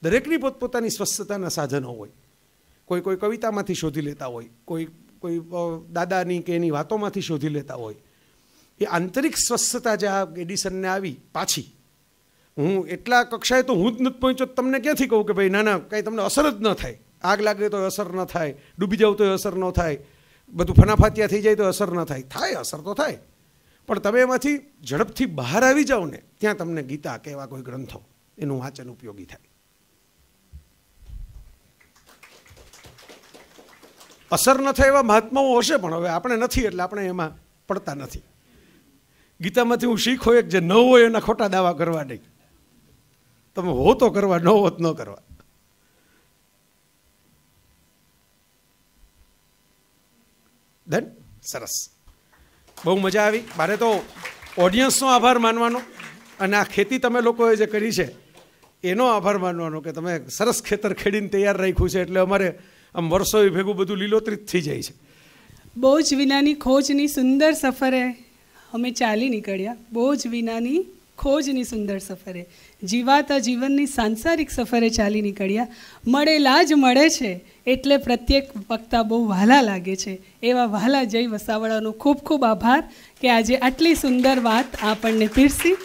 દરેકની પોતપોતાની સ્વસ્થતાના સાધનો હોય કોઈ કોઈ કવિતામાંથી શોધી લેતા હોય કોઈ કોઈ દાદાની કે એની વાતોમાંથી શોધી લેતા હોય એ આંતરિક સ્વસ્થતા જે આ એડિસનને આવી પાછી હું એટલા કક્ષાએ તો હું જ નથી પહોંચ્યો તમને ક્યાંથી કહું કે ભાઈ ના ના કાંઈ તમને અસર જ ન થાય આગ લાગે તો અસર ન થાય ડૂબી જાવ તો અસર ન થાય બધું ફનાફાતિયા થઈ જાય તો અસર ન થાય થાય અસર તો થાય પણ તમે એમાંથી ઝડપથી બહાર આવી જાઓ ને ત્યાં તમને ગીતા કે એવા કોઈ ગ્રંથો એનું વાંચન ઉપયોગી થાય અસર ન થાય એવા મહાત્માઓ હશે પણ હવે આપણે નથી એટલે આપણે એમાં પડતા નથી ગીતામાંથી હું શીખો એક જે ન હોય એના ખોટા દાવા કરવા નહીં તમે હો તો કરવા ન હોત ન કરવા ધન સરસ બહુ મજા આવી મારે તો ઓડિયન્સનો આભાર માનવાનો અને આ ખેતી તમે લોકોએ જે કરી છે એનો આભાર માનવાનો કે તમે સરસ ખેતર ખેડીને તૈયાર રાખ્યું છે એટલે અમારે આમ વર્ષોએ ભેગું બધું લીલોતરી થઈ જાય છે બહુ જ વિનાની ખોજની સુંદર સફરે અમે ચાલી નીકળ્યા બહુ જ વિનાની ખોજની સુંદર સફરે જીવાતા જીવનની સાંસારિક સફરે ચાલી નીકળ્યા મળેલા જ મળે છે એટલે પ્રત્યેક વક્તા બહુ વહાલા લાગે છે એવા વહાલા જય વસાવાળાનો ખૂબ ખૂબ આભાર કે આજે આટલી સુંદર વાત આપણને પીરસી